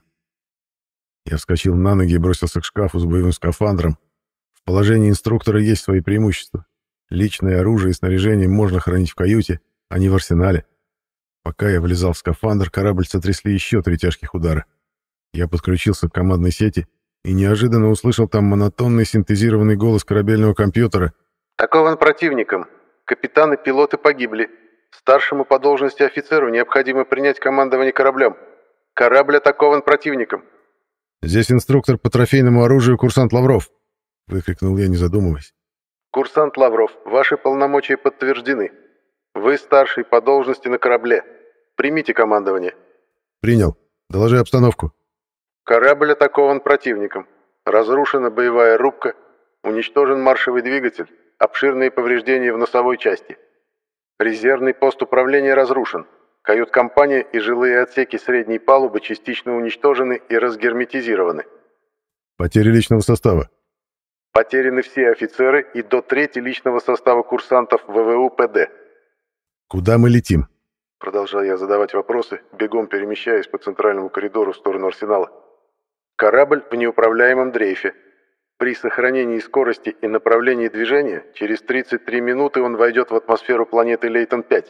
Я вскочил на ноги и бросился к шкафу с боевым скафандром. В положении инструктора есть свои преимущества. Личное оружие и снаряжение можно хранить в каюте, а не в арсенале. Пока я влезал в скафандр, корабль сотрясли еще три тяжких удара. Я подключился к командной сети и неожиданно услышал там монотонный синтезированный голос корабельного компьютера. «Атакован противником. Капитан и пилоты погибли. Старшему по должности офицеру необходимо принять командование кораблем. Корабль атакован противником. Здесь инструктор по трофейному оружию курсант Лавров, выкрикнул я, не задумываясь. Курсант Лавров, ваши полномочия подтверждены. Вы старший по должности на корабле. Примите командование. Принял. Доложи обстановку. Корабль атакован противником. Разрушена боевая рубка, уничтожен маршевый двигатель, обширные повреждения в носовой части. Резервный пост управления разрушен. Кают-компания и жилые отсеки средней палубы частично уничтожены и разгерметизированы. Потери личного состава. Потеряны все офицеры и до трети личного состава курсантов ВВУ ПД. Куда мы летим? Продолжал я задавать вопросы, бегом перемещаясь по центральному коридору в сторону арсенала. Корабль в неуправляемом дрейфе, при сохранении скорости и направлении движения через 33 минуты он войдет в атмосферу планеты Лейтон-5.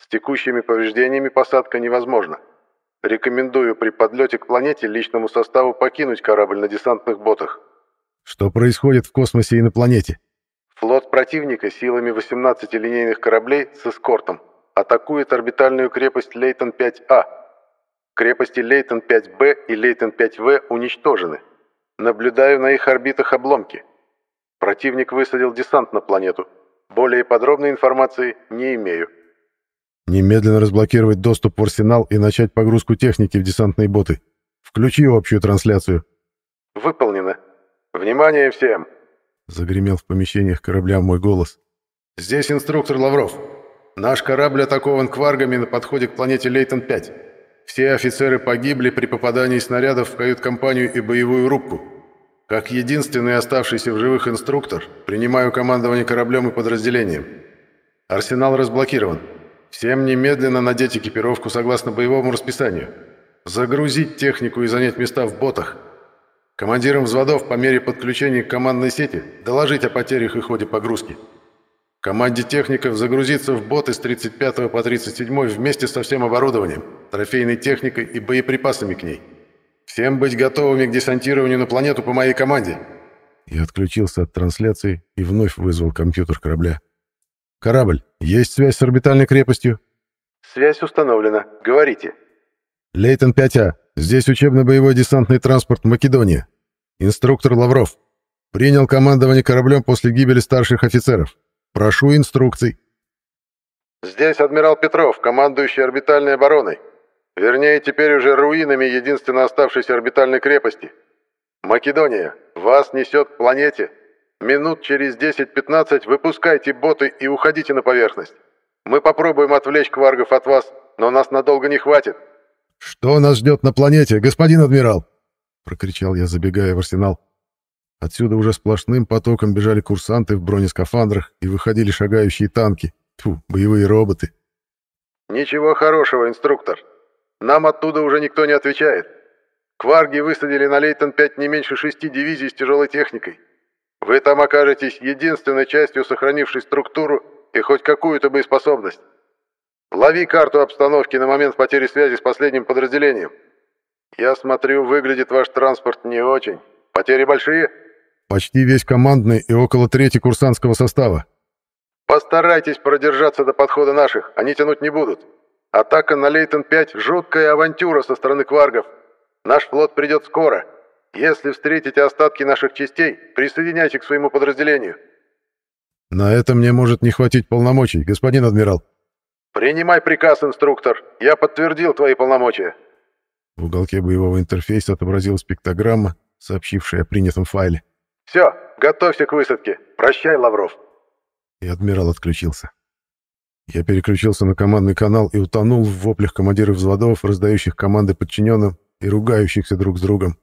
С текущими повреждениями посадка невозможна. Рекомендую при подлете к планете личному составу покинуть корабль на десантных ботах. Что происходит в космосе и на планете? Флот противника силами 18 линейных кораблей с эскортом атакует орбитальную крепость Лейтон-5А. Крепости Лейтон-5Б и Лейтон-5В уничтожены. Наблюдаю на их орбитах обломки. Противник высадил десант на планету. Более подробной информации не имею. Немедленно разблокировать доступ в арсенал и начать погрузку техники в десантные боты. Включи общую трансляцию. Выполнено. Внимание всем! Загремел в помещениях корабля мой голос. Здесь инструктор Лавров. Наш корабль атакован кваргами на подходе к планете Лейтон-5. Все офицеры погибли при попадании снарядов в кают-компанию и боевую рубку. Как единственный оставшийся в живых инструктор, принимаю командование кораблем и подразделением. Арсенал разблокирован. Всем немедленно надеть экипировку согласно боевому расписанию. Загрузить технику и занять места в ботах. Командирам взводов по мере подключения к командной сети доложить о потерях и ходе погрузки. Команде техников загрузиться в бот из 35 по 37 вместе со всем оборудованием, трофейной техникой и боеприпасами к ней. Всем быть готовыми к десантированию на планету по моей команде. Я отключился от трансляции и вновь вызвал компьютер корабля. «Корабль, есть связь с орбитальной крепостью?» «Связь установлена. Говорите». «Лейтон 5А. Здесь учебно-боевой десантный транспорт «Македония». Инструктор Лавров. Принял командование кораблем после гибели старших офицеров. Прошу инструкций. Здесь адмирал Петров, командующий орбитальной обороной. Вернее, теперь уже руинами единственно оставшейся орбитальной крепости. Македония, вас несет к планете. Минут через 10-15 выпускайте боты и уходите на поверхность. Мы попробуем отвлечь кваргов от вас, но нас надолго не хватит. Что нас ждет на планете, господин адмирал? Прокричал я, забегая в арсенал. Отсюда уже сплошным потоком бежали курсанты в бронескафандрах и выходили шагающие танки. Тьфу, боевые роботы. «Ничего хорошего, инструктор. Нам оттуда уже никто не отвечает. Кварги высадили на Лейтон-5 не меньше шести дивизий с тяжелой техникой. Вы там окажетесь единственной частью, сохранившей структуру и хоть какую-то боеспособность. Лови карту обстановки на момент потери связи с последним подразделением. Я смотрю, выглядит ваш транспорт не очень. Потери большие?» Почти весь командный и около трети курсантского состава. Постарайтесь продержаться до подхода наших, они тянуть не будут. Атака на Лейтон-5 – жуткая авантюра со стороны кваргов. Наш флот придет скоро. Если встретите остатки наших частей, присоединяйтесь к своему подразделению. На это мне может не хватить полномочий, господин адмирал. Принимай приказ, инструктор. Я подтвердил твои полномочия. В уголке боевого интерфейса отобразилась пиктограмма, сообщившая о принятом файле. Все, готовься к высадке. Прощай, Лавров. И адмирал отключился. Я переключился на командный канал и утонул в воплях командиров взводов, раздающих команды подчиненным и ругающихся друг с другом.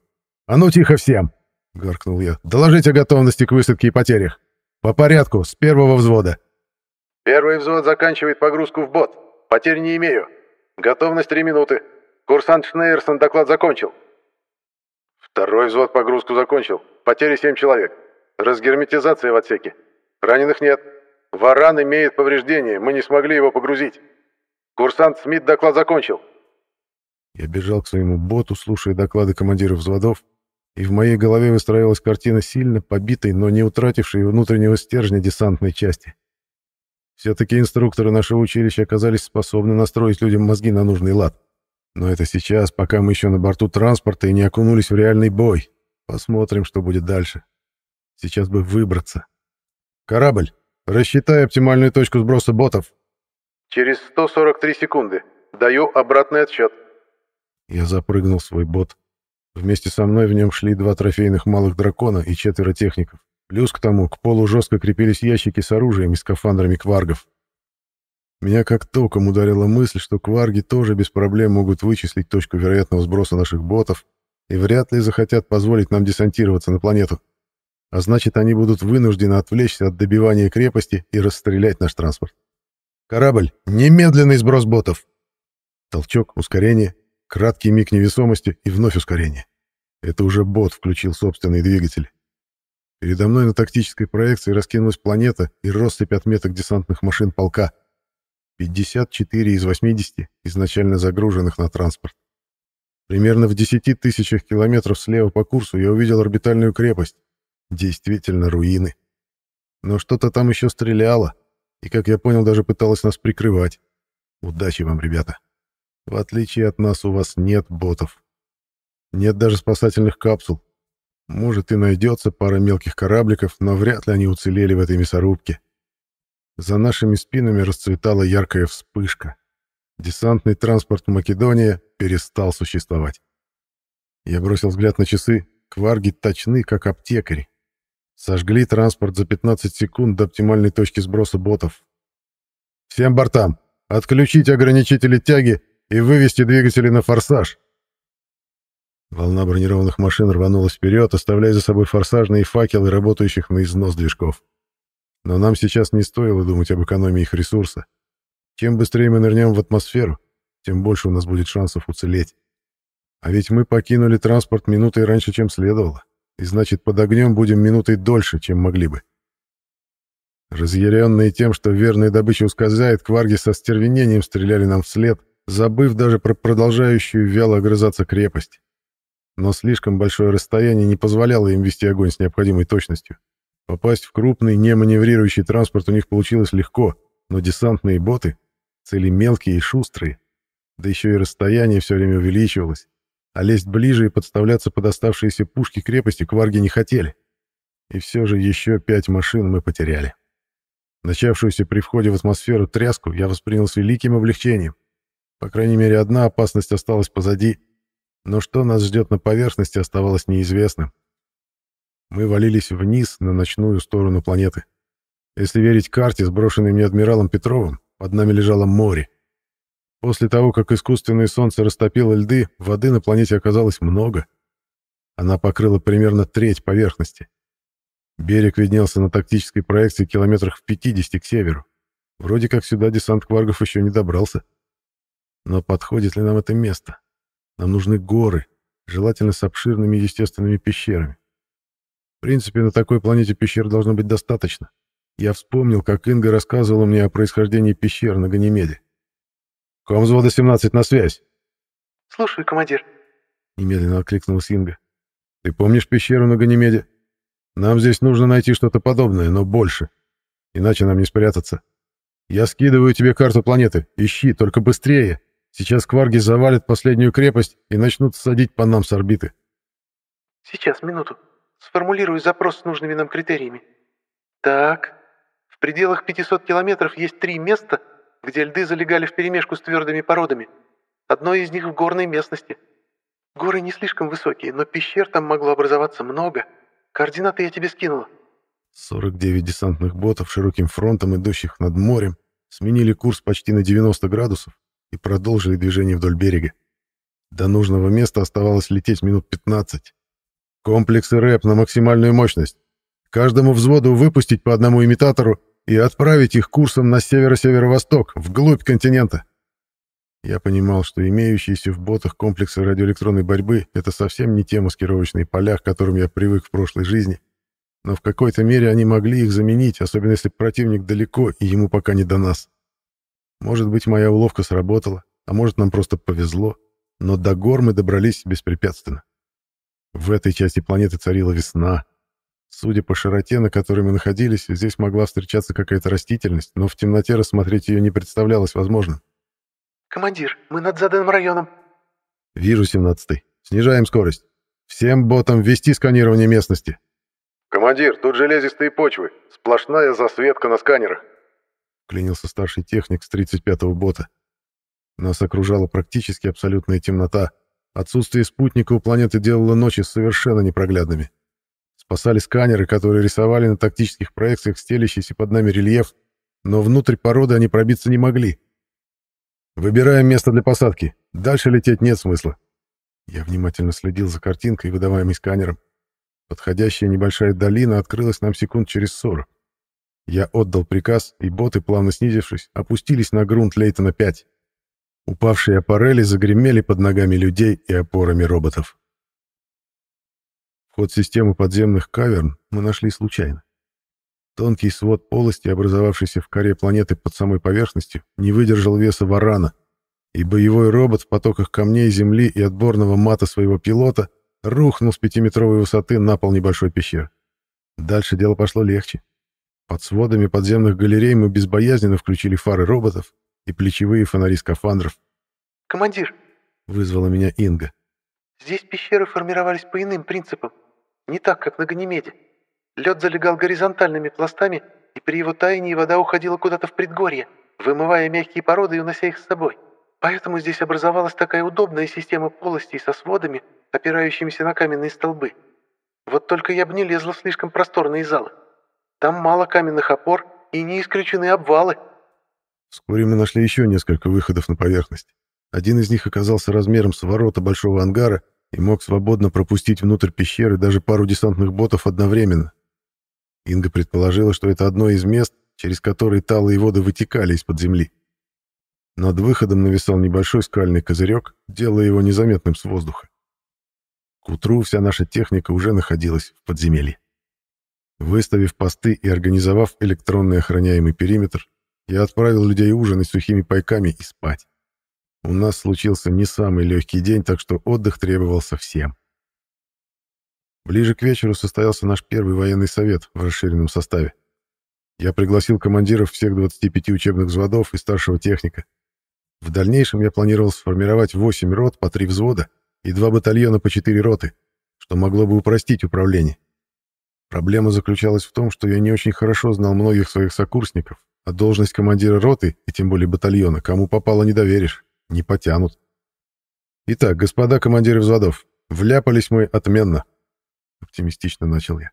«А ну тихо всем!» — гаркнул я. «Доложите о готовности к высадке и потерях. По порядку, с первого взвода». «Первый взвод заканчивает погрузку в бот. Потерь не имею. Готовность три минуты. Курсант Шнейерсон доклад закончил». «Второй взвод погрузку закончил. Потери семь человек. Разгерметизация в отсеке. Раненых нет. Варан имеет повреждение, мы не смогли его погрузить. Курсант Смит доклад закончил. Я бежал к своему боту, слушая доклады командиров взводов, и в моей голове выстраивалась картина сильно побитой, но не утратившей внутреннего стержня десантной части. Все-таки инструкторы нашего училища оказались способны настроить людям мозги на нужный лад. Но это сейчас, пока мы еще на борту транспорта и не окунулись в реальный бой. Посмотрим, что будет дальше. Сейчас бы выбраться. Корабль, рассчитай оптимальную точку сброса ботов. Через 143 секунды. Даю обратный отсчет. Я запрыгнул в свой бот. Вместе со мной в нем шли два трофейных малых дракона и четверо техников. Плюс к тому, к полу жестко крепились ящики с оружием и скафандрами кваргов. Меня как током ударила мысль, что кварги тоже без проблем могут вычислить точку вероятного сброса наших ботов, и вряд ли захотят позволить нам десантироваться на планету. А значит, они будут вынуждены отвлечься от добивания крепости и расстрелять наш транспорт. «Корабль! Немедленный сброс ботов!» Толчок, ускорение, краткий миг невесомости и вновь ускорение. Это уже бот включил собственный двигатель. Передо мной на тактической проекции раскинулась планета и россыпь отметок десантных машин полка. 54 из 80, изначально загруженных на транспорт. Примерно в десяти тысячах километров слева по курсу я увидел орбитальную крепость. Действительно, руины. Но что-то там еще стреляло, и, как я понял, даже пыталось нас прикрывать. Удачи вам, ребята. В отличие от нас, у вас нет ботов. Нет даже спасательных капсул. Может, и найдется пара мелких корабликов, но вряд ли они уцелели в этой мясорубке. За нашими спинами расцветала яркая вспышка. Десантный транспорт «Македония» перестал существовать. Я бросил взгляд на часы. Кварги точны, как аптекари. Сожгли транспорт за 15 секунд до оптимальной точки сброса ботов. «Всем бортам! Отключить ограничители тяги и вывести двигатели на форсаж!» Волна бронированных машин рванулась вперед, оставляя за собой форсажные факелы, работающих на износ движков. Но нам сейчас не стоило думать об экономии их ресурса. Чем быстрее мы нырнем в атмосферу, тем больше у нас будет шансов уцелеть. А ведь мы покинули транспорт минутой раньше, чем следовало, и значит, под огнем будем минутой дольше, чем могли бы. Разъяренные тем, что верная добыча ускользает, кварги со стервенением стреляли нам вслед, забыв даже про продолжающую вяло огрызаться крепость. Но слишком большое расстояние не позволяло им вести огонь с необходимой точностью. Попасть в крупный, не маневрирующий транспорт у них получилось легко, но десантные боты, цели мелкие и шустрые, да еще и расстояние все время увеличивалось, а лезть ближе и подставляться под оставшиеся пушки крепости кварги не хотели. И все же еще пять машин мы потеряли. Начавшуюся при входе в атмосферу тряску я воспринял с великим облегчением. По крайней мере, одна опасность осталась позади, но что нас ждет на поверхности, оставалось неизвестным. Мы валились вниз на ночную сторону планеты. Если верить карте, сброшенной мне адмиралом Петровым, под нами лежало море. После того, как искусственное солнце растопило льды, воды на планете оказалось много. Она покрыла примерно треть поверхности. Берег виднелся на тактической проекции километрах в 50 к северу. Вроде как сюда десант кваргов еще не добрался. Но подходит ли нам это место? Нам нужны горы, желательно с обширными естественными пещерами. В принципе, на такой планете пещер должно быть достаточно. Я вспомнил, как Инга рассказывала мне о происхождении пещер на Ганимеде. «Ком взвода 17 на связь!» «Слушаю, командир!» Немедленно откликнулась Инга. «Ты помнишь пещеру на Ганимеде? Нам здесь нужно найти что-то подобное, но больше. Иначе нам не спрятаться. Я скидываю тебе карту планеты. Ищи, только быстрее. Сейчас кварги завалят последнюю крепость и начнут садить по нам с орбиты». «Сейчас, минуту. Сформулирую запрос с нужными нам критериями. Так, в пределах 500 километров есть три места — где льды залегали вперемешку с твердыми породами. Одно из них в горной местности. Горы не слишком высокие, но пещер там могло образоваться много. Координаты я тебе скинула. 49 десантных ботов широким фронтом, идущих над морем, сменили курс почти на 90 градусов и продолжили движение вдоль берега. До нужного места оставалось лететь минут 15. Комплексы рэп на максимальную мощность. Каждому взводу выпустить по одному имитатору и отправить их курсом на северо-северо-восток, вглубь континента. Я понимал, что имеющиеся в ботах комплексы радиоэлектронной борьбы — это совсем не те маскировочные поля, к которым я привык в прошлой жизни, но в какой-то мере они могли их заменить, особенно если противник далеко и ему пока не до нас. Может быть, моя уловка сработала, а может, нам просто повезло, но до гор мы добрались беспрепятственно. В этой части планеты царила весна — Судя по широте, на которой мы находились, здесь могла встречаться какая-то растительность, но в темноте рассмотреть ее не представлялось возможным. «Командир, мы над заданным районом». семнадцатый. Снижаем скорость. Всем ботам вести сканирование местности». «Командир, тут железистые почвы. Сплошная засветка на сканерах», — клянился старший техник с тридцать пятого бота. Нас окружала практически абсолютная темнота. Отсутствие спутника у планеты делало ночи совершенно непроглядными. Спасали сканеры, которые рисовали на тактических проекциях стелящийся под нами рельеф, но внутрь породы они пробиться не могли. Выбираем место для посадки. Дальше лететь нет смысла. Я внимательно следил за картинкой, выдаваемой сканером. Подходящая небольшая долина открылась нам секунд через 40. Я отдал приказ, и боты, плавно снизившись, опустились на грунт Лейтона-5. Упавшие аппарели загремели под ногами людей и опорами роботов. Ход системы подземных каверн мы нашли случайно. Тонкий свод полости, образовавшийся в коре планеты под самой поверхностью, не выдержал веса варана, и боевой робот в потоках камней земли и отборного мата своего пилота рухнул с пятиметровой высоты на пол небольшой пещеры. Дальше дело пошло легче. Под сводами подземных галерей мы безбоязненно включили фары роботов и плечевые фонари скафандров. «Командир!» — вызвала меня Инга. «Здесь пещеры формировались по иным принципам. Не так, как на Ганимеде. Лед залегал горизонтальными пластами, и при его таянии вода уходила куда-то в предгорье, вымывая мягкие породы и унося их с собой. Поэтому здесь образовалась такая удобная система полостей со сводами, опирающимися на каменные столбы. Вот только я бы не лезла в слишком просторные залы. Там мало каменных опор и не исключены обвалы. Вскоре мы нашли еще несколько выходов на поверхность. Один из них оказался размером с ворота большого ангара, и мог свободно пропустить внутрь пещеры даже пару десантных ботов одновременно. Инга предположила, что это одно из мест, через которые талые воды вытекали из-под земли. Над выходом нависал небольшой скальный козырек, делая его незаметным с воздуха. К утру вся наша техника уже находилась в подземелье. Выставив посты и организовав электронный охраняемый периметр, я отправил людей ужинать сухими пайками и спать. У нас случился не самый легкий день, так что отдых требовался всем. Ближе к вечеру состоялся наш первый военный совет в расширенном составе. Я пригласил командиров всех 25 учебных взводов и старшего техника. В дальнейшем я планировал сформировать 8 рот по 3 взвода и 2 батальона по 4 роты, что могло бы упростить управление. Проблема заключалась в том, что я не очень хорошо знал многих своих сокурсников, а должность командира роты, и тем более батальона, кому попало не доверишь. Не потянут. Итак, господа командиры взводов, вляпались мы отменно. Оптимистично начал я.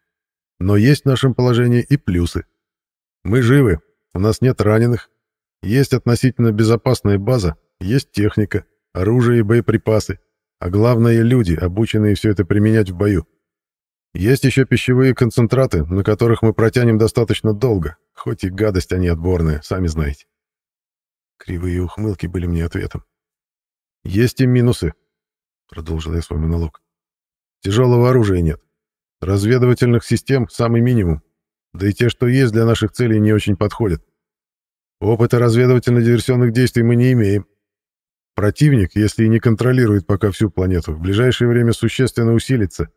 Но есть в нашем положении и плюсы. Мы живы, у нас нет раненых, есть относительно безопасная база, есть техника, оружие и боеприпасы, а главное — люди, обученные все это применять в бою. Есть еще пищевые концентраты, на которых мы протянем достаточно долго, хоть и гадость они отборные, сами знаете. Кривые ухмылки были мне ответом. «Есть и минусы», — продолжил я свой монолог. «Тяжелого оружия нет. Разведывательных систем — самый минимум. Да и те, что есть, для наших целей не очень подходят. Опыта разведывательно-диверсионных действий мы не имеем. Противник, если и не контролирует пока всю планету, в ближайшее время существенно усилится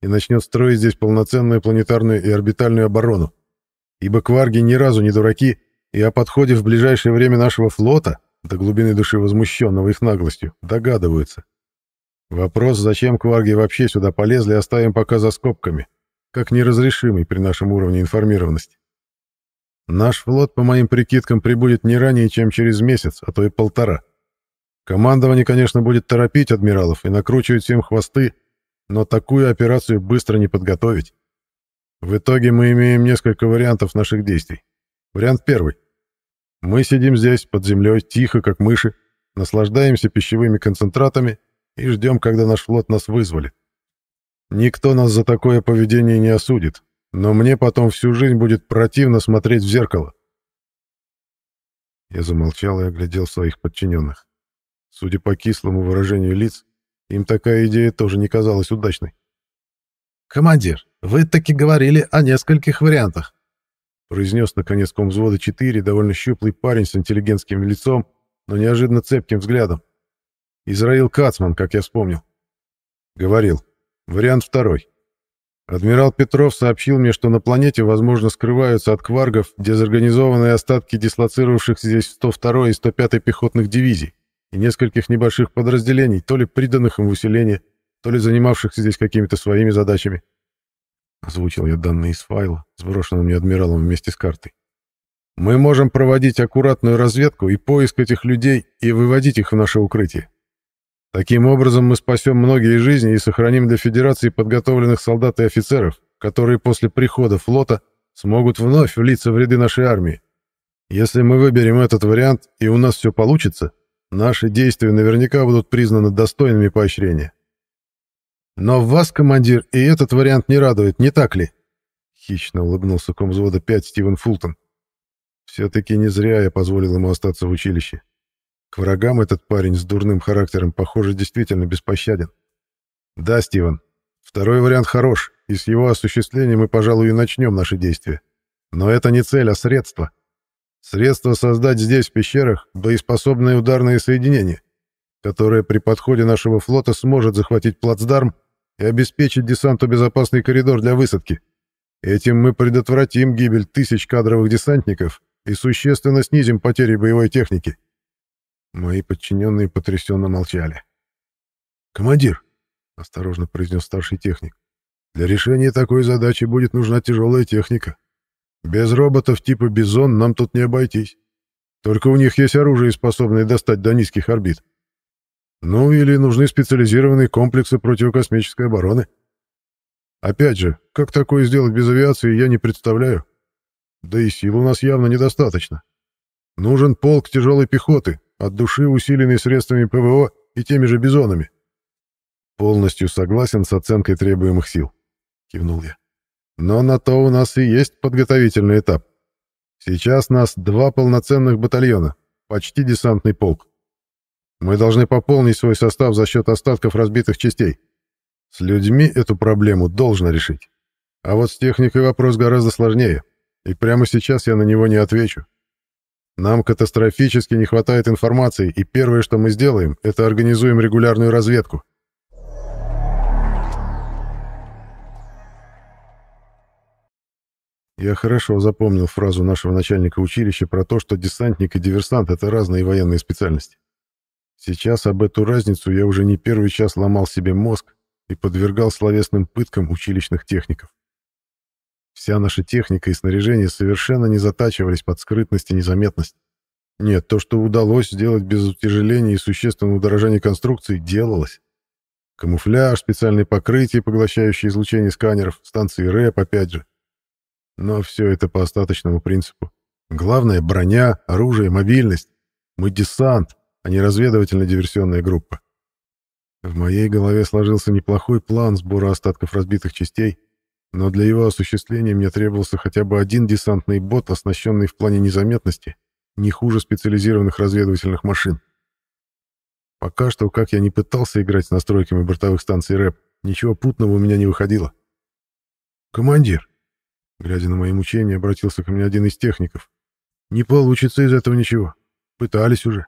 и начнет строить здесь полноценную планетарную и орбитальную оборону. Ибо кварги ни разу не дураки и о подходе в ближайшее время нашего флота, до глубины души возмущенного их наглостью, догадываются. Вопрос, зачем кварги вообще сюда полезли, оставим пока за скобками, как неразрешимый при нашем уровне информированности. Наш флот, по моим прикидкам, прибудет не ранее, чем через месяц, а то и полтора. Командование, конечно, будет торопить адмиралов и накручивать всем хвосты, но такую операцию быстро не подготовить. В итоге мы имеем несколько вариантов наших действий. Вариант первый. Мы сидим здесь, под землей, тихо, как мыши, наслаждаемся пищевыми концентратами и ждем, когда наш флот нас вызволит. Никто нас за такое поведение не осудит, но мне потом всю жизнь будет противно смотреть в зеркало. Я замолчал и оглядел своих подчиненных. Судя по кислому выражению лиц, им такая идея тоже не казалась удачной. «Командир, вы таки говорили о нескольких вариантах произнес наконец ком взвода 4, довольно щуплый парень с интеллигентским лицом, но неожиданно цепким взглядом. Израил Кацман, как я вспомнил. Говорил. Вариант второй. Адмирал Петров сообщил мне, что на планете, возможно, скрываются от кваргов дезорганизованные остатки дислоцировавшихся здесь 102 и 105 пехотных дивизий и нескольких небольших подразделений, то ли приданных им в усиление, то ли занимавшихся здесь какими-то своими задачами озвучил я данные из файла, сброшенного мне адмиралом вместе с картой. Мы можем проводить аккуратную разведку и поиск этих людей и выводить их в наше укрытие. Таким образом мы спасем многие жизни и сохраним для Федерации подготовленных солдат и офицеров, которые после прихода флота смогут вновь влиться в ряды нашей армии. Если мы выберем этот вариант и у нас все получится, наши действия наверняка будут признаны достойными поощрения. «Но вас, командир, и этот вариант не радует, не так ли?» Хищно улыбнулся комзвода 5 Стивен Фултон. «Все-таки не зря я позволил ему остаться в училище. К врагам этот парень с дурным характером, похоже, действительно беспощаден». «Да, Стивен, второй вариант хорош, и с его осуществлением мы, пожалуй, и начнем наши действия. Но это не цель, а средство. Средство создать здесь, в пещерах, боеспособные ударные соединения, которое при подходе нашего флота сможет захватить плацдарм и обеспечить десанту безопасный коридор для высадки. Этим мы предотвратим гибель тысяч кадровых десантников и существенно снизим потери боевой техники. Мои подчиненные потрясенно молчали. «Командир», — осторожно произнес старший техник, — «для решения такой задачи будет нужна тяжелая техника. Без роботов типа «Бизон» нам тут не обойтись. Только у них есть оружие, способное достать до низких орбит». Ну или нужны специализированные комплексы противокосмической обороны. Опять же, как такое сделать без авиации, я не представляю. Да и сил у нас явно недостаточно. Нужен полк тяжелой пехоты, от души усиленный средствами ПВО и теми же бизонами. Полностью согласен с оценкой требуемых сил, кивнул я. Но на то у нас и есть подготовительный этап. Сейчас нас два полноценных батальона, почти десантный полк. Мы должны пополнить свой состав за счет остатков разбитых частей. С людьми эту проблему должно решить. А вот с техникой вопрос гораздо сложнее, и прямо сейчас я на него не отвечу. Нам катастрофически не хватает информации, и первое, что мы сделаем, это организуем регулярную разведку. Я хорошо запомнил фразу нашего начальника училища про то, что десантник и диверсант — это разные военные специальности. Сейчас об эту разницу я уже не первый час ломал себе мозг и подвергал словесным пыткам училищных техников. Вся наша техника и снаряжение совершенно не затачивались под скрытность и незаметность. Нет, то, что удалось сделать без утяжеления и существенного удорожания конструкции, делалось. Камуфляж, специальные покрытия, поглощающие излучение сканеров, станции РЭП, опять же. Но все это по остаточному принципу. Главное — броня, оружие, мобильность. Мы десант, а не разведывательно-диверсионная группа. В моей голове сложился неплохой план сбора остатков разбитых частей, но для его осуществления мне требовался хотя бы один десантный бот, оснащенный в плане незаметности, не хуже специализированных разведывательных машин. Пока что, как я не пытался играть с настройками бортовых станций РЭП, ничего путного у меня не выходило. «Командир!» Глядя на мои мучения, обратился ко мне один из техников. «Не получится из этого ничего. Пытались уже.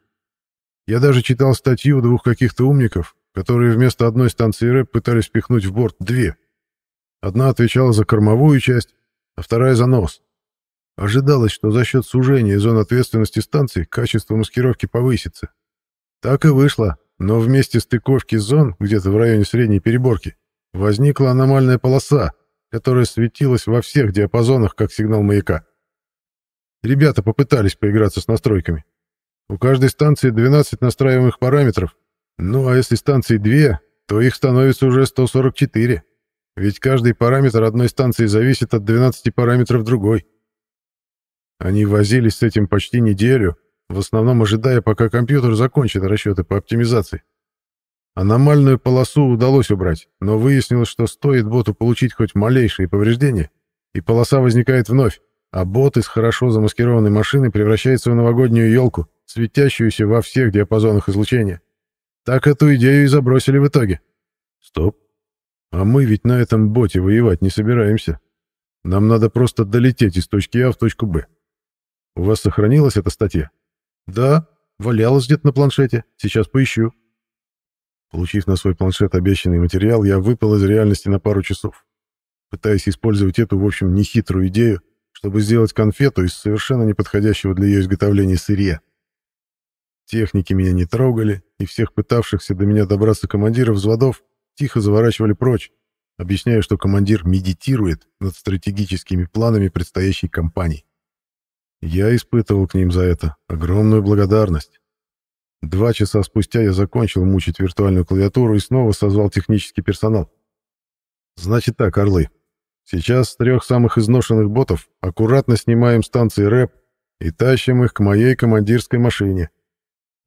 Я даже читал статью двух каких-то умников, которые вместо одной станции РЭП пытались впихнуть в борт две. Одна отвечала за кормовую часть, а вторая за нос. Ожидалось, что за счет сужения зон ответственности станции качество маскировки повысится. Так и вышло, но вместе стыковки зон, где-то в районе средней переборки, возникла аномальная полоса, которая светилась во всех диапазонах, как сигнал маяка. Ребята попытались поиграться с настройками, у каждой станции 12 настраиваемых параметров. Ну а если станции две, то их становится уже 144. Ведь каждый параметр одной станции зависит от 12 параметров другой. Они возились с этим почти неделю, в основном ожидая, пока компьютер закончит расчеты по оптимизации. Аномальную полосу удалось убрать, но выяснилось, что стоит боту получить хоть малейшие повреждения, и полоса возникает вновь, а бот из хорошо замаскированной машины превращается в новогоднюю елку светящуюся во всех диапазонах излучения. Так эту идею и забросили в итоге. Стоп. А мы ведь на этом боте воевать не собираемся. Нам надо просто долететь из точки А в точку Б. У вас сохранилась эта статья? Да, валялась где-то на планшете. Сейчас поищу. Получив на свой планшет обещанный материал, я выпал из реальности на пару часов, пытаясь использовать эту, в общем, нехитрую идею, чтобы сделать конфету из совершенно неподходящего для ее изготовления сырья. Техники меня не трогали, и всех пытавшихся до меня добраться командиров взводов тихо заворачивали прочь, объясняя, что командир медитирует над стратегическими планами предстоящей кампании. Я испытывал к ним за это огромную благодарность. Два часа спустя я закончил мучить виртуальную клавиатуру и снова созвал технический персонал. Значит так, орлы. Сейчас с трех самых изношенных ботов аккуратно снимаем станции РЭП и тащим их к моей командирской машине.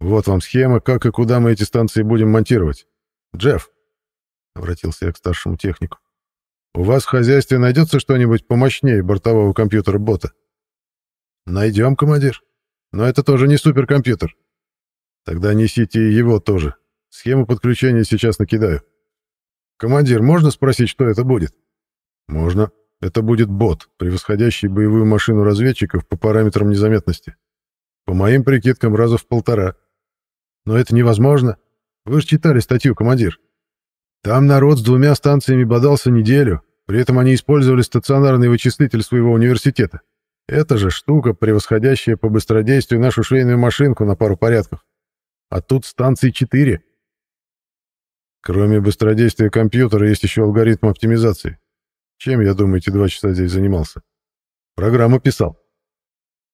Вот вам схема, как и куда мы эти станции будем монтировать. Джефф, — обратился я к старшему технику, — у вас в хозяйстве найдется что-нибудь помощнее бортового компьютера-бота? Найдем, командир. Но это тоже не суперкомпьютер. Тогда несите его тоже. Схему подключения сейчас накидаю. Командир, можно спросить, что это будет? Можно. Это будет бот, превосходящий боевую машину разведчиков по параметрам незаметности. По моим прикидкам, раза в полтора. — но это невозможно. Вы же читали статью, командир. Там народ с двумя станциями бодался неделю, при этом они использовали стационарный вычислитель своего университета. Это же штука, превосходящая по быстродействию нашу швейную машинку на пару порядков. А тут станции четыре. Кроме быстродействия компьютера есть еще алгоритм оптимизации. Чем, я думаю, эти два часа здесь занимался? Программу писал.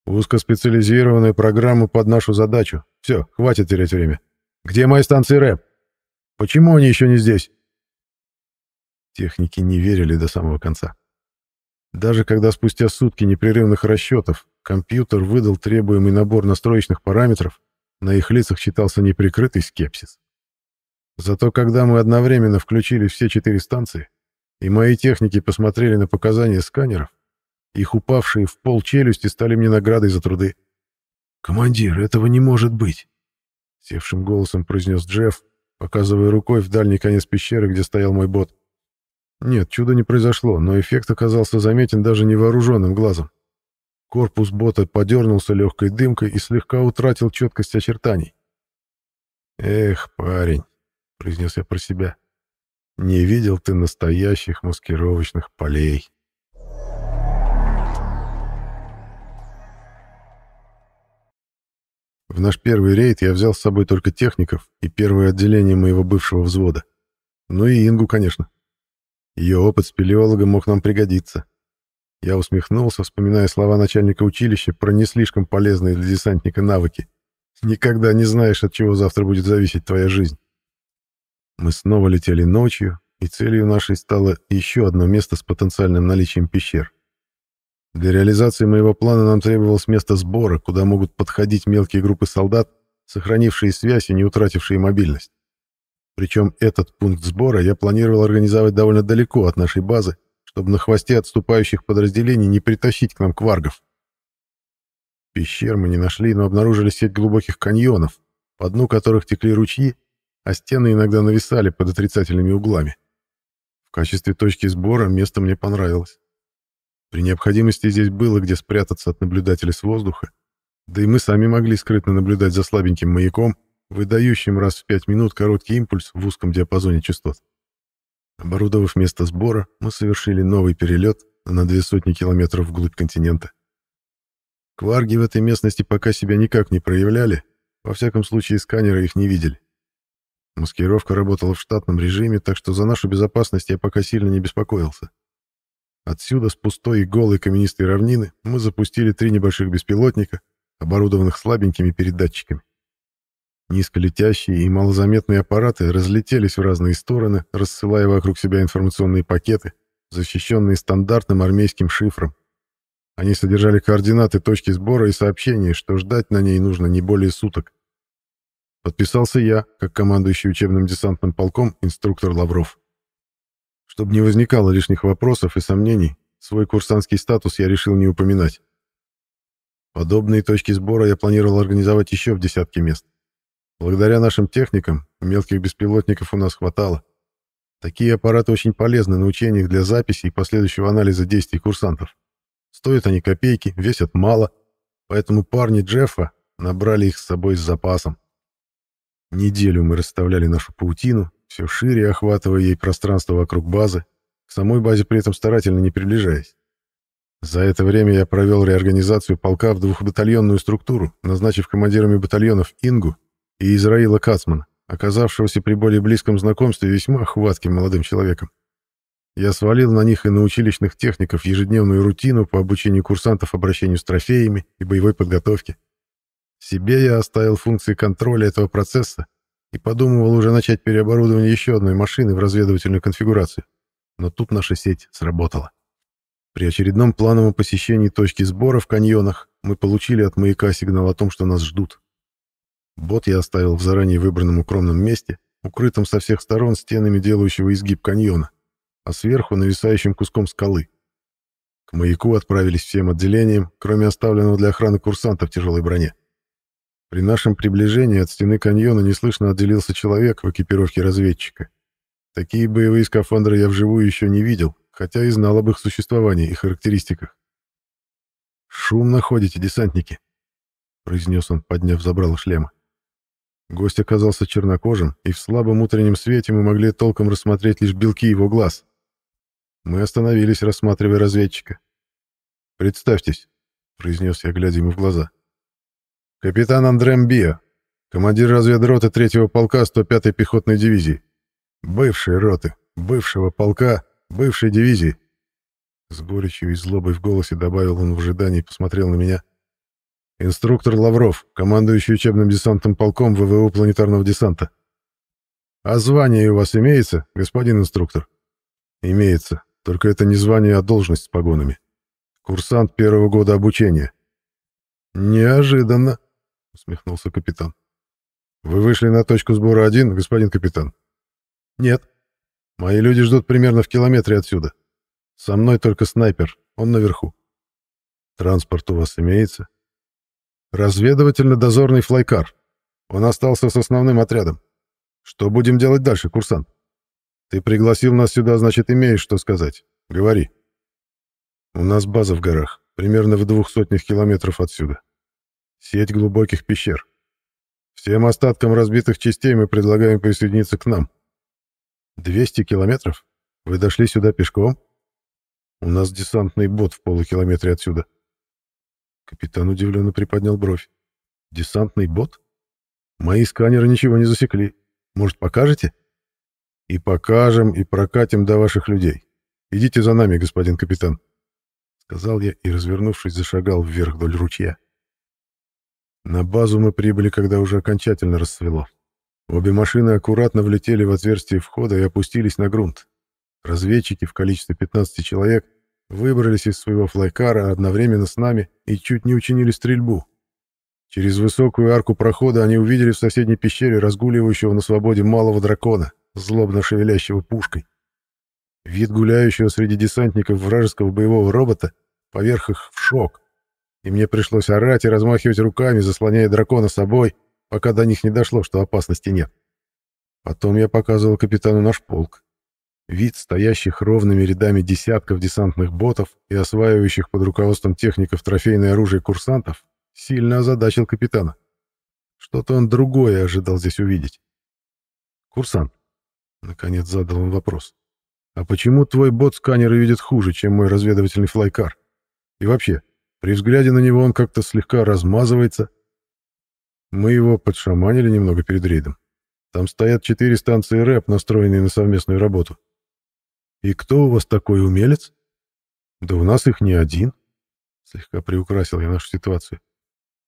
Узкоспециализированную программу под нашу задачу, все, хватит терять время. Где мои станции рэп? Почему они еще не здесь?» Техники не верили до самого конца. Даже когда спустя сутки непрерывных расчетов компьютер выдал требуемый набор настроечных параметров, на их лицах читался неприкрытый скепсис. Зато когда мы одновременно включили все четыре станции, и мои техники посмотрели на показания сканеров, их упавшие в пол челюсти стали мне наградой за труды. «Командир, этого не может быть!» — севшим голосом произнес Джефф, показывая рукой в дальний конец пещеры, где стоял мой бот. Нет, чуда не произошло, но эффект оказался заметен даже невооруженным глазом. Корпус бота подернулся легкой дымкой и слегка утратил четкость очертаний. «Эх, парень», — произнес я про себя, — «не видел ты настоящих маскировочных полей». В наш первый рейд я взял с собой только техников и первое отделение моего бывшего взвода. Ну и Ингу, конечно. Ее опыт спелеолога мог нам пригодиться. Я усмехнулся, вспоминая слова начальника училища про не слишком полезные для десантника навыки. Никогда не знаешь, от чего завтра будет зависеть твоя жизнь. Мы снова летели ночью, и целью нашей стало еще одно место с потенциальным наличием пещер. Для реализации моего плана нам требовалось место сбора, куда могут подходить мелкие группы солдат, сохранившие связь и не утратившие мобильность. Причем этот пункт сбора я планировал организовать довольно далеко от нашей базы, чтобы на хвосте отступающих подразделений не притащить к нам кваргов. Пещер мы не нашли, но обнаружили сеть глубоких каньонов, по дну которых текли ручьи, а стены иногда нависали под отрицательными углами. В качестве точки сбора место мне понравилось. При необходимости здесь было где спрятаться от наблюдателей с воздуха, да и мы сами могли скрытно наблюдать за слабеньким маяком, выдающим раз в пять минут короткий импульс в узком диапазоне частот. Оборудовав место сбора, мы совершили новый перелет на две сотни километров вглубь континента. Кварги в этой местности пока себя никак не проявляли, во всяком случае сканеры их не видели. Маскировка работала в штатном режиме, так что за нашу безопасность я пока сильно не беспокоился. Отсюда, с пустой и голой каменистой равнины, мы запустили три небольших беспилотника, оборудованных слабенькими передатчиками. Низколетящие и малозаметные аппараты разлетелись в разные стороны, рассылая вокруг себя информационные пакеты, защищенные стандартным армейским шифром. Они содержали координаты точки сбора и сообщение, что ждать на ней нужно не более суток. Подписался я, как командующий учебным десантным полком, инструктор Лавров. Чтобы не возникало лишних вопросов и сомнений, свой курсантский статус я решил не упоминать. Подобные точки сбора я планировал организовать еще в десятке мест. Благодаря нашим техникам мелких беспилотников у нас хватало. Такие аппараты очень полезны на учениях для записи и последующего анализа действий курсантов. Стоят они копейки, весят мало, поэтому парни Джеффа набрали их с собой с запасом. Неделю мы расставляли нашу паутину, все шире охватывая ей пространство вокруг базы, к самой базе при этом старательно не приближаясь. За это время я провел реорганизацию полка в двухбатальонную структуру, назначив командирами батальонов Ингу и Израила Кацмана, оказавшегося при более близком знакомстве весьма хватким молодым человеком. Я свалил на них и на училищных техников ежедневную рутину по обучению курсантов обращению с трофеями и боевой подготовке. Себе я оставил функции контроля этого процесса и подумывал уже начать переоборудование еще одной машины в разведывательную конфигурацию. Но тут наша сеть сработала. При очередном плановом посещении точки сбора в каньонах мы получили от маяка сигнал о том, что нас ждут. Бот я оставил в заранее выбранном укромном месте, укрытом со всех сторон стенами делающего изгиб каньона, а сверху нависающим куском скалы. К маяку отправились всем отделением, кроме оставленного для охраны курсанта в тяжелой броне. При нашем приближении от стены каньона неслышно отделился человек в экипировке разведчика. Такие боевые скафандры я вживую еще не видел, хотя и знал об их существовании и характеристиках. «Шумно ходите, десантники», — произнес он, подняв забрал шлема. Гость оказался чернокожим, и в слабом утреннем свете мы могли толком рассмотреть лишь белки его глаз. Мы остановились, рассматривая разведчика. «Представьтесь», — произнес я, глядя ему в глаза. Капитан Андрем Био, командир разведроты 3-го полка 105-й пехотной дивизии. Бывшей роты, бывшего полка, бывшей дивизии. С горечью и злобой в голосе добавил он в ожидании и посмотрел на меня. Инструктор Лавров, командующий учебным десантным полком ВВО планетарного десанта. А звание у вас имеется, господин инструктор? Имеется, только это не звание, а должность с погонами. Курсант первого года обучения. Неожиданно, — усмехнулся капитан. «Вы вышли на точку сбора один, господин капитан?» «Нет. Мои люди ждут примерно в километре отсюда. Со мной только снайпер, он наверху. Транспорт у вас имеется?» «Разведывательно-дозорный флайкар. Он остался с основным отрядом. Что будем делать дальше, курсант? Ты пригласил нас сюда, значит, имеешь что сказать. Говори». «У нас база в горах, примерно в двух сотнях километров отсюда. Сеть глубоких пещер. Всем остаткам разбитых частей мы предлагаем присоединиться к нам. 200 километров? Вы дошли сюда пешком? У нас десантный бот в полукилометре отсюда. Капитан удивленно приподнял бровь. Десантный бот? Мои сканеры ничего не засекли. Может, покажете? И покажем, и прокатим до ваших людей. Идите за нами, господин капитан. Сказал я и, развернувшись, зашагал вверх вдоль ручья. На базу мы прибыли, когда уже окончательно рассвело. Обе машины аккуратно влетели в отверстие входа и опустились на грунт. Разведчики в количестве 15 человек выбрались из своего флайкара одновременно с нами и чуть не учинили стрельбу. Через высокую арку прохода они увидели в соседней пещере разгуливающего на свободе малого дракона, злобно шевелящего пушкой. Вид гуляющего среди десантников вражеского боевого робота поверх их в шок — и мне пришлось орать и размахивать руками, заслоняя дракона собой, пока до них не дошло, что опасности нет. Потом я показывал капитану наш полк. Вид стоящих ровными рядами десятков десантных ботов и осваивающих под руководством техников трофейное оружие курсантов сильно озадачил капитана. Что-то он другое ожидал здесь увидеть. «Курсант», — наконец задал он вопрос, — «а почему твой бот-сканеры видит хуже, чем мой разведывательный флайкар? И вообще, при взгляде на него он как-то слегка размазывается. Мы его подшаманили немного перед рейдом. Там стоят четыре станции рэп, настроенные на совместную работу. И кто у вас такой умелец? Да у нас их не один. Слегка приукрасил я нашу ситуацию.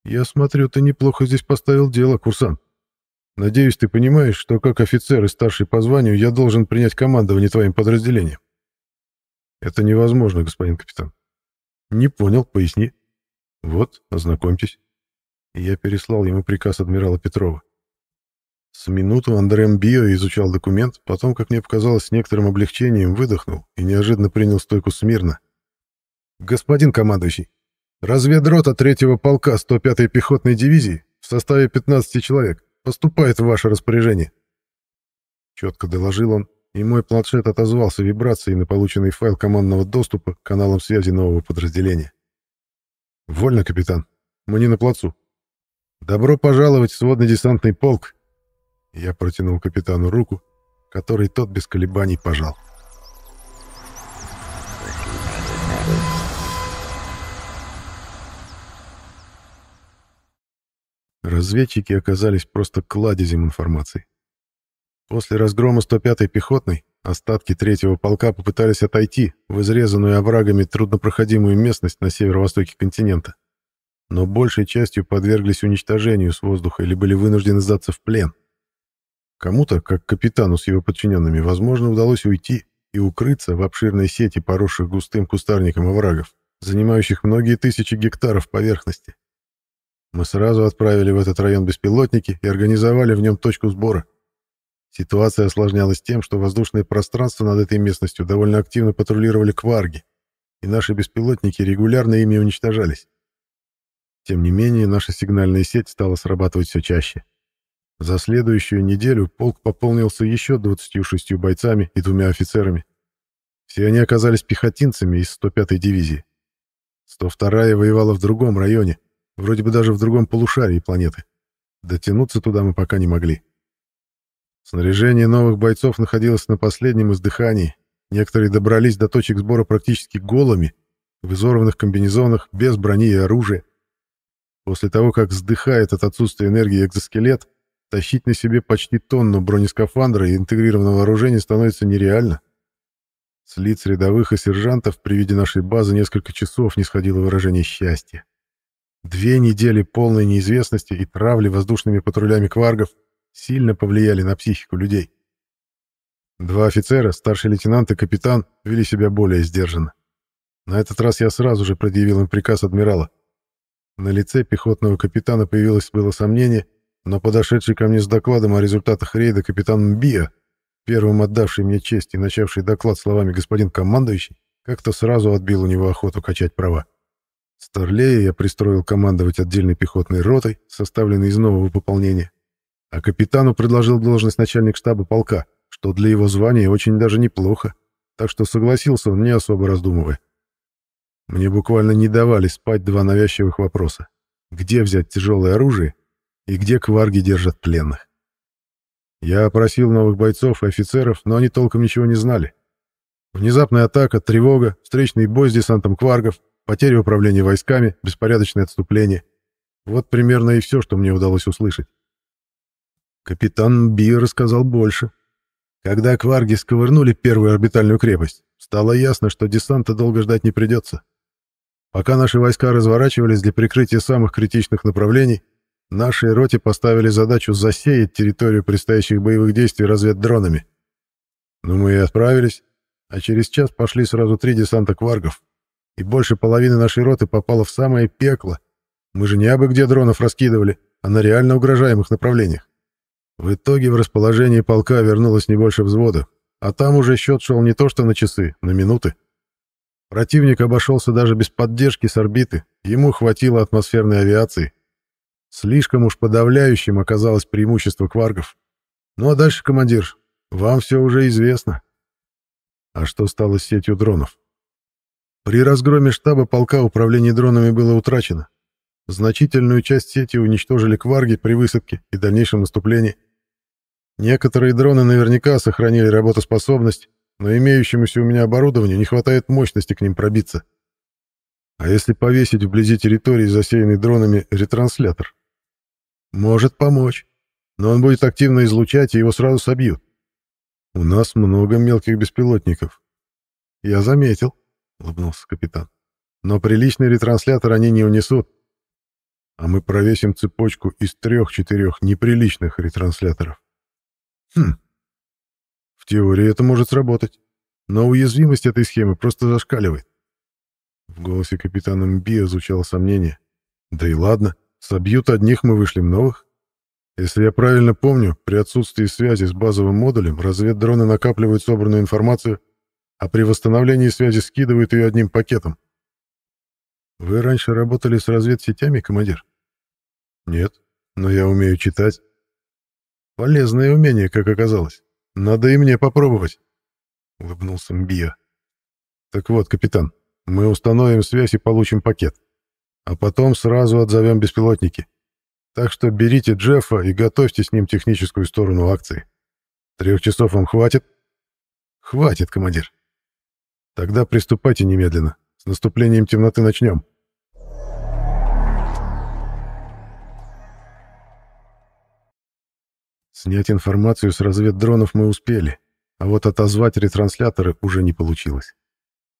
Я смотрю, ты неплохо здесь поставил дело, курсант. Надеюсь, ты понимаешь, что как офицер и старший по званию я должен принять командование твоим подразделением. Это невозможно, господин капитан. Не понял, поясни. Вот, ознакомьтесь. Я переслал ему приказ адмирала Петрова. С минуту Андреем Био изучал документ, потом, как мне показалось, с некоторым облегчением выдохнул и неожиданно принял стойку смирно. «Господин командующий, разведрота третьего полка 105-й пехотной дивизии в составе 15 человек поступает в ваше распоряжение». Четко доложил он, и мой планшет отозвался вибрацией на полученный файл командного доступа к каналам связи нового подразделения. «Вольно, капитан. Мы не на плацу». «Добро пожаловать в сводно-десантный полк!» Я протянул капитану руку, который тот без колебаний пожал. Разведчики оказались просто кладезем информации. После разгрома 105-й пехотной остатки 3-го полка попытались отойти в изрезанную оврагами труднопроходимую местность на северо-востоке континента, но большей частью подверглись уничтожению с воздуха или были вынуждены сдаться в плен. Кому-то, как капитану с его подчиненными, возможно, удалось уйти и укрыться в обширной сети, поросших густым кустарником оврагов, занимающих многие тысячи гектаров поверхности. Мы сразу отправили в этот район беспилотники и организовали в нем точку сбора. Ситуация осложнялась тем, что воздушное пространство над этой местностью довольно активно патрулировали кварги, и наши беспилотники регулярно ими уничтожались. Тем не менее, наша сигнальная сеть стала срабатывать все чаще. За следующую неделю полк пополнился еще 26 бойцами и двумя офицерами. Все они оказались пехотинцами из 105-й дивизии. 102-я воевала в другом районе, вроде бы даже в другом полушарии планеты. Дотянуться туда мы пока не могли. Снаряжение новых бойцов находилось на последнем издыхании. Некоторые добрались до точек сбора практически голыми, в изорванных комбинезонах, без брони и оружия. После того, как вздыхает от отсутствия энергии экзоскелет, тащить на себе почти тонну бронескафандра и интегрированного вооружения становится нереально. С лиц рядовых и сержантов при виде нашей базы несколько часов не сходило выражение счастья. Две недели полной неизвестности и травли воздушными патрулями кваргов — сильно повлияли на психику людей. Два офицера, старший лейтенант и капитан, вели себя более сдержанно. На этот раз я сразу же предъявил им приказ адмирала. На лице пехотного капитана появилось было сомнение, но подошедший ко мне с докладом о результатах рейда капитан Мбия, первым отдавший мне честь и начавший доклад словами «господин командующий», как-то сразу отбил у него охоту качать права. Старлея я пристроил командовать отдельной пехотной ротой, составленной из нового пополнения. А капитану предложил должность начальник штаба полка, что для его звания очень даже неплохо, так что согласился он, не особо раздумывая. Мне буквально не давали спать два навязчивых вопроса. Где взять тяжелое оружие и где кварги держат пленных? Я опросил новых бойцов и офицеров, но они толком ничего не знали. Внезапная атака, тревога, встречный бой с десантом кваргов, потеря управления войсками, беспорядочное отступление. Вот примерно и все, что мне удалось услышать. Капитан Би рассказал больше. Когда кварги сковырнули первую орбитальную крепость, стало ясно, что десанта долго ждать не придется. Пока наши войска разворачивались для прикрытия самых критичных направлений, нашей роте поставили задачу засеять территорию предстоящих боевых действий разведдронами. Но мы и отправились, а через час пошли сразу три десанта кваргов, и больше половины нашей роты попало в самое пекло. Мы же не абы где дронов раскидывали, а на реально угрожаемых направлениях. В итоге в расположении полка вернулось не больше взвода, а там уже счет шел не то что на часы, на минуты. Противник обошелся даже без поддержки с орбиты, ему хватило атмосферной авиации. Слишком уж подавляющим оказалось преимущество кваргов. Ну а дальше, командир, вам все уже известно. А что стало с сетью дронов? При разгроме штаба полка управление дронами было утрачено. Значительную часть сети уничтожили кварги при высадке и дальнейшем наступлении. Некоторые дроны наверняка сохранили работоспособность, но имеющемуся у меня оборудованию не хватает мощности к ним пробиться. А если повесить вблизи территории, засеянной дронами, ретранслятор? Может помочь, но он будет активно излучать, и его сразу собьют. У нас много мелких беспилотников. Я заметил, улыбнулся капитан. Но приличный ретранслятор они не унесут. А мы провесим цепочку из трех-четырех неприличных ретрансляторов. Хм. В теории это может сработать, но уязвимость этой схемы просто зашкаливает. В голосе капитана Мби звучало сомнение. Да и ладно, собьют одних, мы вышлем новых. Если я правильно помню, при отсутствии связи с базовым модулем разведдроны накапливают собранную информацию, а при восстановлении связи скидывают ее одним пакетом. Вы раньше работали с разведсетями, командир? Нет, но я умею читать. Полезное умение, как оказалось. Надо и мне попробовать. Улыбнулся Мбия. Так вот, капитан, мы установим связь и получим пакет. А потом сразу отзовем беспилотники. Так что берите Джеффа и готовьте с ним техническую сторону акции. Трех часов вам хватит? Хватит, командир. Тогда приступайте немедленно. С наступлением темноты начнем. Снять информацию с разведдронов мы успели, а вот отозвать ретрансляторы уже не получилось.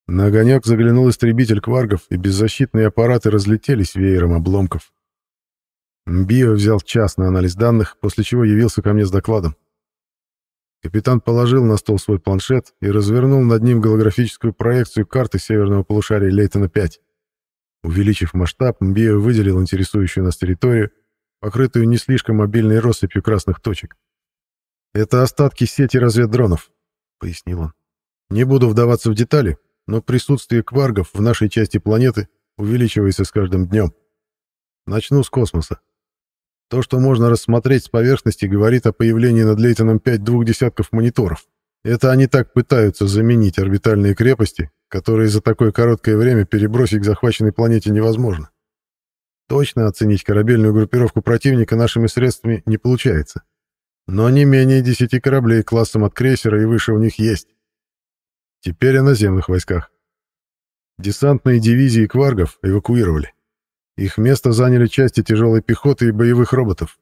На огонек заглянул истребитель кваргов, и беззащитные аппараты разлетелись веером обломков. Био взял час на анализ данных, после чего явился ко мне с докладом. Капитан положил на стол свой планшет и развернул над ним голографическую проекцию карты северного полушария Лейтона-5. Увеличив масштаб, Мбио выделил интересующую нас территорию покрытую не слишком мобильной россыпью красных точек. «Это остатки сети разведдронов», — пояснил он. «Не буду вдаваться в детали, но присутствие кваргов в нашей части планеты увеличивается с каждым днем. Начну с космоса. То, что можно рассмотреть с поверхности, говорит о появлении над Лейтоном 5 двух десятков мониторов. Это они так пытаются заменить орбитальные крепости, которые за такое короткое время перебросить к захваченной планете невозможно. Точно оценить корабельную группировку противника нашими средствами не получается. Но не менее десяти кораблей классом от крейсера и выше у них есть. Теперь о наземных войсках. Десантные дивизии кваргов эвакуировали. Их место заняли части тяжелой пехоты и боевых роботов.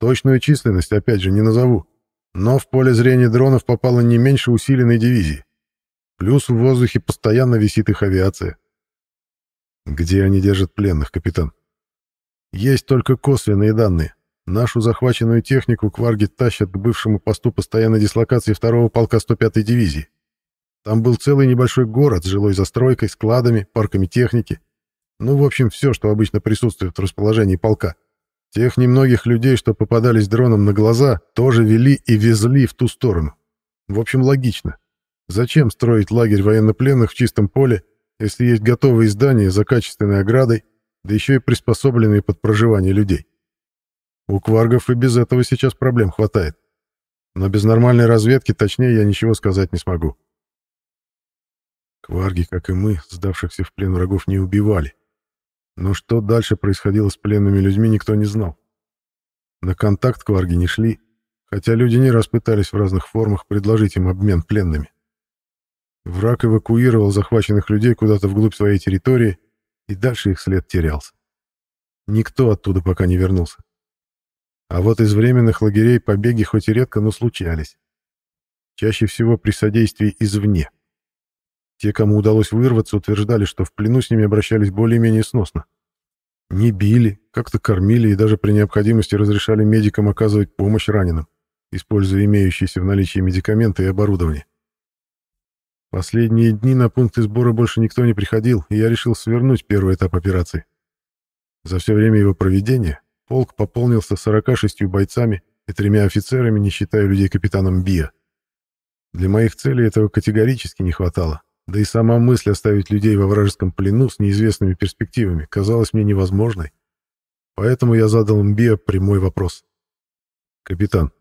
Точную численность, опять же, не назову. Но в поле зрения дронов попало не меньше усиленной дивизии. Плюс в воздухе постоянно висит их авиация. Где они держат пленных, капитан? Есть только косвенные данные. Нашу захваченную технику кварги тащат к бывшему посту постоянной дислокации 2-го полка 105-й дивизии. Там был целый небольшой город с жилой застройкой, складами, парками техники. Ну, в общем, все, что обычно присутствует в расположении полка. Тех немногих людей, что попадались дроном на глаза, тоже вели и везли в ту сторону. В общем, логично. Зачем строить лагерь военнопленных в чистом поле, если есть готовые здания за качественной оградой, да еще и приспособленные под проживание людей. У кваргов и без этого сейчас проблем хватает. Но без нормальной разведки точнее я ничего сказать не смогу. Кварги, как и мы, сдавшихся в плен врагов, не убивали. Но что дальше происходило с пленными людьми, никто не знал. На контакт кварги не шли, хотя люди не раз пытались в разных формах предложить им обмен пленными. Враг эвакуировал захваченных людей куда-то вглубь своей территории, и дальше их след терялся. Никто оттуда пока не вернулся. А вот из временных лагерей побеги хоть и редко, но случались. Чаще всего при содействии извне. Те, кому удалось вырваться, утверждали, что в плену с ними обращались более-менее сносно. Не били, как-то кормили и даже при необходимости разрешали медикам оказывать помощь раненым, используя имеющиеся в наличии медикаменты и оборудование. Последние дни на пункты сбора больше никто не приходил, и я решил свернуть первый этап операции. За все время его проведения полк пополнился 46 бойцами и тремя офицерами, не считая людей капитаном Бия. Для моих целей этого категорически не хватало, да и сама мысль оставить людей во вражеском плену с неизвестными перспективами казалась мне невозможной. Поэтому я задал Мбия прямой вопрос. «Капитан,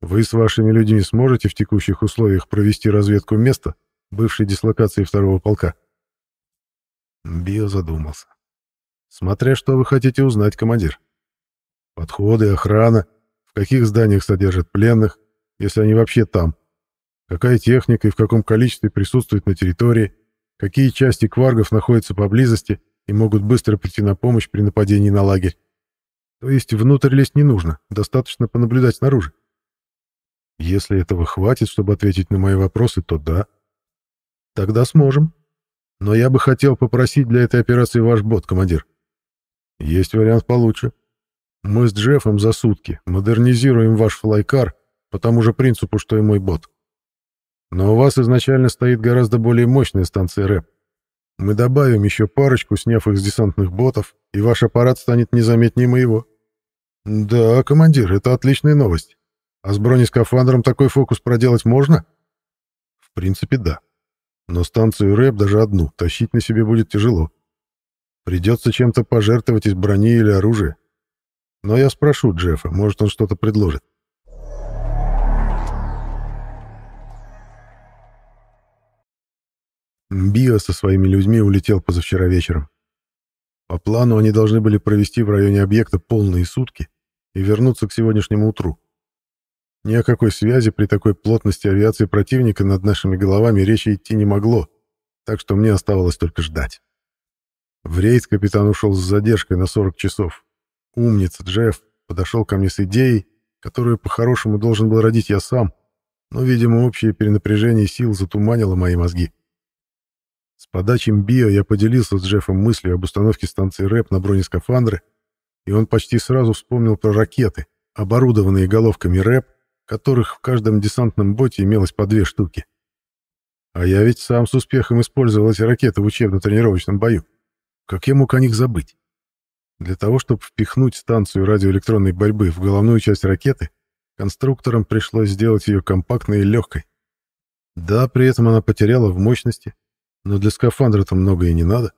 вы с вашими людьми сможете в текущих условиях провести разведку места, бывшей дислокации второго полка. Био задумался. Смотря что вы хотите узнать, командир. Подходы, охрана, в каких зданиях содержат пленных, если они вообще там, какая техника и в каком количестве присутствует на территории, какие части кваргов находятся поблизости и могут быстро прийти на помощь при нападении на лагерь. То есть внутрь лезть не нужно, достаточно понаблюдать снаружи. Если этого хватит, чтобы ответить на мои вопросы, то да. Тогда сможем. Но я бы хотел попросить для этой операции ваш бот, командир. Есть вариант получше. Мы с Джеффом за сутки модернизируем ваш флайкар по тому же принципу, что и мой бот. Но у вас изначально стоит гораздо более мощная станция РЭП. Мы добавим еще парочку, сняв их с десантных ботов, и ваш аппарат станет незаметнее моего. Да, командир, это отличная новость. А с бронескафандром такой фокус проделать можно? В принципе, да но станцию рэп, даже одну, тащить на себе будет тяжело. Придется чем-то пожертвовать из брони или оружия. Но я спрошу Джеффа, может, он что-то предложит. Мбио со своими людьми улетел позавчера вечером. По плану они должны были провести в районе объекта полные сутки и вернуться к сегодняшнему утру. Ни о какой связи при такой плотности авиации противника над нашими головами речи идти не могло, так что мне оставалось только ждать. В рейд капитан ушел с задержкой на 40 часов. Умница Джефф подошел ко мне с идеей, которую по-хорошему должен был родить я сам, но, видимо, общее перенапряжение сил затуманило мои мозги. С подачи Био я поделился с Джеффом мыслью об установке станции РЭП на бронескафандры, и он почти сразу вспомнил про ракеты, оборудованные головками РЭП, которых в каждом десантном боте имелось по две штуки. А я ведь сам с успехом использовал эти ракеты в учебно-тренировочном бою. Как я мог о них забыть? Для того, чтобы впихнуть станцию радиоэлектронной борьбы в головную часть ракеты, конструкторам пришлось сделать ее компактной и легкой. Да, при этом она потеряла в мощности, но для скафандра-то многое не надо.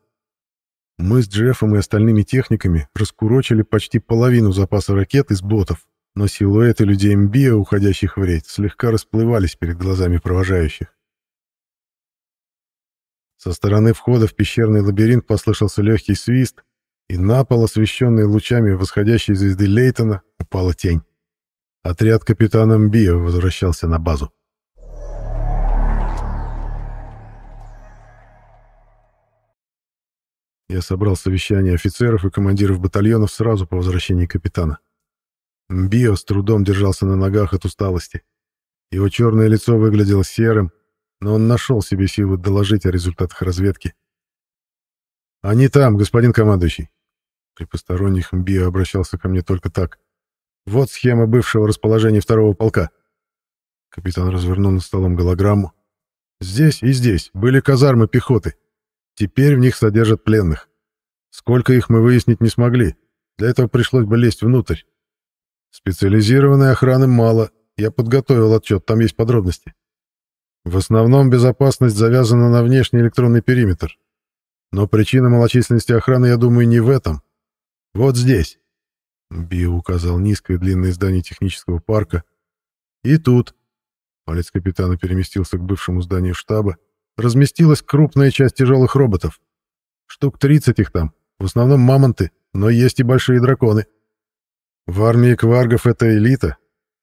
Мы с Джеффом и остальными техниками раскурочили почти половину запаса ракет из ботов, но силуэты людей Мбия, уходящих в рейд, слегка расплывались перед глазами провожающих. Со стороны входа в пещерный лабиринт послышался легкий свист, и на пол, освещенный лучами восходящей звезды Лейтона, упала тень. Отряд капитана Мбия возвращался на базу. Я собрал совещание офицеров и командиров батальонов сразу по возвращении капитана. Мбио с трудом держался на ногах от усталости. Его черное лицо выглядело серым, но он нашел себе силы доложить о результатах разведки. «Они там, господин командующий!» При посторонних Мбио обращался ко мне только так. «Вот схема бывшего расположения второго полка». Капитан развернул над столом голограмму. «Здесь и здесь были казармы пехоты. Теперь в них содержат пленных. Сколько их мы выяснить не смогли. Для этого пришлось бы лезть внутрь. Специализированной охраны мало, я подготовил отчет, там есть подробности. В основном безопасность завязана на внешний электронный периметр. Но причина малочисленности охраны, я думаю, не в этом. Вот здесь. Био указал низкое длинное здание технического парка. И тут. Палец капитана переместился к бывшему зданию штаба. Разместилась крупная часть тяжелых роботов. Штук 30 их там, в основном мамонты, но есть и большие драконы. В армии кваргов это элита.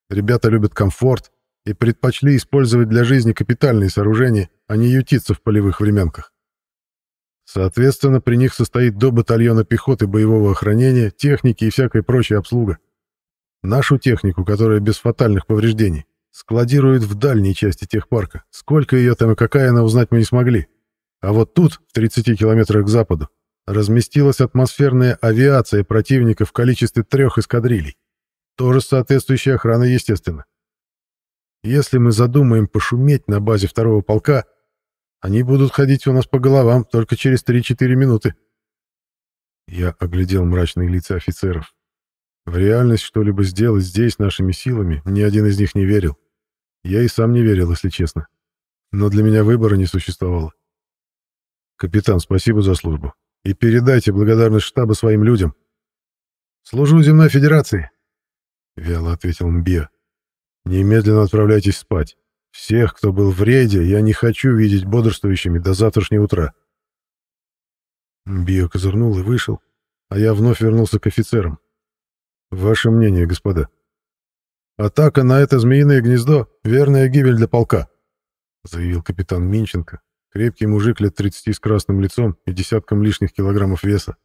Ребята любят комфорт и предпочли использовать для жизни капитальные сооружения, а не ютиться в полевых временках. Соответственно, при них состоит до батальона пехоты боевого охранения, техники и всякой прочей обслуга. Нашу технику, которая без фатальных повреждений, складируют в дальней части техпарка. Сколько ее там и какая она, узнать мы не смогли. А вот тут, в 30 километрах к западу, разместилась атмосферная авиация противника в количестве трех эскадрилей. Тоже соответствующая охрана, естественно. Если мы задумаем пошуметь на базе второго полка, они будут ходить у нас по головам только через 3-4 минуты. Я оглядел мрачные лица офицеров. В реальность что-либо сделать здесь нашими силами ни один из них не верил. Я и сам не верил, если честно. Но для меня выбора не существовало. «Капитан, спасибо за службу. И передайте благодарность штаба своим людям. Служу земной федерации, — вяло ответил Мбия. Немедленно отправляйтесь спать. Всех, кто был в рейде, я не хочу видеть бодрствующими до завтрашнего утра. Мбио козырнул и вышел, а я вновь вернулся к офицерам. Ваше мнение, господа. Атака на это змеиное гнездо — верная гибель для полка, — заявил капитан Минченко, Крепкий мужик лет 30 с красным лицом и десятком лишних килограммов веса.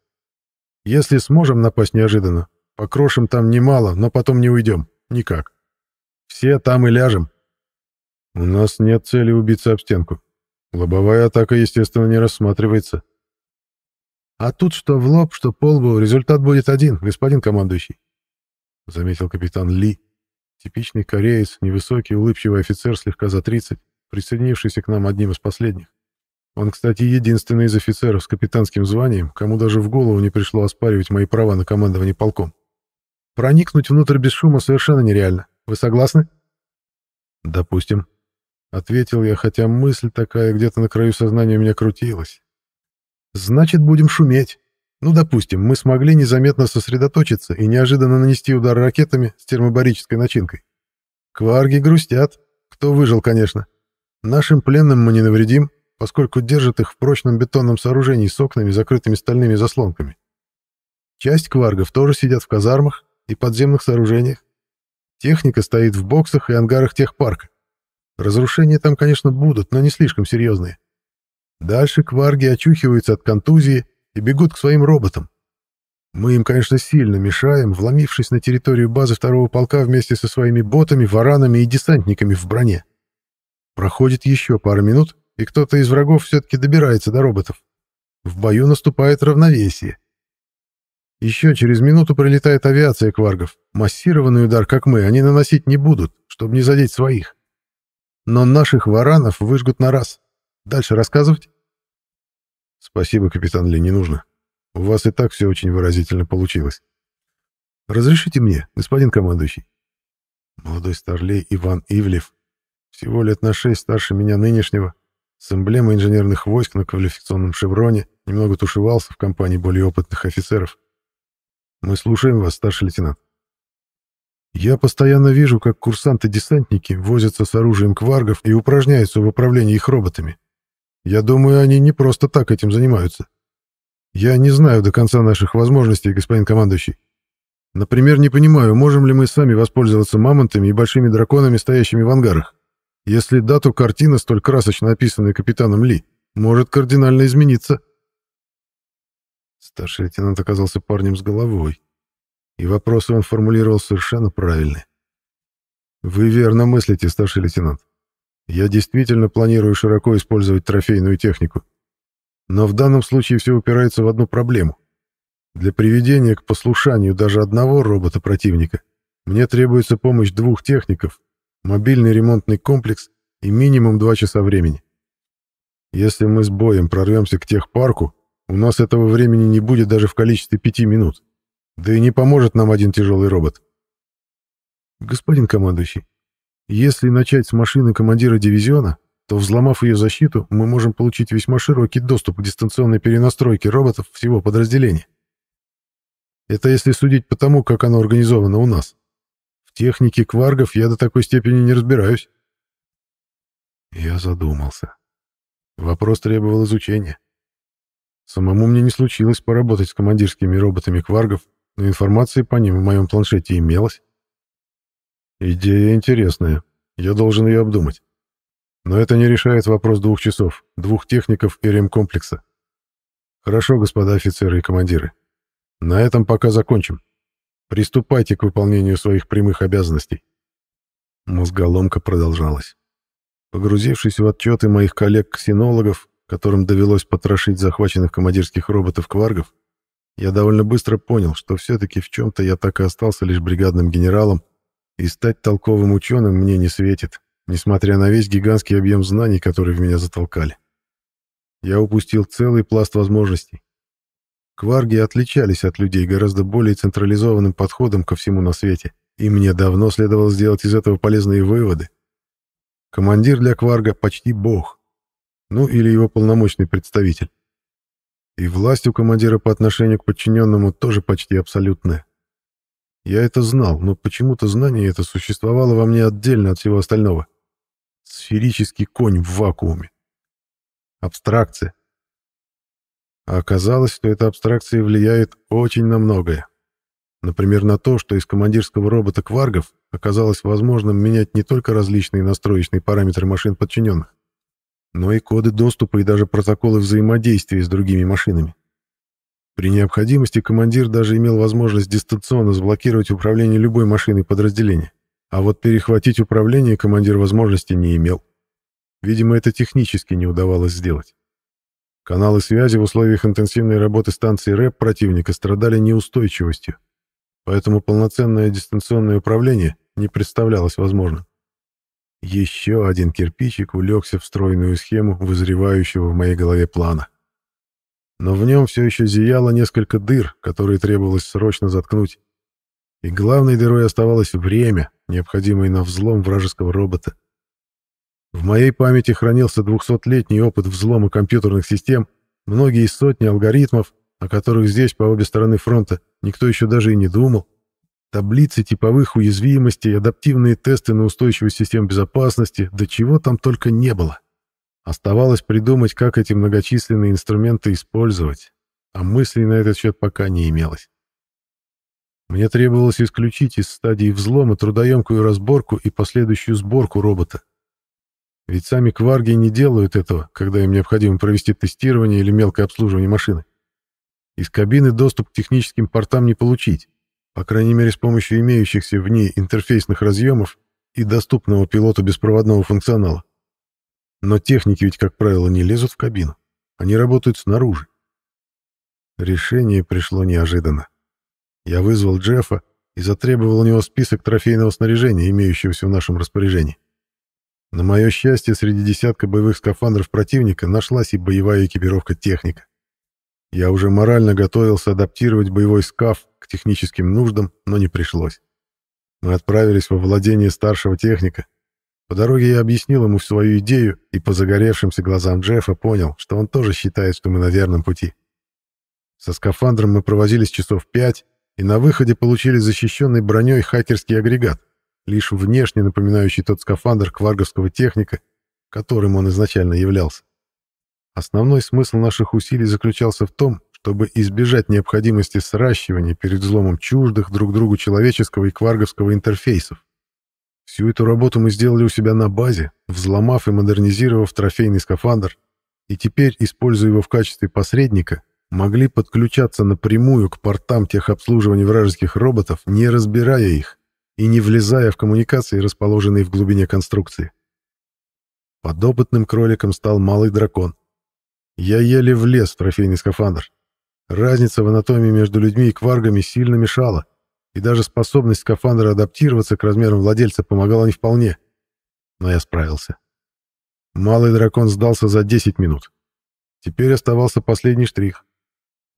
Если сможем напасть неожиданно, покрошим там немало, но потом не уйдем. Никак. Все там и ляжем. У нас нет цели убиться об стенку. Лобовая атака, естественно, не рассматривается. А тут что в лоб, что по результат будет один, господин командующий. Заметил капитан Ли. Типичный кореец, невысокий, улыбчивый офицер, слегка за 30, присоединившийся к нам одним из последних. Он, кстати, единственный из офицеров с капитанским званием, кому даже в голову не пришло оспаривать мои права на командование полком. Проникнуть внутрь без шума совершенно нереально. Вы согласны? Допустим. Ответил я, хотя мысль такая где-то на краю сознания у меня крутилась. Значит, будем шуметь. Ну, допустим, мы смогли незаметно сосредоточиться и неожиданно нанести удар ракетами с термобарической начинкой. Кварги грустят. Кто выжил, конечно. Нашим пленным мы не навредим, поскольку держат их в прочном бетонном сооружении с окнами, закрытыми стальными заслонками. Часть кваргов тоже сидят в казармах и подземных сооружениях. Техника стоит в боксах и ангарах техпарка. Разрушения там, конечно, будут, но не слишком серьезные. Дальше кварги очухиваются от контузии и бегут к своим роботам. Мы им, конечно, сильно мешаем, вломившись на территорию базы второго полка вместе со своими ботами, варанами и десантниками в броне. Проходит еще пара минут, и кто-то из врагов все-таки добирается до роботов. В бою наступает равновесие. Еще через минуту прилетает авиация кваргов. Массированный удар, как мы, они наносить не будут, чтобы не задеть своих. Но наших варанов выжгут на раз. Дальше рассказывать? Спасибо, капитан Ли, не нужно. У вас и так все очень выразительно получилось. Разрешите мне, господин командующий? Молодой старлей Иван Ивлев, всего лет на шесть старше меня нынешнего, с эмблемой инженерных войск на квалификационном шевроне, немного тушевался в компании более опытных офицеров. «Мы слушаем вас, старший лейтенант». «Я постоянно вижу, как курсанты-десантники возятся с оружием кваргов и упражняются в управлении их роботами. Я думаю, они не просто так этим занимаются. Я не знаю до конца наших возможностей, господин командующий. Например, не понимаю, можем ли мы сами воспользоваться мамонтами и большими драконами, стоящими в ангарах. Если дату картина столь красочно описанная капитаном Ли, может кардинально измениться. Старший лейтенант оказался парнем с головой, и вопросы он формулировал совершенно правильные. «Вы верно мыслите, старший лейтенант. Я действительно планирую широко использовать трофейную технику. Но в данном случае все упирается в одну проблему. Для приведения к послушанию даже одного робота противника мне требуется помощь двух техников, мобильный ремонтный комплекс и минимум два часа времени. Если мы с боем прорвемся к техпарку, у нас этого времени не будет даже в количестве пяти минут. Да и не поможет нам один тяжелый робот. Господин командующий, если начать с машины командира дивизиона, то, взломав ее защиту, мы можем получить весьма широкий доступ к дистанционной перенастройке роботов всего подразделения. Это если судить по тому, как оно организовано у нас технике кваргов я до такой степени не разбираюсь. Я задумался. Вопрос требовал изучения. Самому мне не случилось поработать с командирскими роботами кваргов, но информации по ним в моем планшете имелось. Идея интересная. Я должен ее обдумать. Но это не решает вопрос двух часов, двух техников и ремкомплекса. Хорошо, господа офицеры и командиры. На этом пока закончим. Приступайте к выполнению своих прямых обязанностей. Мозголомка продолжалась. Погрузившись в отчеты моих коллег-ксенологов, которым довелось потрошить захваченных командирских роботов-кваргов, я довольно быстро понял, что все-таки в чем-то я так и остался лишь бригадным генералом, и стать толковым ученым мне не светит, несмотря на весь гигантский объем знаний, которые в меня затолкали. Я упустил целый пласт возможностей. Кварги отличались от людей гораздо более централизованным подходом ко всему на свете, и мне давно следовало сделать из этого полезные выводы. Командир для Кварга почти бог, ну или его полномочный представитель. И власть у командира по отношению к подчиненному тоже почти абсолютная. Я это знал, но почему-то знание это существовало во мне отдельно от всего остального. Сферический конь в вакууме. Абстракция, а оказалось, что эта абстракция влияет очень на многое. Например, на то, что из командирского робота кваргов оказалось возможным менять не только различные настроечные параметры машин подчиненных, но и коды доступа и даже протоколы взаимодействия с другими машинами. При необходимости командир даже имел возможность дистанционно заблокировать управление любой машиной подразделения, а вот перехватить управление командир возможности не имел. Видимо, это технически не удавалось сделать. Каналы связи в условиях интенсивной работы станции РЭП противника страдали неустойчивостью, поэтому полноценное дистанционное управление не представлялось возможным. Еще один кирпичик улегся в встроенную схему вызревающего в моей голове плана. Но в нем все еще зияло несколько дыр, которые требовалось срочно заткнуть. И главной дырой оставалось время, необходимое на взлом вражеского робота — в моей памяти хранился 200-летний опыт взлома компьютерных систем, многие сотни алгоритмов, о которых здесь, по обе стороны фронта, никто еще даже и не думал, таблицы типовых уязвимостей, адаптивные тесты на устойчивость систем безопасности, до да чего там только не было. Оставалось придумать, как эти многочисленные инструменты использовать, а мыслей на этот счет пока не имелось. Мне требовалось исключить из стадии взлома трудоемкую разборку и последующую сборку робота, ведь сами кварги не делают этого, когда им необходимо провести тестирование или мелкое обслуживание машины. Из кабины доступ к техническим портам не получить, по крайней мере с помощью имеющихся в ней интерфейсных разъемов и доступного пилоту беспроводного функционала. Но техники ведь, как правило, не лезут в кабину. Они работают снаружи. Решение пришло неожиданно. Я вызвал Джеффа и затребовал у него список трофейного снаряжения, имеющегося в нашем распоряжении. На мое счастье, среди десятка боевых скафандров противника нашлась и боевая экипировка техника. Я уже морально готовился адаптировать боевой скаф к техническим нуждам, но не пришлось. Мы отправились во владение старшего техника. По дороге я объяснил ему свою идею и по загоревшимся глазам Джеффа понял, что он тоже считает, что мы на верном пути. Со скафандром мы провозились часов пять и на выходе получили защищенный броней хакерский агрегат, лишь внешне напоминающий тот скафандр кварговского техника, которым он изначально являлся. Основной смысл наших усилий заключался в том, чтобы избежать необходимости сращивания перед взломом чуждых друг другу человеческого и кварговского интерфейсов. Всю эту работу мы сделали у себя на базе, взломав и модернизировав трофейный скафандр, и теперь, используя его в качестве посредника, могли подключаться напрямую к портам техобслуживания вражеских роботов, не разбирая их, и не влезая в коммуникации, расположенные в глубине конструкции. Подопытным кроликом стал малый дракон. Я еле влез в трофейный скафандр. Разница в анатомии между людьми и кваргами сильно мешала, и даже способность скафандра адаптироваться к размерам владельца помогала не вполне. Но я справился. Малый дракон сдался за 10 минут. Теперь оставался последний штрих.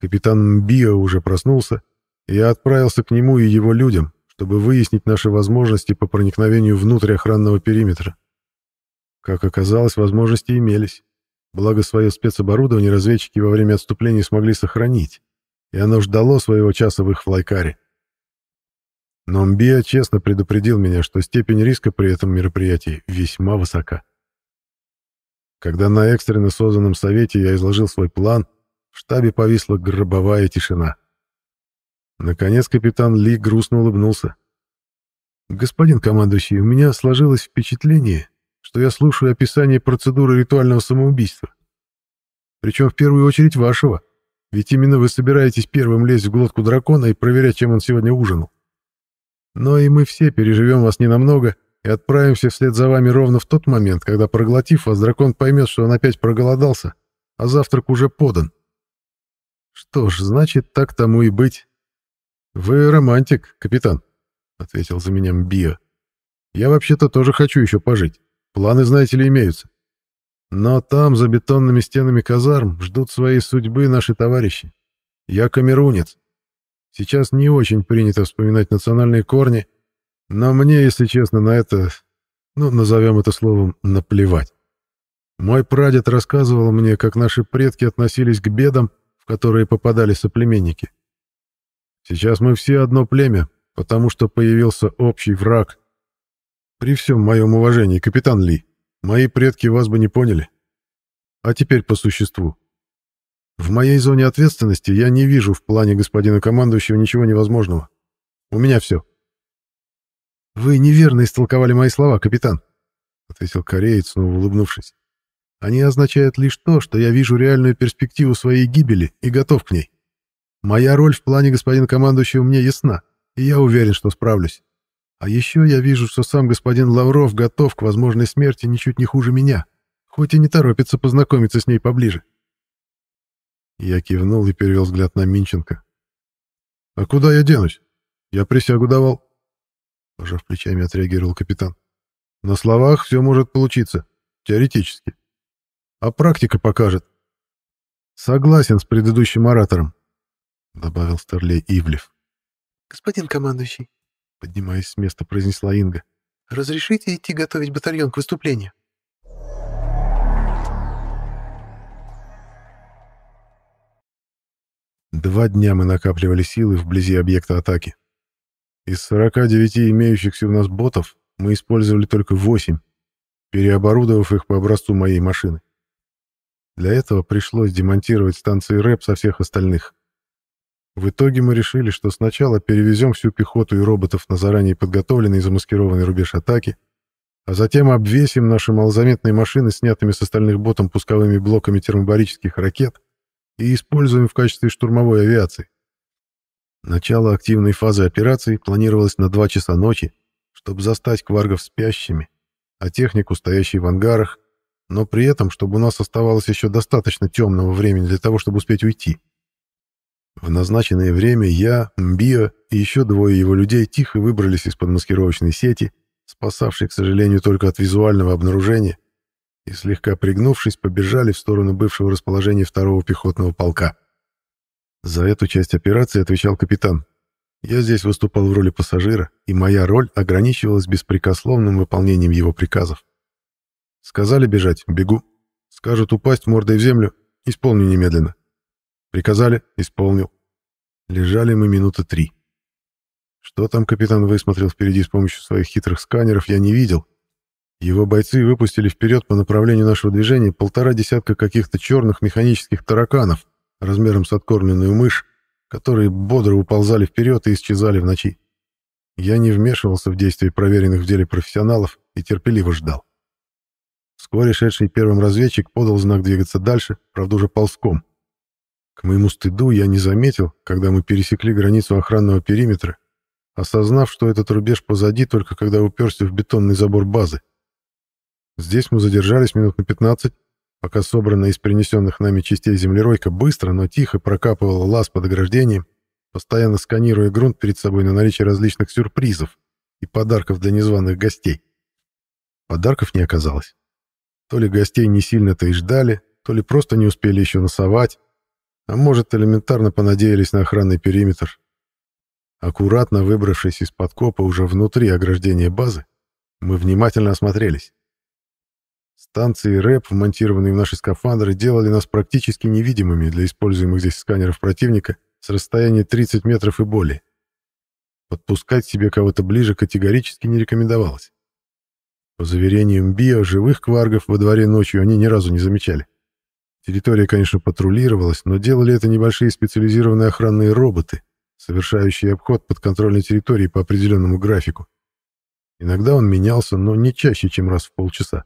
Капитан Мбио уже проснулся, и я отправился к нему и его людям, чтобы выяснить наши возможности по проникновению внутрь охранного периметра. Как оказалось, возможности имелись. Благо, свое спецоборудование разведчики во время отступления смогли сохранить, и оно ждало своего часа в их флайкаре. Но Мбия честно предупредил меня, что степень риска при этом мероприятии весьма высока. Когда на экстренно созданном совете я изложил свой план, в штабе повисла гробовая тишина. Наконец капитан Ли грустно улыбнулся. «Господин командующий, у меня сложилось впечатление, что я слушаю описание процедуры ритуального самоубийства. Причем в первую очередь вашего, ведь именно вы собираетесь первым лезть в глотку дракона и проверять, чем он сегодня ужинал. Но и мы все переживем вас ненамного и отправимся вслед за вами ровно в тот момент, когда, проглотив вас, дракон поймет, что он опять проголодался, а завтрак уже подан. Что ж, значит, так тому и быть». «Вы романтик, капитан», — ответил за меня Мбия. «Я вообще-то тоже хочу еще пожить. Планы, знаете ли, имеются. Но там, за бетонными стенами казарм, ждут своей судьбы наши товарищи. Я камерунец. Сейчас не очень принято вспоминать национальные корни, но мне, если честно, на это, ну, назовем это словом, наплевать. Мой прадед рассказывал мне, как наши предки относились к бедам, в которые попадали соплеменники. Сейчас мы все одно племя, потому что появился общий враг. При всем моем уважении, капитан Ли, мои предки вас бы не поняли. А теперь по существу. В моей зоне ответственности я не вижу в плане господина командующего ничего невозможного. У меня все. Вы неверно истолковали мои слова, капитан, ответил кореец, снова улыбнувшись. Они означают лишь то, что я вижу реальную перспективу своей гибели и готов к ней. Моя роль в плане господина командующего мне ясна, и я уверен, что справлюсь. А еще я вижу, что сам господин Лавров готов к возможной смерти ничуть не хуже меня, хоть и не торопится познакомиться с ней поближе. Я кивнул и перевел взгляд на Минченко. «А куда я денусь? Я присягу давал». Пожав плечами, отреагировал капитан. «На словах все может получиться. Теоретически. А практика покажет». «Согласен с предыдущим оратором добавил старлей Ивлев. «Господин командующий», — поднимаясь с места, произнесла Инга, — «разрешите идти готовить батальон к выступлению?» Два дня мы накапливали силы вблизи объекта атаки. Из 49 имеющихся у нас ботов мы использовали только 8, переоборудовав их по образцу моей машины. Для этого пришлось демонтировать станции РЭП со всех остальных. В итоге мы решили, что сначала перевезем всю пехоту и роботов на заранее подготовленный и замаскированный рубеж атаки, а затем обвесим наши малозаметные машины, снятыми с остальных ботом пусковыми блоками термобарических ракет, и используем в качестве штурмовой авиации. Начало активной фазы операции планировалось на 2 часа ночи, чтобы застать кваргов спящими, а технику, стоящей в ангарах, но при этом, чтобы у нас оставалось еще достаточно темного времени для того, чтобы успеть уйти. В назначенное время я, Мбио и еще двое его людей тихо выбрались из-под маскировочной сети, спасавшей, к сожалению, только от визуального обнаружения, и, слегка пригнувшись, побежали в сторону бывшего расположения второго пехотного полка. За эту часть операции отвечал капитан. Я здесь выступал в роли пассажира, и моя роль ограничивалась беспрекословным выполнением его приказов. Сказали бежать — бегу. Скажут упасть мордой в землю — исполню немедленно. Приказали, исполнил. Лежали мы минуты три. Что там капитан высмотрел впереди с помощью своих хитрых сканеров, я не видел. Его бойцы выпустили вперед по направлению нашего движения полтора десятка каких-то черных механических тараканов размером с откормленную мышь, которые бодро уползали вперед и исчезали в ночи. Я не вмешивался в действия проверенных в деле профессионалов и терпеливо ждал. Вскоре шедший первым разведчик подал знак двигаться дальше, правда уже ползком. К моему стыду я не заметил, когда мы пересекли границу охранного периметра, осознав, что этот рубеж позади только когда уперся в бетонный забор базы. Здесь мы задержались минут на 15, пока собранная из принесенных нами частей землеройка быстро, но тихо прокапывала лаз под ограждением, постоянно сканируя грунт перед собой на наличие различных сюрпризов и подарков для незваных гостей. Подарков не оказалось. То ли гостей не сильно-то и ждали, то ли просто не успели еще носовать, а может, элементарно понадеялись на охранный периметр. Аккуратно выбравшись из подкопа уже внутри ограждения базы, мы внимательно осмотрелись. Станции РЭП, вмонтированные в наши скафандры, делали нас практически невидимыми для используемых здесь сканеров противника с расстояния 30 метров и более. Подпускать себе кого-то ближе категорически не рекомендовалось. По заверениям Био, живых кваргов во дворе ночью они ни разу не замечали. Территория, конечно, патрулировалась, но делали это небольшие специализированные охранные роботы, совершающие обход подконтрольной территории по определенному графику. Иногда он менялся, но не чаще, чем раз в полчаса.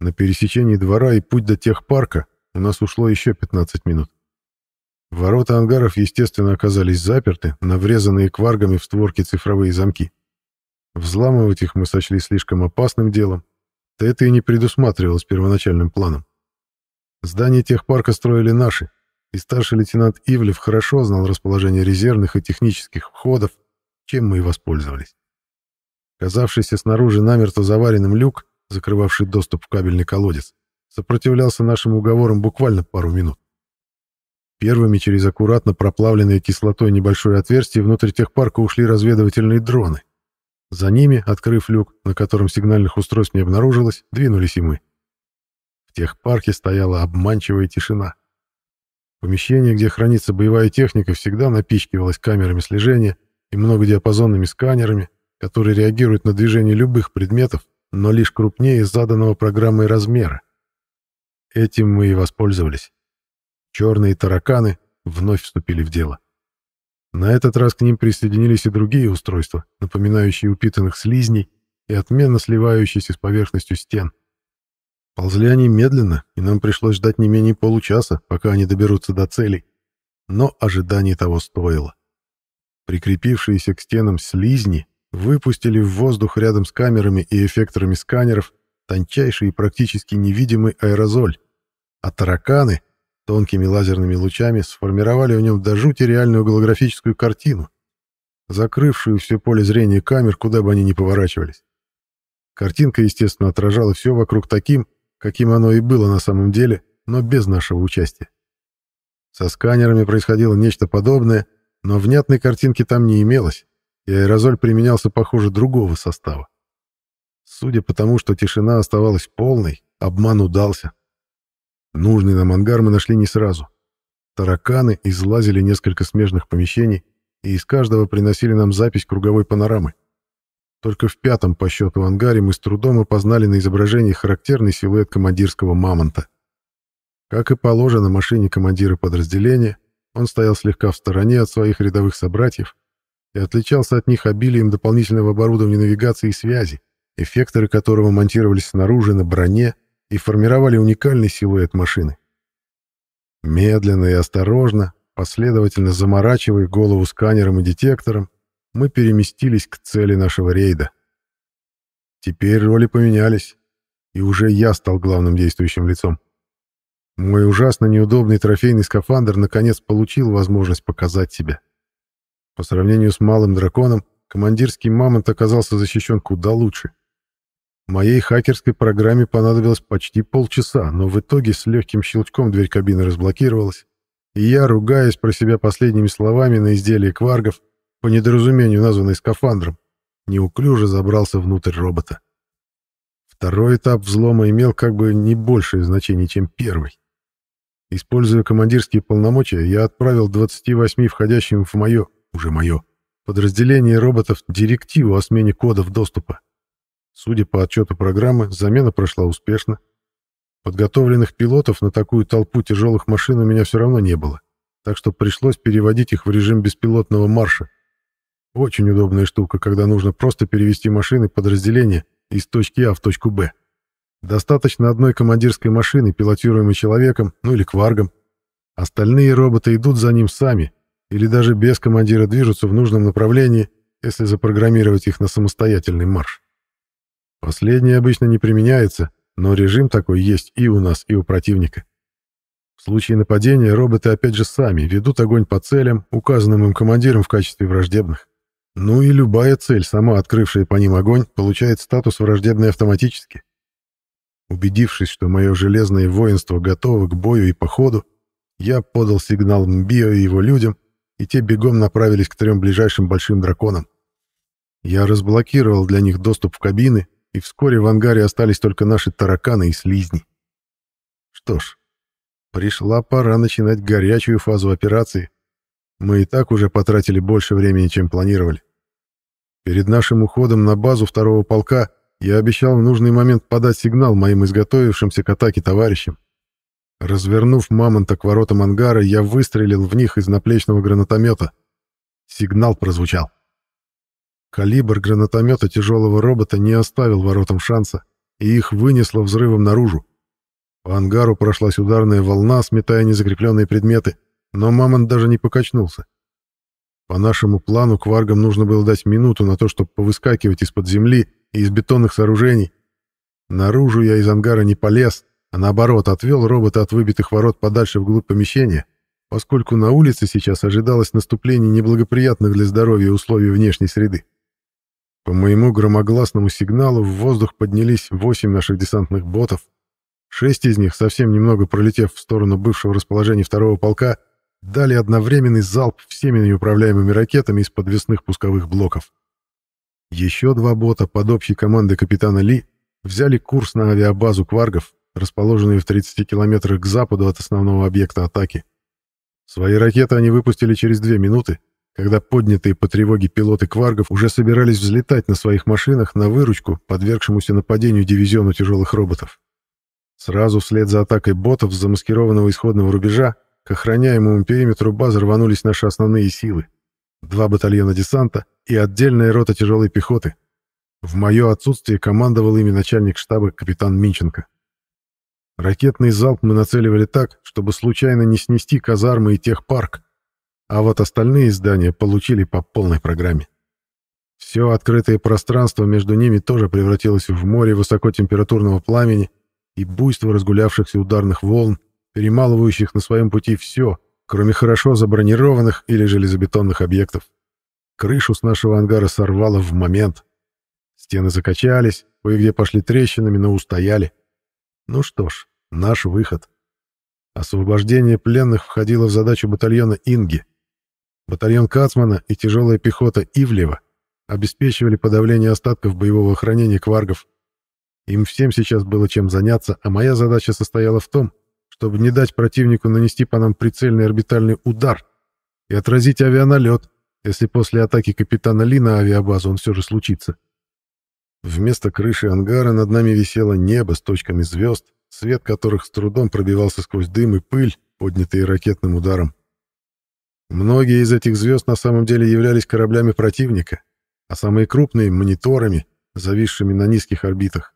На пересечении двора и путь до техпарка у нас ушло еще 15 минут. Ворота ангаров, естественно, оказались заперты на врезанные кваргами в створки цифровые замки. Взламывать их мы сочли слишком опасным делом, да это и не предусматривалось первоначальным планом. Здание техпарка строили наши, и старший лейтенант Ивлев хорошо знал расположение резервных и технических входов, чем мы и воспользовались. Казавшийся снаружи намертво заваренным люк, закрывавший доступ в кабельный колодец, сопротивлялся нашим уговорам буквально пару минут. Первыми через аккуратно проплавленное кислотой небольшое отверстие внутрь техпарка ушли разведывательные дроны. За ними, открыв люк, на котором сигнальных устройств не обнаружилось, двинулись и мы. В техпарке стояла обманчивая тишина. Помещение, где хранится боевая техника, всегда напичкивалось камерами слежения и многодиапазонными сканерами, которые реагируют на движение любых предметов, но лишь крупнее заданного программой размера. Этим мы и воспользовались. Черные тараканы вновь вступили в дело. На этот раз к ним присоединились и другие устройства, напоминающие упитанных слизней и отменно сливающиеся с поверхностью стен. Ползли они медленно, и нам пришлось ждать не менее получаса, пока они доберутся до целей. Но ожидание того стоило. Прикрепившиеся к стенам слизни выпустили в воздух рядом с камерами и эффекторами сканеров тончайший и практически невидимый аэрозоль, а тараканы тонкими лазерными лучами сформировали в нем до жути реальную голографическую картину, закрывшую все поле зрения камер, куда бы они ни поворачивались. Картинка, естественно, отражала все вокруг таким, каким оно и было на самом деле, но без нашего участия. Со сканерами происходило нечто подобное, но внятной картинки там не имелось, и аэрозоль применялся, похоже, другого состава. Судя по тому, что тишина оставалась полной, обман удался. Нужный нам ангар мы нашли не сразу. Тараканы излазили несколько смежных помещений и из каждого приносили нам запись круговой панорамы. Только в пятом по счету ангаре мы с трудом опознали на изображении характерный силуэт командирского мамонта. Как и положено машине командира подразделения, он стоял слегка в стороне от своих рядовых собратьев и отличался от них обилием дополнительного оборудования навигации и связи, эффекторы которого монтировались снаружи на броне и формировали уникальный силуэт машины. Медленно и осторожно, последовательно заморачивая голову сканером и детектором, мы переместились к цели нашего рейда. Теперь роли поменялись, и уже я стал главным действующим лицом. Мой ужасно неудобный трофейный скафандр наконец получил возможность показать себя. По сравнению с малым драконом, командирский мамонт оказался защищен куда лучше. Моей хакерской программе понадобилось почти полчаса, но в итоге с легким щелчком дверь кабины разблокировалась, и я, ругаясь про себя последними словами на изделие кваргов, по недоразумению названный скафандром, неуклюже забрался внутрь робота. Второй этап взлома имел как бы не большее значение, чем первый. Используя командирские полномочия, я отправил 28 входящим в мое, уже мое, подразделение роботов директиву о смене кодов доступа. Судя по отчету программы, замена прошла успешно. Подготовленных пилотов на такую толпу тяжелых машин у меня все равно не было, так что пришлось переводить их в режим беспилотного марша — очень удобная штука, когда нужно просто перевести машины подразделения из точки А в точку Б. Достаточно одной командирской машины, пилотируемой человеком, ну или кваргом. Остальные роботы идут за ним сами, или даже без командира движутся в нужном направлении, если запрограммировать их на самостоятельный марш. Последнее обычно не применяется, но режим такой есть и у нас, и у противника. В случае нападения роботы опять же сами ведут огонь по целям, указанным им командиром в качестве враждебных. Ну и любая цель, сама открывшая по ним огонь, получает статус враждебный автоматически. Убедившись, что мое железное воинство готово к бою и походу, я подал сигнал Мбио и его людям, и те бегом направились к трем ближайшим большим драконам. Я разблокировал для них доступ в кабины, и вскоре в ангаре остались только наши тараканы и слизни. Что ж, пришла пора начинать горячую фазу операции — мы и так уже потратили больше времени, чем планировали. Перед нашим уходом на базу второго полка я обещал в нужный момент подать сигнал моим изготовившимся к атаке товарищам. Развернув мамонта к воротам ангара, я выстрелил в них из наплечного гранатомета. Сигнал прозвучал. Калибр гранатомета тяжелого робота не оставил воротам шанса, и их вынесло взрывом наружу. По ангару прошлась ударная волна, сметая незакрепленные предметы — но Мамонт даже не покачнулся. По нашему плану кваргам нужно было дать минуту на то, чтобы повыскакивать из-под земли и из бетонных сооружений. Наружу я из ангара не полез, а наоборот отвел робота от выбитых ворот подальше вглубь помещения, поскольку на улице сейчас ожидалось наступление неблагоприятных для здоровья условий внешней среды. По моему громогласному сигналу в воздух поднялись восемь наших десантных ботов, шесть из них, совсем немного пролетев в сторону бывшего расположения второго полка, — дали одновременный залп всеми неуправляемыми ракетами из подвесных пусковых блоков. Еще два бота под общей командой капитана Ли взяли курс на авиабазу «Кваргов», расположенную в 30 километрах к западу от основного объекта атаки. Свои ракеты они выпустили через две минуты, когда поднятые по тревоге пилоты «Кваргов» уже собирались взлетать на своих машинах на выручку, подвергшемуся нападению дивизиону тяжелых роботов. Сразу вслед за атакой ботов с замаскированного исходного рубежа к охраняемому периметру базы рванулись наши основные силы. Два батальона десанта и отдельная рота тяжелой пехоты. В мое отсутствие командовал ими начальник штаба капитан Минченко. Ракетный залп мы нацеливали так, чтобы случайно не снести казармы и техпарк, а вот остальные здания получили по полной программе. Все открытое пространство между ними тоже превратилось в море высокотемпературного пламени и буйство разгулявшихся ударных волн, перемалывающих на своем пути все, кроме хорошо забронированных или железобетонных объектов. Крышу с нашего ангара сорвало в момент. Стены закачались, кое-где пошли трещинами, но устояли. Ну что ж, наш выход. Освобождение пленных входило в задачу батальона Инги. Батальон Кацмана и тяжелая пехота Ивлева обеспечивали подавление остатков боевого охранения кваргов. Им всем сейчас было чем заняться, а моя задача состояла в том, чтобы не дать противнику нанести по нам прицельный орбитальный удар и отразить авианалет, если после атаки капитана Ли на авиабазу он все же случится. Вместо крыши ангара над нами висело небо с точками звезд, свет которых с трудом пробивался сквозь дым и пыль, поднятые ракетным ударом. Многие из этих звезд на самом деле являлись кораблями противника, а самые крупные — мониторами, зависшими на низких орбитах.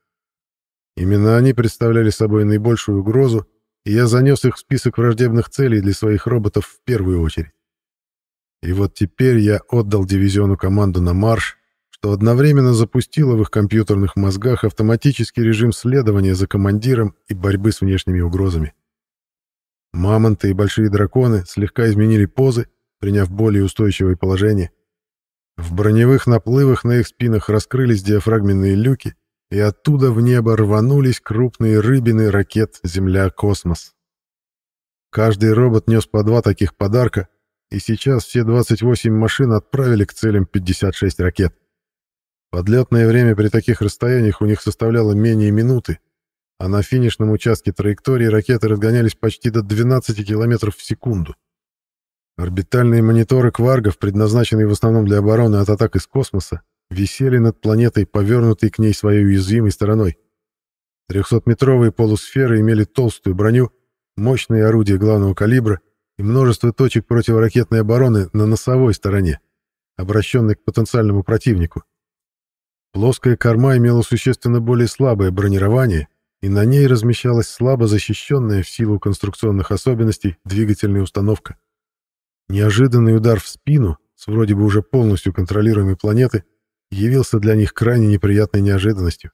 Именно они представляли собой наибольшую угрозу и я занес их в список враждебных целей для своих роботов в первую очередь. И вот теперь я отдал дивизиону команду на марш, что одновременно запустило в их компьютерных мозгах автоматический режим следования за командиром и борьбы с внешними угрозами. Мамонты и большие драконы слегка изменили позы, приняв более устойчивое положение. В броневых наплывах на их спинах раскрылись диафрагменные люки, и оттуда в небо рванулись крупные рыбины ракет «Земля-космос». Каждый робот нес по два таких подарка, и сейчас все 28 машин отправили к целям 56 ракет. Подлетное время при таких расстояниях у них составляло менее минуты, а на финишном участке траектории ракеты разгонялись почти до 12 км в секунду. Орбитальные мониторы кваргов, предназначенные в основном для обороны от атак из космоса, висели над планетой, повернутой к ней своей уязвимой стороной. Трехсотметровые полусферы имели толстую броню, мощные орудия главного калибра и множество точек противоракетной обороны на носовой стороне, обращенной к потенциальному противнику. Плоская корма имела существенно более слабое бронирование, и на ней размещалась слабо защищенная в силу конструкционных особенностей двигательная установка. Неожиданный удар в спину с вроде бы уже полностью контролируемой планеты явился для них крайне неприятной неожиданностью.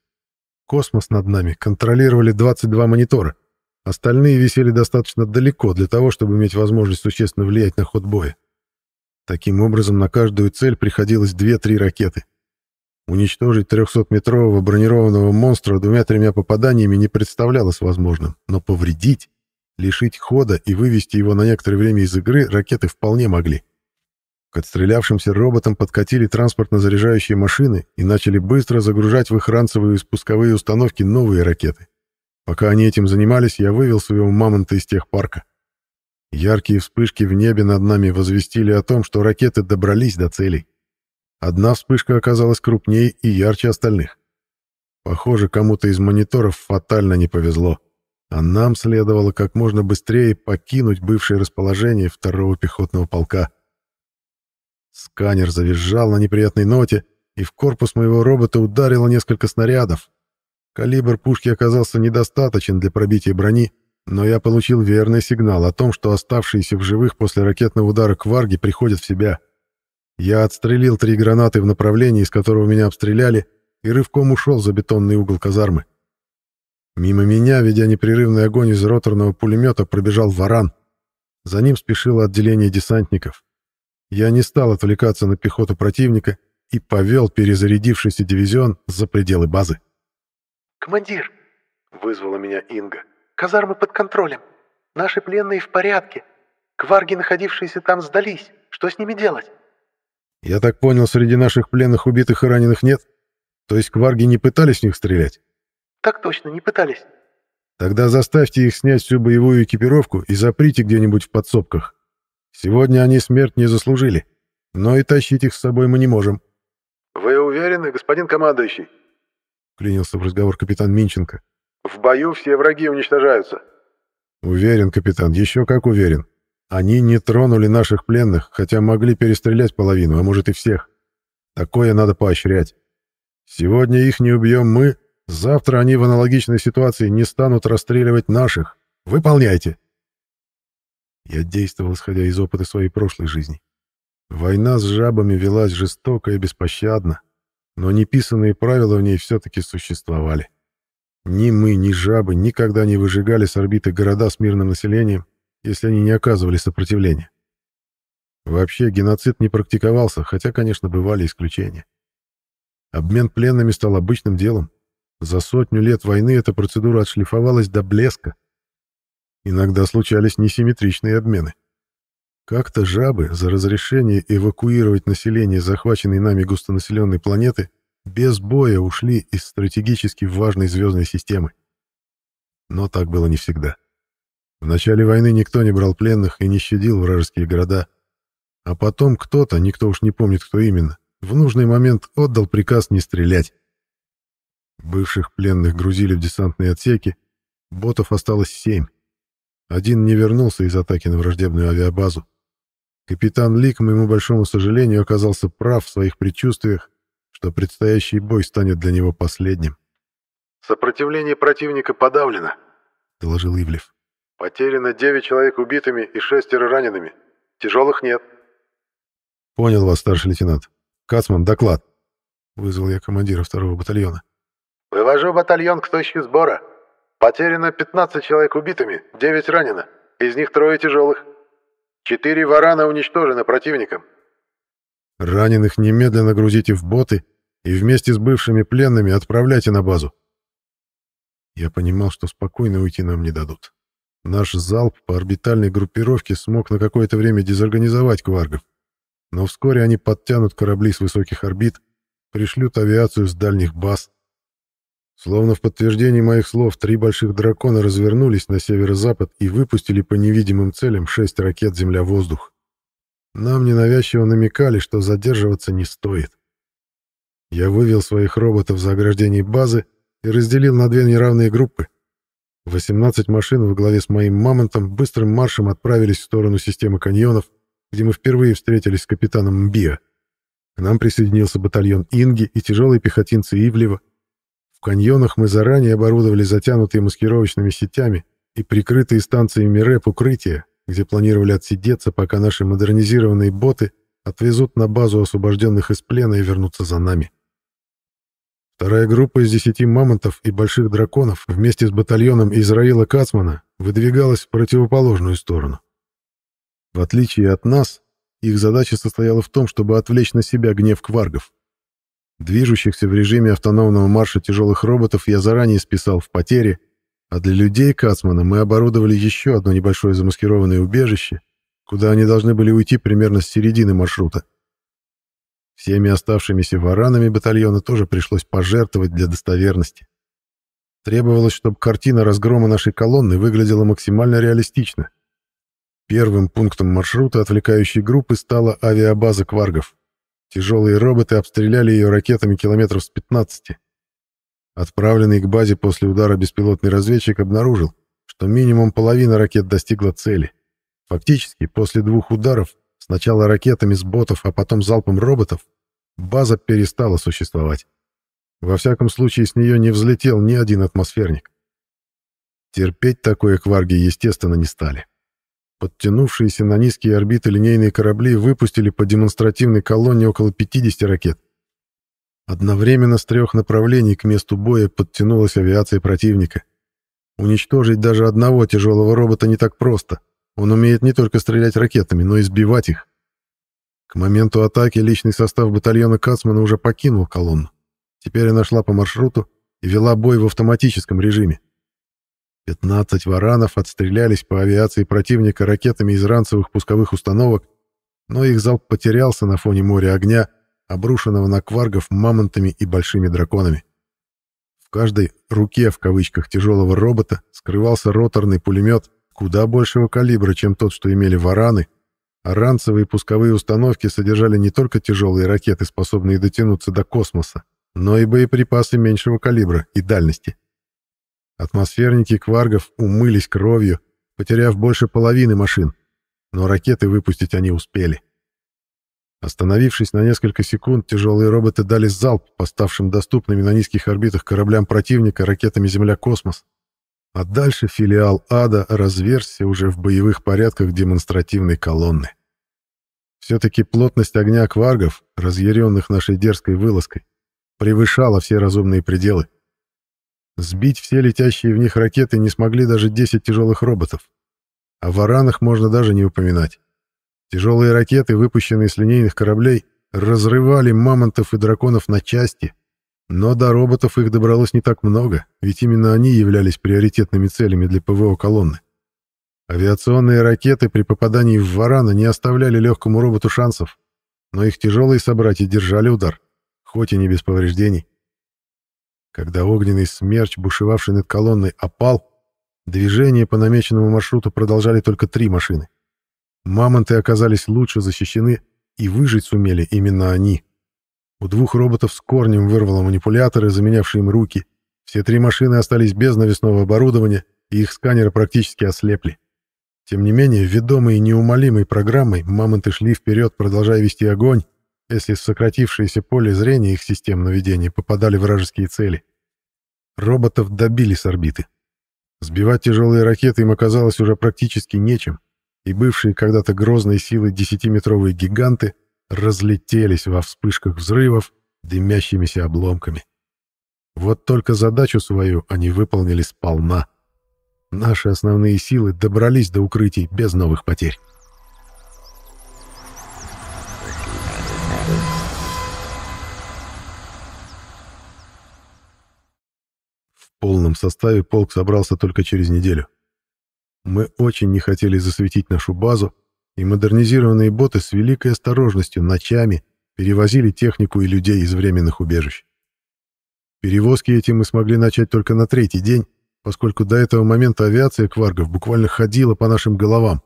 Космос над нами контролировали 22 монитора. Остальные висели достаточно далеко для того, чтобы иметь возможность существенно влиять на ход боя. Таким образом, на каждую цель приходилось 2-3 ракеты. Уничтожить 300-метрового бронированного монстра двумя-тремя попаданиями не представлялось возможным, но повредить, лишить хода и вывести его на некоторое время из игры ракеты вполне могли. К отстрелявшимся роботам подкатили транспортно-заряжающие машины и начали быстро загружать в их ранцевые спусковые установки новые ракеты. Пока они этим занимались, я вывел своего мамонта из техпарка. Яркие вспышки в небе над нами возвестили о том, что ракеты добрались до целей. Одна вспышка оказалась крупнее и ярче остальных. Похоже, кому-то из мониторов фатально не повезло, а нам следовало как можно быстрее покинуть бывшее расположение второго пехотного полка. Сканер завизжал на неприятной ноте, и в корпус моего робота ударило несколько снарядов. Калибр пушки оказался недостаточен для пробития брони, но я получил верный сигнал о том, что оставшиеся в живых после ракетного удара кварги приходят в себя. Я отстрелил три гранаты в направлении, из которого меня обстреляли, и рывком ушел за бетонный угол казармы. Мимо меня, ведя непрерывный огонь из роторного пулемета, пробежал варан. За ним спешило отделение десантников. Я не стал отвлекаться на пехоту противника и повел перезарядившийся дивизион за пределы базы. «Командир!» — вызвала меня Инга. «Казармы под контролем. Наши пленные в порядке. Кварги, находившиеся там, сдались. Что с ними делать?» «Я так понял, среди наших пленных убитых и раненых нет? То есть кварги не пытались в них стрелять?» «Так точно, не пытались». «Тогда заставьте их снять всю боевую экипировку и заприте где-нибудь в подсобках. Сегодня они смерть не заслужили, но и тащить их с собой мы не можем». «Вы уверены, господин командующий?» — клинился в разговор капитан Минченко. «В бою все враги уничтожаются». «Уверен, капитан, еще как уверен. Они не тронули наших пленных, хотя могли перестрелять половину, а может и всех. Такое надо поощрять. Сегодня их не убьем мы, завтра они в аналогичной ситуации не станут расстреливать наших. Выполняйте!» Я действовал, исходя из опыта своей прошлой жизни. Война с жабами велась жестоко и беспощадно, но неписанные правила в ней все-таки существовали. Ни мы, ни жабы никогда не выжигали с орбиты города с мирным населением, если они не оказывали сопротивления. Вообще геноцид не практиковался, хотя, конечно, бывали исключения. Обмен пленными стал обычным делом. За сотню лет войны эта процедура отшлифовалась до блеска, Иногда случались несимметричные обмены. Как-то жабы за разрешение эвакуировать население захваченной нами густонаселенной планеты без боя ушли из стратегически важной звездной системы. Но так было не всегда. В начале войны никто не брал пленных и не щадил вражеские города. А потом кто-то, никто уж не помнит, кто именно, в нужный момент отдал приказ не стрелять. Бывших пленных грузили в десантные отсеки, ботов осталось семь. Один не вернулся из атаки на враждебную авиабазу. Капитан Лик, к моему большому сожалению, оказался прав в своих предчувствиях, что предстоящий бой станет для него последним. «Сопротивление противника подавлено», — доложил Ивлев. «Потеряно девять человек убитыми и шестеро ранеными. Тяжелых нет». «Понял вас, старший лейтенант. Кацман, доклад», — вызвал я командира второго батальона. «Вывожу батальон к точке сбора», Потеряно 15 человек убитыми, 9 ранено, из них трое тяжелых. Четыре варана уничтожены противником. Раненых немедленно грузите в боты и вместе с бывшими пленными отправляйте на базу. Я понимал, что спокойно уйти нам не дадут. Наш залп по орбитальной группировке смог на какое-то время дезорганизовать кваргов. Но вскоре они подтянут корабли с высоких орбит, пришлют авиацию с дальних баз, Словно в подтверждение моих слов, три больших дракона развернулись на северо-запад и выпустили по невидимым целям шесть ракет «Земля-воздух». Нам ненавязчиво намекали, что задерживаться не стоит. Я вывел своих роботов за ограждение базы и разделил на две неравные группы. 18 машин во главе с моим «Мамонтом» быстрым маршем отправились в сторону системы каньонов, где мы впервые встретились с капитаном Мбиа. К нам присоединился батальон «Инги» и тяжелые пехотинцы Ивлева, в каньонах мы заранее оборудовали затянутые маскировочными сетями и прикрытые станциями РЭП укрытия, где планировали отсидеться, пока наши модернизированные боты отвезут на базу освобожденных из плена и вернутся за нами. Вторая группа из десяти мамонтов и больших драконов вместе с батальоном Израила Кацмана выдвигалась в противоположную сторону. В отличие от нас, их задача состояла в том, чтобы отвлечь на себя гнев кваргов. Движущихся в режиме автономного марша тяжелых роботов я заранее списал в потери, а для людей Кацмана мы оборудовали еще одно небольшое замаскированное убежище, куда они должны были уйти примерно с середины маршрута. Всеми оставшимися варанами батальона тоже пришлось пожертвовать для достоверности. Требовалось, чтобы картина разгрома нашей колонны выглядела максимально реалистично. Первым пунктом маршрута отвлекающей группы стала авиабаза Кваргов — Тяжелые роботы обстреляли ее ракетами километров с 15. Отправленный к базе после удара беспилотный разведчик обнаружил, что минимум половина ракет достигла цели. Фактически, после двух ударов, сначала ракетами с ботов, а потом залпом роботов, база перестала существовать. Во всяком случае, с нее не взлетел ни один атмосферник. Терпеть такое кварги, естественно, не стали. Подтянувшиеся на низкие орбиты линейные корабли выпустили по демонстративной колонне около 50 ракет. Одновременно с трех направлений к месту боя подтянулась авиация противника. Уничтожить даже одного тяжелого робота не так просто. Он умеет не только стрелять ракетами, но и сбивать их. К моменту атаки личный состав батальона Кацмана уже покинул колонну. Теперь она шла по маршруту и вела бой в автоматическом режиме. 15 варанов отстрелялись по авиации противника ракетами из ранцевых пусковых установок, но их залп потерялся на фоне моря огня, обрушенного на кваргов мамонтами и большими драконами. В каждой «руке» в кавычках тяжелого робота скрывался роторный пулемет куда большего калибра, чем тот, что имели вараны, а ранцевые пусковые установки содержали не только тяжелые ракеты, способные дотянуться до космоса, но и боеприпасы меньшего калибра и дальности. Атмосферники кваргов умылись кровью, потеряв больше половины машин, но ракеты выпустить они успели. Остановившись на несколько секунд, тяжелые роботы дали залп по ставшим доступными на низких орбитах кораблям противника ракетами «Земля-космос». А дальше филиал «Ада» разверзся уже в боевых порядках демонстративной колонны. Все-таки плотность огня кваргов, разъяренных нашей дерзкой вылазкой, превышала все разумные пределы. Сбить все летящие в них ракеты не смогли даже 10 тяжелых роботов. О варанах можно даже не упоминать. Тяжелые ракеты, выпущенные с линейных кораблей, разрывали мамонтов и драконов на части. Но до роботов их добралось не так много, ведь именно они являлись приоритетными целями для ПВО колонны. Авиационные ракеты при попадании в варана не оставляли легкому роботу шансов, но их тяжелые собратья держали удар, хоть и не без повреждений. Когда огненный смерч, бушевавший над колонной, опал, движение по намеченному маршруту продолжали только три машины. Мамонты оказались лучше защищены, и выжить сумели именно они. У двух роботов с корнем вырвало манипуляторы, заменявшие им руки. Все три машины остались без навесного оборудования, и их сканеры практически ослепли. Тем не менее, ведомые неумолимой программой, мамонты шли вперед, продолжая вести огонь, если в сократившееся поле зрения их систем наведения попадали вражеские цели. Роботов добили с орбиты. Сбивать тяжелые ракеты им оказалось уже практически нечем, и бывшие когда-то грозные силы десятиметровые гиганты разлетелись во вспышках взрывов дымящимися обломками. Вот только задачу свою они выполнили сполна. Наши основные силы добрались до укрытий без новых потерь. полном составе полк собрался только через неделю. Мы очень не хотели засветить нашу базу, и модернизированные боты с великой осторожностью ночами перевозили технику и людей из временных убежищ. Перевозки эти мы смогли начать только на третий день, поскольку до этого момента авиация кваргов буквально ходила по нашим головам.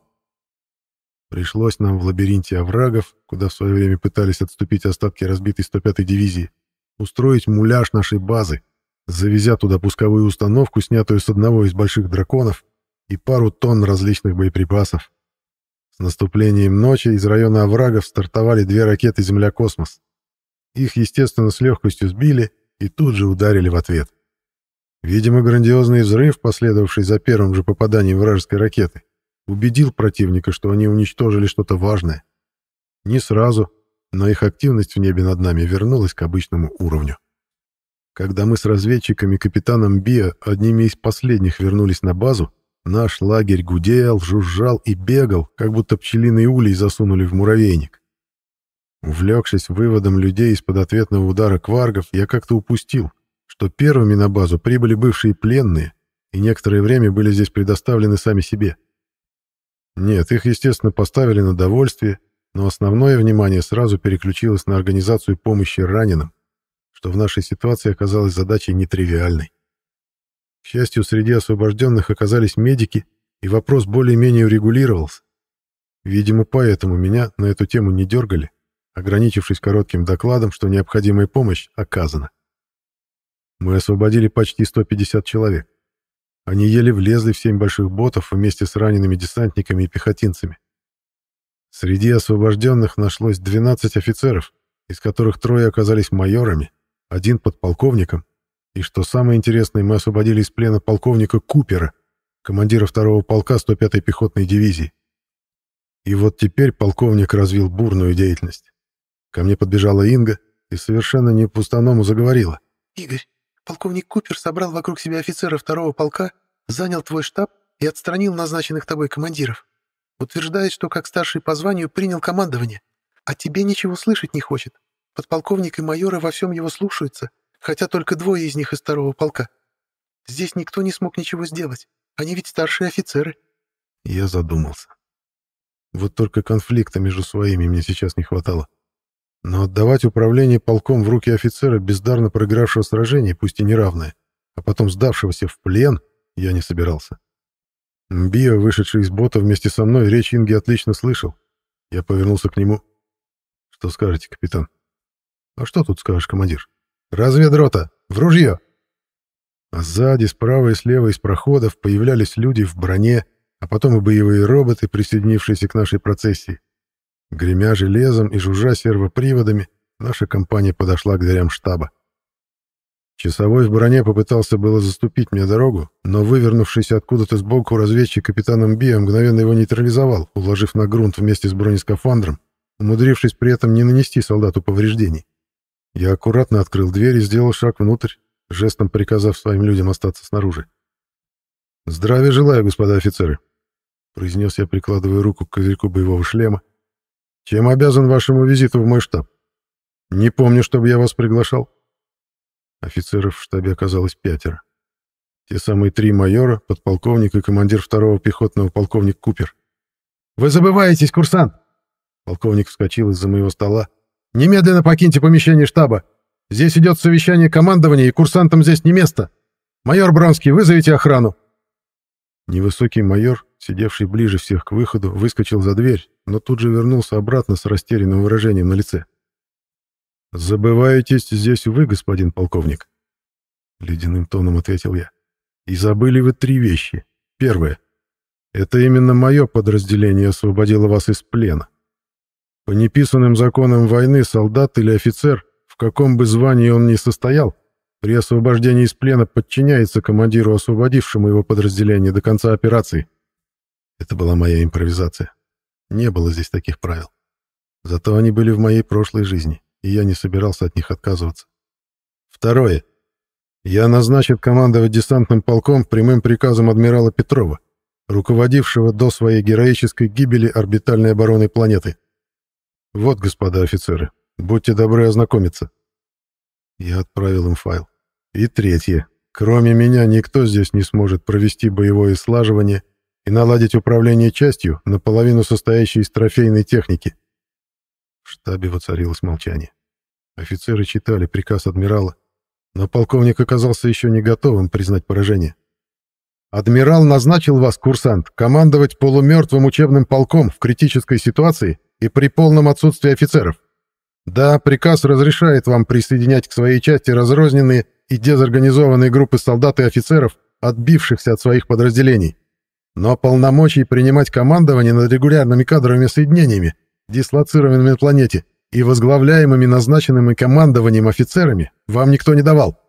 Пришлось нам в лабиринте оврагов, куда в свое время пытались отступить остатки разбитой 105-й дивизии, устроить муляж нашей базы, завезя туда пусковую установку, снятую с одного из больших драконов, и пару тонн различных боеприпасов. С наступлением ночи из района оврагов стартовали две ракеты «Земля-космос». Их, естественно, с легкостью сбили и тут же ударили в ответ. Видимо, грандиозный взрыв, последовавший за первым же попаданием вражеской ракеты, убедил противника, что они уничтожили что-то важное. Не сразу, но их активность в небе над нами вернулась к обычному уровню. Когда мы с разведчиками капитаном Био одними из последних вернулись на базу, наш лагерь гудел, жужжал и бегал, как будто пчелиный улей засунули в муравейник. Увлекшись выводом людей из-под ответного удара кваргов, я как-то упустил, что первыми на базу прибыли бывшие пленные и некоторое время были здесь предоставлены сами себе. Нет, их, естественно, поставили на довольствие, но основное внимание сразу переключилось на организацию помощи раненым что в нашей ситуации оказалась задачей нетривиальной. К счастью, среди освобожденных оказались медики, и вопрос более-менее урегулировался. Видимо, поэтому меня на эту тему не дергали, ограничившись коротким докладом, что необходимая помощь оказана. Мы освободили почти 150 человек. Они еле влезли в семь больших ботов вместе с ранеными десантниками и пехотинцами. Среди освобожденных нашлось 12 офицеров, из которых трое оказались майорами, один под полковником, и, что самое интересное, мы освободили из плена полковника Купера, командира второго полка 105-й пехотной дивизии. И вот теперь полковник развил бурную деятельность. Ко мне подбежала Инга и совершенно не по-уставному заговорила. «Игорь, полковник Купер собрал вокруг себя офицера второго полка, занял твой штаб и отстранил назначенных тобой командиров. Утверждает, что как старший по званию принял командование, а тебе ничего слышать не хочет. Подполковник и майоры во всем его слушаются, хотя только двое из них из второго полка. Здесь никто не смог ничего сделать. Они ведь старшие офицеры. Я задумался. Вот только конфликта между своими мне сейчас не хватало. Но отдавать управление полком в руки офицера, бездарно проигравшего сражение, пусть и неравное, а потом сдавшегося в плен, я не собирался. Био, вышедший из бота вместе со мной, речь Инги отлично слышал. Я повернулся к нему. «Что скажете, капитан?» А что тут скажешь, командир? Разведрота! В ружье! А сзади, справа и слева из проходов появлялись люди в броне, а потом и боевые роботы, присоединившиеся к нашей процессии. Гремя железом и жужжа сервоприводами, наша компания подошла к дверям штаба. Часовой в броне попытался было заступить мне дорогу, но вывернувшийся откуда-то сбоку разведчик капитаном Биа мгновенно его нейтрализовал, уложив на грунт вместе с бронескафандром, умудрившись при этом не нанести солдату повреждений. Я аккуратно открыл дверь и сделал шаг внутрь, жестом приказав своим людям остаться снаружи. «Здравия желаю, господа офицеры!» — произнес я, прикладывая руку к козырьку боевого шлема. «Чем обязан вашему визиту в мой штаб? Не помню, чтобы я вас приглашал». Офицеров в штабе оказалось пятеро. Те самые три майора, подполковник и командир второго пехотного полковник Купер. «Вы забываетесь, курсант!» Полковник вскочил из-за моего стола, Немедленно покиньте помещение штаба. Здесь идет совещание командования, и курсантам здесь не место. Майор Бронский, вызовите охрану». Невысокий майор, сидевший ближе всех к выходу, выскочил за дверь, но тут же вернулся обратно с растерянным выражением на лице. «Забываетесь здесь вы, господин полковник», — ледяным тоном ответил я. «И забыли вы три вещи. Первое. Это именно мое подразделение освободило вас из плена. По неписанным законам войны солдат или офицер, в каком бы звании он ни состоял, при освобождении из плена подчиняется командиру, освободившему его подразделение до конца операции. Это была моя импровизация. Не было здесь таких правил. Зато они были в моей прошлой жизни, и я не собирался от них отказываться. Второе. Я назначен командовать десантным полком прямым приказом адмирала Петрова, руководившего до своей героической гибели орбитальной обороны планеты. «Вот, господа офицеры, будьте добры ознакомиться». Я отправил им файл. И третье. Кроме меня никто здесь не сможет провести боевое слаживание и наладить управление частью, наполовину состоящей из трофейной техники. В штабе воцарилось молчание. Офицеры читали приказ адмирала, но полковник оказался еще не готовым признать поражение. «Адмирал назначил вас, курсант, командовать полумертвым учебным полком в критической ситуации и при полном отсутствии офицеров. Да, приказ разрешает вам присоединять к своей части разрозненные и дезорганизованные группы солдат и офицеров, отбившихся от своих подразделений. Но полномочий принимать командование над регулярными кадровыми соединениями, дислоцированными на планете и возглавляемыми назначенными командованием офицерами вам никто не давал.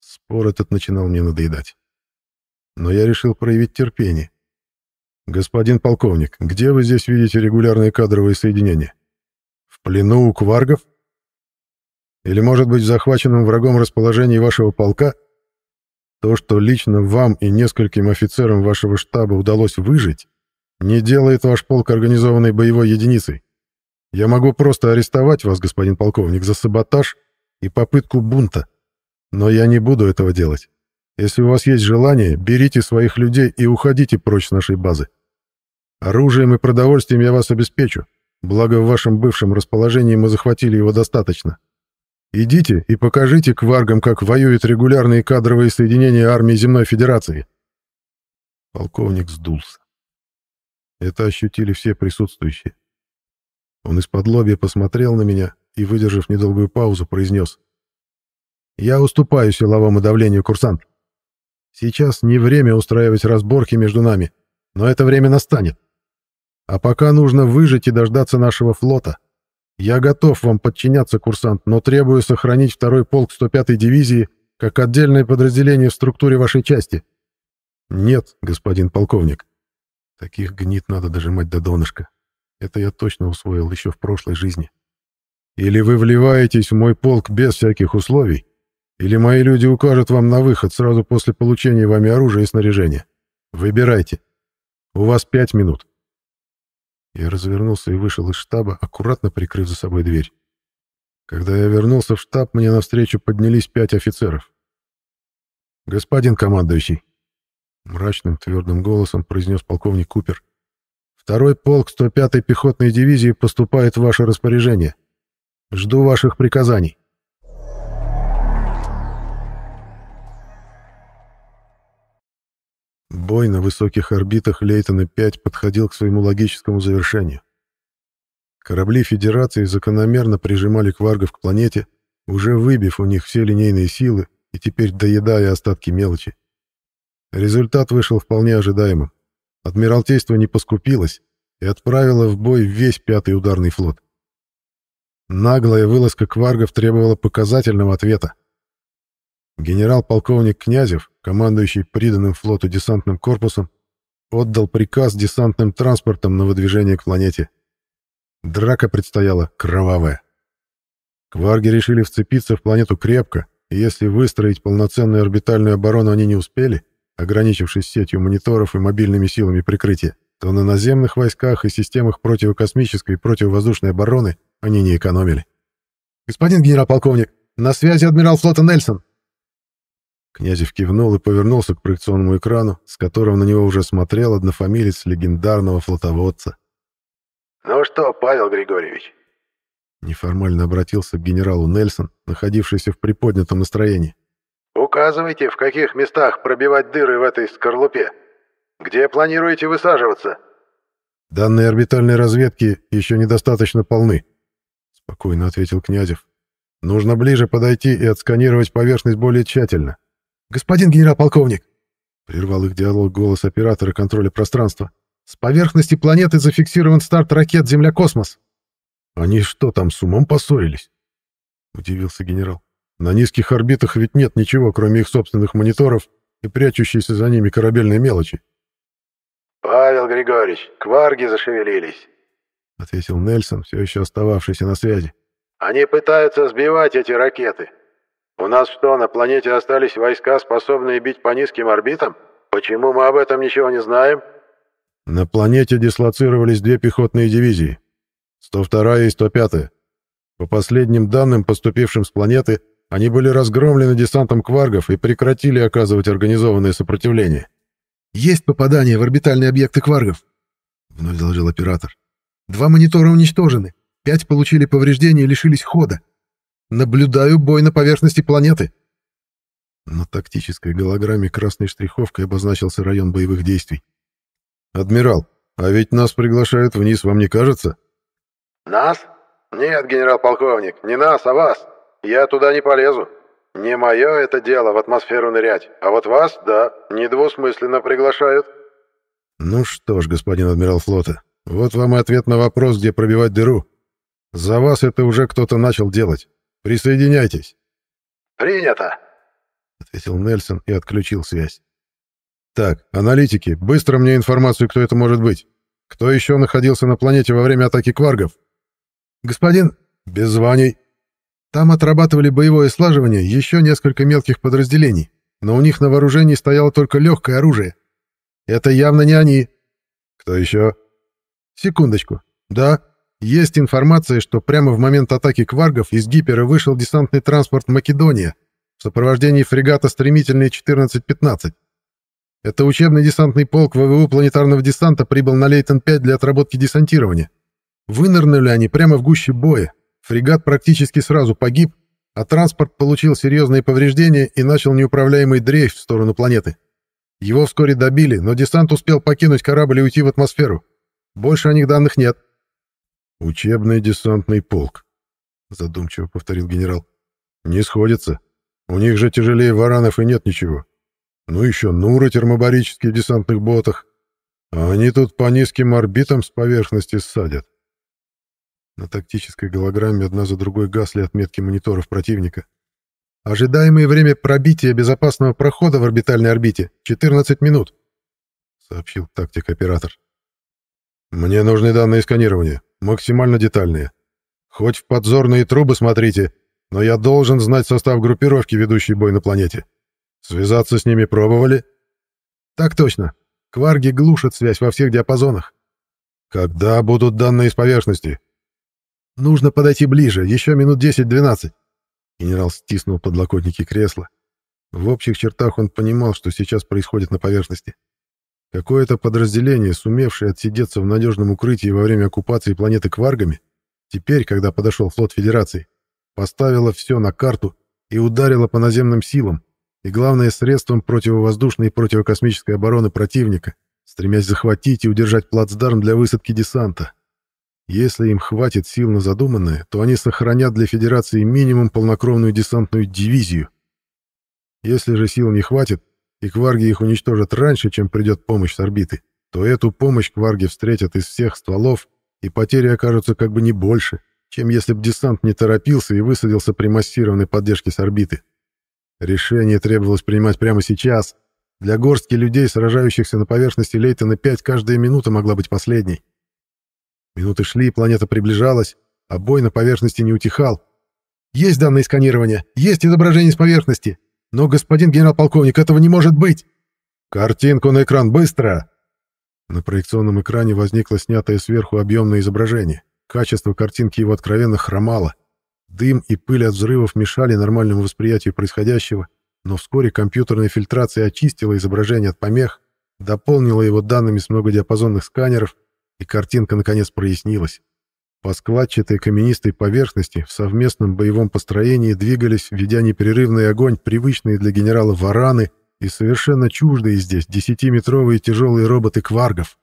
Спор этот начинал мне надоедать. Но я решил проявить терпение «Господин полковник, где вы здесь видите регулярные кадровые соединения? В плену у кваргов? Или, может быть, в захваченном врагом расположении вашего полка? То, что лично вам и нескольким офицерам вашего штаба удалось выжить, не делает ваш полк организованной боевой единицей. Я могу просто арестовать вас, господин полковник, за саботаж и попытку бунта, но я не буду этого делать. Если у вас есть желание, берите своих людей и уходите прочь с нашей базы. Оружием и продовольствием я вас обеспечу, благо в вашем бывшем расположении мы захватили его достаточно. Идите и покажите кваргам, как воюют регулярные кадровые соединения армии Земной Федерации. Полковник сдулся. Это ощутили все присутствующие. Он из-под лобья посмотрел на меня и, выдержав недолгую паузу, произнес. «Я уступаю силовому давлению, курсант. Сейчас не время устраивать разборки между нами, но это время настанет. А пока нужно выжить и дождаться нашего флота. Я готов вам подчиняться, курсант, но требую сохранить второй полк 105-й дивизии как отдельное подразделение в структуре вашей части. Нет, господин полковник. Таких гнит надо дожимать до донышка. Это я точно усвоил еще в прошлой жизни. Или вы вливаетесь в мой полк без всяких условий, или мои люди укажут вам на выход сразу после получения вами оружия и снаряжения. Выбирайте. У вас пять минут». Я развернулся и вышел из штаба, аккуратно прикрыв за собой дверь. Когда я вернулся в штаб, мне навстречу поднялись пять офицеров. «Господин командующий», — мрачным твердым голосом произнес полковник Купер, «второй полк 105-й пехотной дивизии поступает в ваше распоряжение. Жду ваших приказаний». бой на высоких орбитах Лейтона-5 подходил к своему логическому завершению. Корабли Федерации закономерно прижимали кваргов к планете, уже выбив у них все линейные силы и теперь доедая остатки мелочи. Результат вышел вполне ожидаемым. Адмиралтейство не поскупилось и отправило в бой весь пятый ударный флот. Наглая вылазка кваргов требовала показательного ответа. Генерал-полковник Князев, командующий приданным флоту десантным корпусом, отдал приказ десантным транспортам на выдвижение к планете. Драка предстояла кровавая. Кварги решили вцепиться в планету крепко, и если выстроить полноценную орбитальную оборону они не успели, ограничившись сетью мониторов и мобильными силами прикрытия, то на наземных войсках и системах противокосмической и противовоздушной обороны они не экономили. «Господин генерал-полковник, на связи адмирал флота Нельсон!» Князев кивнул и повернулся к проекционному экрану, с которого на него уже смотрел однофамилец легендарного флотоводца. «Ну что, Павел Григорьевич?» Неформально обратился к генералу Нельсон, находившийся в приподнятом настроении. «Указывайте, в каких местах пробивать дыры в этой скорлупе. Где планируете высаживаться?» «Данные орбитальной разведки еще недостаточно полны», — спокойно ответил Князев. «Нужно ближе подойти и отсканировать поверхность более тщательно господин генерал-полковник!» Прервал их диалог голос оператора контроля пространства. «С поверхности планеты зафиксирован старт ракет Земля-Космос!» «Они что там, с умом поссорились?» Удивился генерал. «На низких орбитах ведь нет ничего, кроме их собственных мониторов и прячущейся за ними корабельной мелочи». «Павел Григорьевич, кварги зашевелились», — ответил Нельсон, все еще остававшийся на связи. «Они пытаются сбивать эти ракеты». У нас что, на планете остались войска, способные бить по низким орбитам? Почему мы об этом ничего не знаем? На планете дислоцировались две пехотные дивизии. 102 и 105. По последним данным, поступившим с планеты, они были разгромлены десантом кваргов и прекратили оказывать организованное сопротивление. «Есть попадания в орбитальные объекты кваргов», — вновь доложил оператор. «Два монитора уничтожены, пять получили повреждения и лишились хода. Наблюдаю бой на поверхности планеты. На тактической голограмме красной штриховкой обозначился район боевых действий. «Адмирал, а ведь нас приглашают вниз, вам не кажется?» «Нас? Нет, генерал-полковник, не нас, а вас. Я туда не полезу. Не мое это дело в атмосферу нырять, а вот вас, да, недвусмысленно приглашают». «Ну что ж, господин адмирал флота, вот вам и ответ на вопрос, где пробивать дыру. За вас это уже кто-то начал делать. Присоединяйтесь. Принято, ответил Нельсон и отключил связь. Так, аналитики, быстро мне информацию, кто это может быть. Кто еще находился на планете во время атаки кваргов? Господин, без званий. Там отрабатывали боевое слаживание еще несколько мелких подразделений, но у них на вооружении стояло только легкое оружие. Это явно не они. Кто еще? Секундочку. Да, есть информация, что прямо в момент атаки кваргов из гипера вышел десантный транспорт «Македония» в сопровождении фрегата «Стремительный 14-15». Это учебный десантный полк ВВУ планетарного десанта прибыл на Лейтон-5 для отработки десантирования. Вынырнули они прямо в гуще боя. Фрегат практически сразу погиб, а транспорт получил серьезные повреждения и начал неуправляемый дрейф в сторону планеты. Его вскоре добили, но десант успел покинуть корабль и уйти в атмосферу. Больше о них данных нет. Учебный десантный полк, задумчиво повторил генерал. Не сходится. У них же тяжелее варанов и нет ничего. Ну еще нуры термобарические в десантных ботах. А они тут по низким орбитам с поверхности ссадят. На тактической голограмме одна за другой гасли отметки мониторов противника. «Ожидаемое время пробития безопасного прохода в орбитальной орбите — 14 минут», — сообщил тактик-оператор. «Мне нужны данные сканирования», Максимально детальные. Хоть в подзорные трубы смотрите, но я должен знать состав группировки, ведущей бой на планете. Связаться с ними пробовали? Так точно. Кварги глушат связь во всех диапазонах. Когда будут данные с поверхности? Нужно подойти ближе, еще минут 10-12. Генерал стиснул подлокотники кресла. В общих чертах он понимал, что сейчас происходит на поверхности. Какое-то подразделение, сумевшее отсидеться в надежном укрытии во время оккупации планеты Кваргами, теперь, когда подошел флот Федерации, поставило все на карту и ударило по наземным силам, и главное средством противовоздушной и противокосмической обороны противника, стремясь захватить и удержать плацдарм для высадки десанта. Если им хватит сил на задуманное, то они сохранят для Федерации минимум полнокровную десантную дивизию. Если же сил не хватит, и кварги их уничтожат раньше, чем придет помощь с орбиты, то эту помощь кварги встретят из всех стволов, и потери окажутся как бы не больше, чем если бы десант не торопился и высадился при массированной поддержке с орбиты. Решение требовалось принимать прямо сейчас. Для горстки людей, сражающихся на поверхности Лейтона 5, каждая минута могла быть последней. Минуты шли, планета приближалась, а бой на поверхности не утихал. «Есть данные сканирования! Есть изображение с поверхности!» Но, господин генерал-полковник, этого не может быть! Картинку на экран, быстро! На проекционном экране возникло снятое сверху объемное изображение. Качество картинки его откровенно хромало. Дым и пыль от взрывов мешали нормальному восприятию происходящего, но вскоре компьютерная фильтрация очистила изображение от помех, дополнила его данными с многодиапазонных сканеров, и картинка наконец прояснилась. По складчатой каменистой поверхности в совместном боевом построении двигались, ведя непрерывный огонь, привычные для генерала вараны и совершенно чуждые здесь десятиметровые тяжелые роботы кваргов.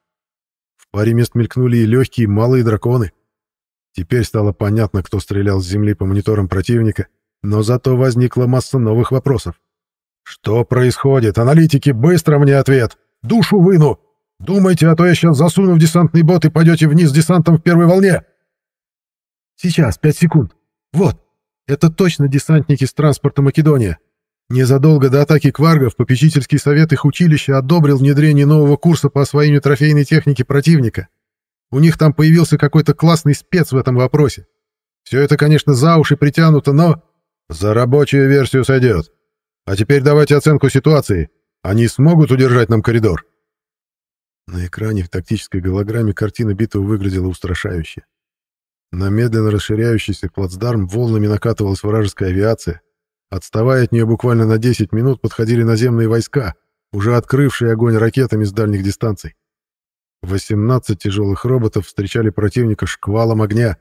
В паре мест мелькнули и легкие малые драконы. Теперь стало понятно, кто стрелял с земли по мониторам противника, но зато возникла масса новых вопросов. «Что происходит? Аналитики, быстро мне ответ! Душу выну! Думайте, а то я сейчас засуну в десантный бот и пойдете вниз десантом в первой волне!» Сейчас, пять секунд. Вот. Это точно десантники с транспорта Македония. Незадолго до атаки кваргов попечительский совет их училища одобрил внедрение нового курса по освоению трофейной техники противника. У них там появился какой-то классный спец в этом вопросе. Все это, конечно, за уши притянуто, но... За рабочую версию сойдет. А теперь давайте оценку ситуации. Они смогут удержать нам коридор? На экране в тактической голограмме картина битвы выглядела устрашающе. На медленно расширяющийся плацдарм волнами накатывалась вражеская авиация. Отставая от нее буквально на 10 минут, подходили наземные войска, уже открывшие огонь ракетами с дальних дистанций. 18 тяжелых роботов встречали противника шквалом огня.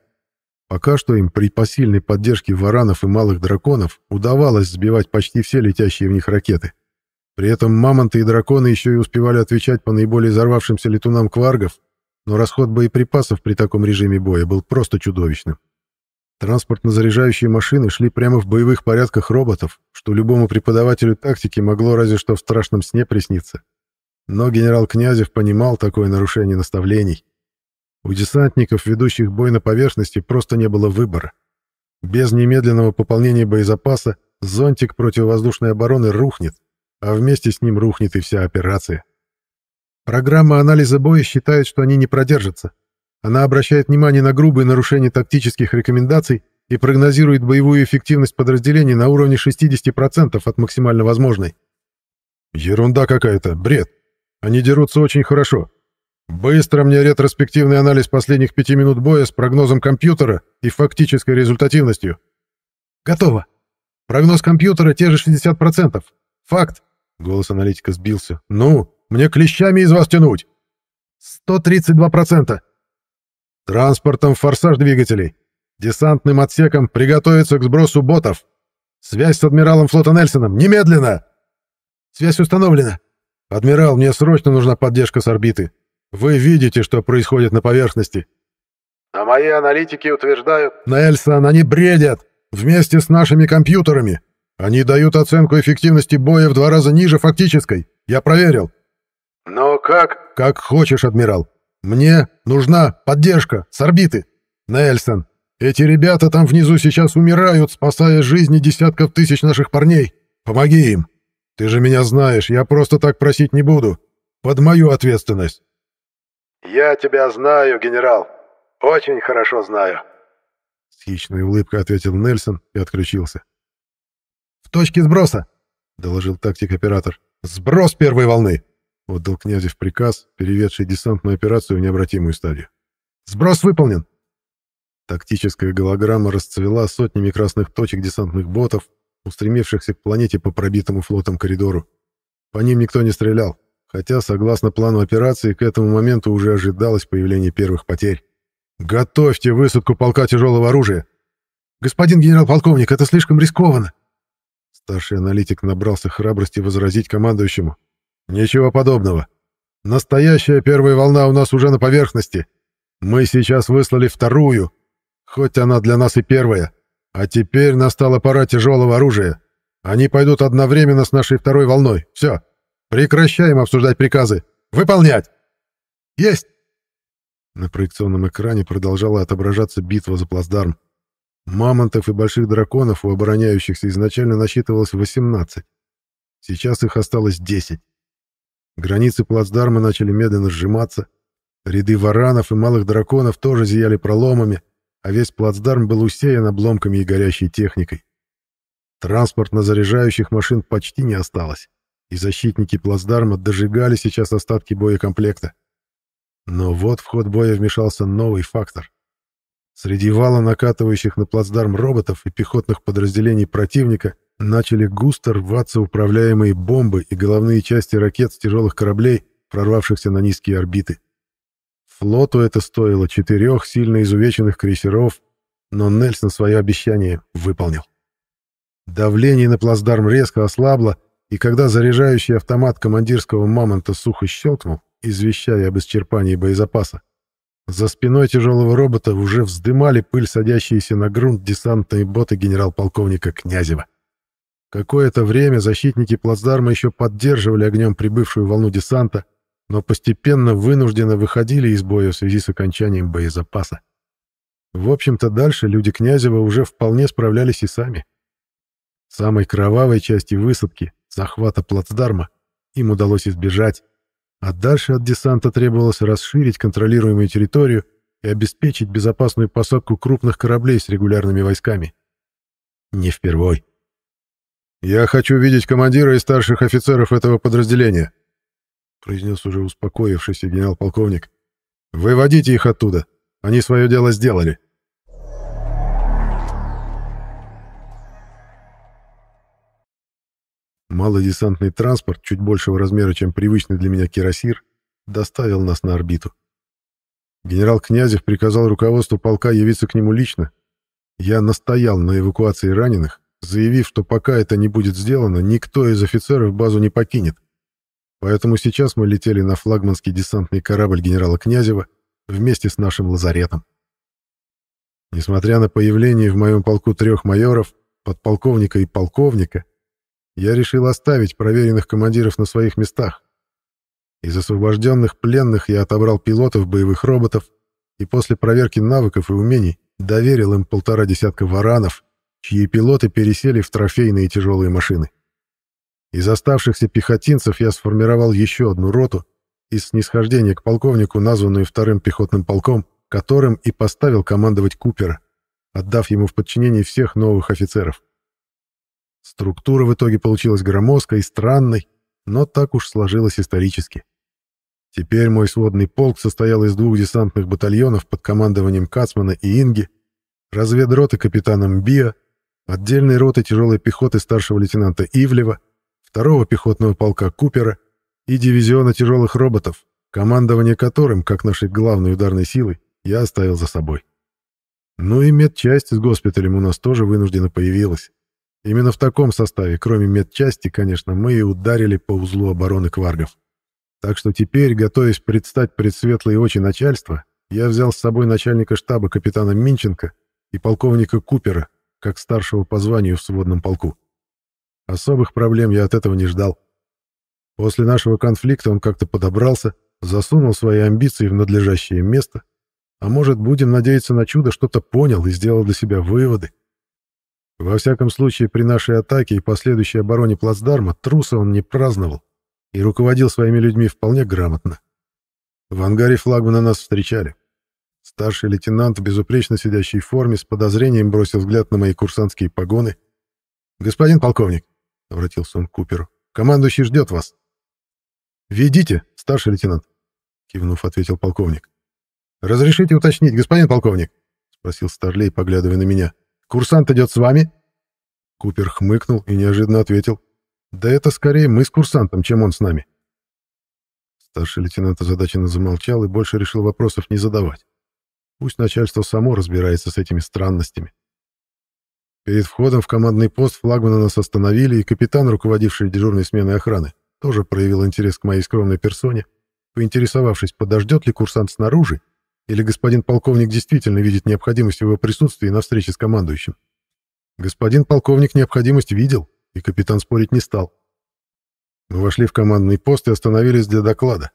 Пока что им при посильной поддержке варанов и малых драконов удавалось сбивать почти все летящие в них ракеты. При этом мамонты и драконы еще и успевали отвечать по наиболее взорвавшимся летунам кваргов, но расход боеприпасов при таком режиме боя был просто чудовищным. Транспортно-заряжающие машины шли прямо в боевых порядках роботов, что любому преподавателю тактики могло разве что в страшном сне присниться. Но генерал Князев понимал такое нарушение наставлений. У десантников, ведущих бой на поверхности, просто не было выбора. Без немедленного пополнения боезапаса зонтик противовоздушной обороны рухнет, а вместе с ним рухнет и вся операция. Программа анализа боя считает, что они не продержатся. Она обращает внимание на грубые нарушения тактических рекомендаций и прогнозирует боевую эффективность подразделений на уровне 60% от максимально возможной. Ерунда какая-то, бред. Они дерутся очень хорошо. Быстро мне ретроспективный анализ последних пяти минут боя с прогнозом компьютера и фактической результативностью. Готово. Прогноз компьютера те же 60%. Факт. Голос аналитика сбился. Ну, мне клещами из вас тянуть. 132%. Транспортом форсаж двигателей. Десантным отсеком приготовиться к сбросу ботов. Связь с адмиралом флота Нельсоном. Немедленно! Связь установлена. Адмирал, мне срочно нужна поддержка с орбиты. Вы видите, что происходит на поверхности. А мои аналитики утверждают... Нельсон, они бредят! Вместе с нашими компьютерами. Они дают оценку эффективности боя в два раза ниже фактической. Я проверил. Но как... Как хочешь, адмирал. Мне нужна поддержка с орбиты. Нельсон, эти ребята там внизу сейчас умирают, спасая жизни десятков тысяч наших парней. Помоги им. Ты же меня знаешь, я просто так просить не буду. Под мою ответственность. Я тебя знаю, генерал. Очень хорошо знаю. С хищной улыбкой ответил Нельсон и отключился. «В точке сброса!» — доложил тактик-оператор. «Сброс первой волны!» отдал Князев приказ, переведший десантную операцию в необратимую стадию. «Сброс выполнен!» Тактическая голограмма расцвела сотнями красных точек десантных ботов, устремившихся к планете по пробитому флотом коридору. По ним никто не стрелял, хотя, согласно плану операции, к этому моменту уже ожидалось появление первых потерь. «Готовьте высадку полка тяжелого оружия!» «Господин генерал-полковник, это слишком рискованно!» Старший аналитик набрался храбрости возразить командующему, Ничего подобного. Настоящая первая волна у нас уже на поверхности. Мы сейчас выслали вторую, хоть она для нас и первая. А теперь настала пора тяжелого оружия. Они пойдут одновременно с нашей второй волной. Все. Прекращаем обсуждать приказы. Выполнять! Есть! На проекционном экране продолжала отображаться битва за плацдарм. Мамонтов и больших драконов у обороняющихся изначально насчитывалось 18. Сейчас их осталось 10. Границы плацдарма начали медленно сжиматься. Ряды варанов и малых драконов тоже зияли проломами, а весь плацдарм был усеян обломками и горящей техникой. Транспорт на заряжающих машин почти не осталось, и защитники плацдарма дожигали сейчас остатки боекомплекта. Но вот в ход боя вмешался новый фактор. Среди вала накатывающих на плацдарм роботов и пехотных подразделений противника начали густо рваться управляемые бомбы и головные части ракет с тяжелых кораблей, прорвавшихся на низкие орбиты. Флоту это стоило четырех сильно изувеченных крейсеров, но Нельсон свое обещание выполнил. Давление на плацдарм резко ослабло, и когда заряжающий автомат командирского «Мамонта» сухо щелкнул, извещая об исчерпании боезапаса, за спиной тяжелого робота уже вздымали пыль садящиеся на грунт десантные боты генерал-полковника Князева. Какое-то время защитники плацдарма еще поддерживали огнем прибывшую волну десанта, но постепенно вынужденно выходили из боя в связи с окончанием боезапаса. В общем-то, дальше люди Князева уже вполне справлялись и сами. Самой кровавой части высадки, захвата плацдарма, им удалось избежать, а дальше от десанта требовалось расширить контролируемую территорию и обеспечить безопасную посадку крупных кораблей с регулярными войсками. Не впервой. «Я хочу видеть командира и старших офицеров этого подразделения», произнес уже успокоившийся генерал-полковник. «Выводите их оттуда. Они свое дело сделали». Малодесантный транспорт, чуть большего размера, чем привычный для меня кирасир, доставил нас на орбиту. Генерал Князев приказал руководству полка явиться к нему лично. Я настоял на эвакуации раненых, заявив, что пока это не будет сделано, никто из офицеров базу не покинет. Поэтому сейчас мы летели на флагманский десантный корабль генерала Князева вместе с нашим лазаретом. Несмотря на появление в моем полку трех майоров, подполковника и полковника, я решил оставить проверенных командиров на своих местах. Из освобожденных пленных я отобрал пилотов боевых роботов и после проверки навыков и умений доверил им полтора десятка варанов, чьи пилоты пересели в трофейные тяжелые машины. Из оставшихся пехотинцев я сформировал еще одну роту из снисхождения к полковнику, названную вторым пехотным полком, которым и поставил командовать Купера, отдав ему в подчинение всех новых офицеров. Структура в итоге получилась громоздкой и странной, но так уж сложилось исторически. Теперь мой сводный полк состоял из двух десантных батальонов под командованием Кацмана и Инги, разведроты капитаном Биа отдельной роты тяжелой пехоты старшего лейтенанта Ивлева, второго пехотного полка Купера и дивизиона тяжелых роботов, командование которым, как нашей главной ударной силой, я оставил за собой. Ну и медчасть с госпиталем у нас тоже вынуждена появилась. Именно в таком составе, кроме медчасти, конечно, мы и ударили по узлу обороны кваргов. Так что теперь, готовясь предстать пред светлые очи начальства, я взял с собой начальника штаба капитана Минченко и полковника Купера, как старшего по званию в сводном полку. Особых проблем я от этого не ждал. После нашего конфликта он как-то подобрался, засунул свои амбиции в надлежащее место, а может, будем надеяться на чудо, что-то понял и сделал для себя выводы. Во всяком случае, при нашей атаке и последующей обороне плацдарма труса он не праздновал и руководил своими людьми вполне грамотно. В ангаре флагмана нас встречали. Старший лейтенант в безупречно сидящей форме с подозрением бросил взгляд на мои курсантские погоны. «Господин полковник», — обратился он к Куперу, — «командующий ждет вас». «Ведите, старший лейтенант», — кивнув, ответил полковник. «Разрешите уточнить, господин полковник?» — спросил Старлей, поглядывая на меня. «Курсант идет с вами?» Купер хмыкнул и неожиданно ответил. «Да это скорее мы с курсантом, чем он с нами». Старший лейтенант озадаченно замолчал и больше решил вопросов не задавать. Пусть начальство само разбирается с этими странностями. Перед входом в командный пост флагмана нас остановили, и капитан, руководивший дежурной сменой охраны, тоже проявил интерес к моей скромной персоне, поинтересовавшись, подождет ли курсант снаружи, или господин полковник действительно видит необходимость его присутствия на встрече с командующим. Господин полковник необходимость видел, и капитан спорить не стал. Мы вошли в командный пост и остановились для доклада.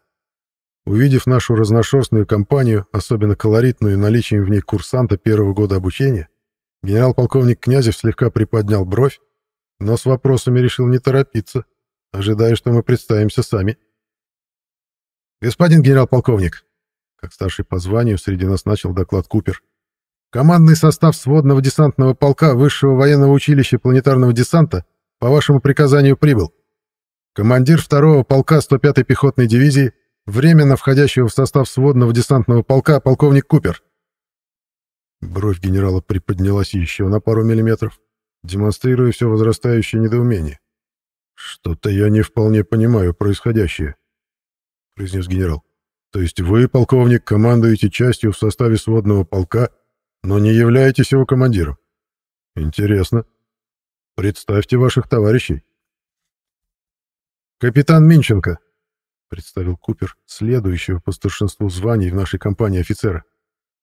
Увидев нашу разношерстную компанию, особенно колоритную наличием в ней курсанта первого года обучения, генерал-полковник Князев слегка приподнял бровь, но с вопросами решил не торопиться, ожидая, что мы представимся сами. «Господин генерал-полковник», — как старший по званию среди нас начал доклад Купер, «командный состав сводного десантного полка Высшего военного училища планетарного десанта по вашему приказанию прибыл. Командир второго полка 105-й пехотной дивизии — временно входящего в состав сводного десантного полка полковник Купер. Бровь генерала приподнялась еще на пару миллиметров, демонстрируя все возрастающее недоумение. «Что-то я не вполне понимаю происходящее», — произнес генерал. «То есть вы, полковник, командуете частью в составе сводного полка, но не являетесь его командиром? Интересно. Представьте ваших товарищей». «Капитан Минченко», — представил Купер, следующего по старшинству званий в нашей компании офицера.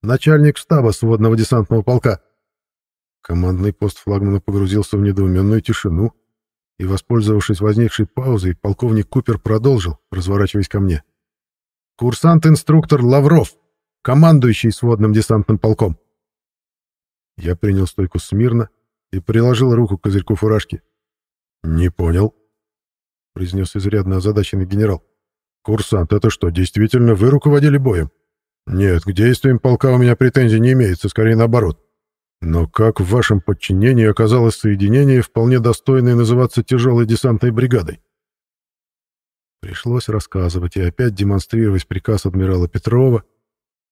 «Начальник штаба сводного десантного полка». Командный пост флагмана погрузился в недоуменную тишину, и, воспользовавшись возникшей паузой, полковник Купер продолжил, разворачиваясь ко мне. «Курсант-инструктор Лавров, командующий сводным десантным полком». Я принял стойку смирно и приложил руку к козырьку фуражки. «Не понял», — произнес изрядно озадаченный генерал. «Курсант, это что, действительно вы руководили боем?» «Нет, к действиям полка у меня претензий не имеется, скорее наоборот. Но как в вашем подчинении оказалось соединение, вполне достойное называться тяжелой десантной бригадой?» Пришлось рассказывать и опять демонстрировать приказ адмирала Петрова.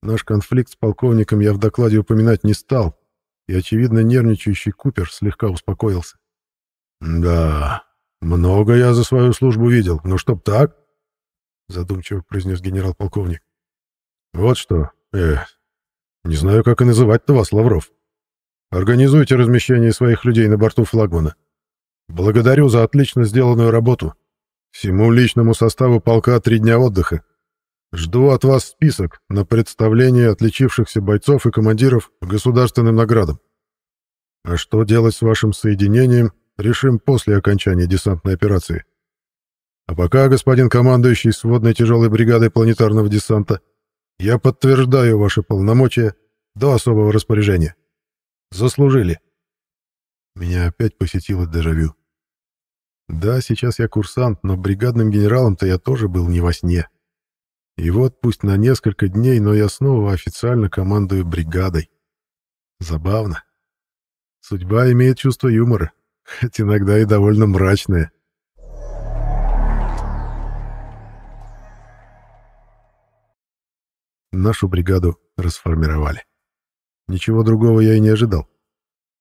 Наш конфликт с полковником я в докладе упоминать не стал, и, очевидно, нервничающий Купер слегка успокоился. «Да, много я за свою службу видел, но ну чтоб так...» задумчиво произнес генерал-полковник. «Вот что, эх, не знаю, как и называть-то вас, Лавров. Организуйте размещение своих людей на борту флагмана. Благодарю за отлично сделанную работу. Всему личному составу полка три дня отдыха. Жду от вас список на представление отличившихся бойцов и командиров к государственным наградам. А что делать с вашим соединением, решим после окончания десантной операции. А пока, господин командующий сводной тяжелой бригадой планетарного десанта, я подтверждаю ваши полномочия до особого распоряжения. Заслужили. Меня опять посетило дежавю. Да, сейчас я курсант, но бригадным генералом-то я тоже был не во сне. И вот пусть на несколько дней, но я снова официально командую бригадой. Забавно. Судьба имеет чувство юмора, хоть иногда и довольно мрачное. нашу бригаду расформировали. Ничего другого я и не ожидал.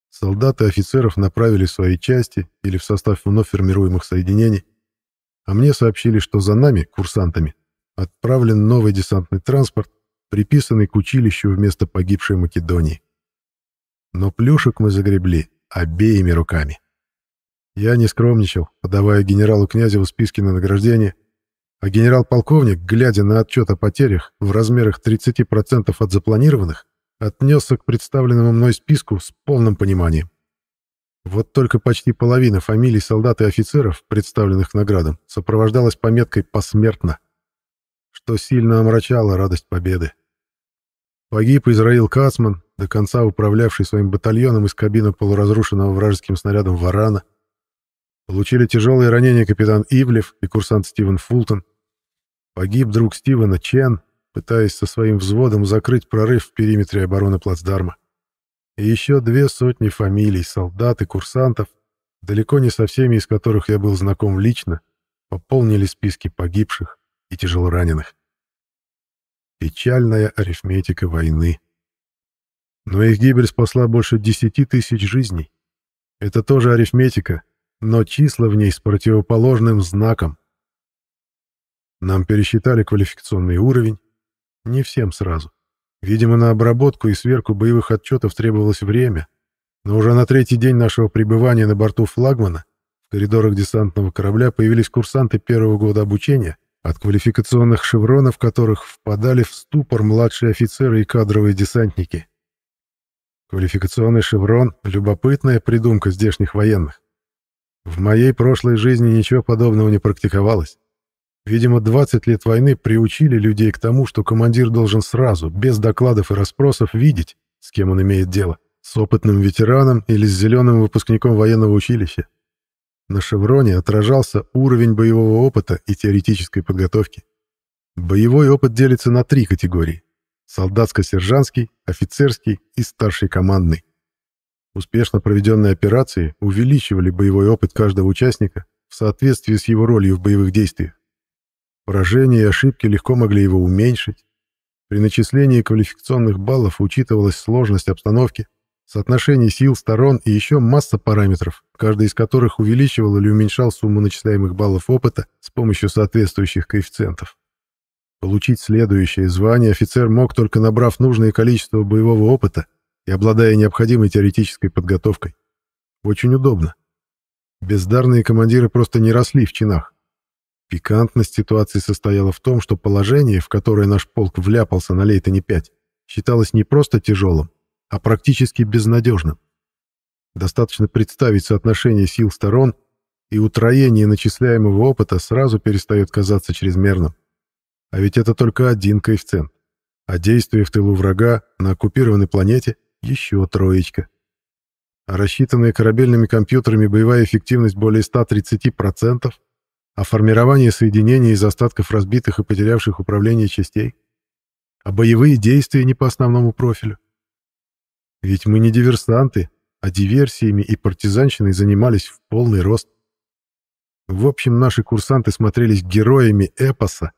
Солдаты и офицеров направили в свои части или в состав вновь формируемых соединений, а мне сообщили, что за нами, курсантами, отправлен новый десантный транспорт, приписанный к училищу вместо погибшей Македонии. Но плюшек мы загребли обеими руками. Я не скромничал, подавая генералу Князеву списки на награждение — а генерал-полковник, глядя на отчет о потерях в размерах 30% от запланированных, отнесся к представленному мной списку с полным пониманием. Вот только почти половина фамилий солдат и офицеров, представленных наградам, сопровождалась пометкой «посмертно», что сильно омрачало радость победы. Погиб Израил Кацман, до конца управлявший своим батальоном из кабины полуразрушенного вражеским снарядом «Варана», Получили тяжелые ранения капитан Ивлев и курсант Стивен Фултон, Погиб друг Стивена Чен, пытаясь со своим взводом закрыть прорыв в периметре обороны плацдарма. И еще две сотни фамилий, солдат и курсантов, далеко не со всеми из которых я был знаком лично, пополнили списки погибших и тяжелораненых. Печальная арифметика войны. Но их гибель спасла больше десяти тысяч жизней. Это тоже арифметика, но числа в ней с противоположным знаком. Нам пересчитали квалификационный уровень. Не всем сразу. Видимо, на обработку и сверку боевых отчетов требовалось время, но уже на третий день нашего пребывания на борту флагмана в коридорах десантного корабля появились курсанты первого года обучения, от квалификационных шевронов которых впадали в ступор младшие офицеры и кадровые десантники. Квалификационный шеврон — любопытная придумка здешних военных. В моей прошлой жизни ничего подобного не практиковалось. Видимо, 20 лет войны приучили людей к тому, что командир должен сразу, без докладов и расспросов, видеть, с кем он имеет дело. С опытным ветераном или с зеленым выпускником военного училища. На «Шевроне» отражался уровень боевого опыта и теоретической подготовки. Боевой опыт делится на три категории – солдатско-сержантский, офицерский и старший командный. Успешно проведенные операции увеличивали боевой опыт каждого участника в соответствии с его ролью в боевых действиях. Поражения и ошибки легко могли его уменьшить. При начислении квалификационных баллов учитывалась сложность обстановки, соотношение сил сторон и еще масса параметров, каждый из которых увеличивал или уменьшал сумму начисляемых баллов опыта с помощью соответствующих коэффициентов. Получить следующее звание офицер мог только набрав нужное количество боевого опыта и обладая необходимой теоретической подготовкой. Очень удобно. Бездарные командиры просто не росли в чинах. Пикантность ситуации состояла в том, что положение, в которое наш полк вляпался на Лейтоне-5, считалось не просто тяжелым, а практически безнадежным. Достаточно представить соотношение сил сторон, и утроение начисляемого опыта сразу перестает казаться чрезмерным. А ведь это только один коэффициент. А действие в тылу врага на оккупированной планете еще троечка. А рассчитанная корабельными компьютерами боевая эффективность более 130%, о формировании соединений из остатков разбитых и потерявших управление частей, а боевые действия не по основному профилю. Ведь мы не диверсанты, а диверсиями и партизанщиной занимались в полный рост. В общем, наши курсанты смотрелись героями эпоса,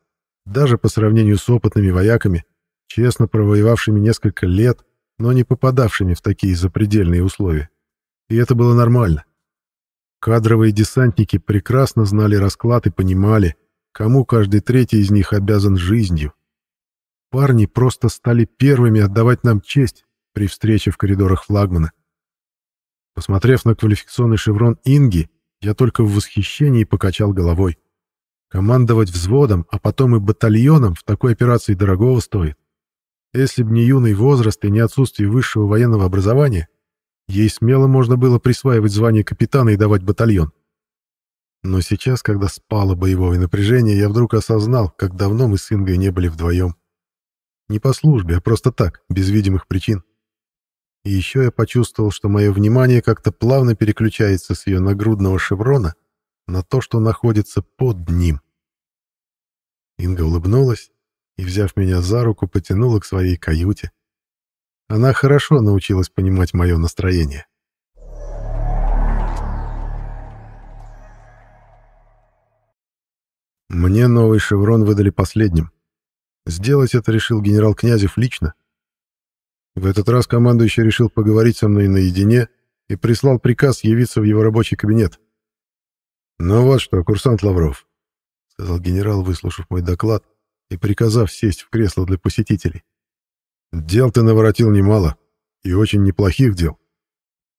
даже по сравнению с опытными вояками, честно провоевавшими несколько лет, но не попадавшими в такие запредельные условия. И это было нормально. Кадровые десантники прекрасно знали расклад и понимали, кому каждый третий из них обязан жизнью. Парни просто стали первыми отдавать нам честь при встрече в коридорах флагмана. Посмотрев на квалификационный шеврон Инги, я только в восхищении покачал головой. Командовать взводом, а потом и батальоном в такой операции дорогого стоит. Если б не юный возраст и не отсутствие высшего военного образования, Ей смело можно было присваивать звание капитана и давать батальон. Но сейчас, когда спало боевое напряжение, я вдруг осознал, как давно мы с Ингой не были вдвоем. Не по службе, а просто так, без видимых причин. И еще я почувствовал, что мое внимание как-то плавно переключается с ее нагрудного шеврона на то, что находится под ним. Инга улыбнулась и, взяв меня за руку, потянула к своей каюте. Она хорошо научилась понимать мое настроение. Мне новый шеврон выдали последним. Сделать это решил генерал Князев лично. В этот раз командующий решил поговорить со мной наедине и прислал приказ явиться в его рабочий кабинет. «Ну вот что, курсант Лавров», — сказал генерал, выслушав мой доклад и приказав сесть в кресло для посетителей. Дел ты наворотил немало, и очень неплохих дел.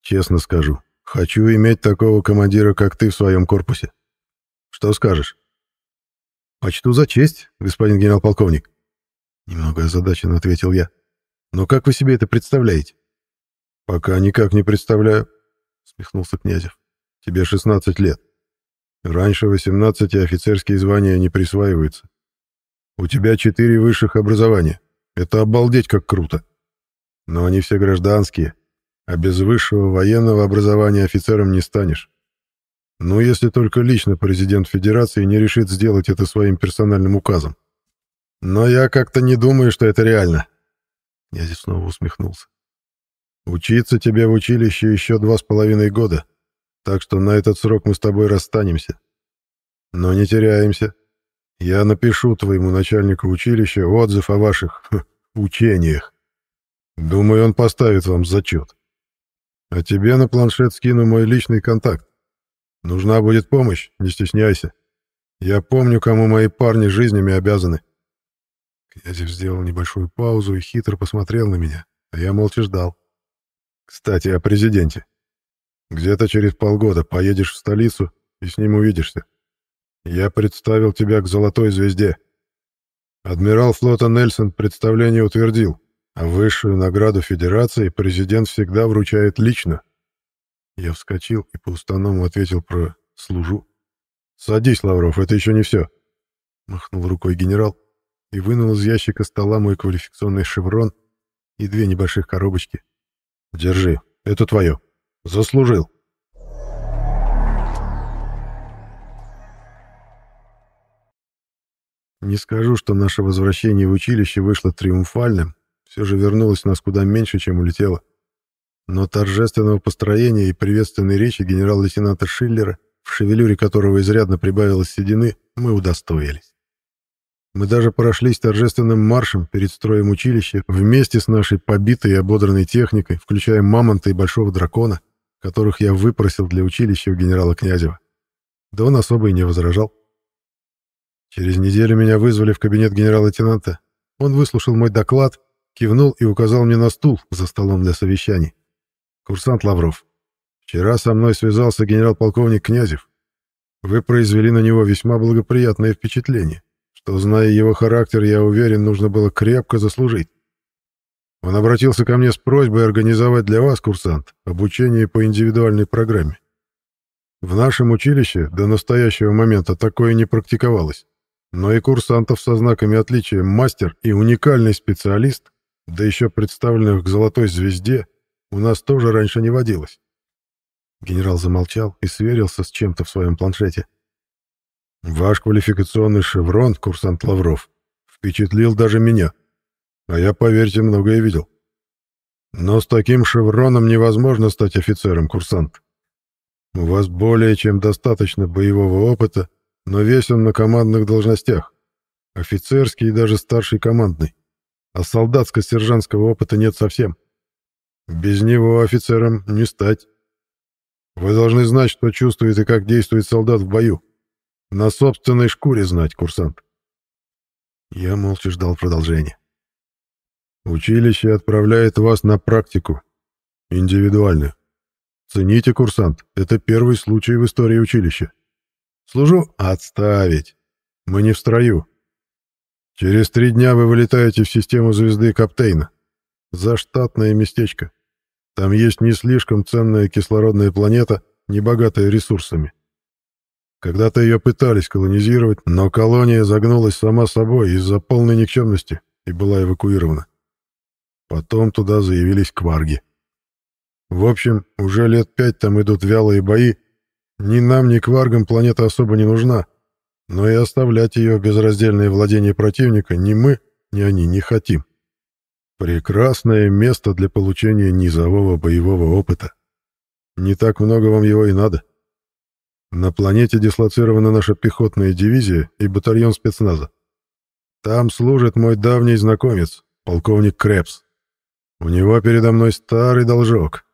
Честно скажу, хочу иметь такого командира, как ты в своем корпусе. Что скажешь? Почту за честь, господин генерал-полковник. Немного озадаченно ответил я. Но как вы себе это представляете? Пока никак не представляю, смехнулся Князев. Тебе 16 лет. Раньше 18 офицерские звания не присваиваются. У тебя четыре высших образования. Это обалдеть как круто. Но они все гражданские, а без высшего военного образования офицером не станешь. Ну, если только лично президент Федерации не решит сделать это своим персональным указом. Но я как-то не думаю, что это реально. Князев снова усмехнулся. Учиться тебе в училище еще два с половиной года, так что на этот срок мы с тобой расстанемся. Но не теряемся. Я напишу твоему начальнику училища отзыв о ваших учениях. Думаю, он поставит вам зачет. А тебе на планшет скину мой личный контакт. Нужна будет помощь, не стесняйся. Я помню, кому мои парни жизнями обязаны. Князев сделал небольшую паузу и хитро посмотрел на меня, а я молча ждал. Кстати, о президенте. Где-то через полгода поедешь в столицу и с ним увидишься. Я представил тебя к Золотой Звезде. Адмирал флота Нельсон представление утвердил, а высшую награду Федерации президент всегда вручает лично. Я вскочил и по уставному ответил про «служу». «Садись, Лавров, это еще не все», — махнул рукой генерал и вынул из ящика стола мой квалификационный шеврон и две небольших коробочки. «Держи, это твое. Заслужил». Не скажу, что наше возвращение в училище вышло триумфальным, все же вернулось нас куда меньше, чем улетело. Но торжественного построения и приветственной речи генерал-лейтенанта Шиллера, в шевелюре которого изрядно прибавилось седины, мы удостоились. Мы даже прошлись торжественным маршем перед строем училища вместе с нашей побитой и ободранной техникой, включая мамонта и большого дракона, которых я выпросил для училища у генерала Князева. Да он особо и не возражал. Через неделю меня вызвали в кабинет генерал-лейтенанта. Он выслушал мой доклад, кивнул и указал мне на стул за столом для совещаний. «Курсант Лавров, вчера со мной связался генерал-полковник Князев. Вы произвели на него весьма благоприятное впечатление, что, зная его характер, я уверен, нужно было крепко заслужить. Он обратился ко мне с просьбой организовать для вас, курсант, обучение по индивидуальной программе. В нашем училище до настоящего момента такое не практиковалось но и курсантов со знаками отличия мастер и уникальный специалист, да еще представленных к «Золотой звезде», у нас тоже раньше не водилось. Генерал замолчал и сверился с чем-то в своем планшете. «Ваш квалификационный шеврон, курсант Лавров, впечатлил даже меня. А я, поверьте, многое видел. Но с таким шевроном невозможно стать офицером, курсант. У вас более чем достаточно боевого опыта, но весь он на командных должностях. Офицерский и даже старший командный. А солдатско-сержантского опыта нет совсем. Без него офицером не стать. Вы должны знать, что чувствует и как действует солдат в бою. На собственной шкуре знать, курсант. Я молча ждал продолжения. Училище отправляет вас на практику. Индивидуально. Цените, курсант, это первый случай в истории училища. Служу отставить. Мы не в строю. Через три дня вы вылетаете в систему звезды Каптейна. За штатное местечко. Там есть не слишком ценная кислородная планета, не богатая ресурсами. Когда-то ее пытались колонизировать, но колония загнулась сама собой из-за полной никчемности и была эвакуирована. Потом туда заявились кварги. В общем, уже лет пять там идут вялые бои, ни нам, ни кваргам планета особо не нужна, но и оставлять ее безраздельное владение противника ни мы, ни они не хотим. Прекрасное место для получения низового боевого опыта. Не так много вам его и надо. На планете дислоцирована наша пехотная дивизия и батальон спецназа. Там служит мой давний знакомец, полковник Крепс. У него передо мной старый должок.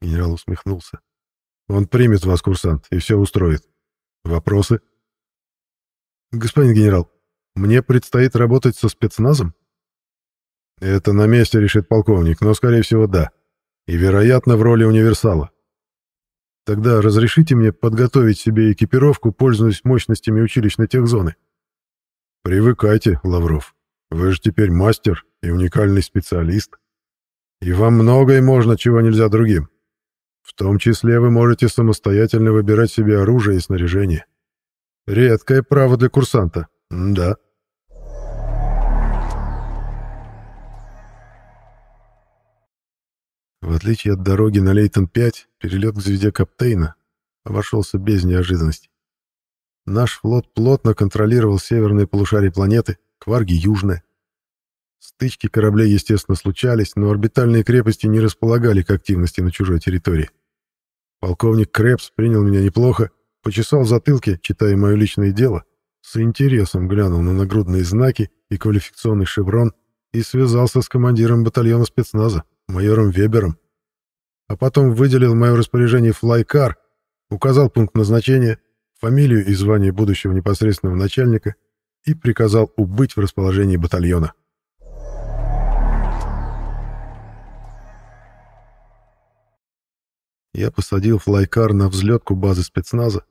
Генерал усмехнулся. Он примет вас, курсант, и все устроит. Вопросы? Господин генерал, мне предстоит работать со спецназом? Это на месте решит полковник, но, скорее всего, да. И, вероятно, в роли универсала. Тогда разрешите мне подготовить себе экипировку, пользуясь мощностями училищной техзоны. Привыкайте, Лавров. Вы же теперь мастер и уникальный специалист. И вам многое можно, чего нельзя другим. В том числе вы можете самостоятельно выбирать себе оружие и снаряжение. Редкое право для курсанта. М да. В отличие от дороги на Лейтон-5, перелет к звезде Каптейна обошелся без неожиданностей. Наш флот плотно контролировал северные полушария планеты, Кварги — Южные. Стычки кораблей, естественно, случались, но орбитальные крепости не располагали к активности на чужой территории. Полковник Крепс принял меня неплохо, почесал затылки, читая мое личное дело, с интересом глянул на нагрудные знаки и квалификационный шеврон и связался с командиром батальона спецназа, майором Вебером. А потом выделил в мое распоряжение флайкар, указал пункт назначения, фамилию и звание будущего непосредственного начальника и приказал убыть в расположении батальона. я посадил флайкар на взлетку базы спецназа.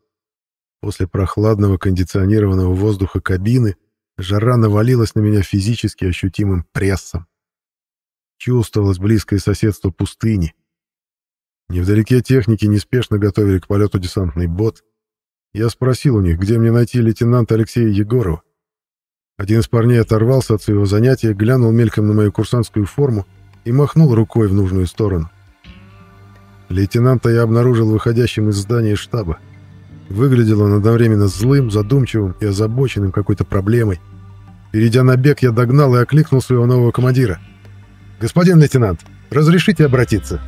После прохладного кондиционированного воздуха кабины жара навалилась на меня физически ощутимым прессом. Чувствовалось близкое соседство пустыни. Невдалеке техники неспешно готовили к полету десантный бот. Я спросил у них, где мне найти лейтенанта Алексея Егорова. Один из парней оторвался от своего занятия, глянул мельком на мою курсантскую форму и махнул рукой в нужную сторону. Лейтенанта я обнаружил выходящим из здания штаба. Выглядел он одновременно злым, задумчивым и озабоченным какой-то проблемой. Перейдя на бег, я догнал и окликнул своего нового командира. «Господин лейтенант, разрешите обратиться?»